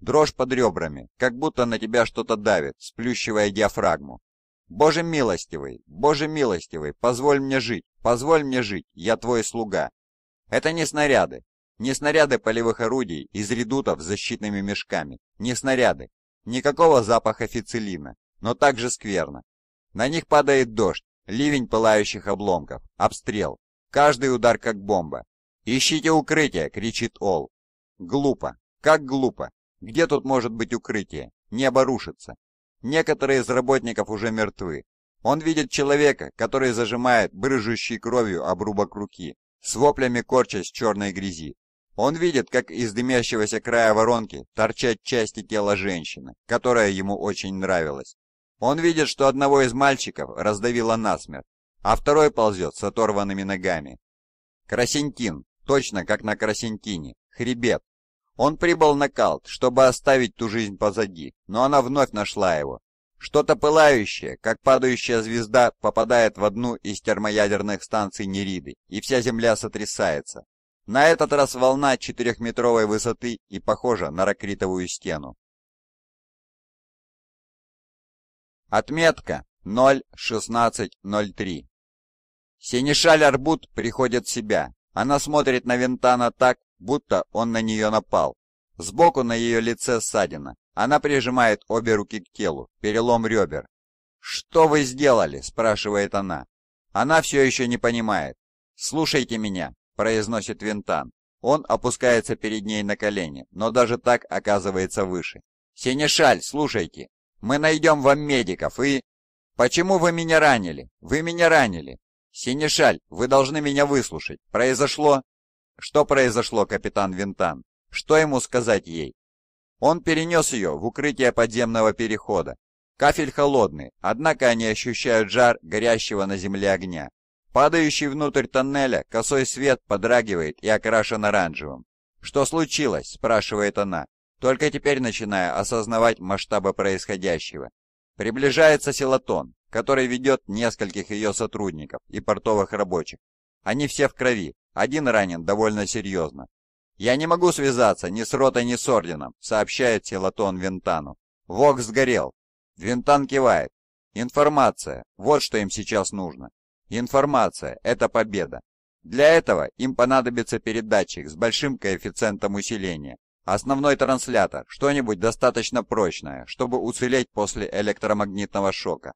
Дрожь под ребрами, как будто на тебя что-то давит, сплющивая диафрагму. «Боже милостивый! Боже милостивый! Позволь мне жить! Позволь мне жить! Я твой слуга!» Это не снаряды. Не снаряды полевых орудий из редутов с защитными мешками. Не снаряды. Никакого запаха фицилина, но также скверно. На них падает дождь, ливень пылающих обломков, обстрел. Каждый удар как бомба. «Ищите укрытие!» — кричит Ол. Глупо. Как глупо. Где тут может быть укрытие? Небо рушится. Некоторые из работников уже мертвы. Он видит человека, который зажимает брыжущий кровью обрубок руки, с воплями корчась в черной грязи. Он видит, как из дымящегося края воронки торчат части тела женщины, которая ему очень нравилась. Он видит, что одного из мальчиков раздавило насмерть, а второй ползет с оторванными ногами. Красентин, точно как на Красентине, хребет, он прибыл на Калт, чтобы оставить ту жизнь позади, но она вновь нашла его. Что-то пылающее, как падающая звезда, попадает в одну из термоядерных станций Нериды, и вся Земля сотрясается. На этот раз волна четырехметровой высоты и похожа на ракритовую стену. Отметка 0.16.03 Синишаль Арбут приходит в себя. Она смотрит на Винтана так, будто он на нее напал. Сбоку на ее лице ссадина. Она прижимает обе руки к телу, перелом ребер. «Что вы сделали?» – спрашивает она. Она все еще не понимает. «Слушайте меня», – произносит Винтан. Он опускается перед ней на колени, но даже так оказывается выше. «Сенешаль, слушайте, мы найдем вам медиков и...» «Почему вы меня ранили? Вы меня ранили!» Синешаль, вы должны меня выслушать. Произошло...» Что произошло, капитан Винтан? Что ему сказать ей? Он перенес ее в укрытие подземного перехода. Кафель холодный, однако они ощущают жар горящего на земле огня. Падающий внутрь тоннеля косой свет подрагивает и окрашен оранжевым. «Что случилось?» – спрашивает она, только теперь начиная осознавать масштабы происходящего. Приближается Селатон, который ведет нескольких ее сотрудников и портовых рабочих. Они все в крови, один ранен довольно серьезно. «Я не могу связаться ни с ротой, ни с орденом», сообщает Селатон Винтану. «Вок сгорел». Винтан кивает. «Информация. Вот что им сейчас нужно. Информация – это победа. Для этого им понадобится передатчик с большим коэффициентом усиления, основной транслятор, что-нибудь достаточно прочное, чтобы уцелеть после электромагнитного шока.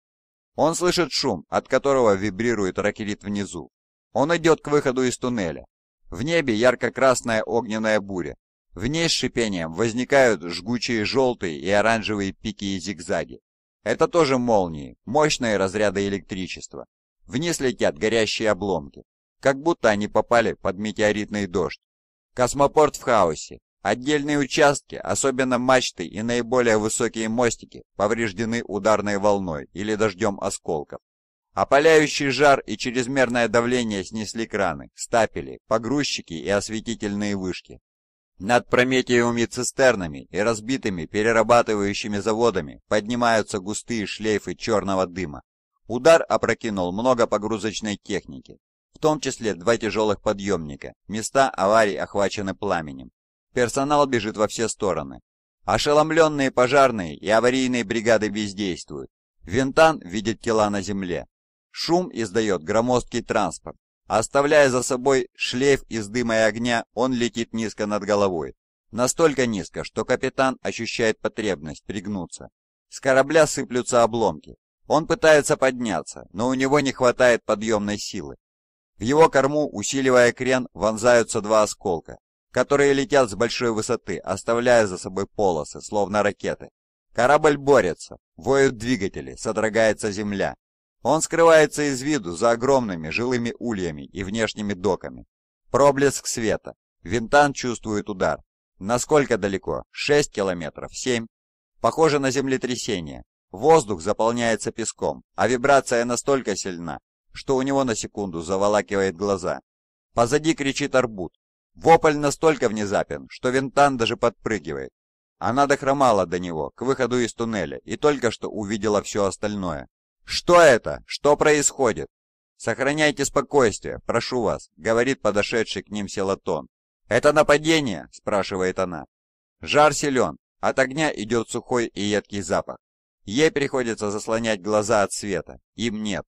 Он слышит шум, от которого вибрирует ракелит внизу, он идет к выходу из туннеля. В небе ярко-красная огненная буря. В ней с шипением возникают жгучие желтые и оранжевые пики и зигзаги. Это тоже молнии, мощные разряды электричества. Вниз летят горящие обломки, как будто они попали под метеоритный дождь. Космопорт в хаосе. Отдельные участки, особенно мачты и наиболее высокие мостики, повреждены ударной волной или дождем осколков. Опаляющий жар и чрезмерное давление снесли краны, стапели, погрузчики и осветительные вышки. Над прометиевыми цистернами и разбитыми перерабатывающими заводами поднимаются густые шлейфы черного дыма. Удар опрокинул много погрузочной техники, в том числе два тяжелых подъемника, места аварий охвачены пламенем. Персонал бежит во все стороны. Ошеломленные пожарные и аварийные бригады бездействуют. Винтан видит тела на земле, Шум издает громоздкий транспорт. Оставляя за собой шлейф из дыма и огня, он летит низко над головой. Настолько низко, что капитан ощущает потребность пригнуться. С корабля сыплются обломки. Он пытается подняться, но у него не хватает подъемной силы. В его корму, усиливая крен, вонзаются два осколка, которые летят с большой высоты, оставляя за собой полосы, словно ракеты. Корабль борется, воют двигатели, содрогается земля. Он скрывается из виду за огромными жилыми ульями и внешними доками. Проблеск света. Винтан чувствует удар. Насколько далеко? 6 километров? 7? Похоже на землетрясение. Воздух заполняется песком, а вибрация настолько сильна, что у него на секунду заволакивает глаза. Позади кричит арбуз. Вопль настолько внезапен, что Винтан даже подпрыгивает. Она дохромала до него, к выходу из туннеля, и только что увидела все остальное. «Что это? Что происходит?» «Сохраняйте спокойствие, прошу вас», — говорит подошедший к ним Селатон. «Это нападение?» — спрашивает она. Жар силен, от огня идет сухой и едкий запах. Ей приходится заслонять глаза от света, им нет.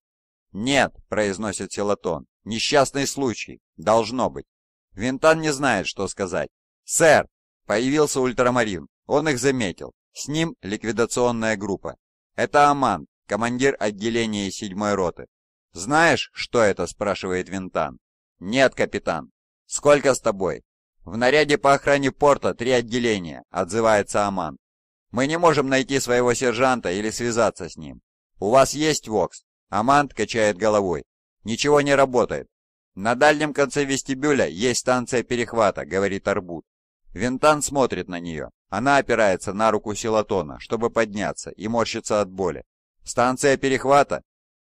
«Нет», — произносит Селатон, — «несчастный случай, должно быть». Винтан не знает, что сказать. «Сэр!» — появился ультрамарин, он их заметил. С ним ликвидационная группа. Это Аман, командир отделения седьмой роты. «Знаешь, что это?» – спрашивает Винтан. «Нет, капитан». «Сколько с тобой?» «В наряде по охране порта три отделения», – отзывается Аман. «Мы не можем найти своего сержанта или связаться с ним. У вас есть Вокс?» Аман качает головой. «Ничего не работает. На дальнем конце вестибюля есть станция перехвата», — говорит Арбут. Винтан смотрит на нее. Она опирается на руку Силатона, чтобы подняться, и морщится от боли. Станция перехвата.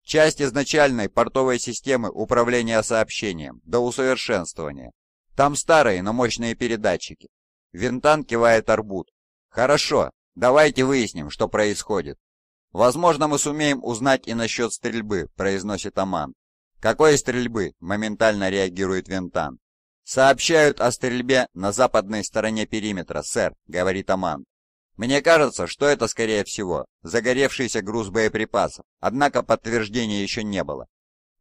Часть изначальной портовой системы управления сообщением до усовершенствования. Там старые, но мощные передатчики. Винтан кивает арбут. Хорошо, давайте выясним, что происходит. Возможно, мы сумеем узнать и насчет стрельбы, произносит Аман. Какой стрельбы? Моментально реагирует Винтан. Сообщают о стрельбе на западной стороне периметра, сэр, говорит Аман. Мне кажется, что это, скорее всего, загоревшийся груз боеприпасов, однако подтверждения еще не было.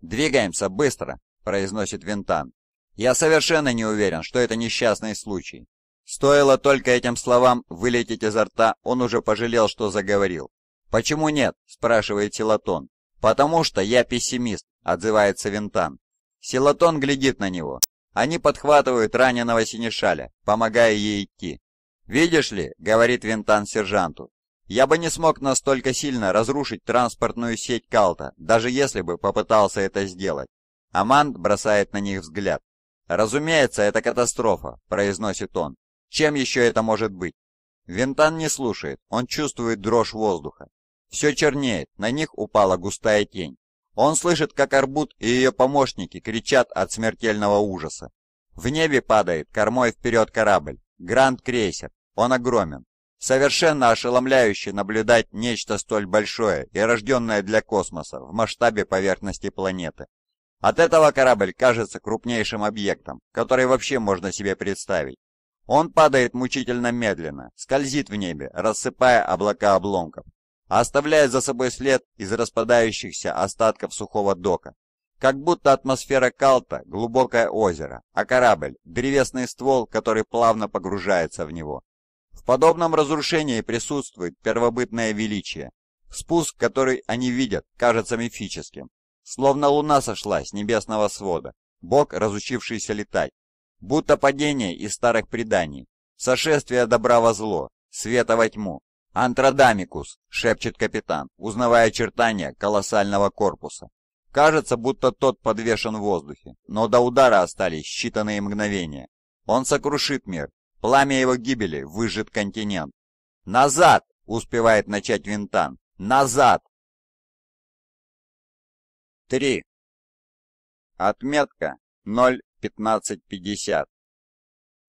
«Двигаемся быстро», — произносит Винтан. «Я совершенно не уверен, что это несчастный случай». Стоило только этим словам вылететь изо рта, он уже пожалел, что заговорил. «Почему нет?» — спрашивает Силатон. «Потому что я пессимист», — отзывается Винтан. Силатон глядит на него. Они подхватывают раненого Синешаля, помогая ей идти. «Видишь ли», — говорит Винтан сержанту, «я бы не смог настолько сильно разрушить транспортную сеть Калта, даже если бы попытался это сделать». Аманд бросает на них взгляд. «Разумеется, это катастрофа», — произносит он. «Чем еще это может быть?» Винтан не слушает, он чувствует дрожь воздуха. Все чернеет, на них упала густая тень. Он слышит, как Арбут и ее помощники кричат от смертельного ужаса. В небе падает кормой вперед корабль. Гранд-крейсер. Он огромен. Совершенно ошеломляюще наблюдать нечто столь большое и рожденное для космоса в масштабе поверхности планеты. От этого корабль кажется крупнейшим объектом, который вообще можно себе представить. Он падает мучительно медленно, скользит в небе, рассыпая облака обломков, оставляя за собой след из распадающихся остатков сухого дока, как будто атмосфера Калта – глубокое озеро, а корабль – древесный ствол, который плавно погружается в него. В подобном разрушении присутствует первобытное величие. Спуск, который они видят, кажется мифическим. Словно луна сошла с небесного свода, бог, разучившийся летать. Будто падение из старых преданий, сошествие добра во зло, света во тьму. «Антродамикус!» – шепчет капитан, узнавая очертания колоссального корпуса. Кажется, будто тот подвешен в воздухе, но до удара остались считанные мгновения. Он сокрушит мир, пламя его гибели выжжет континент. «Назад!» — успевает начать Винтан. «Назад!» Три. Отметка 0.1550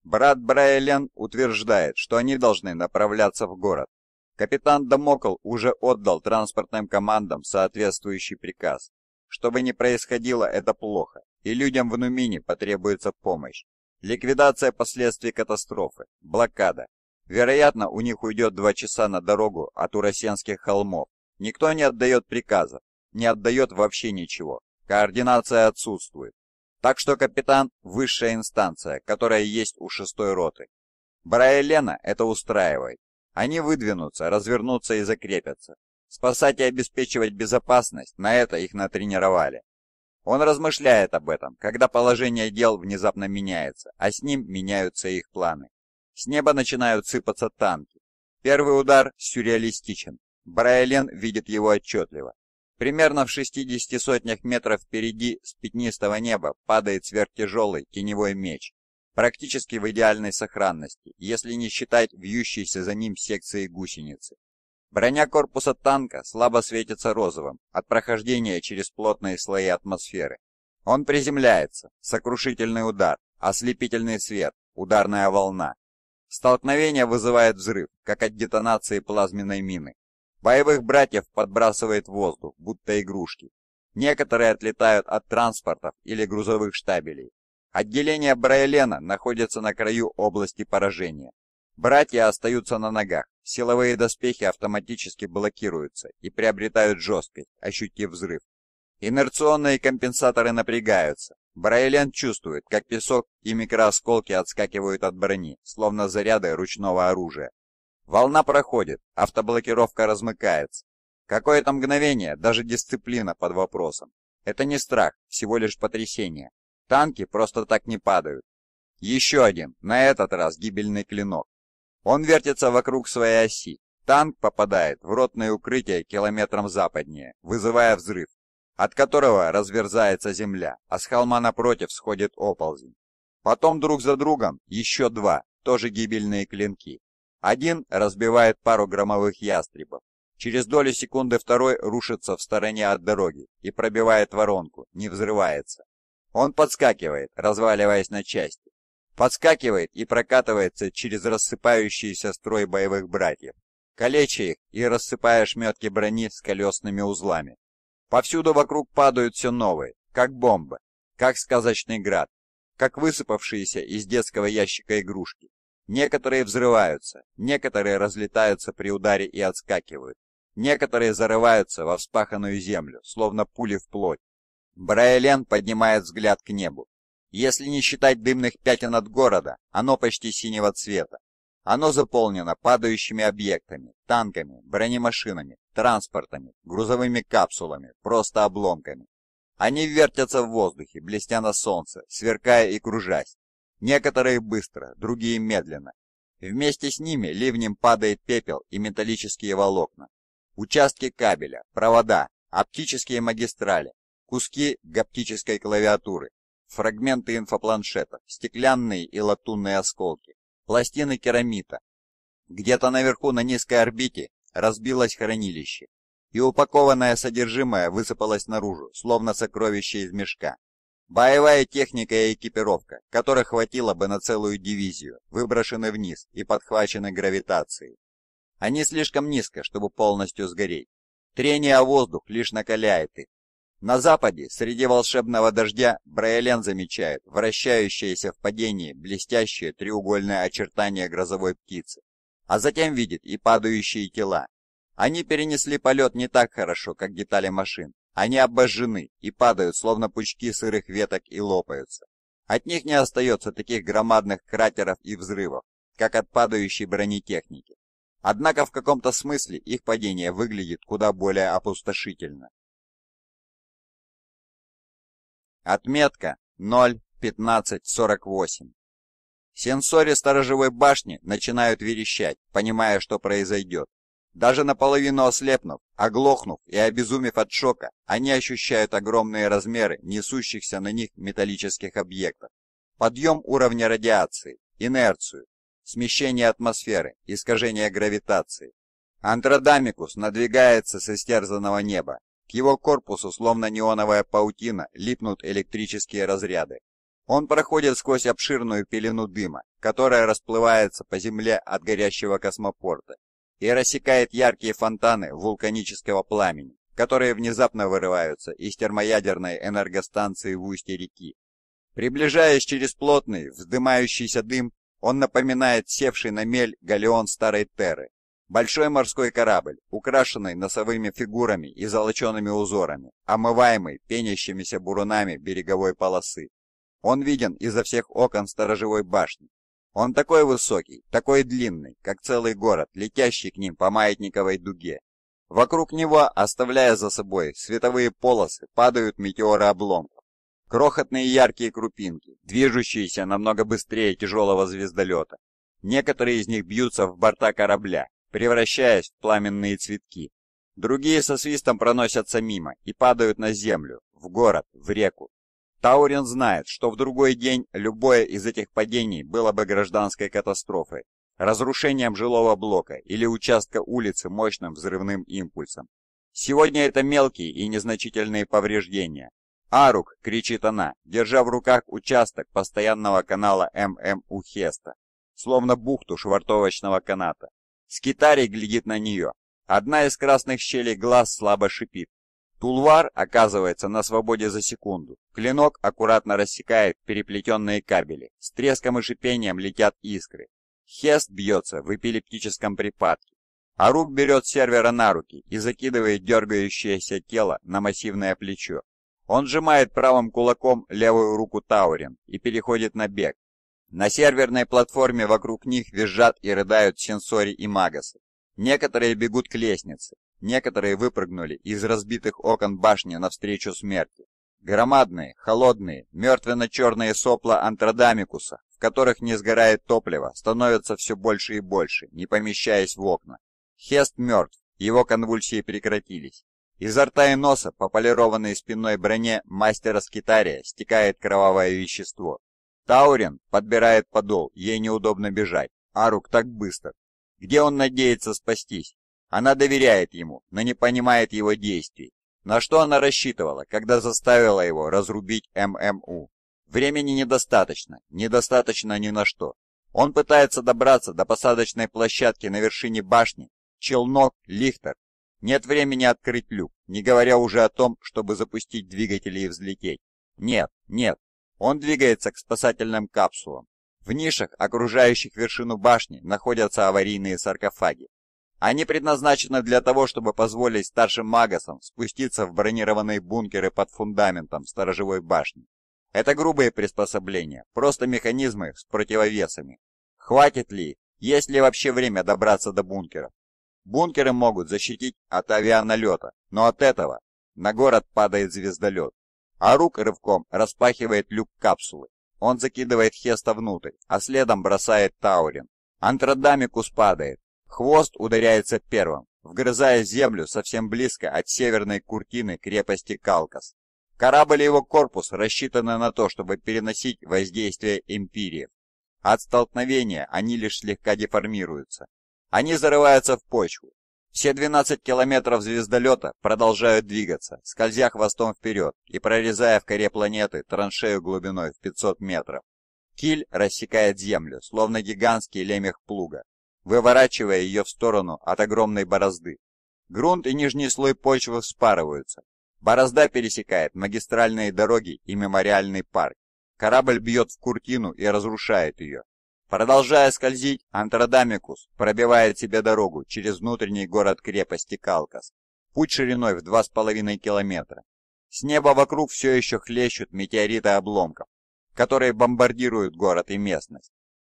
Брат Брайлен утверждает, что они должны направляться в город. Капитан Дамокл уже отдал транспортным командам соответствующий приказ. Чтобы не происходило, это плохо, и людям в Нумине потребуется помощь. Ликвидация последствий катастрофы, блокада. Вероятно, у них уйдет два часа на дорогу от Урасенских холмов. Никто не отдает приказа, не отдает вообще ничего. Координация отсутствует. Так что капитан – высшая инстанция, которая есть у шестой роты. Брайлена это устраивает. Они выдвинутся, развернутся и закрепятся. Спасать и обеспечивать безопасность, на это их натренировали. Он размышляет об этом, когда положение дел внезапно меняется, а с ним меняются их планы. С неба начинают сыпаться танки. Первый удар сюрреалистичен. Брайлен видит его отчетливо. Примерно в 60 сотнях метров впереди с пятнистого неба падает сверхтяжелый теневой меч, практически в идеальной сохранности, если не считать вьющейся за ним секции гусеницы. Броня корпуса танка слабо светится розовым от прохождения через плотные слои атмосферы. Он приземляется, сокрушительный удар, ослепительный свет, ударная волна. Столкновение вызывает взрыв, как от детонации плазменной мины. Боевых братьев подбрасывает воздух, будто игрушки. Некоторые отлетают от транспортов или грузовых штабелей. Отделение Брайлена находится на краю области поражения. Братья остаются на ногах, силовые доспехи автоматически блокируются и приобретают жесткость, ощутив взрыв. Инерционные компенсаторы напрягаются. Брайлянд чувствует, как песок и микроосколки отскакивают от брони, словно заряды ручного оружия. Волна проходит, автоблокировка размыкается. Какое-то мгновение, даже дисциплина под вопросом. Это не страх, всего лишь потрясение. Танки просто так не падают. Еще один, на этот раз гибельный клинок. Он вертится вокруг своей оси. Танк попадает в ротное укрытие километром западнее, вызывая взрыв, от которого разверзается земля, а с холма напротив сходит оползень. Потом друг за другом еще два, тоже гибельные клинки. Один разбивает пару громовых ястребов. Через долю секунды второй рушится в стороне от дороги и пробивает воронку, не взрывается. Он подскакивает, разваливаясь на части, подскакивает и прокатывается через рассыпающийся строй боевых братьев, калеча их и рассыпая шметки брони с колесными узлами. Повсюду вокруг падают все новые, как бомбы, как сказочный град, как высыпавшиеся из детского ящика игрушки. Некоторые взрываются, некоторые разлетаются при ударе и отскакивают, некоторые зарываются во вспаханную землю, словно пули в плоть. Брайлен поднимает взгляд к небу. Если не считать дымных пятен от города, оно почти синего цвета. Оно заполнено падающими объектами, танками, бронемашинами, транспортами, грузовыми капсулами, просто обломками. Они вертятся в воздухе, блестя на солнце, сверкая и кружась. Некоторые быстро, другие медленно. Вместе с ними ливнем падает пепел и металлические волокна. Участки кабеля, провода, оптические магистрали, куски гаптической клавиатуры, фрагменты инфопланшета, стеклянные и латунные осколки, пластины керамита. Где-то наверху на низкой орбите разбилось хранилище, и упакованное содержимое высыпалось наружу, словно сокровище из мешка. Боевая техника и экипировка, которых хватило бы на целую дивизию, выброшены вниз и подхвачены гравитацией. Они слишком низко, чтобы полностью сгореть. Трение о воздух лишь накаляет их, на западе, среди волшебного дождя, Браэлен замечает вращающиеся в падении блестящие треугольные очертания грозовой птицы, а затем видит и падающие тела. Они перенесли полет не так хорошо, как детали машин. Они обожжены и падают, словно пучки сырых веток, и лопаются. От них не остается таких громадных кратеров и взрывов, как от падающей бронетехники. Однако в каком-то смысле их падение выглядит куда более опустошительно. Отметка 0.1548. Сенсоры сторожевой башни начинают верещать, понимая, что произойдет. Даже наполовину ослепнув, оглохнув и обезумев от шока, они ощущают огромные размеры несущихся на них металлических объектов. Подъем уровня радиации, инерцию, смещение атмосферы, искажение гравитации. Антродамикус надвигается с истерзанного неба, к его корпусу, словно неоновая паутина, липнут электрические разряды. Он проходит сквозь обширную пелену дыма, которая расплывается по земле от горящего космопорта, и рассекает яркие фонтаны вулканического пламени, которые внезапно вырываются из термоядерной энергостанции в устье реки. Приближаясь через плотный, вздымающийся дым, он напоминает севший на мель галеон старой Терры, Большой морской корабль, украшенный носовыми фигурами и золочеными узорами, омываемый пенящимися бурунами береговой полосы. Он виден изо всех окон сторожевой башни. Он такой высокий, такой длинный, как целый город, летящий к ним по маятниковой дуге. Вокруг него, оставляя за собой световые полосы, падают метеоры обломков. Крохотные яркие крупинки, движущиеся намного быстрее тяжелого звездолета. Некоторые из них бьются в борта корабля, превращаясь в пламенные цветки. Другие со свистом проносятся мимо и падают на землю, в город, в реку. Таурин знает, что в другой день любое из этих падений было бы гражданской катастрофой, разрушением жилого блока или участка улицы мощным взрывным импульсом. Сегодня это мелкие и незначительные повреждения. «Арук!» — кричит она, держа в руках участок постоянного канала ММУ Хеста, словно бухту швартовочного каната. Скитарий глядит на нее. Одна из красных щелей глаз слабо шипит. Тулвар оказывается на свободе за секунду. Клинок аккуратно рассекает переплетенные кабели. С треском и шипением летят искры. Хест бьется в эпилептическом припадке. А рук берет сервера на руки и закидывает дергающееся тело на массивное плечо. Он сжимает правым кулаком левую руку Таурин и переходит на бег, на серверной платформе вокруг них визжат и рыдают сенсори и магасы. Некоторые бегут к лестнице, некоторые выпрыгнули из разбитых окон башни навстречу смерти. Громадные, холодные, мертвенно-черные сопла антродамикуса, в которых не сгорает топливо, становятся все больше и больше, не помещаясь в окна. Хест мертв, его конвульсии прекратились. Изо рта и носа, по полированной спинной броне мастера Скитария, стекает кровавое вещество. Таурин подбирает подол, ей неудобно бежать, а рук так быстро. Где он надеется спастись? Она доверяет ему, но не понимает его действий. На что она рассчитывала, когда заставила его разрубить ММУ? Времени недостаточно, недостаточно ни на что. Он пытается добраться до посадочной площадки на вершине башни. Челнок, лихтер. Нет времени открыть люк, не говоря уже о том, чтобы запустить двигатели и взлететь. Нет, нет, он двигается к спасательным капсулам. В нишах, окружающих вершину башни, находятся аварийные саркофаги. Они предназначены для того, чтобы позволить старшим магасам спуститься в бронированные бункеры под фундаментом сторожевой башни. Это грубые приспособления, просто механизмы с противовесами. Хватит ли, есть ли вообще время добраться до бункера? Бункеры могут защитить от авианалета, но от этого на город падает звездолет а рук рывком распахивает люк капсулы. Он закидывает Хеста внутрь, а следом бросает Таурин. Антродамикус падает. Хвост ударяется первым, вгрызая землю совсем близко от северной куртины крепости Калкас. Корабль и его корпус рассчитаны на то, чтобы переносить воздействие Империи. От столкновения они лишь слегка деформируются. Они зарываются в почву, все 12 километров звездолета продолжают двигаться, скользя хвостом вперед и прорезая в коре планеты траншею глубиной в 500 метров. Киль рассекает землю, словно гигантский лемех плуга, выворачивая ее в сторону от огромной борозды. Грунт и нижний слой почвы вспарываются. Борозда пересекает магистральные дороги и мемориальный парк. Корабль бьет в куртину и разрушает ее, Продолжая скользить, Антродамикус пробивает себе дорогу через внутренний город-крепости Калкас. Путь шириной в два с половиной километра. С неба вокруг все еще хлещут метеориты обломков, которые бомбардируют город и местность.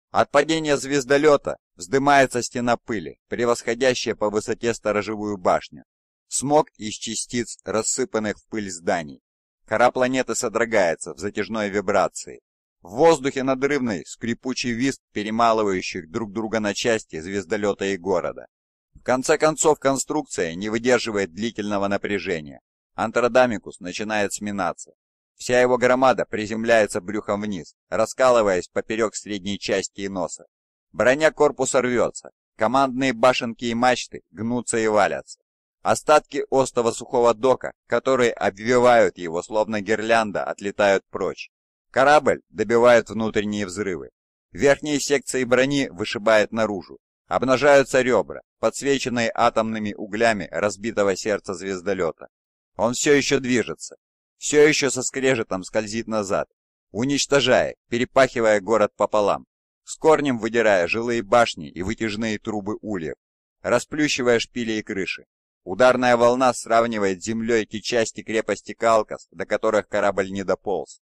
От падения звездолета вздымается стена пыли, превосходящая по высоте сторожевую башню. Смог из частиц, рассыпанных в пыль зданий. Кора планеты содрогается в затяжной вибрации, в воздухе надрывный, скрипучий вист перемалывающих друг друга на части звездолета и города. В конце концов, конструкция не выдерживает длительного напряжения. Антродамикус начинает сминаться. Вся его громада приземляется брюхом вниз, раскалываясь поперек средней части и носа. Броня корпуса рвется, командные башенки и мачты гнутся и валятся. Остатки остого сухого дока, которые обвивают его словно гирлянда, отлетают прочь. Корабль добивает внутренние взрывы. Верхние секции брони вышибает наружу. Обнажаются ребра, подсвеченные атомными углями разбитого сердца звездолета. Он все еще движется, все еще со скрежетом скользит назад, уничтожая, перепахивая город пополам, с корнем выдирая жилые башни и вытяжные трубы ульев, расплющивая шпили и крыши. Ударная волна сравнивает с землей те части крепости Калкас, до которых корабль не дополз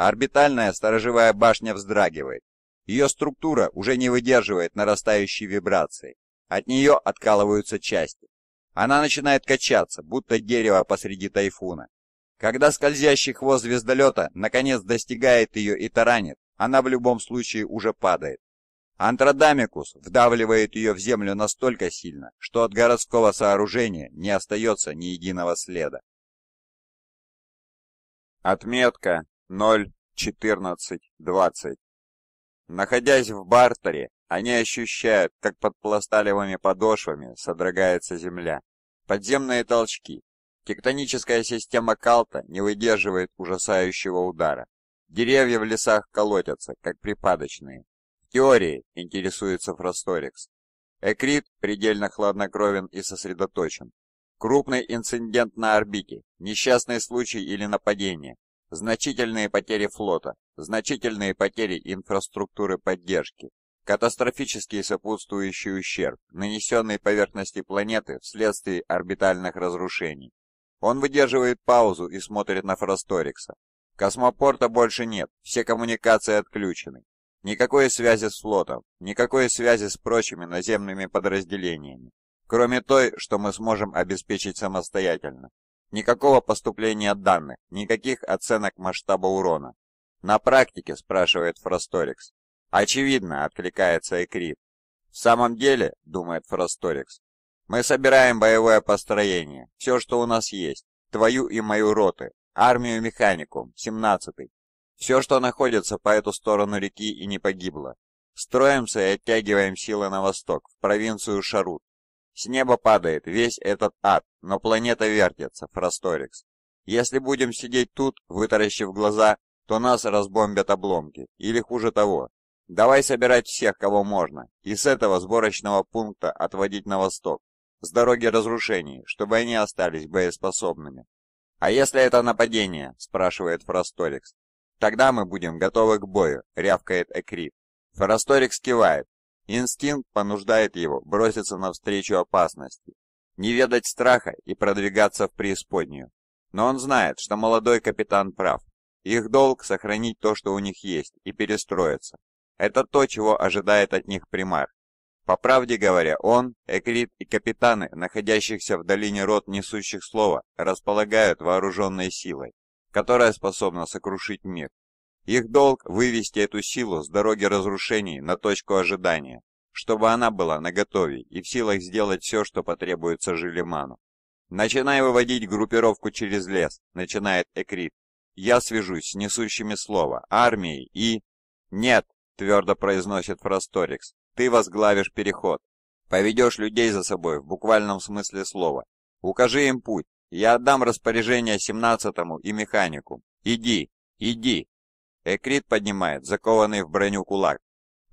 а орбитальная сторожевая башня вздрагивает. Ее структура уже не выдерживает нарастающей вибрации. От нее откалываются части. Она начинает качаться, будто дерево посреди тайфуна. Когда скользящий хвост звездолета наконец достигает ее и таранит, она в любом случае уже падает. Антродамикус вдавливает ее в землю настолько сильно, что от городского сооружения не остается ни единого следа. Отметка 0.14.20. Находясь в бартере, они ощущают, как под пласталевыми подошвами содрогается земля. Подземные толчки. Тектоническая система Калта не выдерживает ужасающего удара. Деревья в лесах колотятся, как припадочные. В теории интересуется фросторикс. Экрит предельно хладнокровен и сосредоточен. Крупный инцидент на орбите, несчастный случай или нападение, Значительные потери флота, значительные потери инфраструктуры поддержки, катастрофический сопутствующий ущерб, нанесенный поверхности планеты вследствие орбитальных разрушений. Он выдерживает паузу и смотрит на Фросторикса. Космопорта больше нет, все коммуникации отключены. Никакой связи с флотом, никакой связи с прочими наземными подразделениями, кроме той, что мы сможем обеспечить самостоятельно. Никакого поступления данных, никаких оценок масштаба урона. На практике, спрашивает Фросторикс. Очевидно, откликается Экрит. В самом деле, думает Фросторикс. мы собираем боевое построение, все, что у нас есть, твою и мою роты, армию механику, 17-й. Все, что находится по эту сторону реки и не погибло. Строимся и оттягиваем силы на восток, в провинцию Шарут. С неба падает весь этот ад, но планета вертится, Фросторикс. Если будем сидеть тут, вытаращив глаза, то нас разбомбят обломки, или хуже того. Давай собирать всех, кого можно, и с этого сборочного пункта отводить на восток, с дороги разрушений, чтобы они остались боеспособными. «А если это нападение?» – спрашивает Фросторикс, «Тогда мы будем готовы к бою», – рявкает Экрит. Фрасторикс кивает, Инстинкт понуждает его броситься навстречу опасности, не ведать страха и продвигаться в преисподнюю. Но он знает, что молодой капитан прав. Их долг — сохранить то, что у них есть, и перестроиться. Это то, чего ожидает от них примар. По правде говоря, он, Экрит и капитаны, находящихся в долине рот несущих слова, располагают вооруженной силой, которая способна сокрушить мир. Их долг – вывести эту силу с дороги разрушений на точку ожидания, чтобы она была наготове и в силах сделать все, что потребуется Жилиману. «Начинай выводить группировку через лес», – начинает Экрит. «Я свяжусь с несущими слова, армией и...» «Нет», – твердо произносит Фросторикс. – «ты возглавишь переход. Поведешь людей за собой в буквальном смысле слова. Укажи им путь. Я отдам распоряжение семнадцатому и механику. Иди, иди!» Экрит поднимает закованный в броню кулак.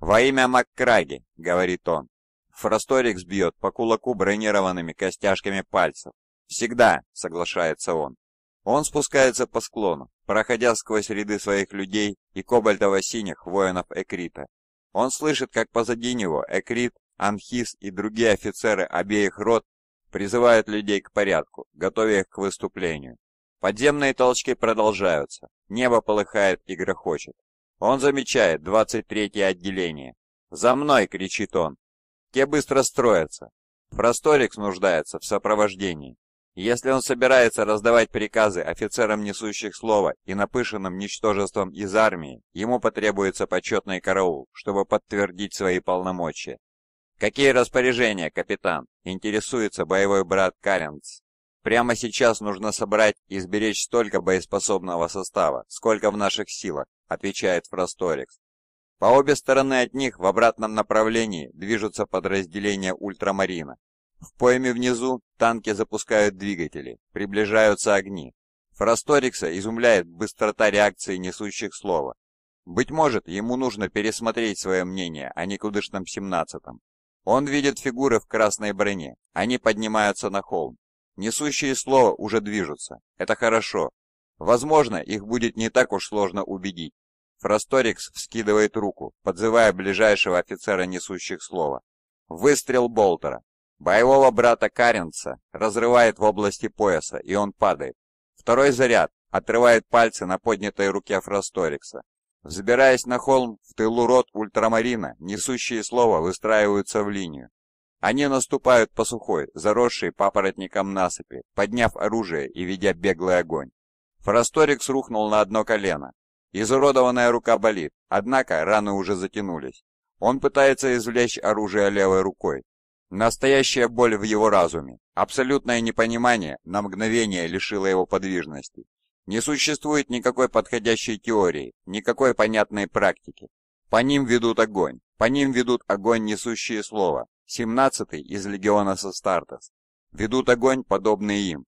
«Во имя Маккраги!» — говорит он. Фрасторикс бьет по кулаку бронированными костяшками пальцев. «Всегда!» — соглашается он. Он спускается по склону, проходя сквозь ряды своих людей и кобальтово-синих воинов Экрита. Он слышит, как позади него Экрит, Анхис и другие офицеры обеих рот призывают людей к порядку, готовя их к выступлению. Подземные толчки продолжаются. Небо полыхает и грохочет. Он замечает 23-е отделение. «За мной!» — кричит он. Те быстро строятся. Просторикс нуждается в сопровождении. Если он собирается раздавать приказы офицерам несущих слова и напышенным ничтожеством из армии, ему потребуется почетный караул, чтобы подтвердить свои полномочия. «Какие распоряжения, капитан?» — интересуется боевой брат Каренс. Прямо сейчас нужно собрать и сберечь столько боеспособного состава, сколько в наших силах, отвечает Фросторикс. По обе стороны от них в обратном направлении движутся подразделения ультрамарина. В пойме внизу танки запускают двигатели, приближаются огни. Фросторикса изумляет быстрота реакции несущих слова. Быть может, ему нужно пересмотреть свое мнение о никудышном семнадцатом. Он видит фигуры в красной броне, они поднимаются на холм. Несущие слово уже движутся. Это хорошо. Возможно, их будет не так уж сложно убедить. Фросторикс вскидывает руку, подзывая ближайшего офицера несущих слова. Выстрел Болтера. Боевого брата Каренца разрывает в области пояса, и он падает. Второй заряд отрывает пальцы на поднятой руке Фросторикса. Взбираясь на холм в тылу рот ультрамарина, несущие слова выстраиваются в линию. Они наступают по сухой, заросшей папоротником насыпи, подняв оружие и ведя беглый огонь. Фрасторикс рухнул на одно колено. Изуродованная рука болит, однако раны уже затянулись. Он пытается извлечь оружие левой рукой. Настоящая боль в его разуме, абсолютное непонимание на мгновение лишило его подвижности. Не существует никакой подходящей теории, никакой понятной практики. По ним ведут огонь, по ним ведут огонь несущие слова, 17 из легиона Состартес. Ведут огонь, подобный им.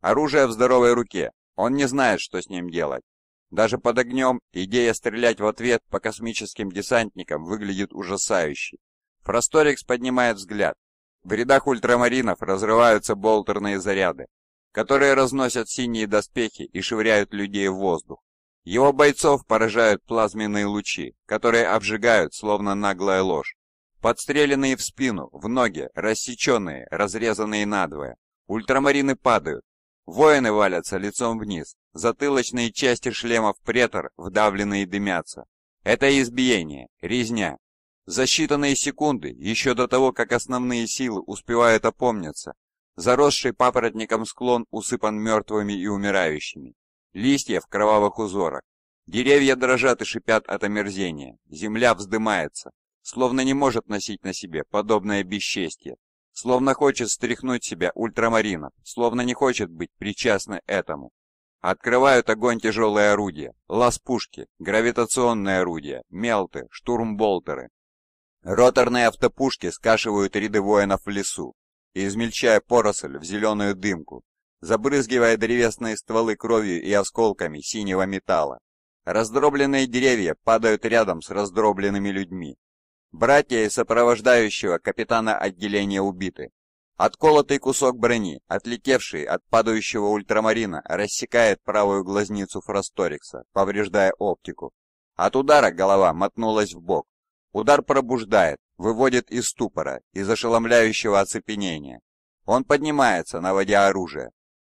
Оружие в здоровой руке, он не знает, что с ним делать. Даже под огнем идея стрелять в ответ по космическим десантникам выглядит ужасающе. Фросторикс поднимает взгляд. В рядах ультрамаринов разрываются болтерные заряды, которые разносят синие доспехи и швыряют людей в воздух. Его бойцов поражают плазменные лучи, которые обжигают, словно наглая ложь. Подстреленные в спину, в ноги, рассеченные, разрезанные надвое. Ультрамарины падают. Воины валятся лицом вниз. Затылочные части шлемов претор вдавленные дымятся. Это избиение, резня. За считанные секунды, еще до того, как основные силы успевают опомниться, заросший папоротником склон усыпан мертвыми и умирающими. Листья в кровавых узорах. Деревья дрожат и шипят от омерзения. Земля вздымается словно не может носить на себе подобное бесчестье, словно хочет стряхнуть себя ультрамарином, словно не хочет быть причастным этому. Открывают огонь тяжелые орудия, лаз-пушки, гравитационные орудия, мелты, штурмболтеры. Роторные автопушки скашивают ряды воинов в лесу, измельчая поросль в зеленую дымку, забрызгивая древесные стволы кровью и осколками синего металла. Раздробленные деревья падают рядом с раздробленными людьми, Братья и сопровождающего капитана отделения убиты. Отколотый кусок брони, отлетевший от падающего ультрамарина, рассекает правую глазницу Фросторикса, повреждая оптику. От удара голова мотнулась в бок. Удар пробуждает, выводит из ступора, из ошеломляющего оцепенения. Он поднимается, наводя оружие.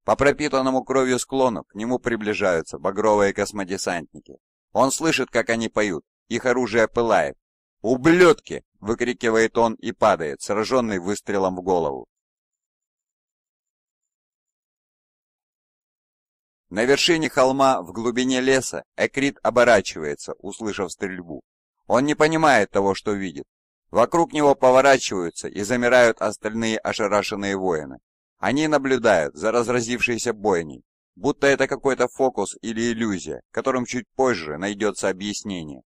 По пропитанному кровью склону к нему приближаются багровые космодесантники. Он слышит, как они поют, их оружие пылает, «Ублюдки!» — выкрикивает он и падает, сраженный выстрелом в голову. На вершине холма, в глубине леса, Экрит оборачивается, услышав стрельбу. Он не понимает того, что видит. Вокруг него поворачиваются и замирают остальные ошарашенные воины. Они наблюдают за разразившейся бойней, будто это какой-то фокус или иллюзия, которым чуть позже найдется объяснение.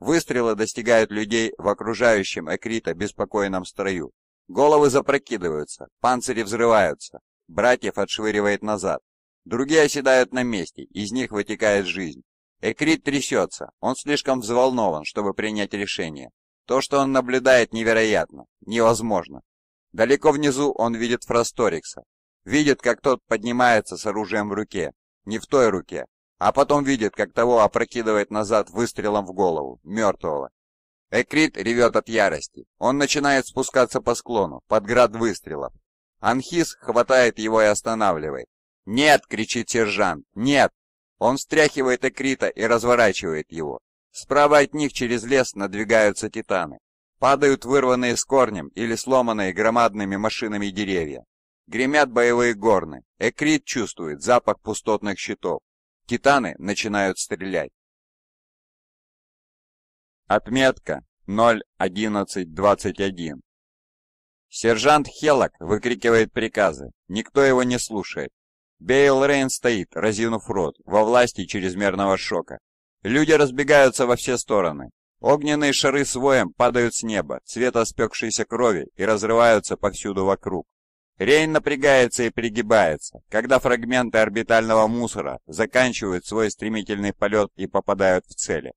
Выстрелы достигают людей в окружающем Экрита беспокойном строю. Головы запрокидываются, панцири взрываются, братьев отшвыривает назад. Другие оседают на месте, из них вытекает жизнь. Экрит трясется, он слишком взволнован, чтобы принять решение. То, что он наблюдает, невероятно, невозможно. Далеко внизу он видит Фрасторикса. Видит, как тот поднимается с оружием в руке. Не в той руке, а потом видит, как того опрокидывает назад выстрелом в голову, мертвого. Экрит ревет от ярости. Он начинает спускаться по склону, под град выстрелов. Анхис хватает его и останавливает. «Нет!» — кричит сержант. «Нет!» Он встряхивает Экрита и разворачивает его. Справа от них через лес надвигаются титаны. Падают вырванные с корнем или сломанные громадными машинами деревья. Гремят боевые горны. Экрит чувствует запах пустотных щитов. Титаны начинают стрелять. Отметка 0.11.21 Сержант Хеллок выкрикивает приказы. Никто его не слушает. Бейл Рейн стоит, разинув рот, во власти чрезмерного шока. Люди разбегаются во все стороны. Огненные шары с воем падают с неба, цвета спекшейся крови, и разрываются повсюду вокруг. Рейн напрягается и пригибается, когда фрагменты орбитального мусора заканчивают свой стремительный полет и попадают в цели.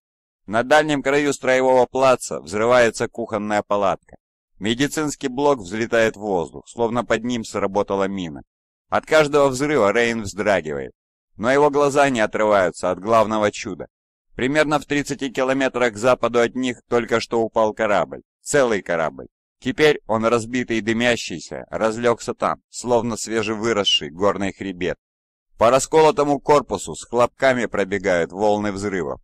На дальнем краю строевого плаца взрывается кухонная палатка. Медицинский блок взлетает в воздух, словно под ним сработала мина. От каждого взрыва Рейн вздрагивает, но его глаза не отрываются от главного чуда. Примерно в 30 километрах к западу от них только что упал корабль, целый корабль. Теперь он, разбитый и дымящийся, разлегся там, словно свежевыросший горный хребет. По расколотому корпусу с хлопками пробегают волны взрывов.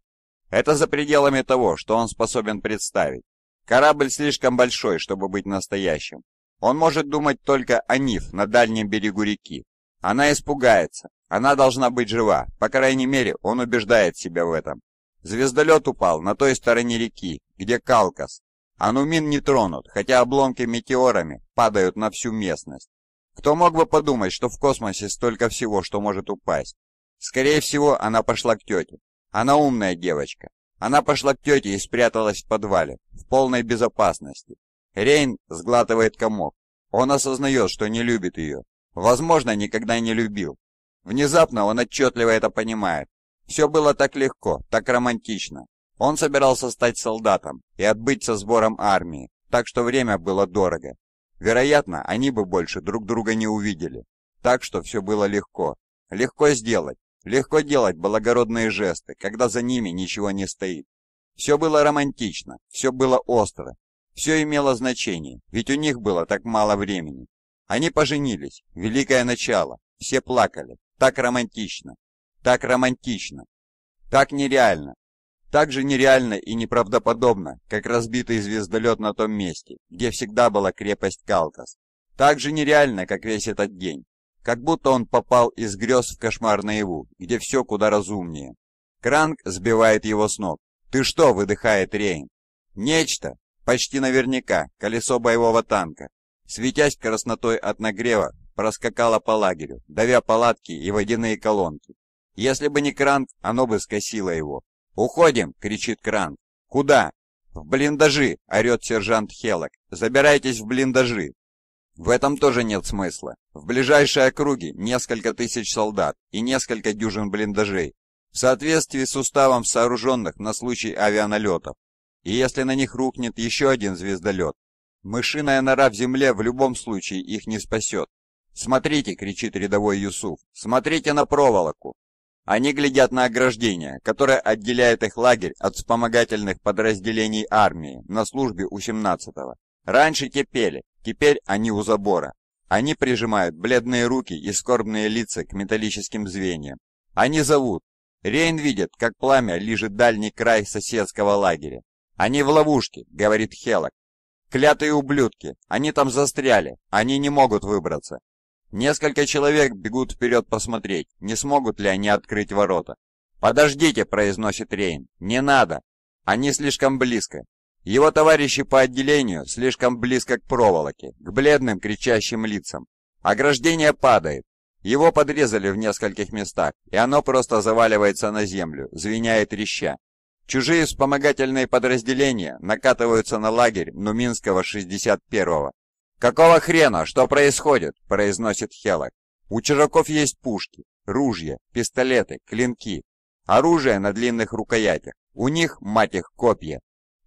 Это за пределами того, что он способен представить. Корабль слишком большой, чтобы быть настоящим. Он может думать только о Ниф на дальнем берегу реки. Она испугается. Она должна быть жива. По крайней мере, он убеждает себя в этом. Звездолет упал на той стороне реки, где Калкас, Анумин не тронут, хотя обломки метеорами падают на всю местность. Кто мог бы подумать, что в космосе столько всего, что может упасть? Скорее всего, она пошла к тете. Она умная девочка. Она пошла к тете и спряталась в подвале, в полной безопасности. Рейн сглатывает комок. Он осознает, что не любит ее. Возможно, никогда не любил. Внезапно он отчетливо это понимает. Все было так легко, так романтично. Он собирался стать солдатом и отбыть со сбором армии, так что время было дорого. Вероятно, они бы больше друг друга не увидели. Так что все было легко. Легко сделать. Легко делать благородные жесты, когда за ними ничего не стоит. Все было романтично, все было остро. Все имело значение, ведь у них было так мало времени. Они поженились, великое начало, все плакали, так романтично, так романтично, так нереально, так же нереально и неправдоподобно, как разбитый звездолет на том месте, где всегда была крепость Калкас. Так же нереально, как весь этот день. Как будто он попал из грез в кошмар наяву, где все куда разумнее. Кранк сбивает его с ног. «Ты что?» — выдыхает Рейн. «Нечто!» Почти наверняка колесо боевого танка, светясь краснотой от нагрева, проскакало по лагерю, давя палатки и водяные колонки. Если бы не крант, оно бы скосило его. «Уходим!» — кричит Кран. «Куда?» «В блиндажи!» — орет сержант Хелок. «Забирайтесь в блиндажи!» В этом тоже нет смысла. В ближайшей округе несколько тысяч солдат и несколько дюжин блиндажей, в соответствии с уставом сооруженных на случай авианалетов. И если на них рухнет еще один звездолет, мышиная нора в земле в любом случае их не спасет. «Смотрите!» — кричит рядовой Юсуф. «Смотрите на проволоку!» Они глядят на ограждение, которое отделяет их лагерь от вспомогательных подразделений армии на службе у 17-го. Раньше те пели, теперь они у забора. Они прижимают бледные руки и скорбные лица к металлическим звеньям. Они зовут. Рейн видит, как пламя лижет дальний край соседского лагеря. «Они в ловушке», — говорит Хелок. «Клятые ублюдки! Они там застряли! Они не могут выбраться! Несколько человек бегут вперед посмотреть, не смогут ли они открыть ворота. «Подождите», — произносит Рейн, — «не надо. Они слишком близко. Его товарищи по отделению слишком близко к проволоке, к бледным кричащим лицам. Ограждение падает. Его подрезали в нескольких местах, и оно просто заваливается на землю, звеняет треща. Чужие вспомогательные подразделения накатываются на лагерь Нуминского 61-го «Какого хрена? Что происходит?» – произносит Хелок. «У чужаков есть пушки, ружья, пистолеты, клинки. Оружие на длинных рукоятях. У них, мать их, копья.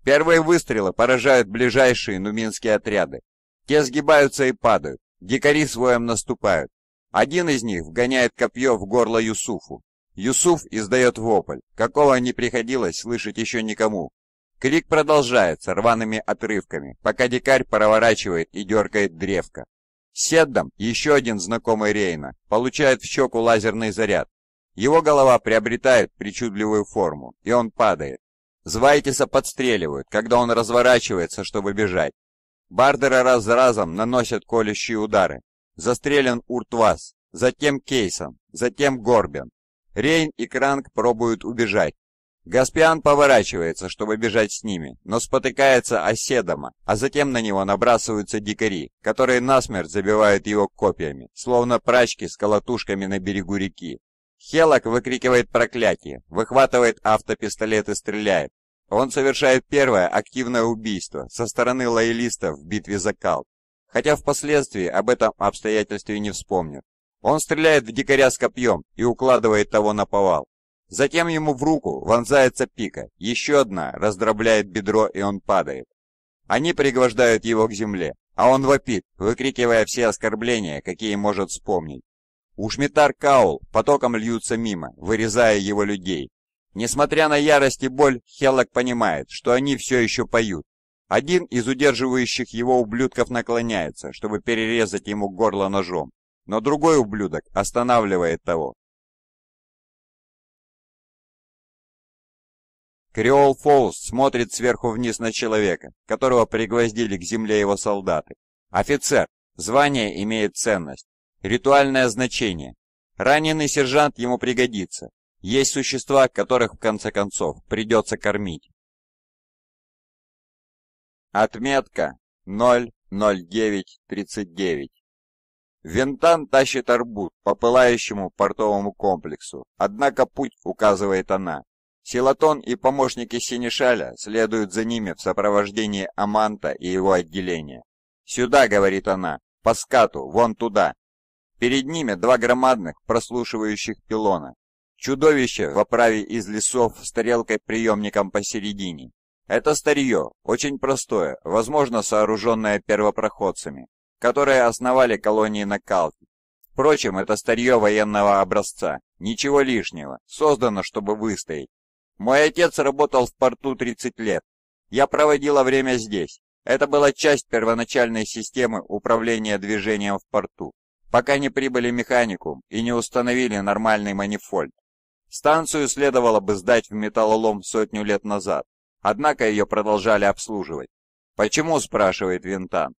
Первые выстрелы поражают ближайшие нуминские отряды. Те сгибаются и падают. Дикари своем наступают. Один из них вгоняет копье в горло Юсуфу. Юсуф издает вопль, какого не приходилось слышать еще никому, Крик продолжается рваными отрывками, пока дикарь проворачивает и дергает древко. Седдом, еще один знакомый Рейна, получает в щеку лазерный заряд. Его голова приобретает причудливую форму, и он падает. Звайтиса подстреливают, когда он разворачивается, чтобы бежать. Бардеры раз за разом наносят колющие удары. Застрелен Уртвас, затем Кейсон, затем Горбин. Рейн и Кранк пробуют убежать, Гаспиан поворачивается, чтобы бежать с ними, но спотыкается о седома, а затем на него набрасываются дикари, которые насмерть забивают его копьями, словно прачки с колотушками на берегу реки. Хелок выкрикивает проклятие, выхватывает автопистолет и стреляет. Он совершает первое активное убийство со стороны лоялистов в битве за Кал, хотя впоследствии об этом обстоятельстве не вспомнит. Он стреляет в дикаря с копьем и укладывает того на повал. Затем ему в руку вонзается пика, еще одна раздробляет бедро и он падает. Они пригвождают его к земле, а он вопит, выкрикивая все оскорбления, какие может вспомнить. Ушмитар Каул потоком льются мимо, вырезая его людей. Несмотря на ярость и боль, Хеллок понимает, что они все еще поют. Один из удерживающих его ублюдков наклоняется, чтобы перерезать ему горло ножом, но другой ублюдок останавливает того, Креол Фолс смотрит сверху вниз на человека, которого пригвоздили к земле его солдаты. Офицер. Звание имеет ценность. Ритуальное значение. Раненый сержант ему пригодится. Есть существа, которых в конце концов придется кормить. Отметка 00939. Винтан тащит арбуз по пылающему портовому комплексу, однако путь указывает она. Силатон и помощники Синишаля следуют за ними в сопровождении Аманта и его отделения. «Сюда», — говорит она, — «по скату, вон туда». Перед ними два громадных прослушивающих пилона. Чудовище в оправе из лесов с тарелкой-приемником посередине. Это старье, очень простое, возможно, сооруженное первопроходцами, которые основали колонии на Калке. Впрочем, это старье военного образца, ничего лишнего, создано, чтобы выстоять, мой отец работал в порту 30 лет. Я проводила время здесь. Это была часть первоначальной системы управления движением в порту, пока не прибыли механикум и не установили нормальный манифольд. Станцию следовало бы сдать в металлолом сотню лет назад, однако ее продолжали обслуживать. «Почему?» – спрашивает Винтан.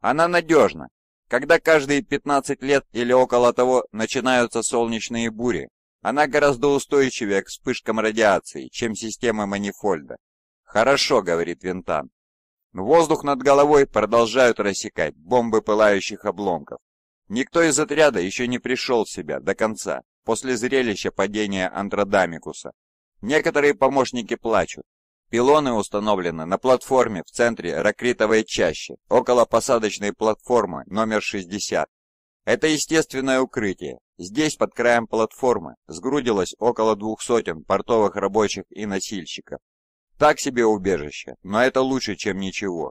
«Она надежна. Когда каждые 15 лет или около того начинаются солнечные бури, она гораздо устойчивее к вспышкам радиации, чем система манифольда. «Хорошо», — говорит Винтан. Воздух над головой продолжают рассекать бомбы пылающих обломков. Никто из отряда еще не пришел в себя до конца, после зрелища падения Антродамикуса. Некоторые помощники плачут. Пилоны установлены на платформе в центре ракритовой чащи, около посадочной платформы номер 60. Это естественное укрытие. Здесь, под краем платформы, сгрудилось около двух сотен портовых рабочих и носильщиков. Так себе убежище, но это лучше, чем ничего.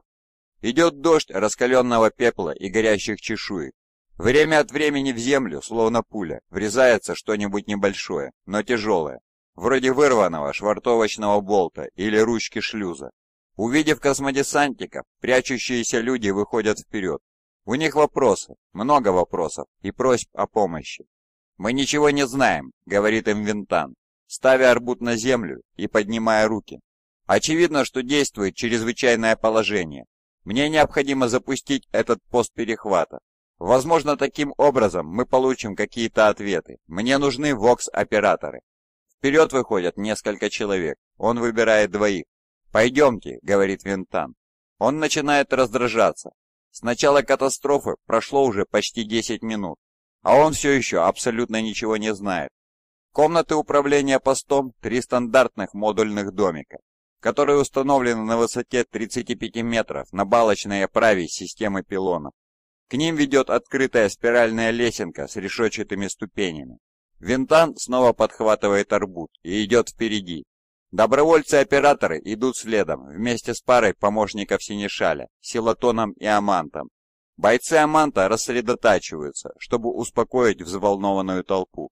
Идет дождь раскаленного пепла и горящих чешуек. Время от времени в землю, словно пуля, врезается что-нибудь небольшое, но тяжелое, вроде вырванного швартовочного болта или ручки шлюза. Увидев космодесантников, прячущиеся люди выходят вперед у них вопросы, много вопросов и просьб о помощи. «Мы ничего не знаем», — говорит им Винтан, ставя арбут на землю и поднимая руки. «Очевидно, что действует чрезвычайное положение. Мне необходимо запустить этот пост перехвата. Возможно, таким образом мы получим какие-то ответы. Мне нужны вокс-операторы». Вперед выходят несколько человек. Он выбирает двоих. «Пойдемте», — говорит Винтан. Он начинает раздражаться, с начала катастрофы прошло уже почти 10 минут, а он все еще абсолютно ничего не знает. Комнаты управления постом – три стандартных модульных домика, которые установлены на высоте 35 метров на балочной оправе системы пилонов. К ним ведет открытая спиральная лесенка с решетчатыми ступенями. Винтан снова подхватывает арбуз и идет впереди, Добровольцы-операторы идут следом, вместе с парой помощников Синишаля, Силатоном и Амантом. Бойцы Аманта рассредотачиваются, чтобы успокоить взволнованную толпу.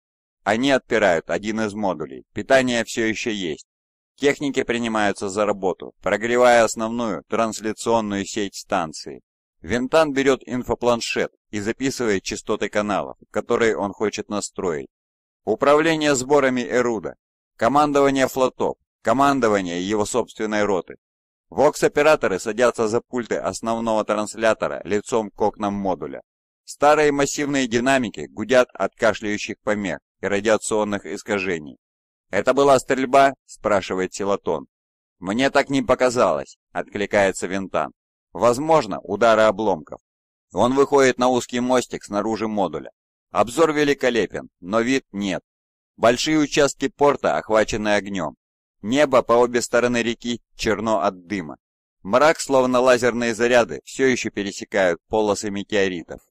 Они отпирают один из модулей, питание все еще есть. Техники принимаются за работу, прогревая основную трансляционную сеть станции. Винтан берет инфопланшет и записывает частоты каналов, которые он хочет настроить. Управление сборами Эруда, командование флотов, командование его собственной роты. Вокс-операторы садятся за пульты основного транслятора лицом к окнам модуля. Старые массивные динамики гудят от кашляющих помех и радиационных искажений. «Это была стрельба?» – спрашивает Силатон. «Мне так не показалось», – откликается Винтан. «Возможно, удары обломков». Он выходит на узкий мостик снаружи модуля. Обзор великолепен, но вид нет. Большие участки порта охвачены огнем. Небо по обе стороны реки черно от дыма. Мрак, словно лазерные заряды, все еще пересекают полосы метеоритов.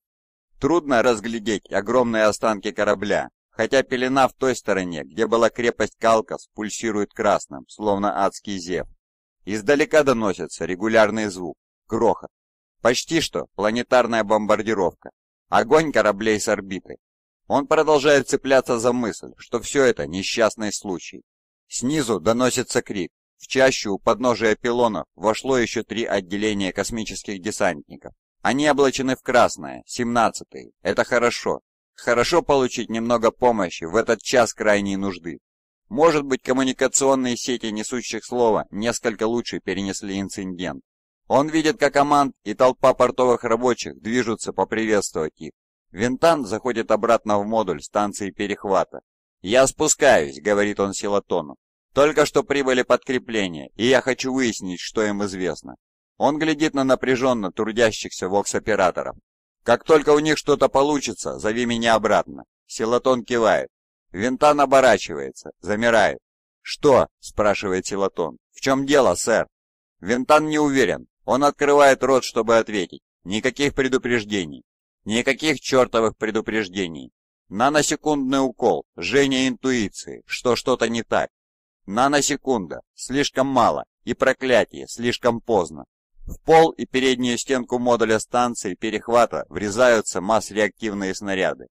Трудно разглядеть огромные останки корабля, хотя пелена в той стороне, где была крепость Калкас, пульсирует красным, словно адский зев. Издалека доносится регулярный звук, грохот. Почти что планетарная бомбардировка. Огонь кораблей с орбиты. Он продолжает цепляться за мысль, что все это несчастный случай. Снизу доносится крик. В чащу у подножия пилона вошло еще три отделения космических десантников. Они облачены в красное, 17 й Это хорошо. Хорошо получить немного помощи в этот час крайней нужды. Может быть, коммуникационные сети несущих слова несколько лучше перенесли инцидент. Он видит, как команд и толпа портовых рабочих движутся поприветствовать их. Винтан заходит обратно в модуль станции перехвата «Я спускаюсь», — говорит он Силатону. «Только что прибыли подкрепления, и я хочу выяснить, что им известно». Он глядит на напряженно трудящихся вокс-операторов. «Как только у них что-то получится, зови меня обратно». Силатон кивает. Винтан оборачивается, замирает. «Что?» – спрашивает Силатон. «В чем дело, сэр?» Винтан не уверен. Он открывает рот, чтобы ответить. Никаких предупреждений. Никаких чертовых предупреждений. Наносекундный укол, жжение интуиции, что что-то не так. Наносекунда, слишком мало, и проклятие, слишком поздно. В пол и переднюю стенку модуля станции перехвата врезаются масс-реактивные снаряды.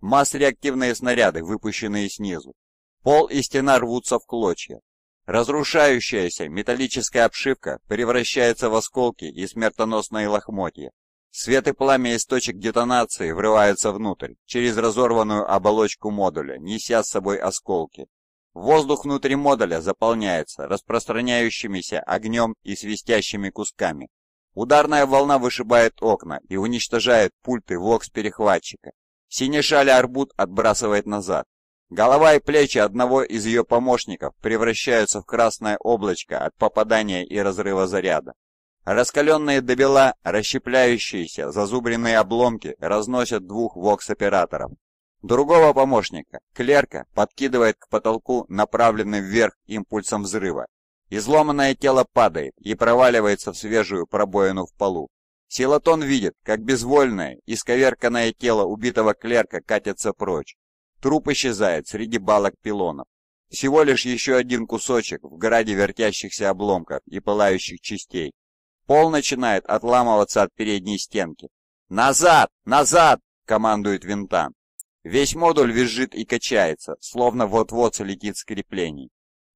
Масс-реактивные снаряды, выпущенные снизу. Пол и стена рвутся в клочья. Разрушающаяся металлическая обшивка превращается в осколки и смертоносные лохмотья. Свет и пламя из точек детонации врываются внутрь, через разорванную оболочку модуля, неся с собой осколки. Воздух внутри модуля заполняется распространяющимися огнем и свистящими кусками. Ударная волна вышибает окна и уничтожает пульты вокс-перехватчика. Синешаля Арбут отбрасывает назад. Голова и плечи одного из ее помощников превращаются в красное облачко от попадания и разрыва заряда. Раскаленные до бела, расщепляющиеся, зазубренные обломки разносят двух вокс-операторов. Другого помощника, клерка, подкидывает к потолку направленным вверх импульсом взрыва. Изломанное тело падает и проваливается в свежую пробоину в полу. Силатон видит, как безвольное, исковерканное тело убитого клерка катится прочь. Труп исчезает среди балок пилонов. Всего лишь еще один кусочек в граде вертящихся обломков и пылающих частей. Пол начинает отламываться от передней стенки. «Назад! Назад!» — командует Винтан. Весь модуль визжит и качается, словно вот-вот слетит с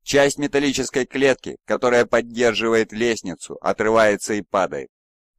Часть металлической клетки, которая поддерживает лестницу, отрывается и падает.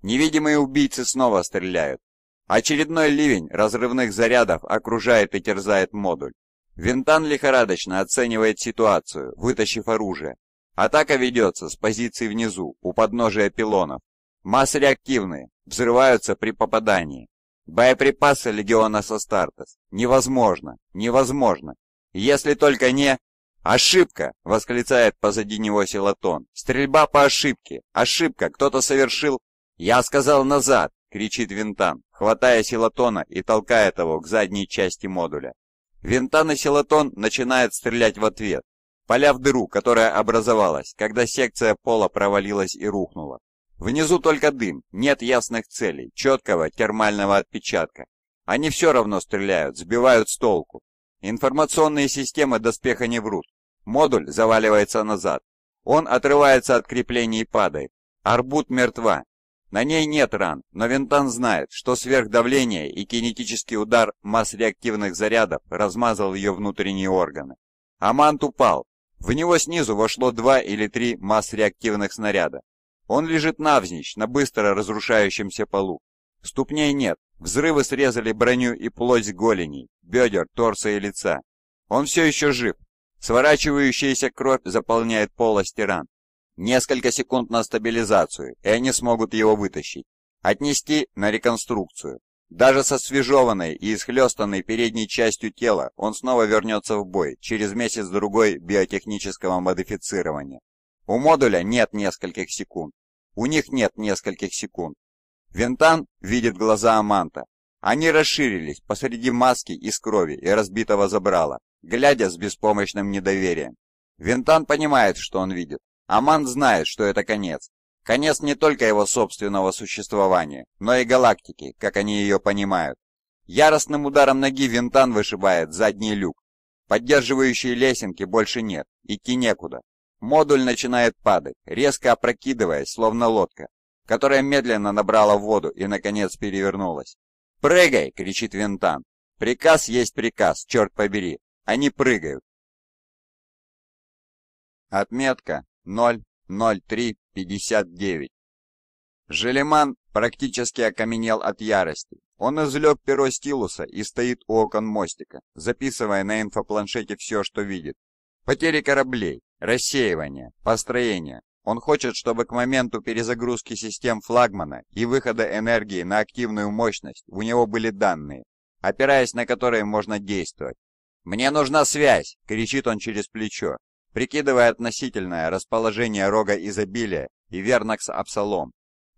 Невидимые убийцы снова стреляют. Очередной ливень разрывных зарядов окружает и терзает модуль. Винтан лихорадочно оценивает ситуацию, вытащив оружие, Атака ведется с позиции внизу, у подножия пилонов. Массы реактивные, взрываются при попадании. Боеприпасы легиона Состартес. Невозможно, невозможно. Если только не... «Ошибка!» — восклицает позади него Силатон. «Стрельба по ошибке! Ошибка! Кто-то совершил...» «Я сказал назад!» — кричит Винтан, хватая Силатона и толкая его к задней части модуля. Винтан и Силатон начинают стрелять в ответ, поля в дыру, которая образовалась, когда секция пола провалилась и рухнула. Внизу только дым, нет ясных целей, четкого термального отпечатка. Они все равно стреляют, сбивают с толку. Информационные системы доспеха не врут. Модуль заваливается назад. Он отрывается от креплений и падает. Арбут мертва. На ней нет ран, но Винтан знает, что сверхдавление и кинетический удар масс реактивных зарядов размазал ее внутренние органы. Амант упал, в него снизу вошло два или три масс-реактивных снаряда. Он лежит навзничь на быстро разрушающемся полу. Ступней нет, взрывы срезали броню и плоть голеней, бедер, торса и лица. Он все еще жив. Сворачивающаяся кровь заполняет полости ран. Несколько секунд на стабилизацию, и они смогут его вытащить. Отнести на реконструкцию. Даже со свежеванной и исхлестанной передней частью тела он снова вернется в бой через месяц-другой биотехнического модифицирования. У модуля нет нескольких секунд. У них нет нескольких секунд. Винтан видит глаза Аманта. Они расширились посреди маски из крови и разбитого забрала, глядя с беспомощным недоверием. Винтан понимает, что он видит. Амант знает, что это конец. Конец не только его собственного существования, но и галактики, как они ее понимают. Яростным ударом ноги винтан вышибает задний люк. Поддерживающей лесенки больше нет, идти некуда. Модуль начинает падать, резко опрокидываясь, словно лодка, которая медленно набрала воду и, наконец, перевернулась. «Прыгай!» — кричит Винтан. «Приказ есть приказ, черт побери! Они прыгают!» Отметка 003 59. Желеман практически окаменел от ярости. Он извлек перо стилуса и стоит у окон мостика, записывая на инфопланшете все, что видит. Потери кораблей, рассеивание, построение. Он хочет, чтобы к моменту перезагрузки систем флагмана и выхода энергии на активную мощность у него были данные, опираясь на которые можно действовать. «Мне нужна связь!» — кричит он через плечо прикидывая относительное расположение рога изобилия и Вернакс Апсалом.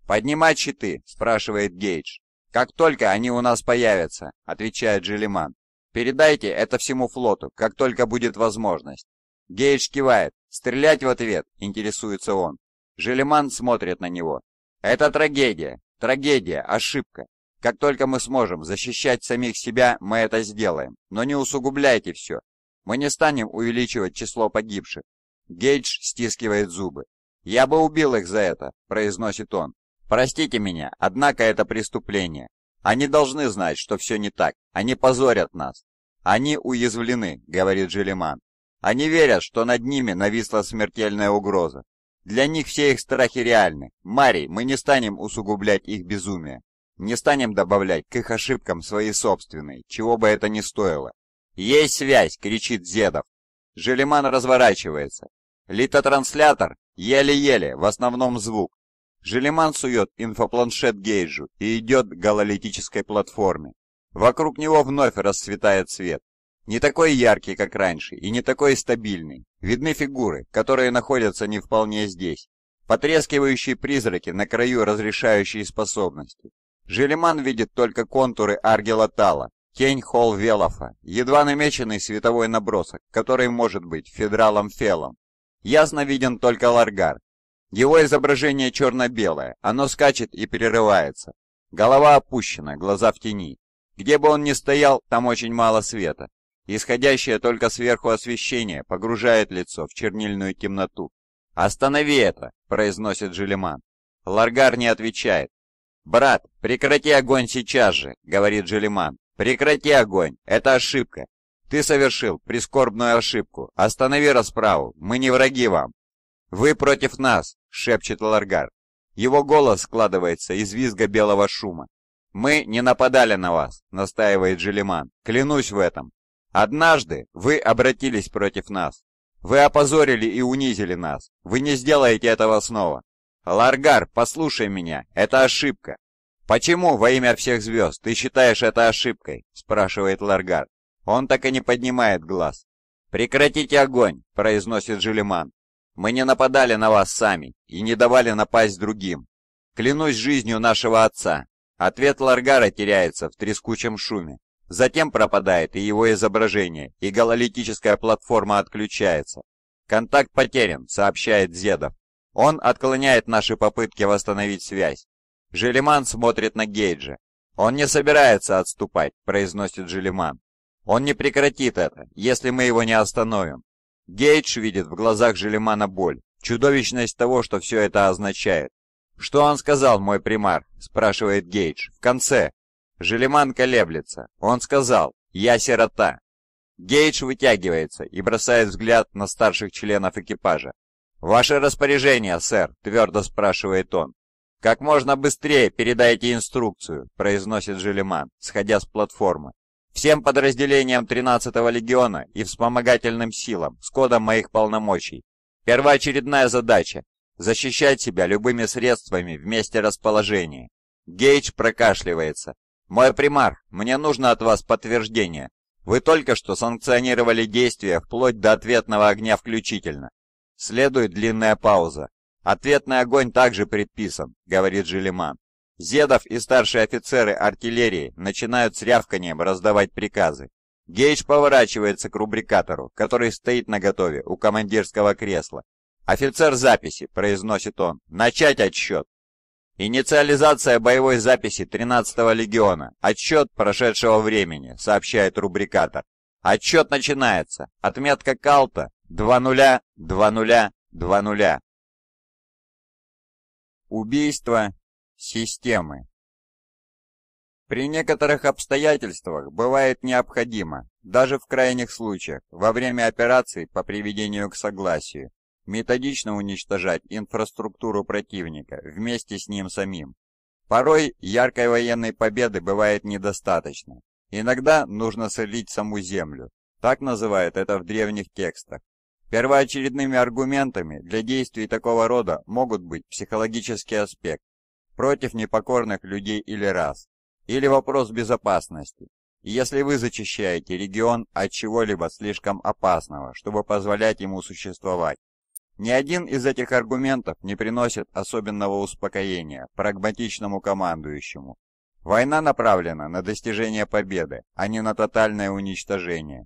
«Поднимать щиты!» – спрашивает Гейдж. «Как только они у нас появятся», – отвечает Желеман. «Передайте это всему флоту, как только будет возможность». Гейдж кивает. «Стрелять в ответ!» – интересуется он. Желеман смотрит на него. «Это трагедия! Трагедия! Ошибка! Как только мы сможем защищать самих себя, мы это сделаем. Но не усугубляйте все. Мы не станем увеличивать число погибших. Гейдж стискивает зубы. «Я бы убил их за это», — произносит он. «Простите меня, однако это преступление. Они должны знать, что все не так. Они позорят нас». «Они уязвлены», — говорит Желеман. «Они верят, что над ними нависла смертельная угроза. Для них все их страхи реальны. Марий, мы не станем усугублять их безумие. Не станем добавлять к их ошибкам свои собственные, чего бы это ни стоило. Есть связь!» — кричит Зедов. Желеман разворачивается. Литотранслятор еле-еле, в основном звук. Желеман сует инфопланшет Гейджу и идет к гололитической платформе. Вокруг него вновь расцветает свет. Не такой яркий, как раньше, и не такой стабильный. Видны фигуры, которые находятся не вполне здесь. Потрескивающие призраки на краю разрешающие способности. Желеман видит только контуры Аргела Тала, Тень Холл-Велофа, едва намеченный световой набросок, который может быть федралом Фелом. Ясно виден только Ларгар. Его изображение черно-белое, оно скачет и перерывается. Голова опущена, глаза в тени. Где бы он ни стоял, там очень мало света. Исходящее только сверху освещение погружает лицо в чернильную темноту. «Останови это!» – произносит Желеман. Ларгар не отвечает. «Брат, прекрати огонь сейчас же!» – говорит Желеман. «Прекрати огонь! Это ошибка! Ты совершил прискорбную ошибку! Останови расправу! Мы не враги вам!» «Вы против нас!» — шепчет Ларгар. Его голос складывается из визга белого шума. «Мы не нападали на вас!» — настаивает Желиман. «Клянусь в этом! Однажды вы обратились против нас! Вы опозорили и унизили нас! Вы не сделаете этого снова!» «Ларгар, послушай меня! Это ошибка! «Почему во имя всех звезд ты считаешь это ошибкой?» — спрашивает Ларгар. Он так и не поднимает глаз. «Прекратите огонь!» — произносит Желеман. «Мы не нападали на вас сами и не давали напасть другим. Клянусь жизнью нашего отца!» Ответ Ларгара теряется в трескучем шуме. Затем пропадает и его изображение, и гололитическая платформа отключается. «Контакт потерян», — сообщает Зедов. «Он отклоняет наши попытки восстановить связь. Желеман смотрит на Гейджа. «Он не собирается отступать», — произносит Желеман. «Он не прекратит это, если мы его не остановим». Гейдж видит в глазах Желемана боль, чудовищность того, что все это означает. «Что он сказал, мой примар?» — спрашивает Гейдж. «В конце». Желеман колеблется. Он сказал «Я сирота». Гейдж вытягивается и бросает взгляд на старших членов экипажа. «Ваше распоряжение, сэр», — твердо спрашивает он. «Как можно быстрее передайте инструкцию», — произносит Желеман, сходя с платформы. «Всем подразделениям 13-го легиона и вспомогательным силам с кодом моих полномочий. Первоочередная задача — защищать себя любыми средствами в месте расположения». Гейдж прокашливается. «Мой примарх, мне нужно от вас подтверждение. Вы только что санкционировали действия вплоть до ответного огня включительно». Следует длинная пауза. «Ответный огонь также предписан», — говорит Желема. Зедов и старшие офицеры артиллерии начинают с рявканием раздавать приказы. Гейдж поворачивается к рубрикатору, который стоит наготове у командирского кресла. «Офицер записи», — произносит он, — «начать отсчет». «Инициализация боевой записи 13-го легиона. Отсчет прошедшего времени», — сообщает рубрикатор. «Отсчет начинается. Отметка Калта 2-0, 2-0, 2-0». Убийство системы. При некоторых обстоятельствах бывает необходимо, даже в крайних случаях, во время операции по приведению к согласию, методично уничтожать инфраструктуру противника вместе с ним самим. Порой яркой военной победы бывает недостаточно. Иногда нужно солить саму землю. Так называют это в древних текстах. Первоочередными аргументами для действий такого рода могут быть психологический аспект против непокорных людей или рас, или вопрос безопасности. И если вы зачищаете регион от чего-либо слишком опасного, чтобы позволять ему существовать, ни один из этих аргументов не приносит особенного успокоения прагматичному командующему. Война направлена на достижение победы, а не на тотальное уничтожение.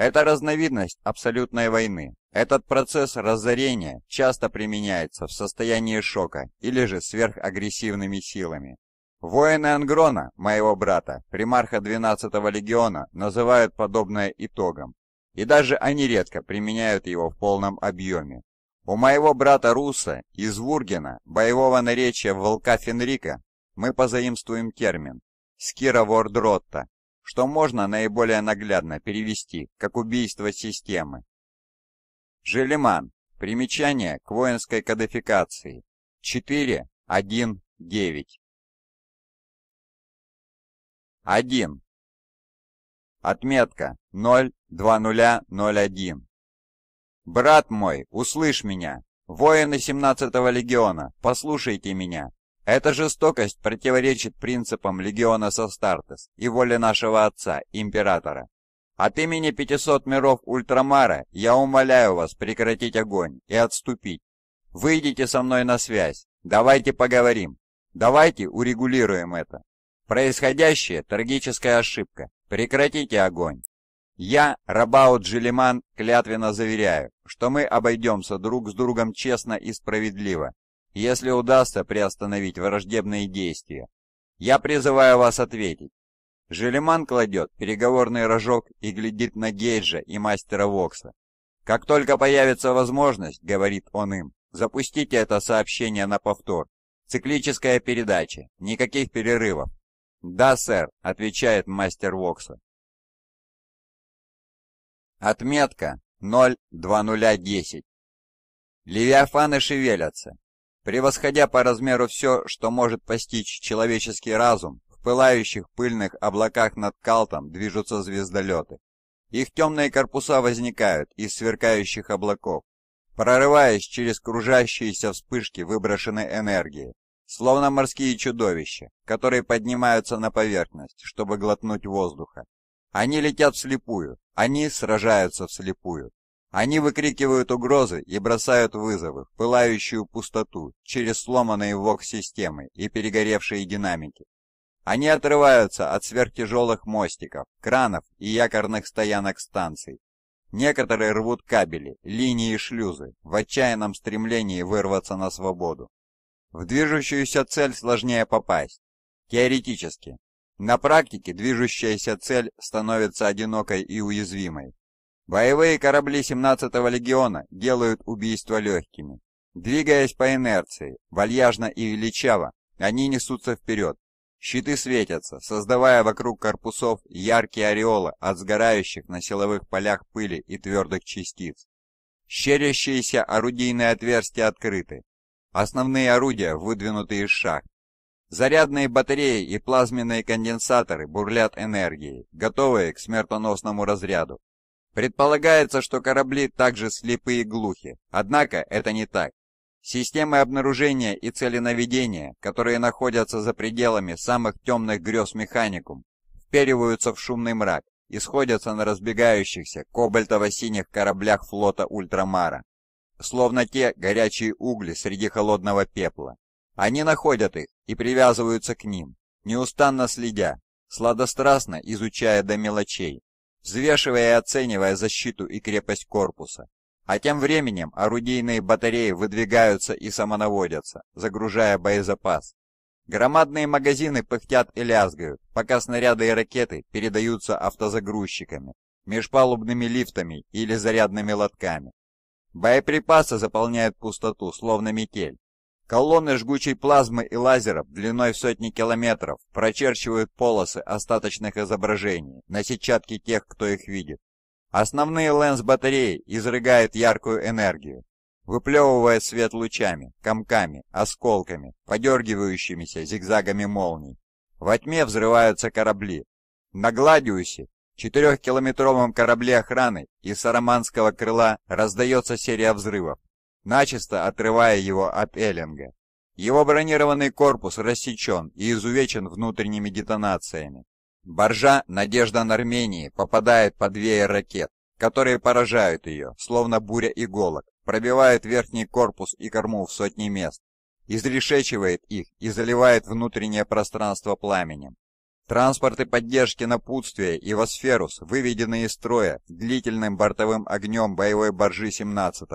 Это разновидность абсолютной войны. Этот процесс разорения часто применяется в состоянии шока или же сверхагрессивными силами. Воины Ангрона, моего брата, примарха 12-го легиона, называют подобное итогом, и даже они редко применяют его в полном объеме. У моего брата Руса из Вургена, боевого наречия волка Фенрика, мы позаимствуем термин «скира Вордротта», что можно наиболее наглядно перевести как убийство системы. Желеман. Примечание к воинской кодификации. 4.1.9 1. Отметка 0.2001 «Брат мой, услышь меня! Воины 17-го легиона, послушайте меня! Эта жестокость противоречит принципам легиона Состартес и воле нашего отца, императора. От имени 500 миров Ультрамара я умоляю вас прекратить огонь и отступить. Выйдите со мной на связь, давайте поговорим, давайте урегулируем это. Происходящее – трагическая ошибка, прекратите огонь. Я, Рабаут Джелиман клятвенно заверяю, что мы обойдемся друг с другом честно и справедливо, если удастся приостановить враждебные действия. Я призываю вас ответить. Желеман кладет переговорный рожок и глядит на Гейджа и мастера Вокса. Как только появится возможность, говорит он им, запустите это сообщение на повтор. Циклическая передача, никаких перерывов. Да, сэр, отвечает мастер Вокса. Отметка 0.2010. Левиафаны шевелятся, превосходя по размеру все, что может постичь человеческий разум, в пылающих пыльных облаках над Калтом движутся звездолеты. Их темные корпуса возникают из сверкающих облаков, прорываясь через кружащиеся вспышки выброшенной энергии, словно морские чудовища, которые поднимаются на поверхность, чтобы глотнуть воздуха. Они летят вслепую, они сражаются вслепую. Они выкрикивают угрозы и бросают вызовы в пылающую пустоту через сломанные ВОК-системы и перегоревшие динамики. Они отрываются от сверхтяжелых мостиков, кранов и якорных стоянок станций. Некоторые рвут кабели, линии и шлюзы в отчаянном стремлении вырваться на свободу. В движущуюся цель сложнее попасть. Теоретически. На практике движущаяся цель становится одинокой и уязвимой. Боевые корабли 17-го легиона делают убийства легкими. Двигаясь по инерции, вальяжно и величаво, они несутся вперед. Щиты светятся, создавая вокруг корпусов яркие ореолы от сгорающих на силовых полях пыли и твердых частиц. Щерящиеся орудийные отверстия открыты. Основные орудия выдвинуты из шахт. Зарядные батареи и плазменные конденсаторы бурлят энергией, готовые к смертоносному разряду. Предполагается, что корабли также слепы и глухи, однако это не так. Системы обнаружения и целенаведения, которые находятся за пределами самых темных грез механикум, впериваются в шумный мрак и сходятся на разбегающихся кобальтово-синих кораблях флота Ультрамара, словно те горячие угли среди холодного пепла. Они находят их и привязываются к ним, неустанно следя, сладострастно изучая до мелочей, взвешивая и оценивая защиту и крепость корпуса. А тем временем орудийные батареи выдвигаются и самонаводятся, загружая боезапас. Громадные магазины пыхтят и лязгают, пока снаряды и ракеты передаются автозагрузчиками, межпалубными лифтами или зарядными лотками. Боеприпасы заполняют пустоту, словно метель, Колонны жгучей плазмы и лазеров длиной в сотни километров прочерчивают полосы остаточных изображений на сетчатке тех, кто их видит. Основные лэнс-батареи изрыгают яркую энергию, выплевывая свет лучами, комками, осколками, подергивающимися зигзагами молний. Во тьме взрываются корабли. На Гладиусе, четырехкилометровом корабле охраны из сараманского крыла, раздается серия взрывов начисто отрывая его от Эллинга. Его бронированный корпус рассечен и изувечен внутренними детонациями. Боржа «Надежда на Армении, попадает под веер ракет, которые поражают ее, словно буря иголок, пробивают верхний корпус и корму в сотни мест, изрешечивает их и заливает внутреннее пространство пламенем. Транспорты поддержки напутствия и Восферус выведены из строя длительным бортовым огнем боевой боржи 17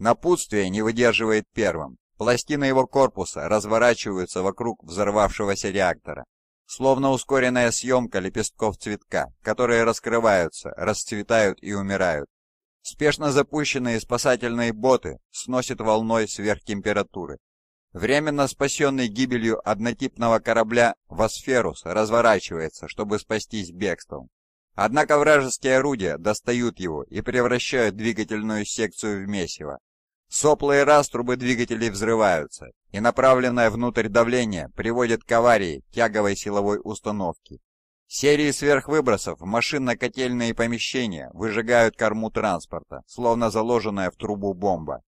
Напутствие не выдерживает первым. Пластины его корпуса разворачиваются вокруг взорвавшегося реактора. Словно ускоренная съемка лепестков цветка, которые раскрываются, расцветают и умирают. Спешно запущенные спасательные боты сносят волной сверхтемпературы. Временно спасенный гибелью однотипного корабля «Восферус» разворачивается, чтобы спастись бегством. Однако вражеские орудия достают его и превращают двигательную секцию в месиво. Сопла и раструбы двигателей взрываются, и направленное внутрь давление приводит к аварии тяговой силовой установки. Серии сверхвыбросов в машинно-котельные помещения выжигают корму транспорта, словно заложенная в трубу бомба.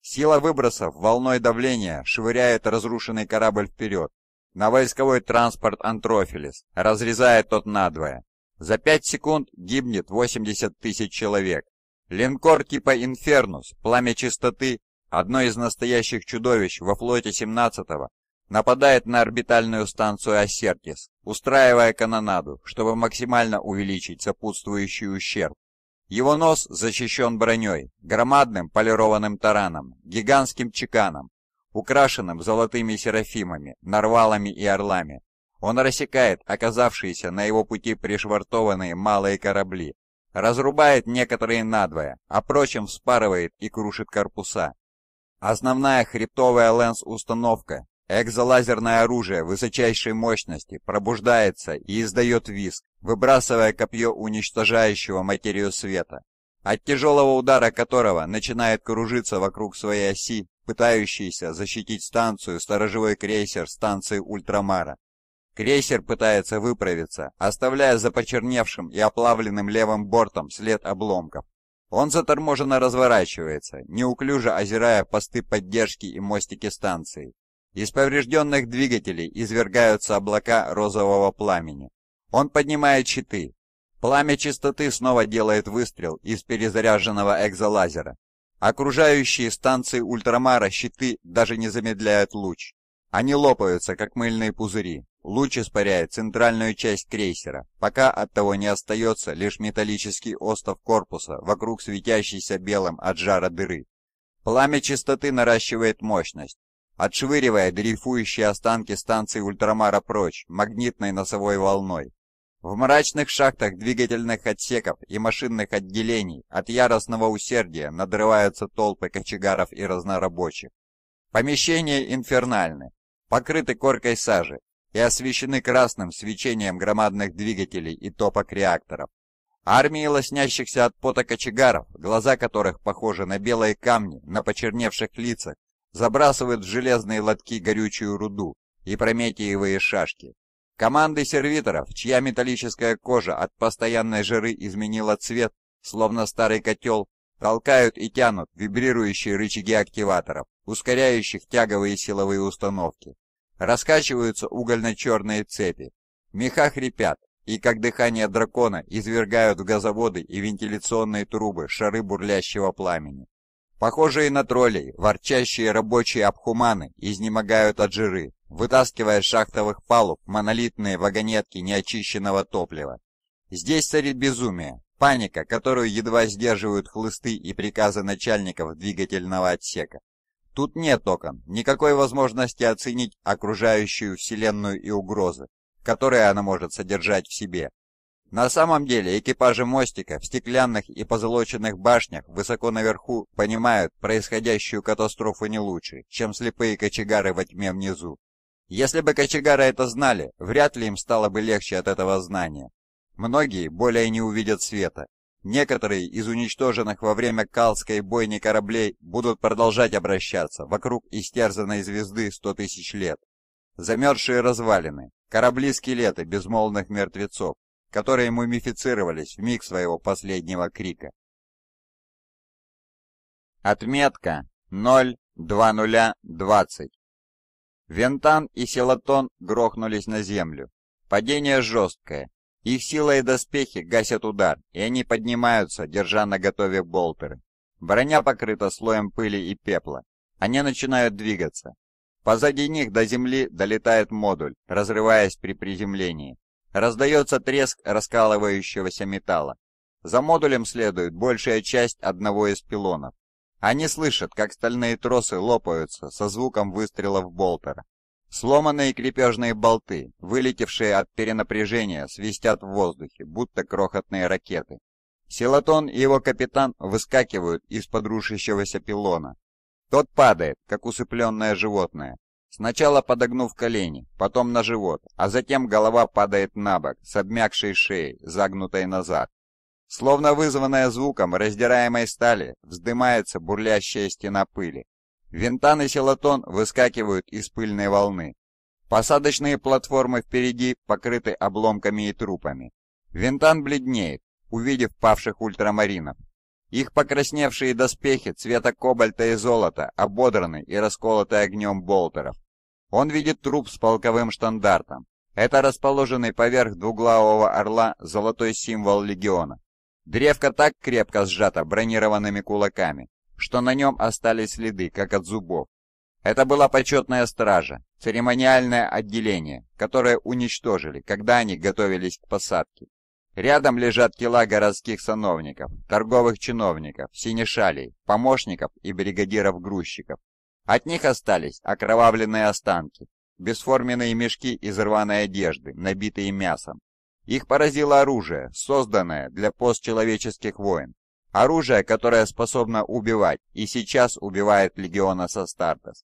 Сила выбросов волной давления швыряет разрушенный корабль вперед, на войсковой транспорт «Антрофилис», разрезает тот надвое. За 5 секунд гибнет 80 тысяч человек, Линкор типа «Инфернус», «Пламя чистоты», одно из настоящих чудовищ во флоте 17-го, нападает на орбитальную станцию «Осертис», устраивая канонаду, чтобы максимально увеличить сопутствующий ущерб. Его нос защищен броней, громадным полированным тараном, гигантским чеканом, украшенным золотыми серафимами, нарвалами и орлами. Он рассекает оказавшиеся на его пути пришвартованные малые корабли, разрубает некоторые надвое, а прочим вспарывает и крушит корпуса. Основная хребтовая ленс установка экзолазерное оружие высочайшей мощности, пробуждается и издает визг, выбрасывая копье уничтожающего материю света, от тяжелого удара которого начинает кружиться вокруг своей оси, пытающийся защитить станцию сторожевой крейсер станции Ультрамара. Крейсер пытается выправиться, оставляя за почерневшим и оплавленным левым бортом след обломков. Он заторможенно разворачивается, неуклюже озирая посты поддержки и мостики станции. Из поврежденных двигателей извергаются облака розового пламени. Он поднимает щиты. Пламя чистоты снова делает выстрел из перезаряженного экзолазера. Окружающие станции ультрамара щиты даже не замедляют луч. Они лопаются, как мыльные пузыри. Луч испаряет центральную часть крейсера, пока от того не остается лишь металлический остов корпуса вокруг светящейся белым от жара дыры. Пламя частоты наращивает мощность, отшвыривая дрейфующие останки станции ультрамара прочь магнитной носовой волной. В мрачных шахтах двигательных отсеков и машинных отделений от яростного усердия надрываются толпы кочегаров и разнорабочих. Помещения инфернальны, покрыты коркой сажи, и освещены красным свечением громадных двигателей и топок реакторов. Армии лоснящихся от пота кочегаров, глаза которых похожи на белые камни на почерневших лицах, забрасывают в железные лотки горючую руду и прометиевые шашки. Команды сервиторов, чья металлическая кожа от постоянной жиры изменила цвет, словно старый котел, толкают и тянут вибрирующие рычаги активаторов, ускоряющих тяговые силовые установки. Раскачиваются угольно-черные цепи. Меха хрипят, и как дыхание дракона извергают в газоводы и вентиляционные трубы шары бурлящего пламени. Похожие на троллей, ворчащие рабочие обхуманы изнемогают от жиры, вытаскивая с шахтовых палуб монолитные вагонетки неочищенного топлива. Здесь царит безумие, паника, которую едва сдерживают хлысты и приказы начальников двигательного отсека. Тут нет окон, никакой возможности оценить окружающую Вселенную и угрозы, которые она может содержать в себе. На самом деле экипажи мостика в стеклянных и позолоченных башнях высоко наверху понимают происходящую катастрофу не лучше, чем слепые кочегары во тьме внизу. Если бы кочегары это знали, вряд ли им стало бы легче от этого знания. Многие более не увидят света, Некоторые из уничтоженных во время Калской бойни кораблей будут продолжать обращаться вокруг истерзанной звезды сто тысяч лет. Замерзшие развалины, корабли-скелеты безмолвных мертвецов, которые мумифицировались в миг своего последнего крика. Отметка 0.2020 Вентан и Селатон грохнулись на землю. Падение жесткое, их сила и доспехи гасят удар, и они поднимаются, держа на наготове болтеры. Броня покрыта слоем пыли и пепла. Они начинают двигаться. Позади них до земли долетает модуль, разрываясь при приземлении. Раздается треск раскалывающегося металла. За модулем следует большая часть одного из пилонов. Они слышат, как стальные тросы лопаются со звуком выстрелов болтера. Сломанные крепежные болты, вылетевшие от перенапряжения, свистят в воздухе, будто крохотные ракеты. Селатон и его капитан выскакивают из-под рушащегося пилона. Тот падает, как усыпленное животное, сначала подогнув колени, потом на живот, а затем голова падает на бок с обмякшей шеей, загнутой назад. Словно вызванная звуком раздираемой стали, вздымается бурлящая стена пыли, Винтан и Селатон выскакивают из пыльной волны. Посадочные платформы впереди покрыты обломками и трупами. Винтан бледнеет, увидев павших ультрамаринов. Их покрасневшие доспехи цвета кобальта и золота ободраны и расколоты огнем болтеров. Он видит труп с полковым штандартом. Это расположенный поверх двуглавого орла золотой символ легиона. Древко так крепко сжато бронированными кулаками, что на нем остались следы, как от зубов. Это была почетная стража, церемониальное отделение, которое уничтожили, когда они готовились к посадке. Рядом лежат тела городских сановников, торговых чиновников, синешалей, помощников и бригадиров-грузчиков. От них остались окровавленные останки, бесформенные мешки из рваной одежды, набитые мясом. Их поразило оружие, созданное для постчеловеческих войн, Оружие, которое способно убивать и сейчас убивает легиона Састартес.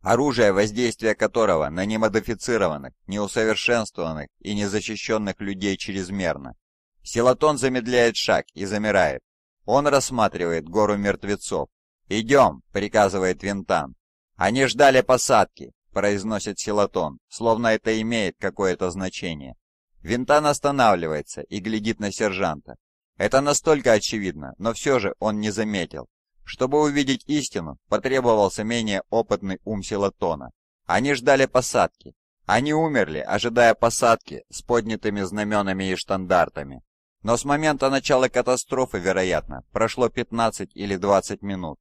Оружие, воздействие которого на немодифицированных, неусовершенствованных и незащищенных людей чрезмерно. Силатон замедляет шаг и замирает. Он рассматривает гору мертвецов. «Идем!» — приказывает Винтан. «Они ждали посадки!» — произносит Силатон, словно это имеет какое-то значение. Винтан останавливается и глядит на сержанта. Это настолько очевидно, но все же он не заметил. Чтобы увидеть истину, потребовался менее опытный ум Силатона. Они ждали посадки. Они умерли, ожидая посадки с поднятыми знаменами и штандартами. Но с момента начала катастрофы, вероятно, прошло 15 или 20 минут.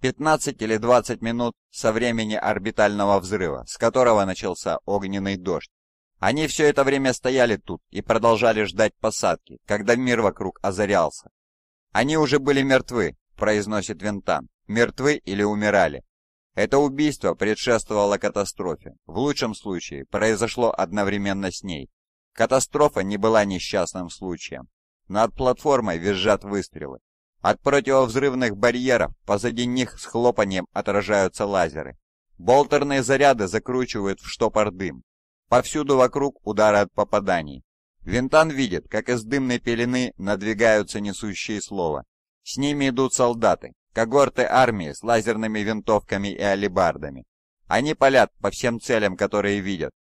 15 или 20 минут со времени орбитального взрыва, с которого начался огненный дождь. Они все это время стояли тут и продолжали ждать посадки, когда мир вокруг озарялся. «Они уже были мертвы», — произносит Винтан. «Мертвы или умирали?» Это убийство предшествовало катастрофе. В лучшем случае произошло одновременно с ней. Катастрофа не была несчастным случаем. Над платформой визжат выстрелы. От противовзрывных барьеров позади них с хлопанием отражаются лазеры. Болтерные заряды закручивают в штопор дым. Повсюду вокруг удары от попаданий. Винтан видит, как из дымной пелены надвигаются несущие слова. С ними идут солдаты, когорты армии с лазерными винтовками и алебардами. Они палят по всем целям, которые видят.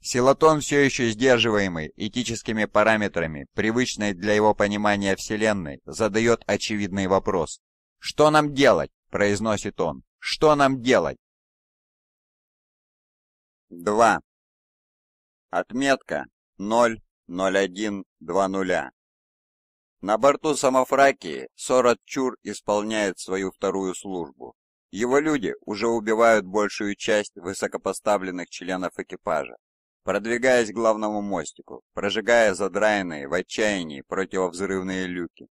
Силатон все еще сдерживаемый этическими параметрами, привычной для его понимания Вселенной, задает очевидный вопрос. «Что нам делать?» – произносит он. «Что нам делать?» 2. Отметка 00120. На борту Самофракии Сорот Чур исполняет свою вторую службу. Его люди уже убивают большую часть высокопоставленных членов экипажа, продвигаясь к главному мостику, прожигая задраенные в отчаянии противовзрывные люки.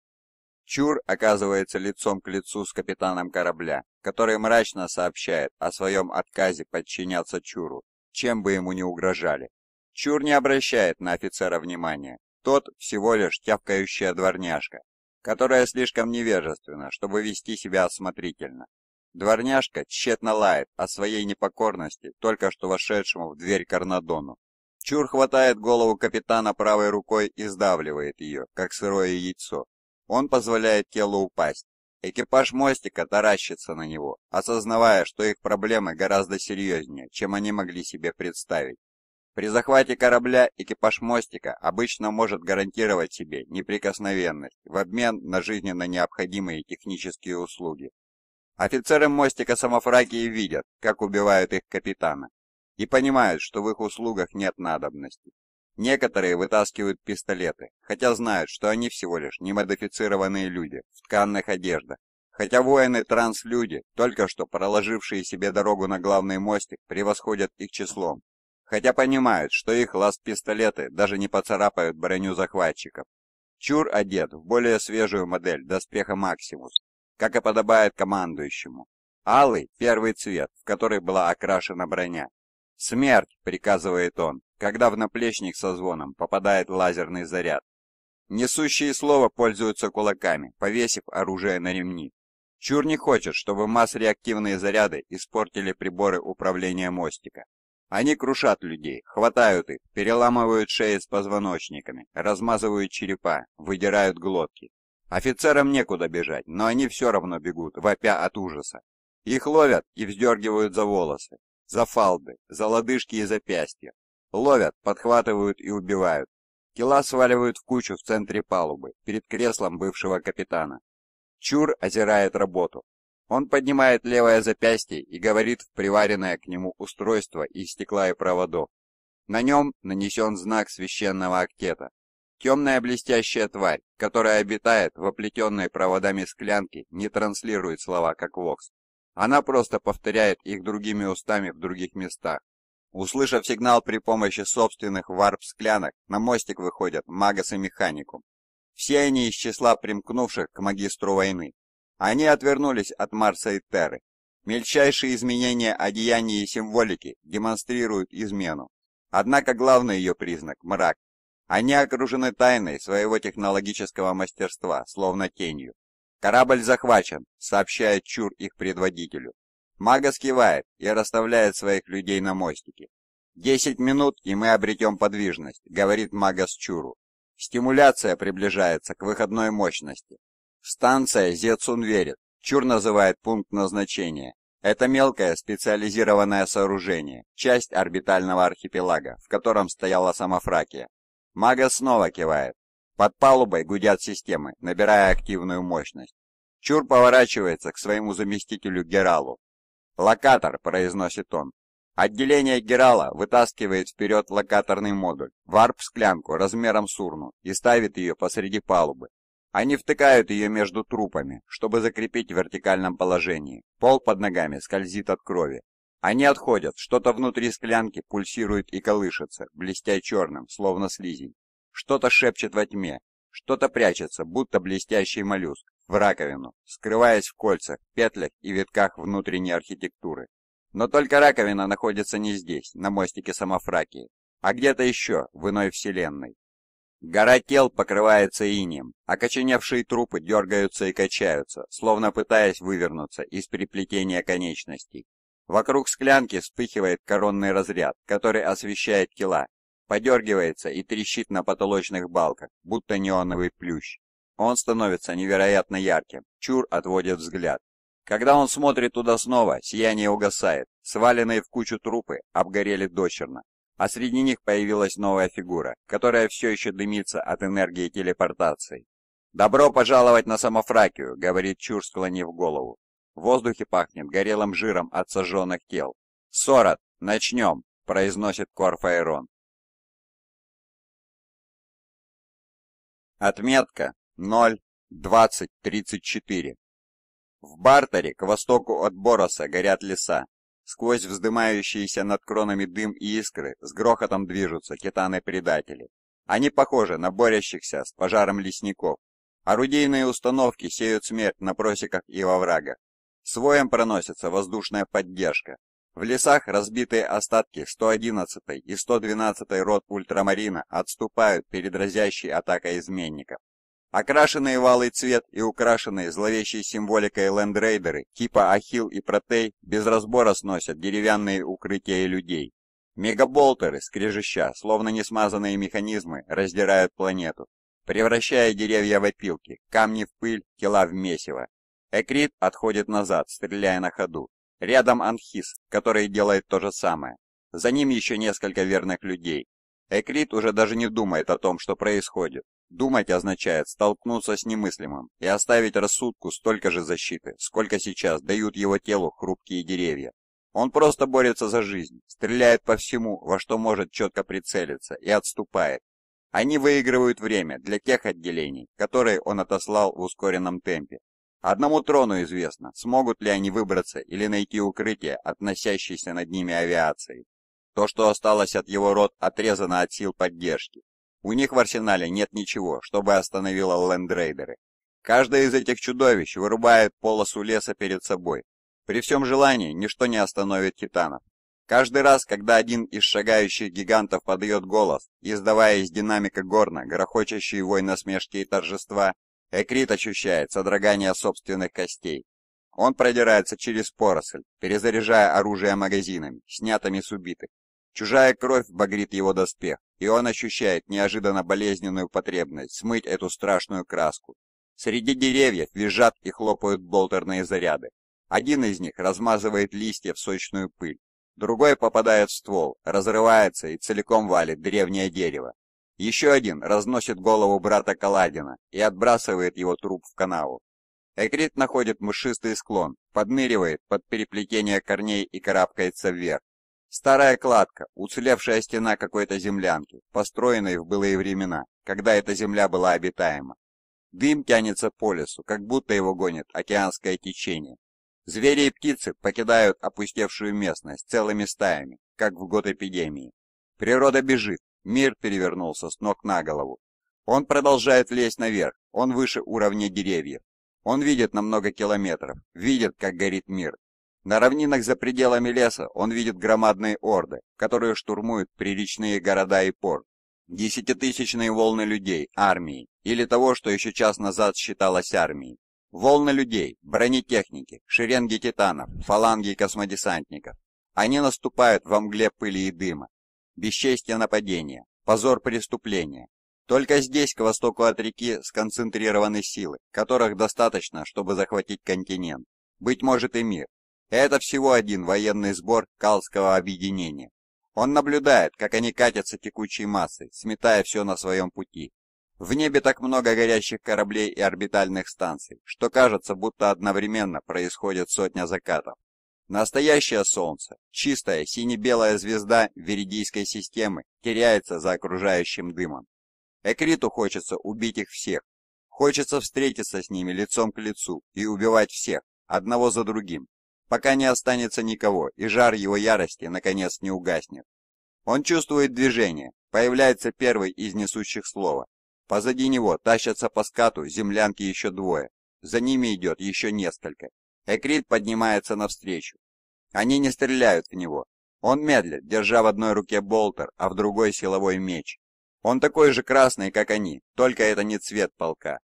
Чур оказывается лицом к лицу с капитаном корабля, который мрачно сообщает о своем отказе подчиняться Чуру, чем бы ему ни угрожали. Чур не обращает на офицера внимания. Тот всего лишь тявкающая дворняжка, которая слишком невежественна, чтобы вести себя осмотрительно. Дворняжка тщетно лает о своей непокорности только что вошедшему в дверь Карнадону. Чур хватает голову капитана правой рукой и сдавливает ее, как сырое яйцо. Он позволяет телу упасть. Экипаж мостика таращится на него, осознавая, что их проблемы гораздо серьезнее, чем они могли себе представить. При захвате корабля экипаж мостика обычно может гарантировать себе неприкосновенность в обмен на жизненно необходимые технические услуги. Офицеры мостика Самофракии видят, как убивают их капитана, и понимают, что в их услугах нет надобности. Некоторые вытаскивают пистолеты, хотя знают, что они всего лишь немодифицированные люди в тканных одеждах. Хотя воины-транслюди, только что проложившие себе дорогу на главный мостик, превосходят их числом, хотя понимают, что их ласт-пистолеты даже не поцарапают броню захватчиков. Чур одет в более свежую модель доспеха «Максимус», как и подобает командующему. Алый – первый цвет, в который была окрашена броня. «Смерть!» – приказывает он, когда в наплечник со звоном попадает лазерный заряд. Несущие слова пользуются кулаками, повесив оружие на ремни. Чур не хочет, чтобы масс-реактивные заряды испортили приборы управления мостика. Они крушат людей, хватают их, переламывают шеи с позвоночниками, размазывают черепа, выдирают глотки. Офицерам некуда бежать, но они все равно бегут, вопя от ужаса. Их ловят и вздергивают за волосы, за фалды, за лодыжки и запястья. Ловят, подхватывают и убивают. Тела сваливают в кучу в центре палубы, перед креслом бывшего капитана. Чур озирает работу, он поднимает левое запястье и говорит в приваренное к нему устройство из стекла и проводов. На нем нанесен знак священного актета. Темная блестящая тварь, которая обитает в оплетенной проводами склянке, не транслирует слова, как вокс. Она просто повторяет их другими устами в других местах. Услышав сигнал при помощи собственных варп-склянок, на мостик выходят магас и механикум. Все они из числа примкнувших к магистру войны, они отвернулись от Марса и Терры. Мельчайшие изменения одеяния и символики демонстрируют измену. Однако главный ее признак – мрак. Они окружены тайной своего технологического мастерства, словно тенью. «Корабль захвачен», — сообщает Чур их предводителю. Мага скивает и расставляет своих людей на мостике. «Десять минут, и мы обретем подвижность», — говорит Магас Чуру. Стимуляция приближается к выходной мощности. Станция Зецун верит, Чур называет пункт назначения. Это мелкое специализированное сооружение, часть орбитального архипелага, в котором стояла самофракия. Мага снова кивает. Под палубой гудят системы, набирая активную мощность. Чур поворачивается к своему заместителю Гералу. «Локатор», — произносит он. Отделение Герала вытаскивает вперед локаторный модуль, варп-склянку размером с урну и ставит ее посреди палубы, они втыкают ее между трупами, чтобы закрепить в вертикальном положении. Пол под ногами скользит от крови. Они отходят, что-то внутри склянки пульсирует и колышется, блестя черным, словно слизень. Что-то шепчет во тьме, что-то прячется, будто блестящий моллюск, в раковину, скрываясь в кольцах, петлях и витках внутренней архитектуры. Но только раковина находится не здесь, на мостике Самофракии, а где-то еще, в иной вселенной. Гора тел покрывается инеем, окоченевшие трупы дергаются и качаются, словно пытаясь вывернуться из переплетения конечностей. Вокруг склянки вспыхивает коронный разряд, который освещает тела, подергивается и трещит на потолочных балках, будто неоновый плющ. Он становится невероятно ярким, Чур отводит взгляд. Когда он смотрит туда снова, сияние угасает, сваленные в кучу трупы обгорели дочерно, а среди них появилась новая фигура, которая все еще дымится от энергии телепортации. «Добро пожаловать на самофракию», — говорит Чур, склонив голову. В воздухе пахнет горелым жиром от сожженных тел. «Сорот, начнем», — произносит Корфаэрон. Отметка 0.20.34 В бартере к востоку от Бороса горят леса, Сквозь вздымающиеся над кронами дым и искры с грохотом движутся титаны-предатели. Они похожи на борющихся с пожаром лесников. Орудийные установки сеют смерть на просеках и во врагах. Своем проносится воздушная поддержка. В лесах разбитые остатки 111 и 112 рот ультрамарина отступают перед разящей атакой изменников. Окрашенные в цвет и украшенные зловещей символикой лендрейдеры типа Ахил и Протей без разбора сносят деревянные укрытия людей. Мегаболтеры, скрежеща, словно несмазанные механизмы, раздирают планету, превращая деревья в опилки, камни в пыль, тела в месиво. Экрит отходит назад, стреляя на ходу. Рядом Анхис, который делает то же самое. За ним еще несколько верных людей. Экрит уже даже не думает о том, что происходит. Думать означает столкнуться с немыслимым и оставить рассудку столько же защиты, сколько сейчас дают его телу хрупкие деревья. Он просто борется за жизнь, стреляет по всему, во что может четко прицелиться, и отступает. Они выигрывают время для тех отделений, которые он отослал в ускоренном темпе. Одному трону известно, смогут ли они выбраться или найти укрытие относящееся над ними авиацией. То, что осталось от его рот, отрезано от сил поддержки, у них в арсенале нет ничего, чтобы остановило лендрейдеры. Каждое из этих чудовищ вырубает полосу леса перед собой. При всем желании ничто не остановит титанов. Каждый раз, когда один из шагающих гигантов подает голос, издавая из динамика горна грохочущий вой насмешки и торжества, Экрит ощущает содрогание собственных костей. Он продирается через поросль, перезаряжая оружие магазинами, снятыми с убитых. Чужая кровь багрит его доспех, и он ощущает неожиданно болезненную потребность смыть эту страшную краску. Среди деревьев визжат и хлопают болтерные заряды. Один из них размазывает листья в сочную пыль, другой попадает в ствол, разрывается и целиком валит древнее дерево. Еще один разносит голову брата Каладина и отбрасывает его труп в канаву. Экрит находит мышистый склон, подныривает под переплетение корней и карабкается вверх. Старая кладка, уцелевшая стена какой-то землянки, построенной в былые времена, когда эта земля была обитаема. Дым тянется по лесу, как будто его гонит океанское течение. Звери и птицы покидают опустевшую местность целыми стаями, как в год эпидемии. Природа бежит, мир перевернулся с ног на голову. Он продолжает лезть наверх, он выше уровня деревьев. Он видит на много километров, видит, как горит мир, на равнинах за пределами леса он видит громадные орды, которые штурмуют приличные города и порт. Десятитысячные волны людей, армии, или того, что еще час назад считалось армией. Волны людей, бронетехники, шеренги титанов, фаланги космодесантников. Они наступают во мгле пыли и дыма. Бесчестие нападения, позор преступления. Только здесь, к востоку от реки, сконцентрированы силы, которых достаточно, чтобы захватить континент. Быть может и мир. Это всего один военный сбор Калского объединения. Он наблюдает, как они катятся текучей массой, сметая все на своем пути. В небе так много горящих кораблей и орбитальных станций, что кажется, будто одновременно происходит сотня закатов. Настоящее солнце, чистая сине-белая звезда Веридийской системы, теряется за окружающим дымом. Экриту хочется убить их всех. Хочется встретиться с ними лицом к лицу и убивать всех, одного за другим, пока не останется никого, и жар его ярости наконец не угаснет. Он чувствует движение, появляется первый из несущих слова. Позади него тащатся по скату землянки еще двое, за ними идет еще несколько. Экрит поднимается навстречу. Они не стреляют в него. Он медлит, держа в одной руке болтер, а в другой силовой меч. Он такой же красный, как они, только это не цвет полка.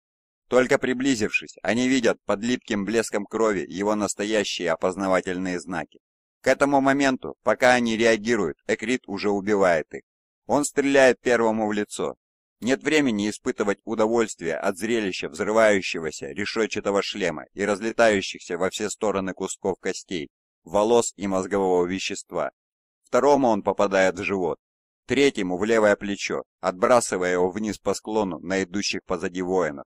Только приблизившись, они видят под липким блеском крови его настоящие опознавательные знаки. К этому моменту, пока они реагируют, Экрит уже убивает их. Он стреляет первому в лицо. Нет времени испытывать удовольствие от зрелища взрывающегося решетчатого шлема и разлетающихся во все стороны кусков костей, волос и мозгового вещества. Второму он попадает в живот, третьему в левое плечо, отбрасывая его вниз по склону на идущих позади воинов.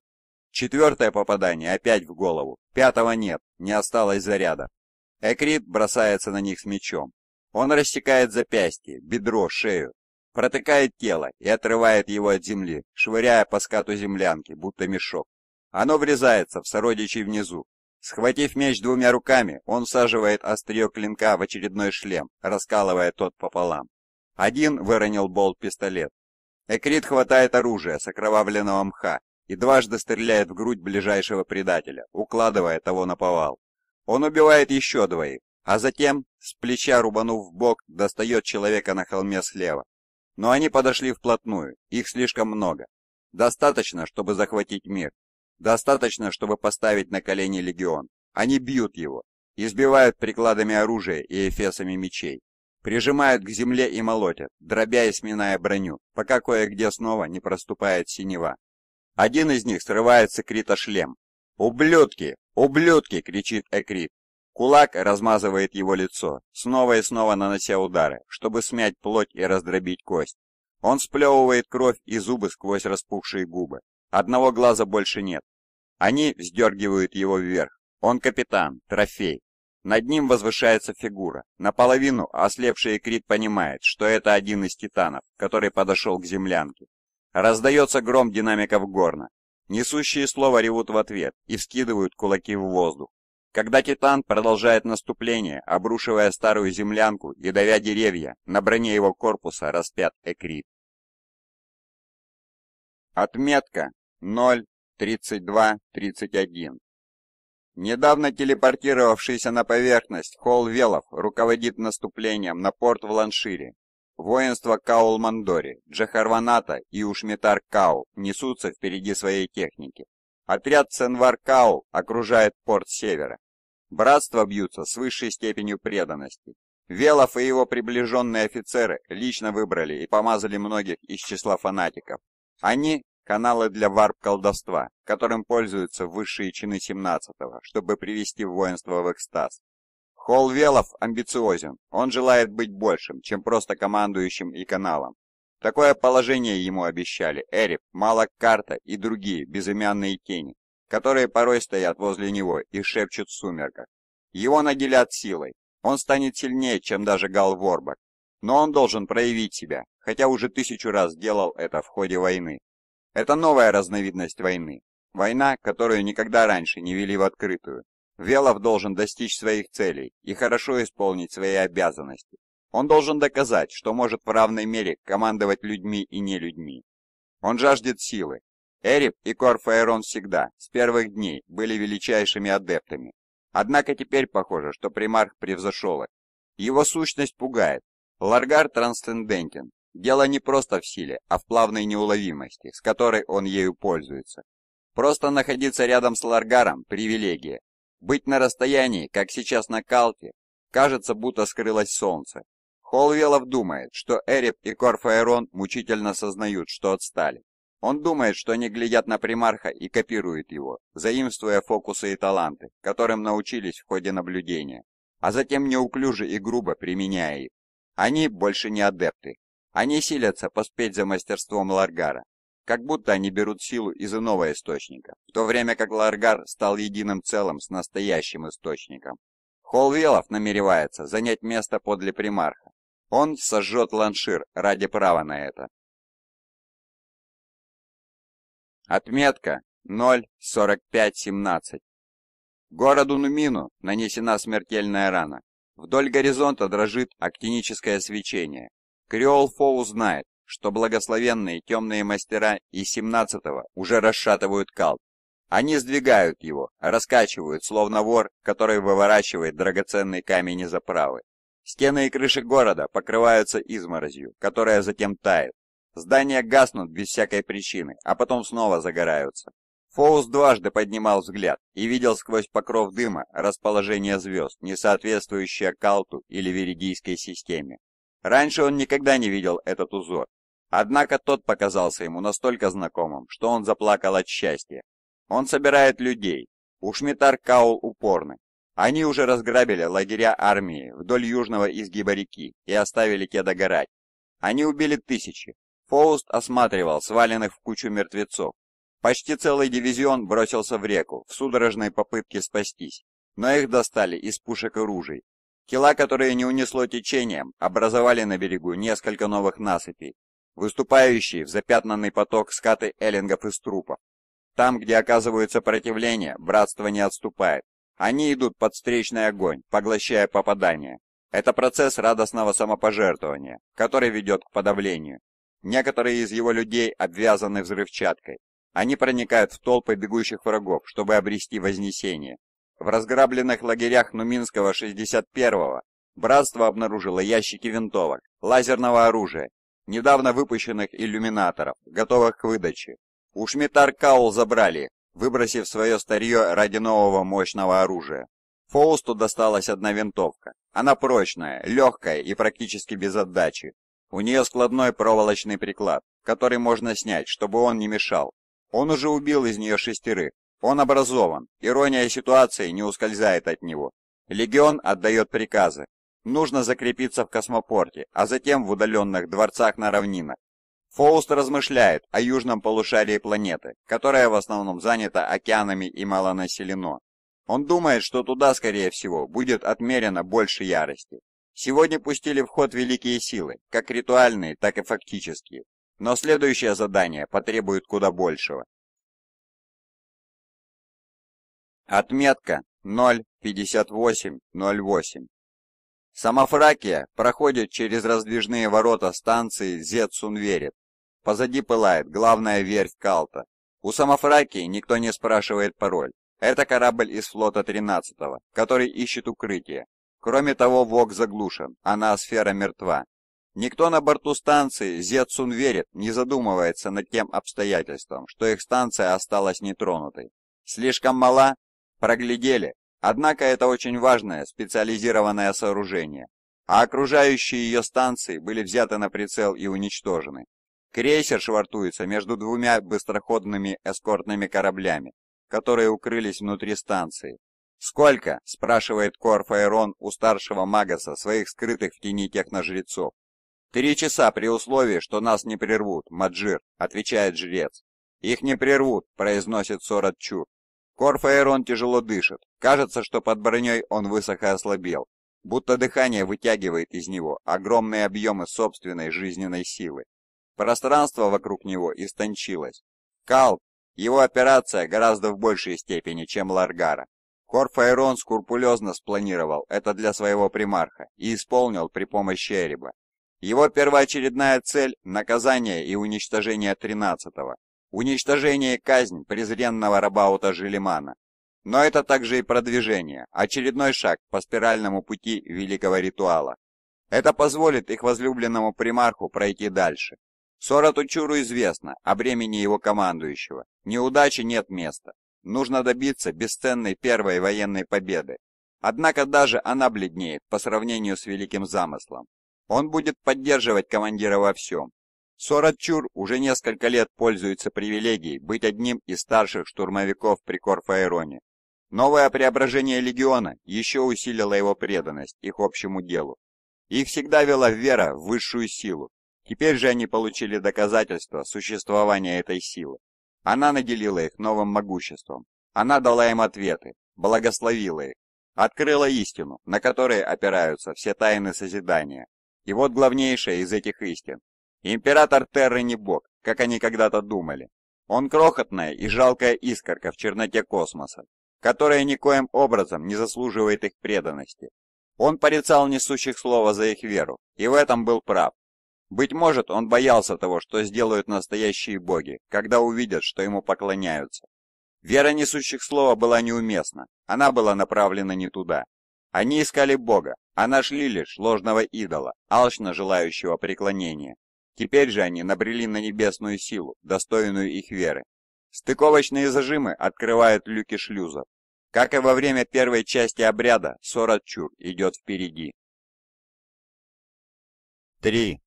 Четвертое попадание опять в голову. Пятого нет, не осталось заряда. Экрит бросается на них с мечом. Он растекает запястье, бедро, шею, протыкает тело и отрывает его от земли, швыряя по скату землянки, будто мешок. Оно врезается в сородичей внизу. Схватив меч двумя руками, он саживает острие клинка в очередной шлем, раскалывая тот пополам. Один выронил болт-пистолет. Экрит хватает оружие с окровавленного мха и дважды стреляет в грудь ближайшего предателя, укладывая того на повал. Он убивает еще двоих, а затем, с плеча рубанув в бок, достает человека на холме слева. Но они подошли вплотную, их слишком много. Достаточно, чтобы захватить мир. Достаточно, чтобы поставить на колени легион. Они бьют его, избивают прикладами оружия и эфесами мечей, прижимают к земле и молотят, дробя и сминая броню, пока кое-где снова не проступает синева. Один из них срывает с Экрита шлем. «Ублюдки! Ублюдки!» — кричит Экрит. Кулак размазывает его лицо, снова и снова нанося удары, чтобы смять плоть и раздробить кость. Он сплевывает кровь и зубы сквозь распухшие губы. Одного глаза больше нет. Они вздергивают его вверх. Он капитан, трофей. Над ним возвышается фигура. Наполовину ослепший Крит понимает, что это один из титанов, который подошел к землянке. Раздается гром динамиков горна. Несущие слова ревут в ответ и вскидывают кулаки в воздух. Когда Титан продолжает наступление, обрушивая старую землянку и давя деревья, на броне его корпуса распят Экрит. Отметка 0.32.31 Недавно телепортировавшийся на поверхность Холл Велов руководит наступлением на порт в Ланшире Воинство Каул-Мандори, Джахарваната и Ушметар-Кау несутся впереди своей техники. Отряд Сенвар-Кау окружает порт севера. Братства бьются с высшей степенью преданности. Велов и его приближенные офицеры лично выбрали и помазали многих из числа фанатиков. Они – каналы для варп-колдовства, которым пользуются высшие чины 17-го, чтобы привести воинство в экстаз. Холл амбициозен, он желает быть большим, чем просто командующим и каналом. Такое положение ему обещали Эрип, Малак Карта и другие безымянные тени, которые порой стоят возле него и шепчут в сумерках. Его наделят силой, он станет сильнее, чем даже Гал Ворбак, но он должен проявить себя, хотя уже тысячу раз делал это в ходе войны. Это новая разновидность войны, война, которую никогда раньше не вели в открытую, Велов должен достичь своих целей и хорошо исполнить свои обязанности. Он должен доказать, что может в равной мере командовать людьми и не людьми. Он жаждет силы. Эрип и Корфаэрон всегда, с первых дней, были величайшими адептами. Однако теперь похоже, что примарх превзошел их. Его сущность пугает. Ларгар трансцендентен. Дело не просто в силе, а в плавной неуловимости, с которой он ею пользуется. Просто находиться рядом с Ларгаром – привилегия, быть на расстоянии, как сейчас на Калке, кажется, будто скрылось солнце. Холвелов думает, что Эреб и Корфаэрон мучительно сознают, что отстали. Он думает, что они глядят на примарха и копируют его, заимствуя фокусы и таланты, которым научились в ходе наблюдения, а затем неуклюже и грубо применяя их. Они больше не адепты. Они силятся поспеть за мастерством Ларгара, как будто они берут силу из иного источника, в то время как Ларгар стал единым целым с настоящим источником. Холвелов намеревается занять место подле примарха. Он сожжет Ланшир ради права на это. Отметка 0.45.17 Городу Нумину нанесена смертельная рана. Вдоль горизонта дрожит актиническое свечение. Криол Фоу знает, что благословенные темные мастера из 17-го уже расшатывают Калт. Они сдвигают его, раскачивают, словно вор, который выворачивает драгоценный камень из оправы. Стены и крыши города покрываются изморозью, которая затем тает. Здания гаснут без всякой причины, а потом снова загораются. Фоус дважды поднимал взгляд и видел сквозь покров дыма расположение звезд, не соответствующее Калту или Веридийской системе. Раньше он никогда не видел этот узор, Однако тот показался ему настолько знакомым, что он заплакал от счастья. Он собирает людей. Ушмитар Каул упорны. Они уже разграбили лагеря армии вдоль южного изгиба реки и оставили те догорать. Они убили тысячи. Фауст осматривал сваленных в кучу мертвецов. Почти целый дивизион бросился в реку в судорожной попытке спастись, но их достали из пушек и ружей. Тела, которые не унесло течением, образовали на берегу несколько новых насыпей, выступающий в запятнанный поток скаты эллингов из трупов. Там, где оказывают сопротивление, братство не отступает. Они идут под встречный огонь, поглощая попадания. Это процесс радостного самопожертвования, который ведет к подавлению. Некоторые из его людей обвязаны взрывчаткой. Они проникают в толпы бегущих врагов, чтобы обрести вознесение. В разграбленных лагерях Нуминского 61-го братство обнаружило ящики винтовок, лазерного оружия недавно выпущенных иллюминаторов, готовых к выдаче. У Шмитар Каул забрали, выбросив свое старье ради нового мощного оружия. Фоусту досталась одна винтовка. Она прочная, легкая и практически без отдачи. У нее складной проволочный приклад, который можно снять, чтобы он не мешал. Он уже убил из нее шестерых. Он образован, ирония ситуации не ускользает от него. Легион отдает приказы, Нужно закрепиться в космопорте, а затем в удаленных дворцах на равнинах. Фоуст размышляет о южном полушарии планеты, которая в основном занята океанами и малонаселено. Он думает, что туда, скорее всего, будет отмерено больше ярости. Сегодня пустили в ход великие силы, как ритуальные, так и фактические. Но следующее задание потребует куда большего. Отметка 05808 Сама Фракия проходит через раздвижные ворота станции Зет-Сунверит. Позади пылает главная верфь Калта. У Самофракии никто не спрашивает пароль. Это корабль из флота 13-го, который ищет укрытие. Кроме того, ВОК заглушен, а ноосфера мертва. Никто на борту станции Зетсун верит, не задумывается над тем обстоятельством, что их станция осталась нетронутой. Слишком мала? Проглядели, Однако это очень важное специализированное сооружение, а окружающие ее станции были взяты на прицел и уничтожены. Крейсер швартуется между двумя быстроходными эскортными кораблями, которые укрылись внутри станции. «Сколько?» – спрашивает Корфаэрон у старшего Магаса, своих скрытых в тени техножрецов. «Три часа при условии, что нас не прервут, Маджир», – отвечает жрец. «Их не прервут», – произносит Соратчур. Корфаэрон тяжело дышит. Кажется, что под броней он высоко ослабел, будто дыхание вытягивает из него огромные объемы собственной жизненной силы. Пространство вокруг него истончилось. Калп, его операция гораздо в большей степени, чем Ларгара. Корфаэрон скрупулезно спланировал это для своего примарха и исполнил при помощи Эриба. Его первоочередная цель – наказание и уничтожение 13-го, уничтожение и казнь презренного Рабаута Желимана. Но это также и продвижение, очередной шаг по спиральному пути великого ритуала. Это позволит их возлюбленному примарху пройти дальше. Сорату Чуру известно о бремени его командующего. Неудачи нет места. Нужно добиться бесценной первой военной победы. Однако даже она бледнеет по сравнению с великим замыслом. Он будет поддерживать командира во всем, Соратчур уже несколько лет пользуется привилегией быть одним из старших штурмовиков при Корфаэроне. Новое преображение легиона еще усилило его преданность их общему делу. Их всегда вела вера в высшую силу. Теперь же они получили доказательство существования этой силы. Она наделила их новым могуществом. Она дала им ответы, благословила их, открыла истину, на которой опираются все тайны созидания. И вот главнейшая из этих истин Император Терры не бог, как они когда-то думали. Он крохотная и жалкая искорка в черноте космоса, которая никоим образом не заслуживает их преданности. Он порицал несущих слова за их веру, и в этом был прав. Быть может, он боялся того, что сделают настоящие боги, когда увидят, что ему поклоняются. Вера несущих слова была неуместна, она была направлена не туда. Они искали бога, а нашли лишь ложного идола, алчно желающего преклонения. Теперь же они набрели на небесную силу, достойную их веры. Стыковочные зажимы открывают люки шлюзов. Как и во время первой части обряда, Соратчур идет впереди. 3.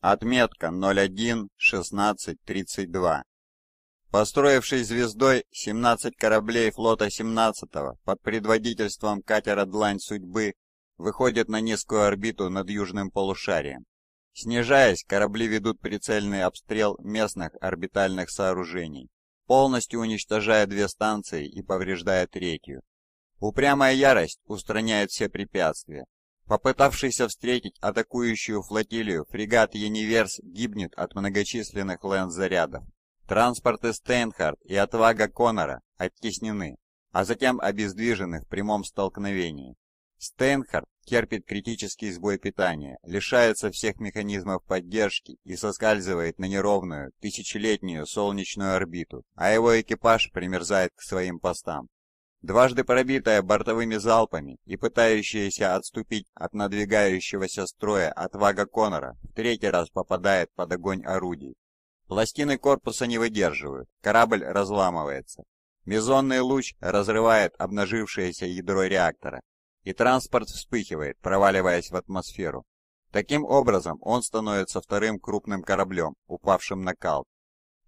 Отметка 01-16-32. Построившись звездой, 17 кораблей флота 17-го под предводительством катера «Длань судьбы» выходит на низкую орбиту над южным полушарием. Снижаясь, корабли ведут прицельный обстрел местных орбитальных сооружений, полностью уничтожая две станции и повреждая третью. Упрямая ярость устраняет все препятствия. Попытавшийся встретить атакующую флотилию, фрегат «Юниверс» гибнет от многочисленных лэнд-зарядов. Транспорты Стейнхард и отвага Коннора оттеснены, а затем обездвижены в прямом столкновении. Стейнхард терпит критический сбой питания, лишается всех механизмов поддержки и соскальзывает на неровную, тысячелетнюю солнечную орбиту, а его экипаж примерзает к своим постам. Дважды пробитая бортовыми залпами и пытающаяся отступить от надвигающегося строя отвага Конора в третий раз попадает под огонь орудий. Пластины корпуса не выдерживают, корабль разламывается. Мизонный луч разрывает обнажившееся ядро реактора, и транспорт вспыхивает, проваливаясь в атмосферу. Таким образом, он становится вторым крупным кораблем, упавшим на кал.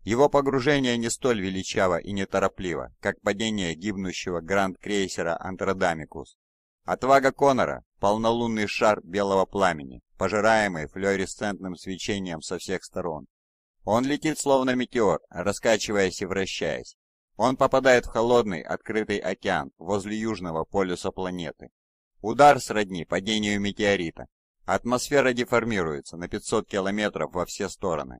Его погружение не столь величаво и неторопливо, как падение гибнущего гранд-крейсера Антродамикус. Отвага Конора – полнолунный шар белого пламени, пожираемый флюоресцентным свечением со всех сторон. Он летит словно метеор, раскачиваясь и вращаясь. Он попадает в холодный, открытый океан возле южного полюса планеты, Удар сродни падению метеорита. Атмосфера деформируется на 500 километров во все стороны.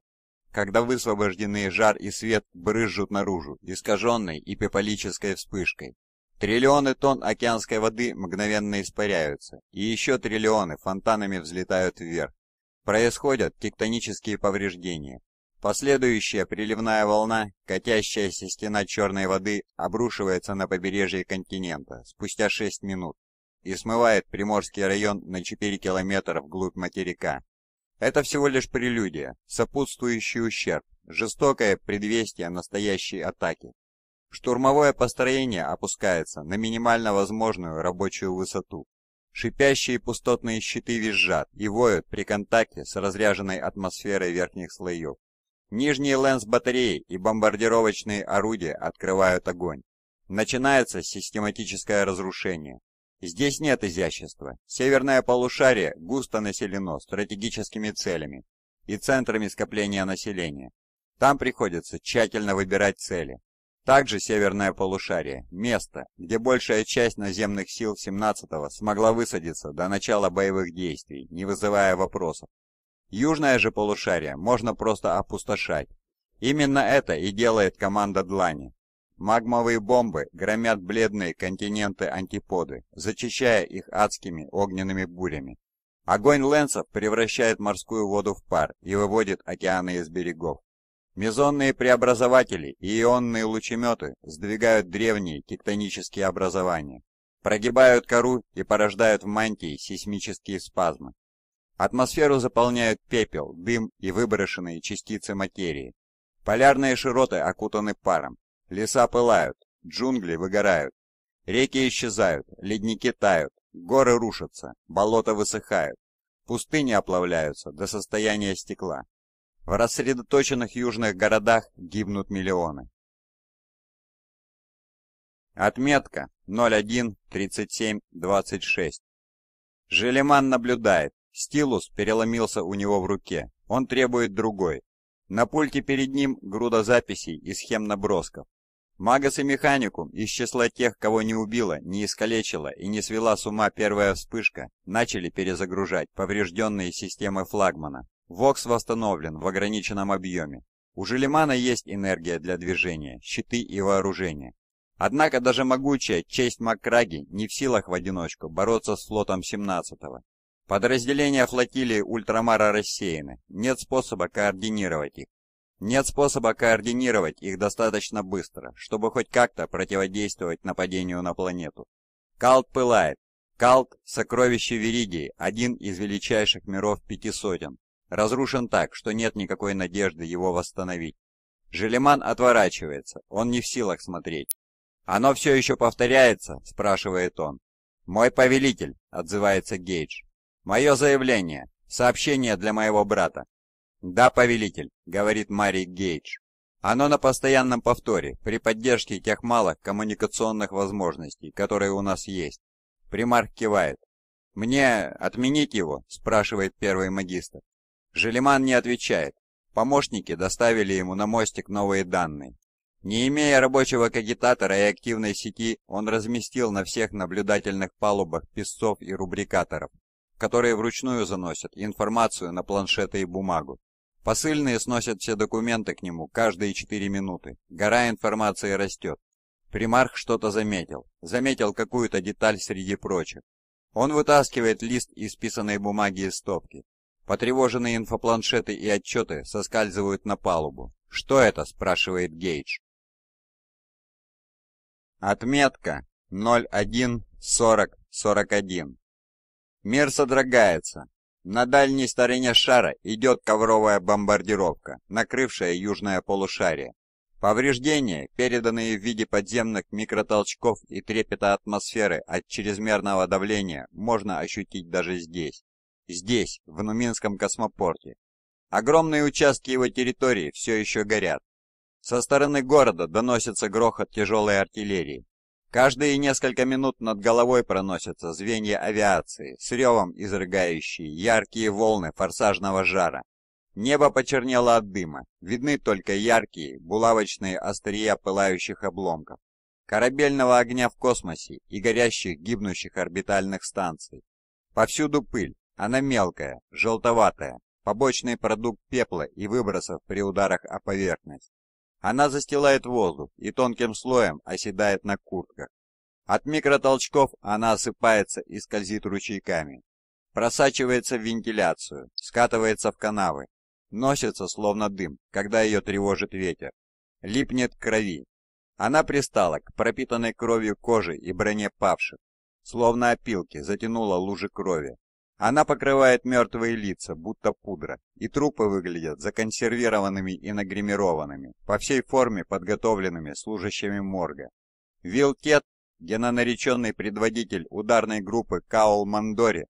Когда высвобожденный жар и свет брызжут наружу, искаженной и пепалической вспышкой, триллионы тонн океанской воды мгновенно испаряются, и еще триллионы фонтанами взлетают вверх. Происходят тектонические повреждения. Последующая приливная волна, катящаяся стена черной воды, обрушивается на побережье континента спустя 6 минут и смывает Приморский район на 4 километра вглубь материка. Это всего лишь прелюдия, сопутствующий ущерб, жестокое предвестие настоящей атаки. Штурмовое построение опускается на минимально возможную рабочую высоту. Шипящие пустотные щиты визжат и воют при контакте с разряженной атмосферой верхних слоев. Нижние лэнс-батареи и бомбардировочные орудия открывают огонь. Начинается систематическое разрушение. Здесь нет изящества. Северное полушарие густо населено стратегическими целями и центрами скопления населения. Там приходится тщательно выбирать цели. Также северное полушарие – место, где большая часть наземных сил 17-го смогла высадиться до начала боевых действий, не вызывая вопросов. Южное же полушарие можно просто опустошать. Именно это и делает команда Длани. Магмовые бомбы громят бледные континенты-антиподы, зачищая их адскими огненными бурями. Огонь лэнсов превращает морскую воду в пар и выводит океаны из берегов. Мезонные преобразователи и ионные лучеметы сдвигают древние тектонические образования, прогибают кору и порождают в мантии сейсмические спазмы. Атмосферу заполняют пепел, дым и выброшенные частицы материи. Полярные широты окутаны паром, Леса пылают, джунгли выгорают, реки исчезают, ледники тают, горы рушатся, болота высыхают, пустыни оплавляются до состояния стекла. В рассредоточенных южных городах гибнут миллионы. Отметка 013726. 37 Желеман наблюдает. Стилус переломился у него в руке. Он требует другой. На пульте перед ним груда записей и схем набросков. Магас и механику из числа тех, кого не убила, не искалечила и не свела с ума первая вспышка, начали перезагружать поврежденные системы флагмана. Вокс восстановлен в ограниченном объеме. У Желемана есть энергия для движения, щиты и вооружение. Однако даже могучая честь Макраги не в силах в одиночку бороться с флотом 17-го. Подразделения флотилии Ультрамара рассеяны, нет способа координировать их. Нет способа координировать их достаточно быстро, чтобы хоть как-то противодействовать нападению на планету. Калт пылает. Калт – сокровище Веридии, один из величайших миров пяти сотен. Разрушен так, что нет никакой надежды его восстановить. Желеман отворачивается, он не в силах смотреть. «Оно все еще повторяется?» – спрашивает он. «Мой повелитель», – отзывается Гейдж. «Мое заявление. Сообщение для моего брата. «Да, повелитель», — говорит Марий Гейдж. Оно на постоянном повторе, при поддержке тех малых коммуникационных возможностей, которые у нас есть. Примарх кивает. «Мне отменить его?» – спрашивает первый магистр. Желеман не отвечает. Помощники доставили ему на мостик новые данные. Не имея рабочего кагитатора и активной сети, он разместил на всех наблюдательных палубах песцов и рубрикаторов, которые вручную заносят информацию на планшеты и бумагу. Посыльные сносят все документы к нему каждые четыре минуты. Гора информации растет. Примарх что-то заметил. Заметил какую-то деталь среди прочих. Он вытаскивает лист исписанной бумаги из стопки. Потревоженные инфопланшеты и отчеты соскальзывают на палубу. «Что это?» – спрашивает Гейдж. Отметка 014041. Мир содрогается. На дальней стороне шара идет ковровая бомбардировка, накрывшая южное полушарие. Повреждения, переданные в виде подземных микротолчков и трепета атмосферы от чрезмерного давления, можно ощутить даже здесь. Здесь, в Нуминском космопорте. Огромные участки его территории все еще горят. Со стороны города доносится грохот тяжелой артиллерии. Каждые несколько минут над головой проносятся звенья авиации, с ревом изрыгающие яркие волны форсажного жара. Небо почернело от дыма, видны только яркие, булавочные острия пылающих обломков, корабельного огня в космосе и горящих гибнущих орбитальных станций. Повсюду пыль, она мелкая, желтоватая, побочный продукт пепла и выбросов при ударах о поверхность. Она застилает воздух и тонким слоем оседает на куртках. От микротолчков она осыпается и скользит ручейками. Просачивается в вентиляцию, скатывается в канавы, носится словно дым, когда ее тревожит ветер. Липнет к крови. Она пристала к пропитанной кровью кожи и броне павших, словно опилки затянула лужи крови. Она покрывает мертвые лица, будто пудра, и трупы выглядят законсервированными и нагримированными, по всей форме подготовленными служащими морга. Вилкет, генонареченный предводитель ударной группы Каол Мандори,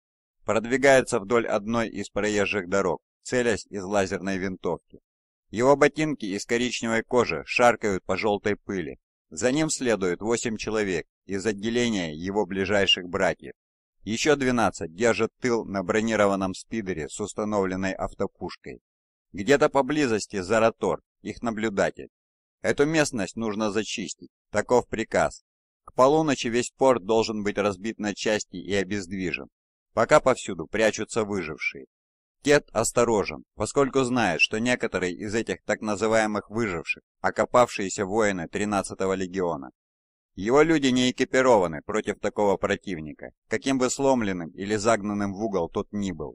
продвигается вдоль одной из проезжих дорог, целясь из лазерной винтовки. Его ботинки из коричневой кожи шаркают по желтой пыли. За ним следует восемь человек из отделения его ближайших братьев. Еще 12 держат тыл на бронированном спидере с установленной автопушкой. Где-то поблизости Заратор, их наблюдатель. Эту местность нужно зачистить, таков приказ. К полуночи весь порт должен быть разбит на части и обездвижен. Пока повсюду прячутся выжившие. Кет осторожен, поскольку знает, что некоторые из этих так называемых выживших – окопавшиеся воины 13-го легиона. Его люди не экипированы против такого противника, каким бы сломленным или загнанным в угол тот ни был.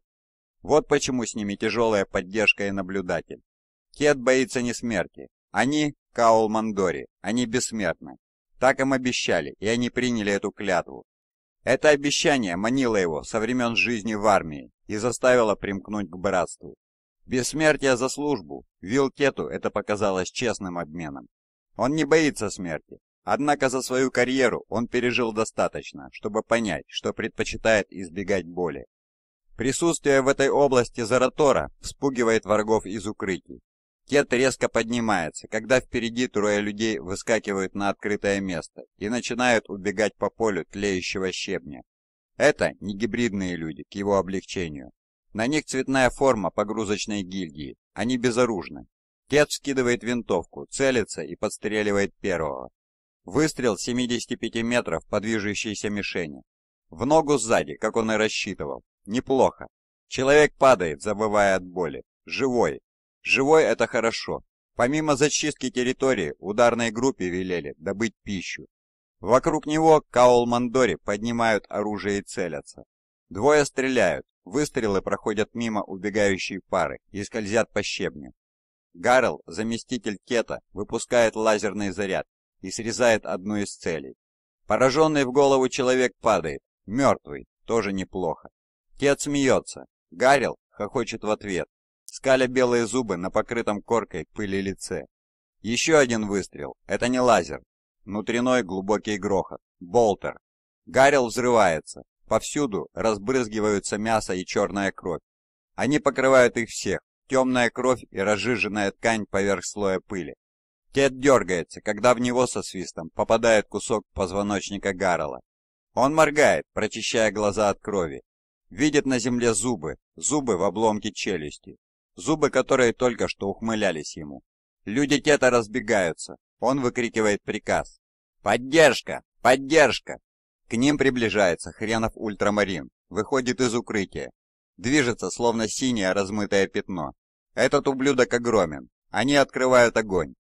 Вот почему с ними тяжелая поддержка и наблюдатель. Кет боится не смерти. Они — Каул Мандори, они бессмертны. Так им обещали, и они приняли эту клятву. Это обещание манило его со времен жизни в армии и заставило примкнуть к братству. Бессмертие за службу Вилкету это показалось честным обменом. Он не боится смерти, Однако за свою карьеру он пережил достаточно, чтобы понять, что предпочитает избегать боли. Присутствие в этой области Заратора вспугивает врагов из укрытий. Кет резко поднимается, когда впереди трое людей выскакивают на открытое место и начинают убегать по полю тлеющего щебня. Это не гибридные люди, к его облегчению. На них цветная форма погрузочной гильдии, они безоружны. Кет скидывает винтовку, целится и подстреливает первого. Выстрел 75 метров по движущейся мишени. В ногу сзади, как он и рассчитывал. Неплохо. Человек падает, забывая от боли. Живой. Живой это хорошо. Помимо зачистки территории, ударной группе велели добыть пищу. Вокруг него Каол Мандори поднимают оружие и целятся. Двое стреляют, выстрелы проходят мимо убегающей пары и скользят по щебню. Гарл, заместитель Кета, выпускает лазерный заряд и срезает одну из целей. Пораженный в голову человек падает, мертвый, тоже неплохо. Кет смеется, Гарил хохочет в ответ, скаля белые зубы на покрытом коркой пыли лице. Еще один выстрел, это не лазер, внутренной глубокий грохот, болтер. Гарил взрывается, повсюду разбрызгиваются мясо и черная кровь. Они покрывают их всех, темная кровь и разжиженная ткань поверх слоя пыли. Кет дергается, когда в него со свистом попадает кусок позвоночника Гаррела. Он моргает, прочищая глаза от крови. Видит на земле зубы, зубы в обломке челюсти. Зубы, которые только что ухмылялись ему. Люди Кета разбегаются. Он выкрикивает приказ. «Поддержка! Поддержка!» К ним приближается хренов ультрамарин. Выходит из укрытия. Движется, словно синее размытое пятно. Этот ублюдок огромен. Они открывают огонь.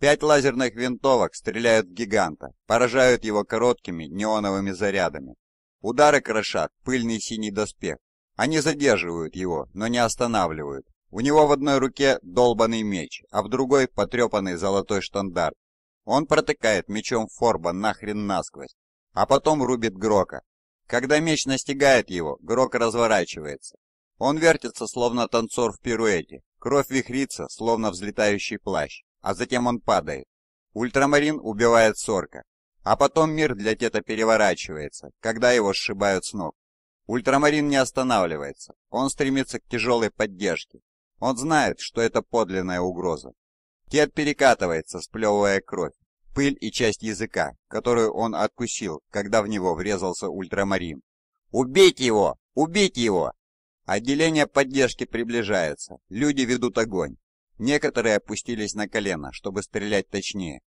Пять лазерных винтовок стреляют в гиганта, поражают его короткими неоновыми зарядами. Удары крошат пыльный синий доспех. Они задерживают его, но не останавливают. У него в одной руке долбанный меч, а в другой потрепанный золотой штандарт. Он протыкает мечом Форба нахрен насквозь, а потом рубит Грока. Когда меч настигает его, Грок разворачивается. Он вертится, словно танцор в пируэте. Кровь вихрится, словно взлетающий плащ а затем он падает. Ультрамарин убивает Сорка. А потом мир для Тета переворачивается, когда его сшибают с ног. Ультрамарин не останавливается, он стремится к тяжелой поддержке. Он знает, что это подлинная угроза. Тет перекатывается, сплевывая кровь, пыль и часть языка, которую он откусил, когда в него врезался ультрамарин. «Убить его! Убить его!» Отделение поддержки приближается, люди ведут огонь. Некоторые опустились на колено, чтобы стрелять точнее.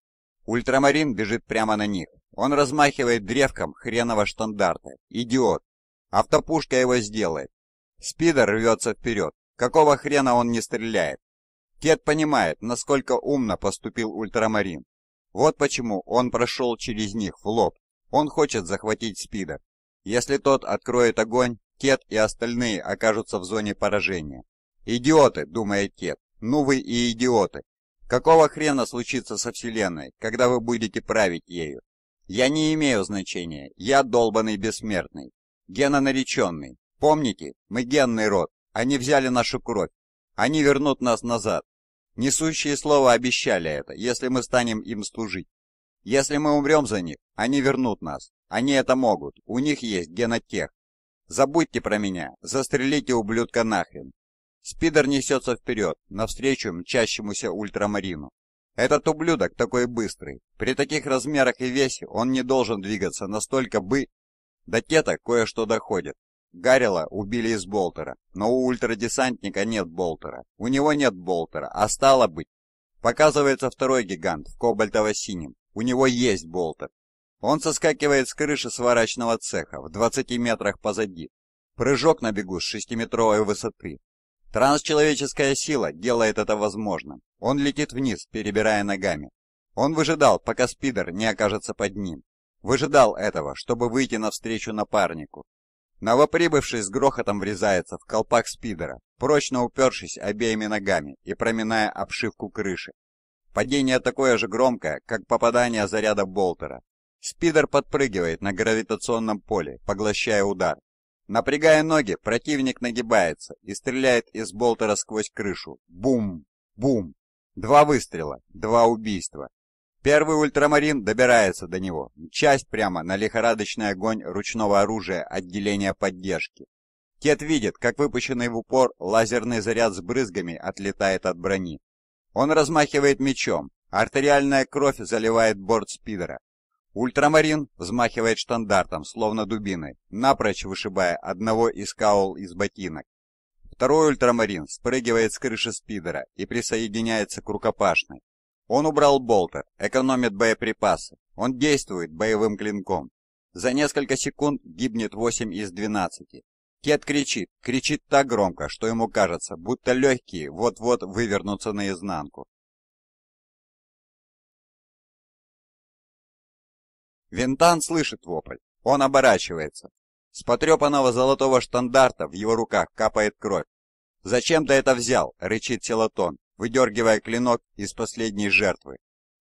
Ультрамарин бежит прямо на них. Он размахивает древком хренового штандарта. Идиот. Автопушка его сделает. Спидер рвется вперед. Какого хрена он не стреляет? Кет понимает, насколько умно поступил ультрамарин. Вот почему он прошел через них в лоб. Он хочет захватить Спидер. Если тот откроет огонь, Кет и остальные окажутся в зоне поражения. «Идиоты!» — думает Кет. Ну вы и идиоты. Какого хрена случится со Вселенной, когда вы будете править ею? Я не имею значения. Я долбанный бессмертный. Генонареченный. Помните, мы генный род. Они взяли нашу кровь. Они вернут нас назад. Несущие слова обещали это, если мы станем им служить. Если мы умрем за них, они вернут нас. Они это могут. У них есть генотех. Забудьте про меня. Застрелите ублюдка нахрен. Спидер несется вперед, навстречу мчащемуся ультрамарину. Этот ублюдок такой быстрый. При таких размерах и весе он не должен двигаться настолько бы... До тета кое-что доходит. Гаррила убили из болтера, но у ультрадесантника нет болтера. У него нет болтера, а стало быть... Показывается второй гигант в кобальтово-синем. У него есть болтер. Он соскакивает с крыши сварочного цеха в 20 метрах позади. Прыжок на бегу с шестиметровой высоты. Трансчеловеческая сила делает это возможным. Он летит вниз, перебирая ногами. Он выжидал, пока спидер не окажется под ним. Выжидал этого, чтобы выйти навстречу напарнику. Новоприбывший с грохотом врезается в колпак спидера, прочно упершись обеими ногами и проминая обшивку крыши. Падение такое же громкое, как попадание заряда болтера. Спидер подпрыгивает на гравитационном поле, поглощая удар, Напрягая ноги, противник нагибается и стреляет из болтера сквозь крышу. Бум! Бум! Два выстрела, два убийства. Первый ультрамарин добирается до него, часть прямо на лихорадочный огонь ручного оружия отделения поддержки. Кет видит, как выпущенный в упор лазерный заряд с брызгами отлетает от брони. Он размахивает мечом, артериальная кровь заливает борт спидера. Ультрамарин взмахивает штандартом, словно дубиной, напрочь вышибая одного из каул из ботинок. Второй ультрамарин спрыгивает с крыши спидера и присоединяется к рукопашной. Он убрал болтер, экономит боеприпасы, он действует боевым клинком. За несколько секунд гибнет 8 из 12. Кет кричит, кричит так громко, что ему кажется, будто легкие вот-вот вывернутся наизнанку. Винтан слышит вопль. Он оборачивается. С потрепанного золотого штандарта в его руках капает кровь. «Зачем ты это взял?» — рычит Селатон, выдергивая клинок из последней жертвы.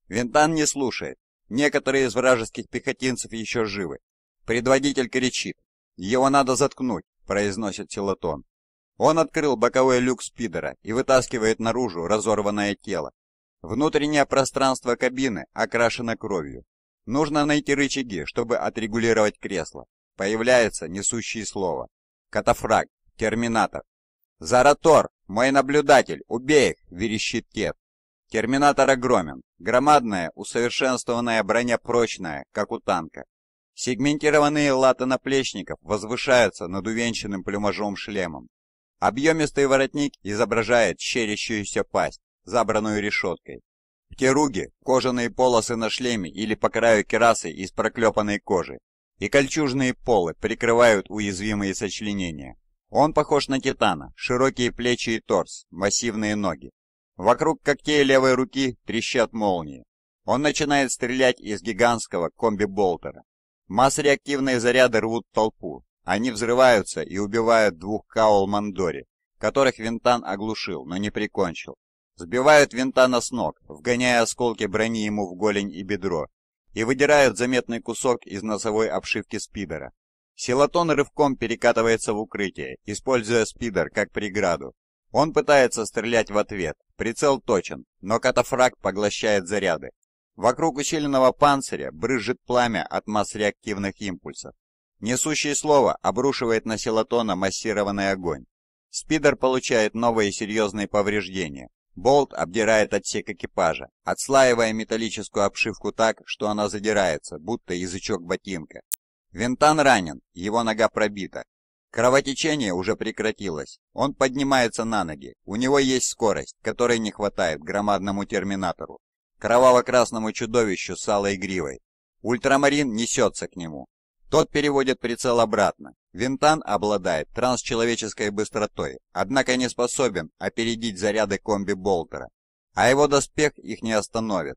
Винтан не слушает. Некоторые из вражеских пехотинцев еще живы. Предводитель кричит. «Его надо заткнуть», — произносит Селатон. Он открыл боковой люк спидера и вытаскивает наружу разорванное тело. Внутреннее пространство кабины окрашено кровью. Нужно найти рычаги, чтобы отрегулировать кресло. Появляется несущее слово: Катафраг, терминатор. «Заратор! Мой наблюдатель! Убей их!» – верещит Кет. Терминатор огромен. Громадная, усовершенствованная броня прочная, как у танка. Сегментированные латы наплечников возвышаются над увенчанным плюмажом шлемом. Объемистый воротник изображает щерящуюся пасть, забранную решеткой. Керуги – кожаные полосы на шлеме или по краю керасы из проклепанной кожи, и кольчужные полы прикрывают уязвимые сочленения. Он похож на титана, широкие плечи и торс, массивные ноги. Вокруг когтей левой руки трещат молнии. Он начинает стрелять из гигантского комби-болтера. Массы реактивные заряды рвут толпу. Они взрываются и убивают двух каул Мандори, которых Винтан оглушил, но не прикончил. Сбивают Винтана с ног, вгоняя осколки брони ему в голень и бедро, и выдирают заметный кусок из носовой обшивки спидера. Силатон рывком перекатывается в укрытие, используя спидер как преграду. Он пытается стрелять в ответ, прицел точен, но катафракт поглощает заряды. Вокруг усиленного панциря брызжет пламя от масс реактивных импульсов. Несущее слово обрушивает на Силатона массированный огонь. Спидер получает новые серьезные повреждения, Болт обдирает отсек экипажа, отслаивая металлическую обшивку так, что она задирается, будто язычок ботинка. Винтан ранен, его нога пробита. Кровотечение уже прекратилось. Он поднимается на ноги. У него есть скорость, которой не хватает громадному терминатору, кроваво-красному чудовищу с алой гривой. Ультрамарин несется к нему. Тот переводит прицел обратно. Винтан обладает трансчеловеческой быстротой, однако не способен опередить заряды комби-болтера, а его доспех их не остановит.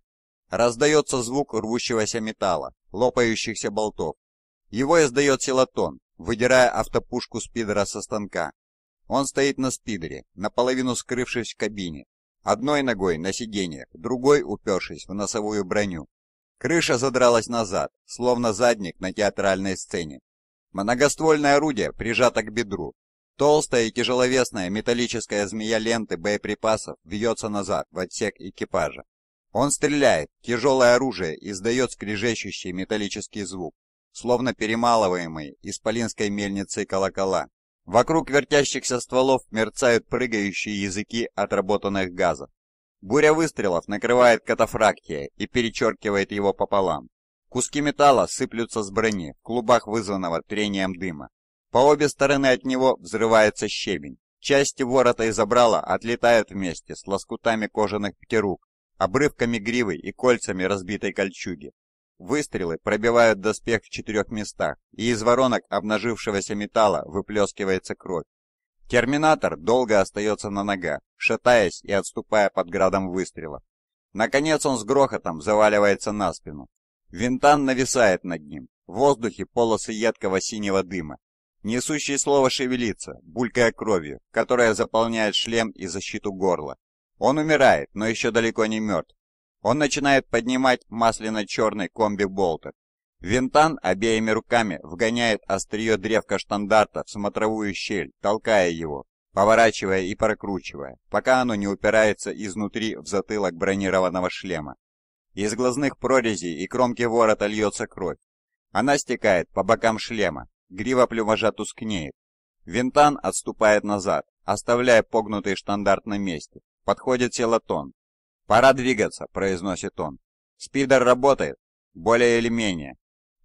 Раздается звук рвущегося металла, лопающихся болтов. Его издает силатон, выдирая автопушку спидера со станка. Он стоит на спидере, наполовину скрывшись в кабине, одной ногой на сиденьях, другой упершись в носовую броню. Крыша задралась назад, словно задник на театральной сцене. Многоствольное орудие прижато к бедру. Толстая и тяжеловесная металлическая змея ленты боеприпасов вьется назад в отсек экипажа. Он стреляет, тяжелое оружие издает скрежещущий металлический звук, словно перемалываемый исполинской мельницей колокола. Вокруг вертящихся стволов мерцают прыгающие языки отработанных газов. Буря выстрелов накрывает катафрактия и перечеркивает его пополам. Куски металла сыплются с брони в клубах вызванного трением дыма. По обе стороны от него взрывается щебень. Части ворота и забрала отлетают вместе с лоскутами кожаных птеруг, обрывками гривы и кольцами разбитой кольчуги. Выстрелы пробивают доспех в четырех местах, и из воронок обнажившегося металла выплескивается кровь. Терминатор долго остается на ногах, шатаясь и отступая под градом выстрелов. Наконец он с грохотом заваливается на спину. Винтан нависает над ним. В воздухе полосы едкого синего дыма. Несущий слово шевелится, булькая кровью, которая заполняет шлем и защиту горла. Он умирает, но еще далеко не мертв. Он начинает поднимать масляно-черный комби-болтер, Винтан обеими руками вгоняет острие древка штандарта в смотровую щель, толкая его, поворачивая и прокручивая, пока оно не упирается изнутри в затылок бронированного шлема. Из глазных прорезей и кромки ворота льется кровь. Она стекает по бокам шлема, грива плюмажа тускнеет. Винтан отступает назад, оставляя погнутый штандарт на месте. Подходит Селатон. «Пора двигаться», — произносит он. «Спидер работает?» «Более или менее.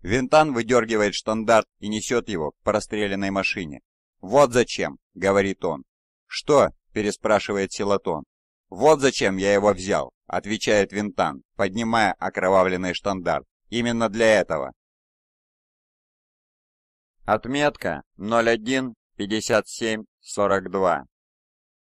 Винтан выдергивает штандарт и несет его к простреленной машине. «Вот зачем», — говорит он. «Что?» — переспрашивает Силатон. «Вот зачем я его взял», — отвечает Винтан, поднимая окровавленный штандарт. «Именно для этого». Отметка 015742.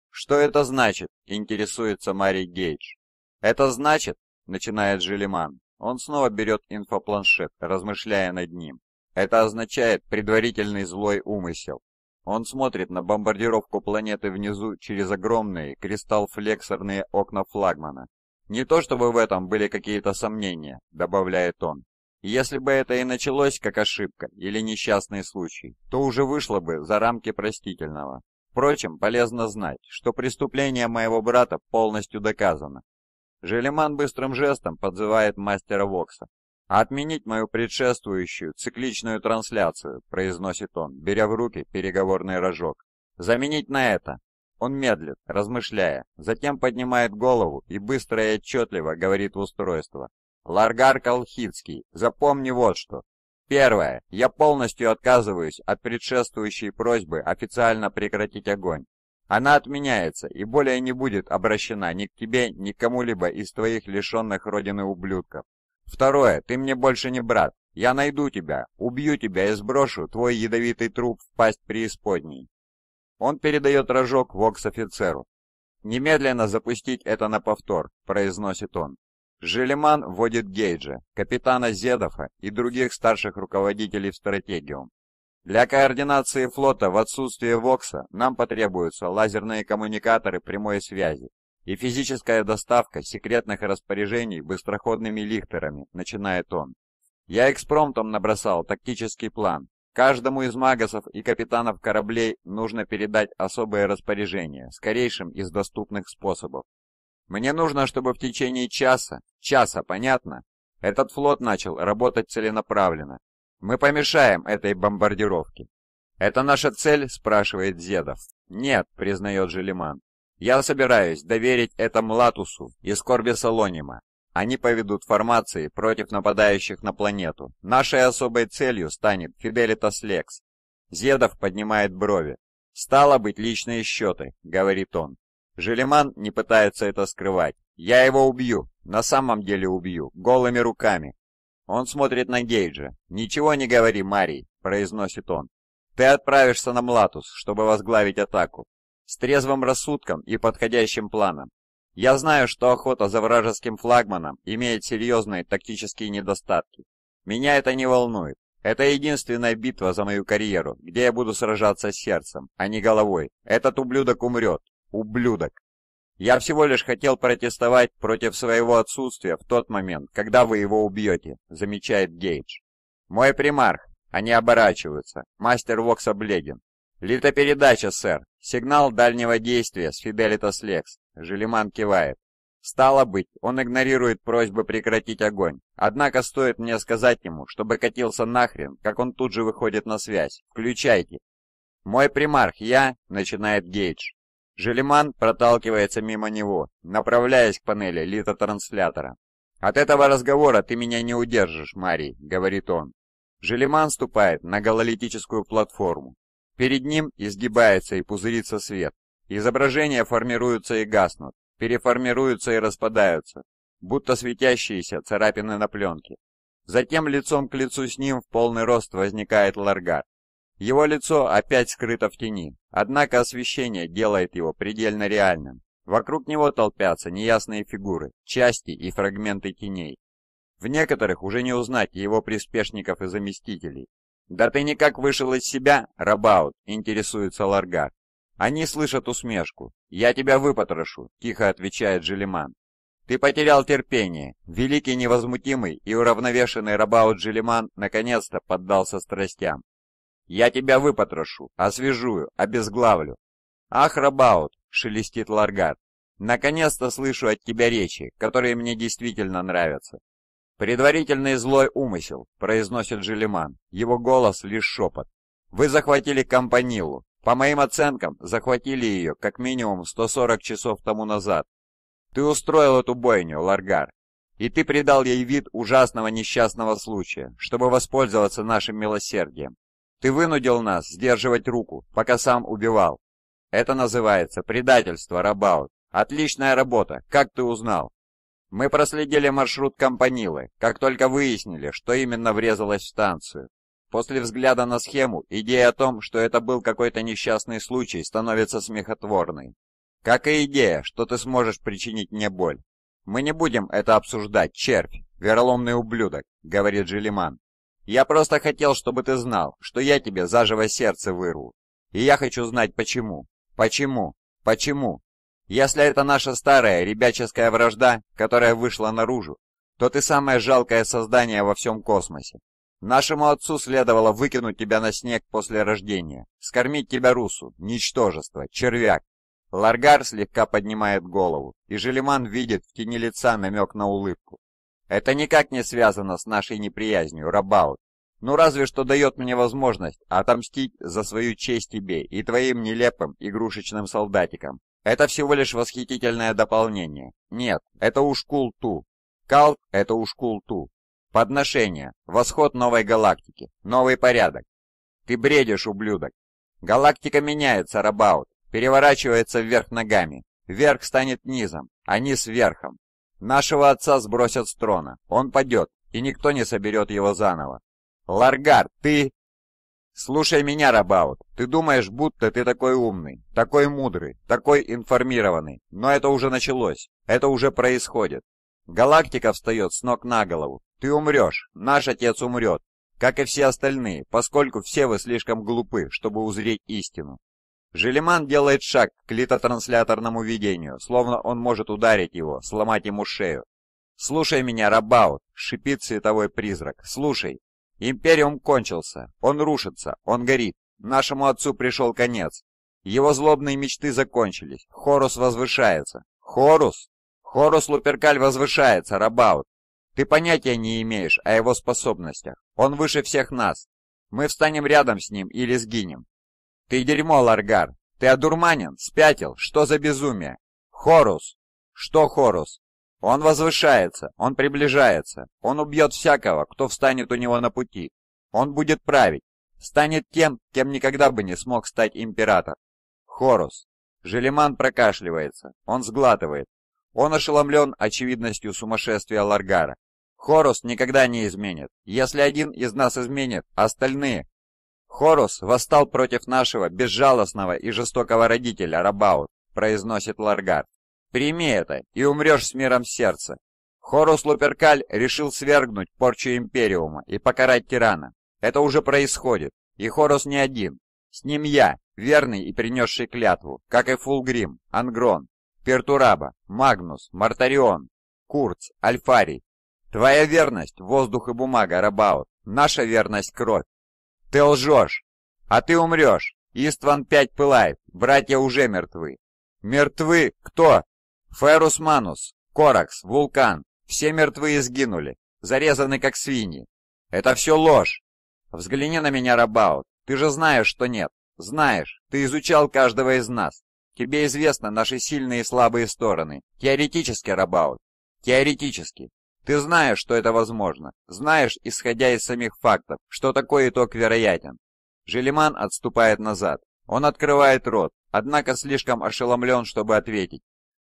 что это значит?» — интересуется Мари Гейдж. «Это значит», — начинает Желеман, он снова берет инфопланшет, размышляя над ним. Это означает предварительный злой умысел. Он смотрит на бомбардировку планеты внизу через огромные кристалл-флексорные окна флагмана. «Не то чтобы в этом были какие-то сомнения», — добавляет он. «Если бы это и началось как ошибка или несчастный случай, то уже вышло бы за рамки простительного. Впрочем, полезно знать, что преступление моего брата полностью доказано, Желеман быстрым жестом подзывает мастера Вокса. «Отменить мою предшествующую цикличную трансляцию», — произносит он, беря в руки переговорный рожок. «Заменить на это». Он медлит, размышляя, затем поднимает голову и быстро и отчетливо говорит в устройство. «Ларгар Колхидский, запомни вот что. Первое. Я полностью отказываюсь от предшествующей просьбы официально прекратить огонь. Она отменяется и более не будет обращена ни к тебе, ни к кому-либо из твоих лишенных родины ублюдков. Второе, ты мне больше не брат. Я найду тебя, убью тебя и сброшу твой ядовитый труп в пасть преисподней. Он передает рожок вокс-офицеру. «Немедленно запустить это на повтор», — произносит он. Желеман вводит Гейджа, капитана Зедофа и других старших руководителей в стратегиум. Для координации флота в отсутствие Вокса нам потребуются лазерные коммуникаторы прямой связи и физическая доставка секретных распоряжений быстроходными лихтерами, начинает он. Я экспромтом набросал тактический план. Каждому из магасов и капитанов кораблей нужно передать особое распоряжение, скорейшим из доступных способов. Мне нужно, чтобы в течение часа, часа, понятно, этот флот начал работать целенаправленно, мы помешаем этой бомбардировке. Это наша цель, спрашивает Зедов. Нет, признает Желиман. Я собираюсь доверить это Млатусу и Скорби Солонима. Они поведут формации против нападающих на планету. Нашей особой целью станет Фиделитас Лекс. Зедов поднимает брови. «Стало быть, личные счеты», — говорит он. Желиман не пытается это скрывать. «Я его убью, на самом деле убью, голыми руками, он смотрит на Гейджа. «Ничего не говори, Марий», — произносит он. «Ты отправишься на Млатус, чтобы возглавить атаку. С трезвым рассудком и подходящим планом. Я знаю, что охота за вражеским флагманом имеет серьезные тактические недостатки. Меня это не волнует. Это единственная битва за мою карьеру, где я буду сражаться сердцем, а не головой. Этот ублюдок умрет. Ублюдок. Я всего лишь хотел протестовать против своего отсутствия в тот момент, когда вы его убьете», — замечает Гейдж. «Мой примарх». Они оборачиваются. Мастер Вокса бледен. «Литопередача, сэр. Сигнал дальнего действия с Фиделитас Лекс». Желеман кивает. Стало быть, он игнорирует просьбы прекратить огонь. Однако стоит мне сказать ему, чтобы катился нахрен, как он тут же выходит на связь. «Включайте». «Мой примарх, я...» — начинает Гейдж. Желеман проталкивается мимо него, направляясь к панели литотранслятора. «От этого разговора ты меня не удержишь, Мари, говорит он. Желеман ступает на гололитическую платформу. Перед ним изгибается и пузырится свет. Изображения формируются и гаснут, переформируются и распадаются, будто светящиеся царапины на пленке. Затем лицом к лицу с ним в полный рост возникает Ларгар. Его лицо опять скрыто в тени, однако освещение делает его предельно реальным. Вокруг него толпятся неясные фигуры, части и фрагменты теней. В некоторых уже не узнать его приспешников и заместителей. «Да ты никак вышел из себя, Рабаут!» — интересуется Ларгар. Они слышат усмешку. «Я тебя выпотрошу!» — тихо отвечает Желеман. «Ты потерял терпение!» Великий невозмутимый и уравновешенный Рабаут Желеман наконец-то поддался страстям. Я тебя выпотрошу, освежую, обезглавлю. Ах, Рабаут, шелестит Ларгар. Наконец-то слышу от тебя речи, которые мне действительно нравятся. Предварительный злой умысел, произносит Желиман. Его голос лишь шепот. Вы захватили Компанилу. По моим оценкам, захватили ее как минимум 140 часов тому назад. Ты устроил эту бойню, Ларгар, и ты придал ей вид ужасного несчастного случая, чтобы воспользоваться нашим милосердием. Ты вынудил нас сдерживать руку, пока сам убивал. Это называется предательство, Рабаут. Отличная работа, как ты узнал? Мы проследили маршрут Компанилы, как только выяснили, что именно врезалось в станцию. После взгляда на схему, идея о том, что это был какой-то несчастный случай, становится смехотворной. Как и идея, что ты сможешь причинить мне боль. Мы не будем это обсуждать, червь, вероломный ублюдок, говорит Желиман. Я просто хотел, чтобы ты знал, что я тебе заживо сердце вырву. И я хочу знать почему. Почему? Почему? Если это наша старая ребяческая вражда, которая вышла наружу, то ты самое жалкое создание во всем космосе. Нашему отцу следовало выкинуть тебя на снег после рождения, скормить тебя русу, ничтожество, червяк. Ларгар слегка поднимает голову, и Желеман видит в тени лица намек на улыбку. Это никак не связано с нашей неприязнью, Рабаут. Ну разве что дает мне возможность отомстить за свою честь тебе и твоим нелепым игрушечным солдатикам. Это всего лишь восхитительное дополнение. Нет, это уж култу. Калт — это уж култу. Подношение. Восход новой галактики. Новый порядок. Ты бредишь, ублюдок. Галактика меняется, Рабаут. Переворачивается вверх ногами. Верх станет низом, а низ верхом. Нашего отца сбросят с трона, он падет, и никто не соберет его заново. Ларгар, ты... Слушай меня, Рабаут, ты думаешь, будто ты такой умный, такой мудрый, такой информированный, но это уже началось, это уже происходит. Галактика встает с ног на голову, ты умрешь, наш отец умрет, как и все остальные, поскольку все вы слишком глупы, чтобы узреть истину. Желеман делает шаг к литотрансляторному видению, словно он может ударить его, сломать ему шею. «Слушай меня, Рабаут!» — шипит световой призрак. «Слушай! Империум кончился, он рушится, он горит. Нашему отцу пришел конец. Его злобные мечты закончились. Хорус возвышается». «Хорус? Хорус Луперкаль возвышается, Рабаут! Ты понятия не имеешь о его способностях. Он выше всех нас. Мы встанем рядом с ним или сгинем. «Ты дерьмо, Ларгар! Ты одурманен? Спятил? Что за безумие?» «Хорус!» «Что Хорус?» «Он возвышается, он приближается, он убьет всякого, кто встанет у него на пути. Он будет править, станет тем, кем никогда бы не смог стать император». «Хорус!» Желеман прокашливается, он сглатывает. Он ошеломлен очевидностью сумасшествия Ларгара. Хорус никогда не изменит. Если один из нас изменит, остальные... Хорус восстал против нашего безжалостного и жестокого родителя Рабаут, произносит Ларгар. Прими это, и умрешь с миром сердца. Хорус Луперкаль решил свергнуть порчу Империума и покарать тирана. Это уже происходит, и Хорус не один. С ним я, верный и принесший клятву, как и Фулгрим, Ангрон, Пертураба, Магнус, Мартарион, Курц, Альфарий. Твоя верность — воздух и бумага, Рабаут. Наша верность — кровь. Ты лжешь! А ты умрешь! Истван пять пылает, братья уже мертвы. Мертвы кто? Ферус Манус, Коракс, Вулкан. Все мертвые сгинули, зарезаны как свиньи. Это все ложь. Взгляни на меня, Рабаут. Ты же знаешь, что нет. Знаешь, ты изучал каждого из нас. Тебе известны наши сильные и слабые стороны. Теоретически, Рабаут. Теоретически. Ты знаешь, что это возможно, знаешь, исходя из самих фактов, что такой итог вероятен. Желеман отступает назад. Он открывает рот, однако слишком ошеломлен, чтобы ответить.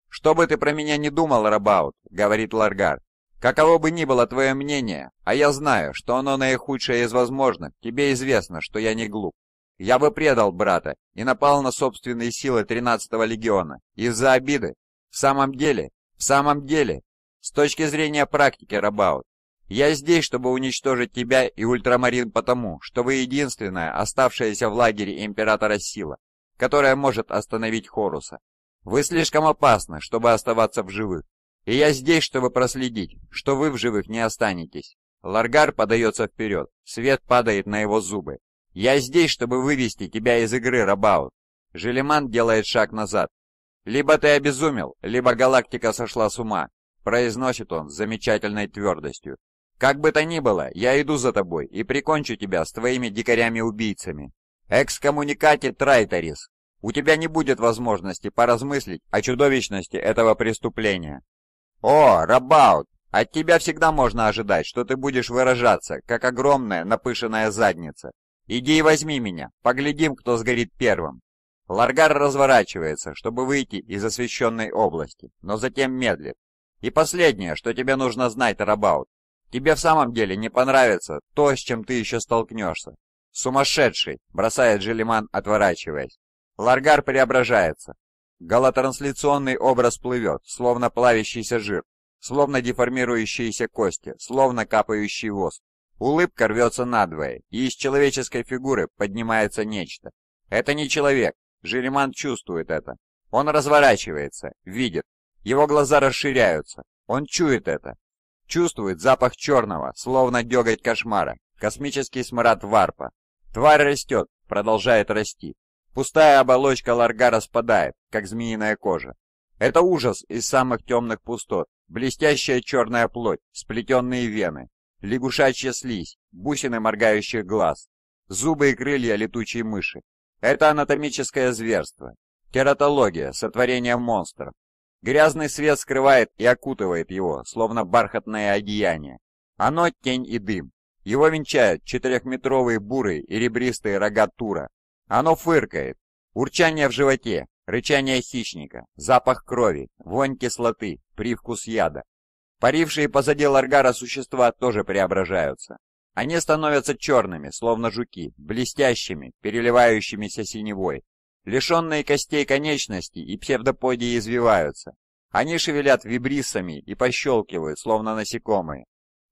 «Что бы ты про меня не думал, Рабаут», — говорит Ларгар, — «каково бы ни было твое мнение, а я знаю, что оно наихудшее из возможных, тебе известно, что я не глуп. Я бы предал брата и напал на собственные силы 13-го легиона из-за обиды. В самом деле, в самом деле, с точки зрения практики, Рабаут, я здесь, чтобы уничтожить тебя и Ультрамарин потому, что вы единственная оставшаяся в лагере Императора сила, которая может остановить Хоруса. Вы слишком опасны, чтобы оставаться в живых. И я здесь, чтобы проследить, что вы в живых не останетесь. Ларгар подается вперед, свет падает на его зубы. Я здесь, чтобы вывести тебя из игры, Рабаут. Желеман делает шаг назад. Либо ты обезумел, либо галактика сошла с ума произносит он с замечательной твердостью. «Как бы то ни было, я иду за тобой и прикончу тебя с твоими дикарями-убийцами. Экскоммуникати Трайторис, у тебя не будет возможности поразмыслить о чудовищности этого преступления». «О, Рабаут, от тебя всегда можно ожидать, что ты будешь выражаться, как огромная напышенная задница. Иди и возьми меня, поглядим, кто сгорит первым». Ларгар разворачивается, чтобы выйти из освещенной области, но затем медлит. И последнее, что тебе нужно знать, Рабаут. Тебе в самом деле не понравится то, с чем ты еще столкнешься. Сумасшедший, бросает Желиман, отворачиваясь. Ларгар преображается. Голотрансляционный образ плывет, словно плавящийся жир, словно деформирующиеся кости, словно капающий воск. Улыбка рвется надвое, и из человеческой фигуры поднимается нечто. Это не человек, Желиман чувствует это. Он разворачивается, видит, его глаза расширяются. Он чует это. Чувствует запах черного, словно деготь кошмара, космический смрад варпа. Тварь растет, продолжает расти. Пустая оболочка ларга распадает, как змеиная кожа. Это ужас из самых темных пустот, блестящая черная плоть, сплетенные вены, лягушачья слизь, бусины моргающих глаз, зубы и крылья летучей мыши. Это анатомическое зверство, тератология, сотворение монстров, Грязный свет скрывает и окутывает его, словно бархатное одеяние. Оно тень и дым. Его венчают четырехметровые бурые и ребристые рога Тура. Оно фыркает. Урчание в животе, рычание хищника, запах крови, вонь кислоты, привкус яда. Парившие позади Ларгара существа тоже преображаются. Они становятся черными, словно жуки, блестящими, переливающимися синевой, Лишенные костей конечностей и псевдоподии извиваются. Они шевелят вибриссами и пощелкивают, словно насекомые.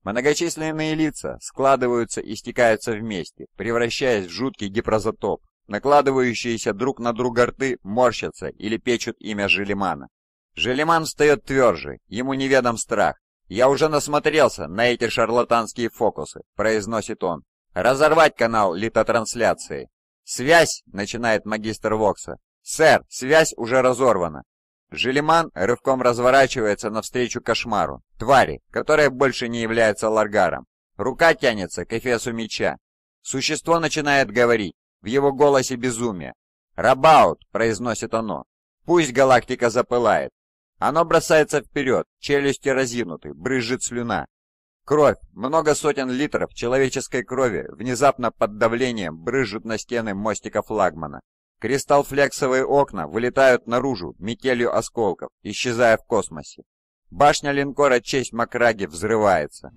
Многочисленные лица складываются и стекаются вместе, превращаясь в жуткий гипрозотоп. Накладывающиеся друг на друга рты морщатся или печут имя Желемана. Желеман встает тверже, ему неведом страх. «Я уже насмотрелся на эти шарлатанские фокусы», — произносит он. «Разорвать канал литотрансляции!» «Связь!» — начинает магистр Вокса. «Сэр, связь уже разорвана!» Желеман рывком разворачивается навстречу кошмару, твари, которая больше не является ларгаром. Рука тянется к эфесу меча. Существо начинает говорить, в его голосе безумие. «Рабаут!» — произносит оно. «Пусть галактика запылает!» Оно бросается вперед, челюсти разинуты, брызжет слюна. Кровь, много сотен литров человеческой крови, внезапно под давлением брызжут на стены мостика флагмана. Кристалл-флексовые окна вылетают наружу метелью осколков, исчезая в космосе. Башня линкора «Честь Макраги» взрывается.